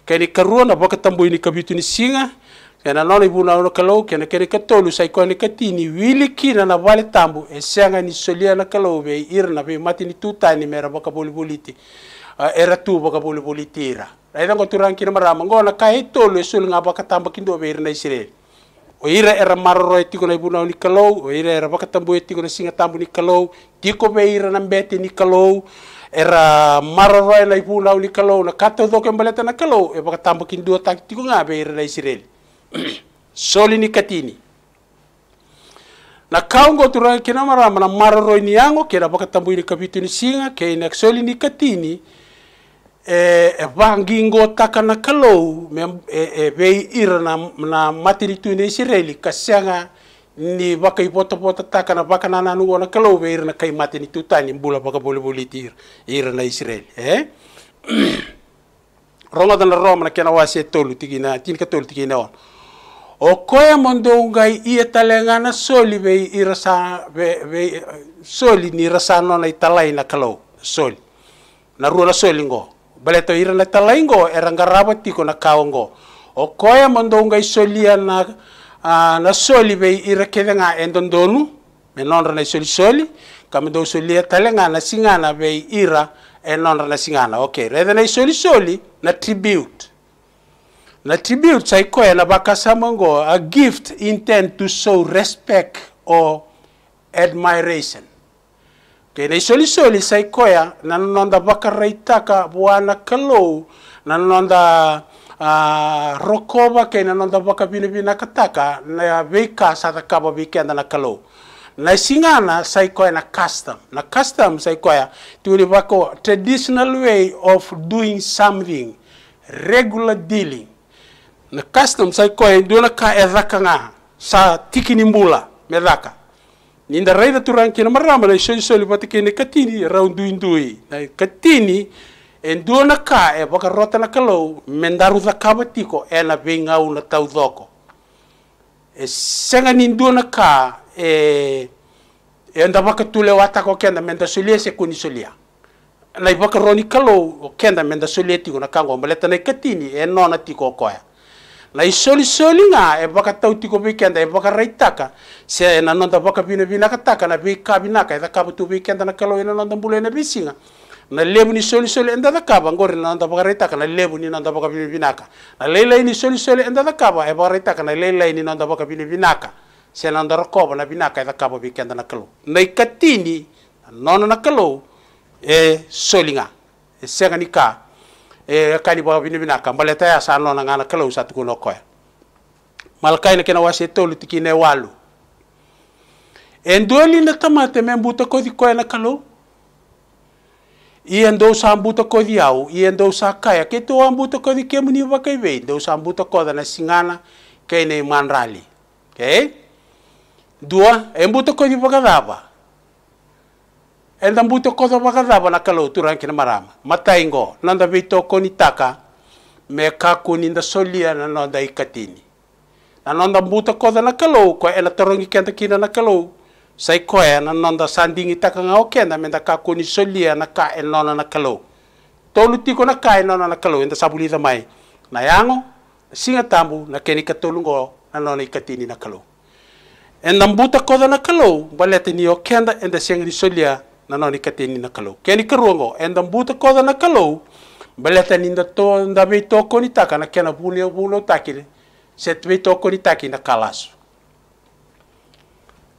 kene karua na boka tambuini kabitu ni singa kena nona ibu na ona kalau kena kene katolu sai kone katini wiliki na na wale tambu esenga ni solia na kalau be irna be mati ni tuta ni mera boka boli boliti era tu boka boli bolitira raida ngo turan kina marama ngona na kai tolu sul nga boka tambu kindo be irna isire o ira era maroro tiko na ibu na ni kalau o ira era boka tambu tiko na singa tambu ni kalau tiko be ir mbete ni kalau era mararoi e na ipu nau ni kalau na kata do ke baleta na kalau e baka tamba kin dua tak tiku nga be era Israel soli ni katini na kaungo tura kina marama na mararoi e ni ango kera baka tambu ni kapitu ni singa ke na soli ni katini e e vangingo taka na kalau me e, e be ira na na matiri tu ni Israel kasanga ni baka i pota takana taka na baka nana nu ona kalau be irna kai mati ni tutani bula baka bole bole tir irna Israel eh rongo dana roma na kena wase tolu na tin ka tolu na on o koya mondo ngai ia soli we irasa we soli ni rasa nona italai na kalo soli na rula soli ngo baleto irna talai ngo erangarabatiko na kaongo o koya mondo ngai na na ah, soli be ira nga endondonu donu me nonra na soli soli kama do soli nga na singana be ira enonra na singana okay rather na soli soli na tribute na tribute saikoya na samango a gift intend to show respect or admiration okay na soli soli saikoya na nonda bakareitaka bwana kalou na nonda uh, rokoba ke na nonda baka bini na kataka na veika sata kaba anda na kalo na singana saikoya na custom na custom saikoya tuli bako traditional way of doing something regular dealing na custom saikoya dona ka ezaka nga sa tikini mula medaka ninda raida turanki na marama na shoi shoi batike ne katini raundui ndui na katini en duona ka e waka rota e na kalou me daru thakava e na veingau na taudhoko e senga nin duona ka e e da waka tule o atako kenda me da se kuni solia na i roni kalou kenda me da solia tiko na kango maleta na i e katini e nona tiko o na i solisoli ga e waka tau tiko veikenda e waka raitaka se e na noda waka vinavinaka taka na veikavinaka e thakava tu veikenda na kalou e na noda bulu e na visiga na lebu ni soli soli enda da kaba ngori na nda baka bagarita kana lebu ni nanda baka bini binaka na leila ni soli soli enda da kaba e baka bagarita kana leila ni nanda baka bini binaka se nanda rakoba na binaka e da kaba bi kenda na kalu na ikatini nono na kalu e soli nga e senga ni ka e kani baka bini binaka mbaleta ya sa nona ngana kalu satu no koya malkai na kena wase tolu tiki ne walu endoli na tamate membuta kodi koya na kalu e andou sa ambuta kodi au i andou sa kaya ke tou ambuta kodi ke muni wakai vei andou sa ambuta na singana ke nei manrali okay? dua e ambuta kodi wakadava e da ambuta koda wakadava na kalau turan kina marama mataingo nanda vei toko ni taka me kaku ni da solia na nonda ikatini na nonda ambuta koda na kalau ko e na kina na kalau sai koe na nonda sandingi taka nga oke na menda ka koni solia ya na ka e nona na kalo tolu tiko na ka enona na kalo enda sabuli mai na yango singa tambu na keni katolungo na nona ikatini na kalo enda mbuta koda na kalo balete ni okenda enda singa ni solia ya na nona ikatini na kalo keni karuongo enda mbuta koda na kalo balete ni nda to nda be toko ni taka na kena bulo bulo takile set be toko ni taki na kalasu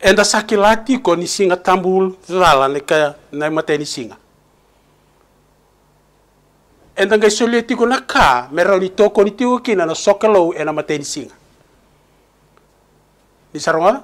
enda saki la tiko ni singa tambul zala ne ka na mate ni singa enda ngai soli tiko na ka mera li toko ni tiko kina na sokelo ena mate ni singa ni saronga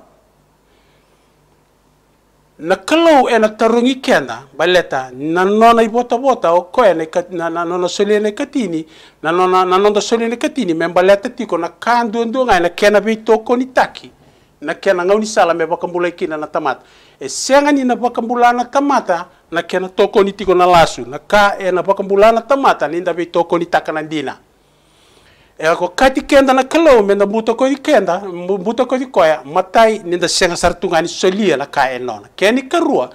na kalau ena tarungi kena baleta na nona i bota bota o ko ena kat na na nona soli ena katini na nona na nona soli ena katini membaleta tiko na kandu ndu ngai na kena bi toko ni taki na kena ngauni sala me bakambula e kina na tamata e sengani na bakambula na tamata na kena toko ni tiko na lasu na ka e na bakambula na tamata ni ndabe toko ni taka na dina e ako kati kenda na kalau me na buto kenda buto ko koya matai ni nda senga sartungani solia na ka e nona keni karua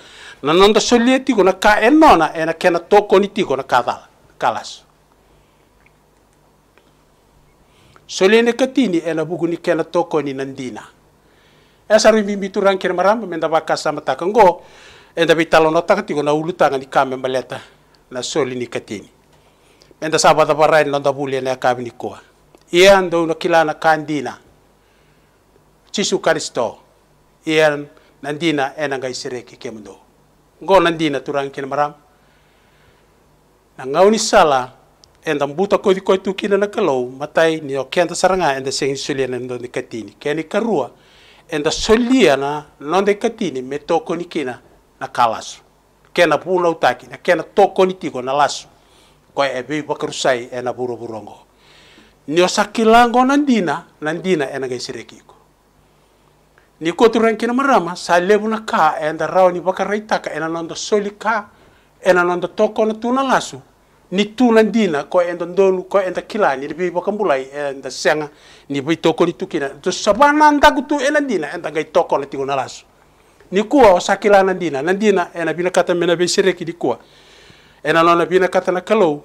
na nonda solia tiko na ka e nona e na kena toko ni tiko na kadala kalas ne katini ena buku ni kena toko ni nandina esaru mimbiturang kira maram menda baka sama kango enda bitalo nota tigo na ulu tanga di kame mbaleta na soli ni katini menda sabata parai londa buli na kabi ni koa ian do no kilana kandina chisu karisto ian nandina enanga isireki kemdo ngo nandina turang kira maram na ngauni sala enda mbuta koi koi tukina na kalau matai ni okenda saranga enda sengin na ndo ni katini keni karua enda soliana nonde katini me tokoni kina na kalasu kena puna utaki na kena tokoni tiko na lasu Kwa ebe be bakarusai ena buru burongo ni osakilango nandina nandina ena gaiserekiko ni koturan kina marama sa lebu na ka enda raoni bakaraitaka ena nondo soli ka ena nondo tokona tuna lasu ni tuna dina ko endo ndolu ko enda kilani ribi mulai eh, enda senga ni bi toko ni tukina to sabana ndagu tu ena dina enda ngai toko le tinguna lasu ni kuwa osakila na dina na dina ena eh, bina kata mena be sireki di kuwa ena eh, lona bina kata na kalo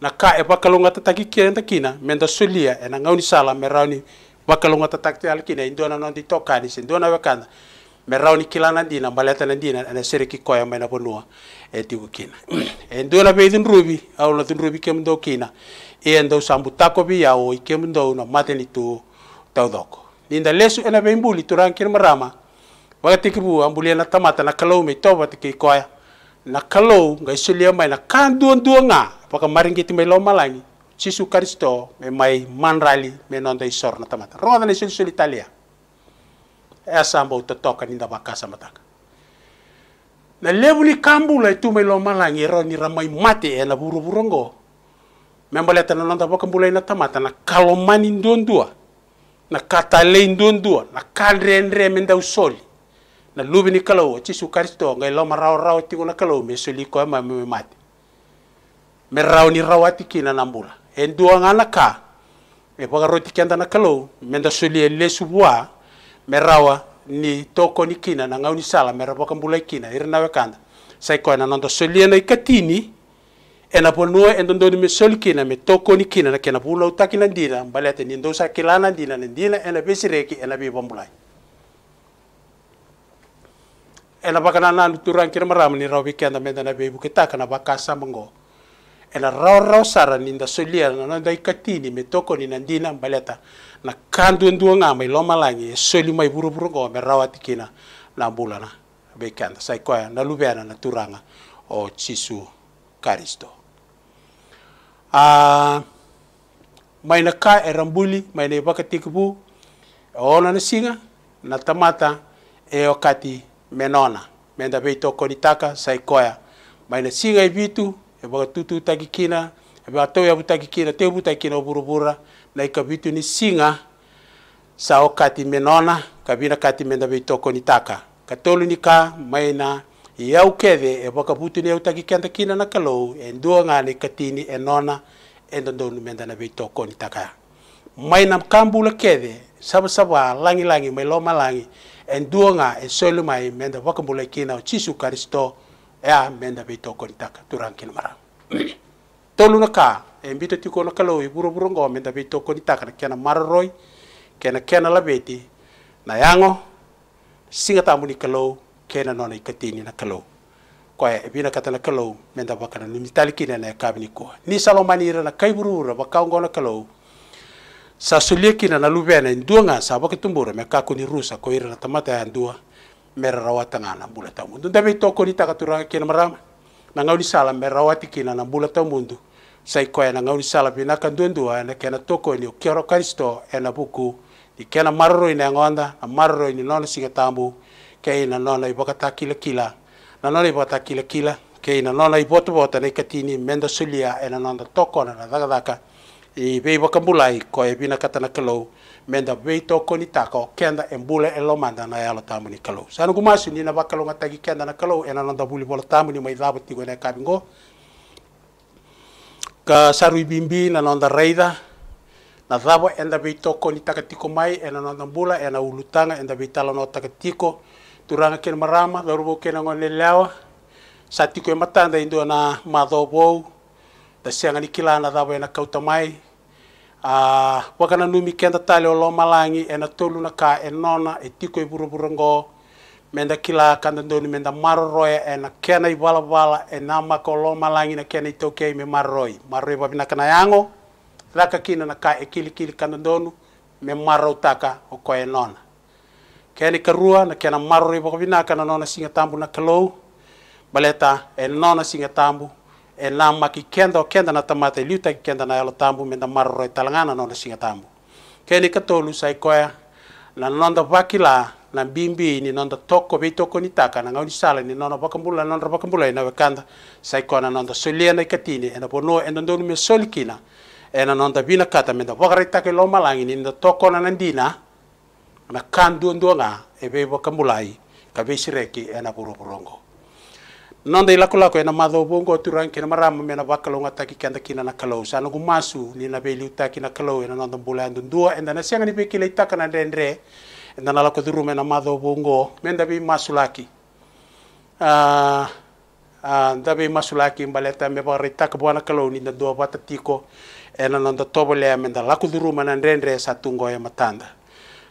na ka e bakalonga tataki kia enda kina menda sulia ena ngauni sala merauni bakalonga tataki alkina indona non di tokani sindona wakanda me rauni kilana dina baleta na dina na seriki koya mai na ponua e tiku kina e ndo la be rubi au la din rubi kem ndo kina e ndo sambu tako ya o kem ndo na mateni tu tau doko ninda lesu ena be mbuli turan kir marama wakati kibu ambuli na tamata na kalau me toba tiki koya na kalau ngai sulia mai na kan duon duon nga paka maringi mai lo malangi sisu karisto me mai manrali me nonda isor na tamata ronga na sul sul easamba utotoka ninda bakasa mataka na lebu ni kambula itu ilo malangi ero ni ramai mate e eh, na buru burongo membaleta na nanda bakambula ina tamata na kalomani ndondua na katale ndondua na kanrendre menda usoli na lubi ni kalau cisu karisto ngai lo marao rao tingo na kalau mesoli ko ma me mate me rao ni rawati kina nambula endua ngana ka e pagaroti kenda na kalau menda e lesu bua me ni toko ni kina na ni sala me kambula kina ira na kanda sai ko na nondo solia na ikatini ena ponua endondo ni sol kina me toko ni kina na kena pula utaki na dina balete ni sa kilana dina na dina ena besireki ena bi bambulai ena bakana na nuturan kira maram ni rawa bikenda menda na bebu kitaka na bakasa mongo ena rawa rawa sara ni nda solia na nondo ikatini me toko ni na dina baleta na kandu dua nga mai loma langi soli mai buru buru ko me rawati kina na bulana be kanda sai ko na lubena na turanga o chisu karisto a mai na ka erambuli rambuli mai na bakati e kubu e o na singa na tamata e okati menona menda be to konitaka sai koya mai na singa e bitu e bakatutu takikina e bakatoya butakikina te butakina ya buru buru na kabitu ni singa sao kati menona kabina kati menda toko ni taka katolu ni ka maina iau kede e butu ni au taki kenta kina na kalou e ndua ngani katini e nona e ndondonu menda na toko ni taka maina kambula keve saba saba langi langi mai loma langi e ndua nga e solu mai waka wakambula kina o chisu karisto ea menda toko ni taka turangkina marang na ka e mbita tiko na kalawi e buru buru ngome da be ni takana kena marroi kena kena labeti na yango singa tamuni kalo kena nona ikatini na kalo ko e bina katana kalo menda bakana ni mitali kina na e kabini ko ni salo ra na ba ka na kalo sa sulieki na lubena nduanga sa bakatumbura me ni rusa ko ira na tamata ya ndua mera rawatanga na bulatamu ko tokkoni takatura kena marama na ngauni sala mera wati kina na bula ta mundu sai koe na ngauni sala pina kan ena kena toko ni ukioro karisto ena buku di kena marro ina ngonda na maroro ni nona singa tambu ke ina nona ibokata kila kila na nona ibokata kila kila ke ina nona ibota bota na ikatini menda sulia ena nona toko na na daga daka i beiboka mulai koe bina katana kalau Menda da wei koni tako kenda embule bule en na yalo tamu ni kalau sana gumasu ni na bakalo ngatagi kenda na kalau ena ananda buli bola tamu ni mai dabo tigo na kabingo ka sarui bimbi na nonda raida na dabo en da wei takatiko mai ena ananda bula ena ulutanga enda da wei tala no takatiko turanga ken marama darubo ken ngone satiko e matanda indo na madobo, da sianga ni kilana ena kauta mai Uh, ah, wakana numi kenda tali olo malangi ena tolu na ka enona etiko iburu e buru ngo menda kila kanda ndoni menda maroroya ena kena ibala bala ena mako olo malangi na kena itoke ime maroi maroi babina kana yango laka kina na ka ekili kili kanda ndonu me maro utaka oko enona kena ikarua na kena maroi babina kana nona singa tambu na kalou baleta enona singa tambu e maki kenda o kenda na tamata e liuta kenda na ela tambu menda na maroro e na no singa tambu. Kene katolu sai koea na nonda vakila na bimbi ni nonda toko be toko ni taka na ngauni sala ni nonda na nonda vakambula ina e vakanda sai na nonda solia na ikatini ena na bono e nonda me solikina ena nonda bina kata menda na wakare take lo malangi ni nonda toko na nandina na kandu ndonga e be pakambulai sireki ena na buruburongo nonda laku-laku, ena mado bongo turang kina e marama mena bakalo ngata ki kanda kina na kalau sa no gumasu ni na beli uta kina kalau ena nonda bola ya ndu dua enda na siangani ni be kila itaka na ndendre enda na lako duru mena mado bongo menda bi masulaki ah ah ndabe masulaki mbaleta me ba ritaka bona kalau ni e na dua bata tiko ena nonda tobole menda lako duru mena ndendre sa tungo ya matanda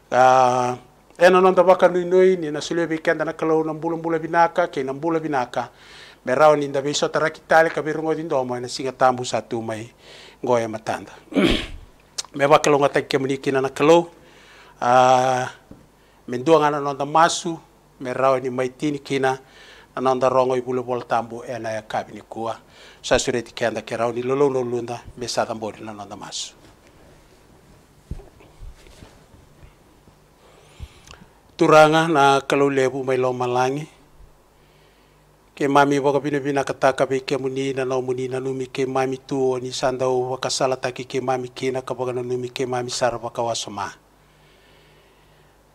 ah ena non tabaka nui nui ni na sulu weekend na kalau na bulu bulu binaka ke na bulu binaka berau ni ndabe so tara kitale ka birungo din do mo na singa tambu satu mai goya matanda me ba kalau ngata ke muni kina na kalau a men do ngana non da masu me rau ni mai tini kina na da rongo i bulu bol tambu ena ya kabini kua sa sureti kenda ke rau ni lolo lolunda be sa tambori na non da masu turanga na kalau lebu mai lo malangi ke mami boga pina pina kata be ke muni na no muni na numi ke mami tu ni sanda o waka sala ta ke mami kina boga na numi ke mami sara waka wasoma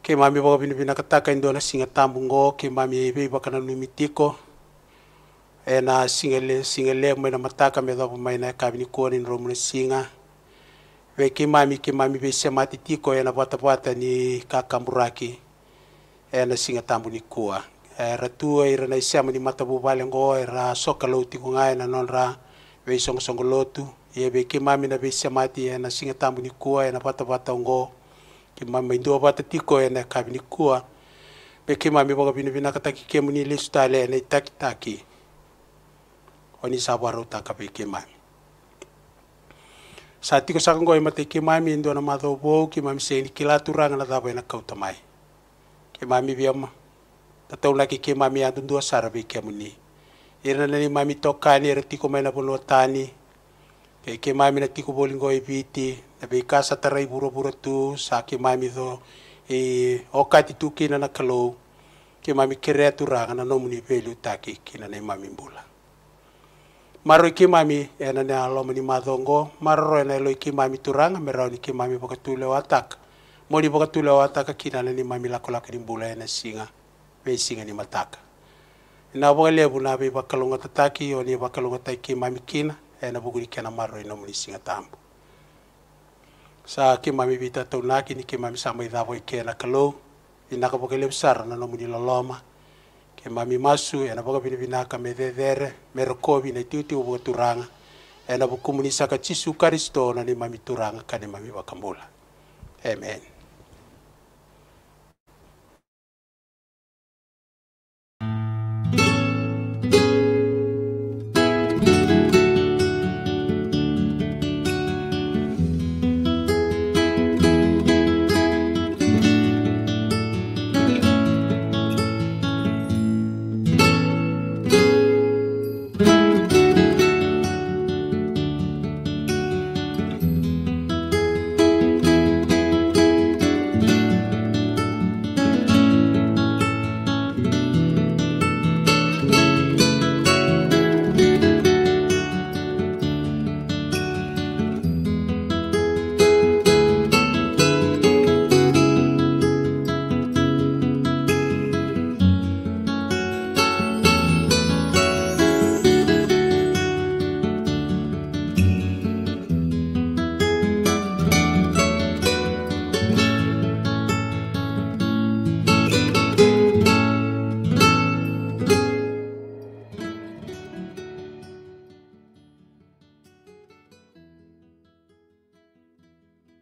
ke mami boga pina pina kata ka indona singa ngo ke mami ebe waka na numi tiko e na singa le mai na mataka me do mai na ko ni romu singa ve ke mami ke mami be mati tiko e na bata bata ni kakamburaki ena singa tambu ni kua e tua ira na isiama ni matabu vale ngo ra soka louti kunga ena non ra vei songosongo lotu e vei ke mami na vei siamati ena singa tambu ni kua ena pata ngo ke mami indua pata tiko ena kabi ni kua pe ke mami bina kataki kemu ni lesu tale ena itakitaki oni sa warau taka pe ke mami sa tiko saka ngoi mati ke mami ndua na madho ke mami seni ke na kautamai ke mami viama tatau la ke mami atu dua sarabi ke muni ira na ni mami tokani ira tiko mai na tani ke ke mami na tiko bolingo e viti na be kasa tarai buro buro tu sa ke mami do e okati tu ke na na ke mami kere atu ranga na nomuni pelu taki ke na ni mami bula Maro ke mami ena ne alo mani madongo, maro ena lo ke mami turanga, merau ke mami pakatule watak. moli boka tula wa taka kinana ni mami lako laka ni bula ena singa be singa ni mataka na boka lebu na be bakalonga tataki o ni bakalonga taiki mami kina ena buguri kena maro ina muli singa tambo sa ki mami bita taunaki ni ki mami sama idhawo ikena kalo ina ka boka lebu sara na nomuni loloma ke mami masu ena boka bini binaka mededere merokobi na itiuti boka turanga ena bukumunisa ka chisu kristo na ni mami turanga kani mami bakambula amen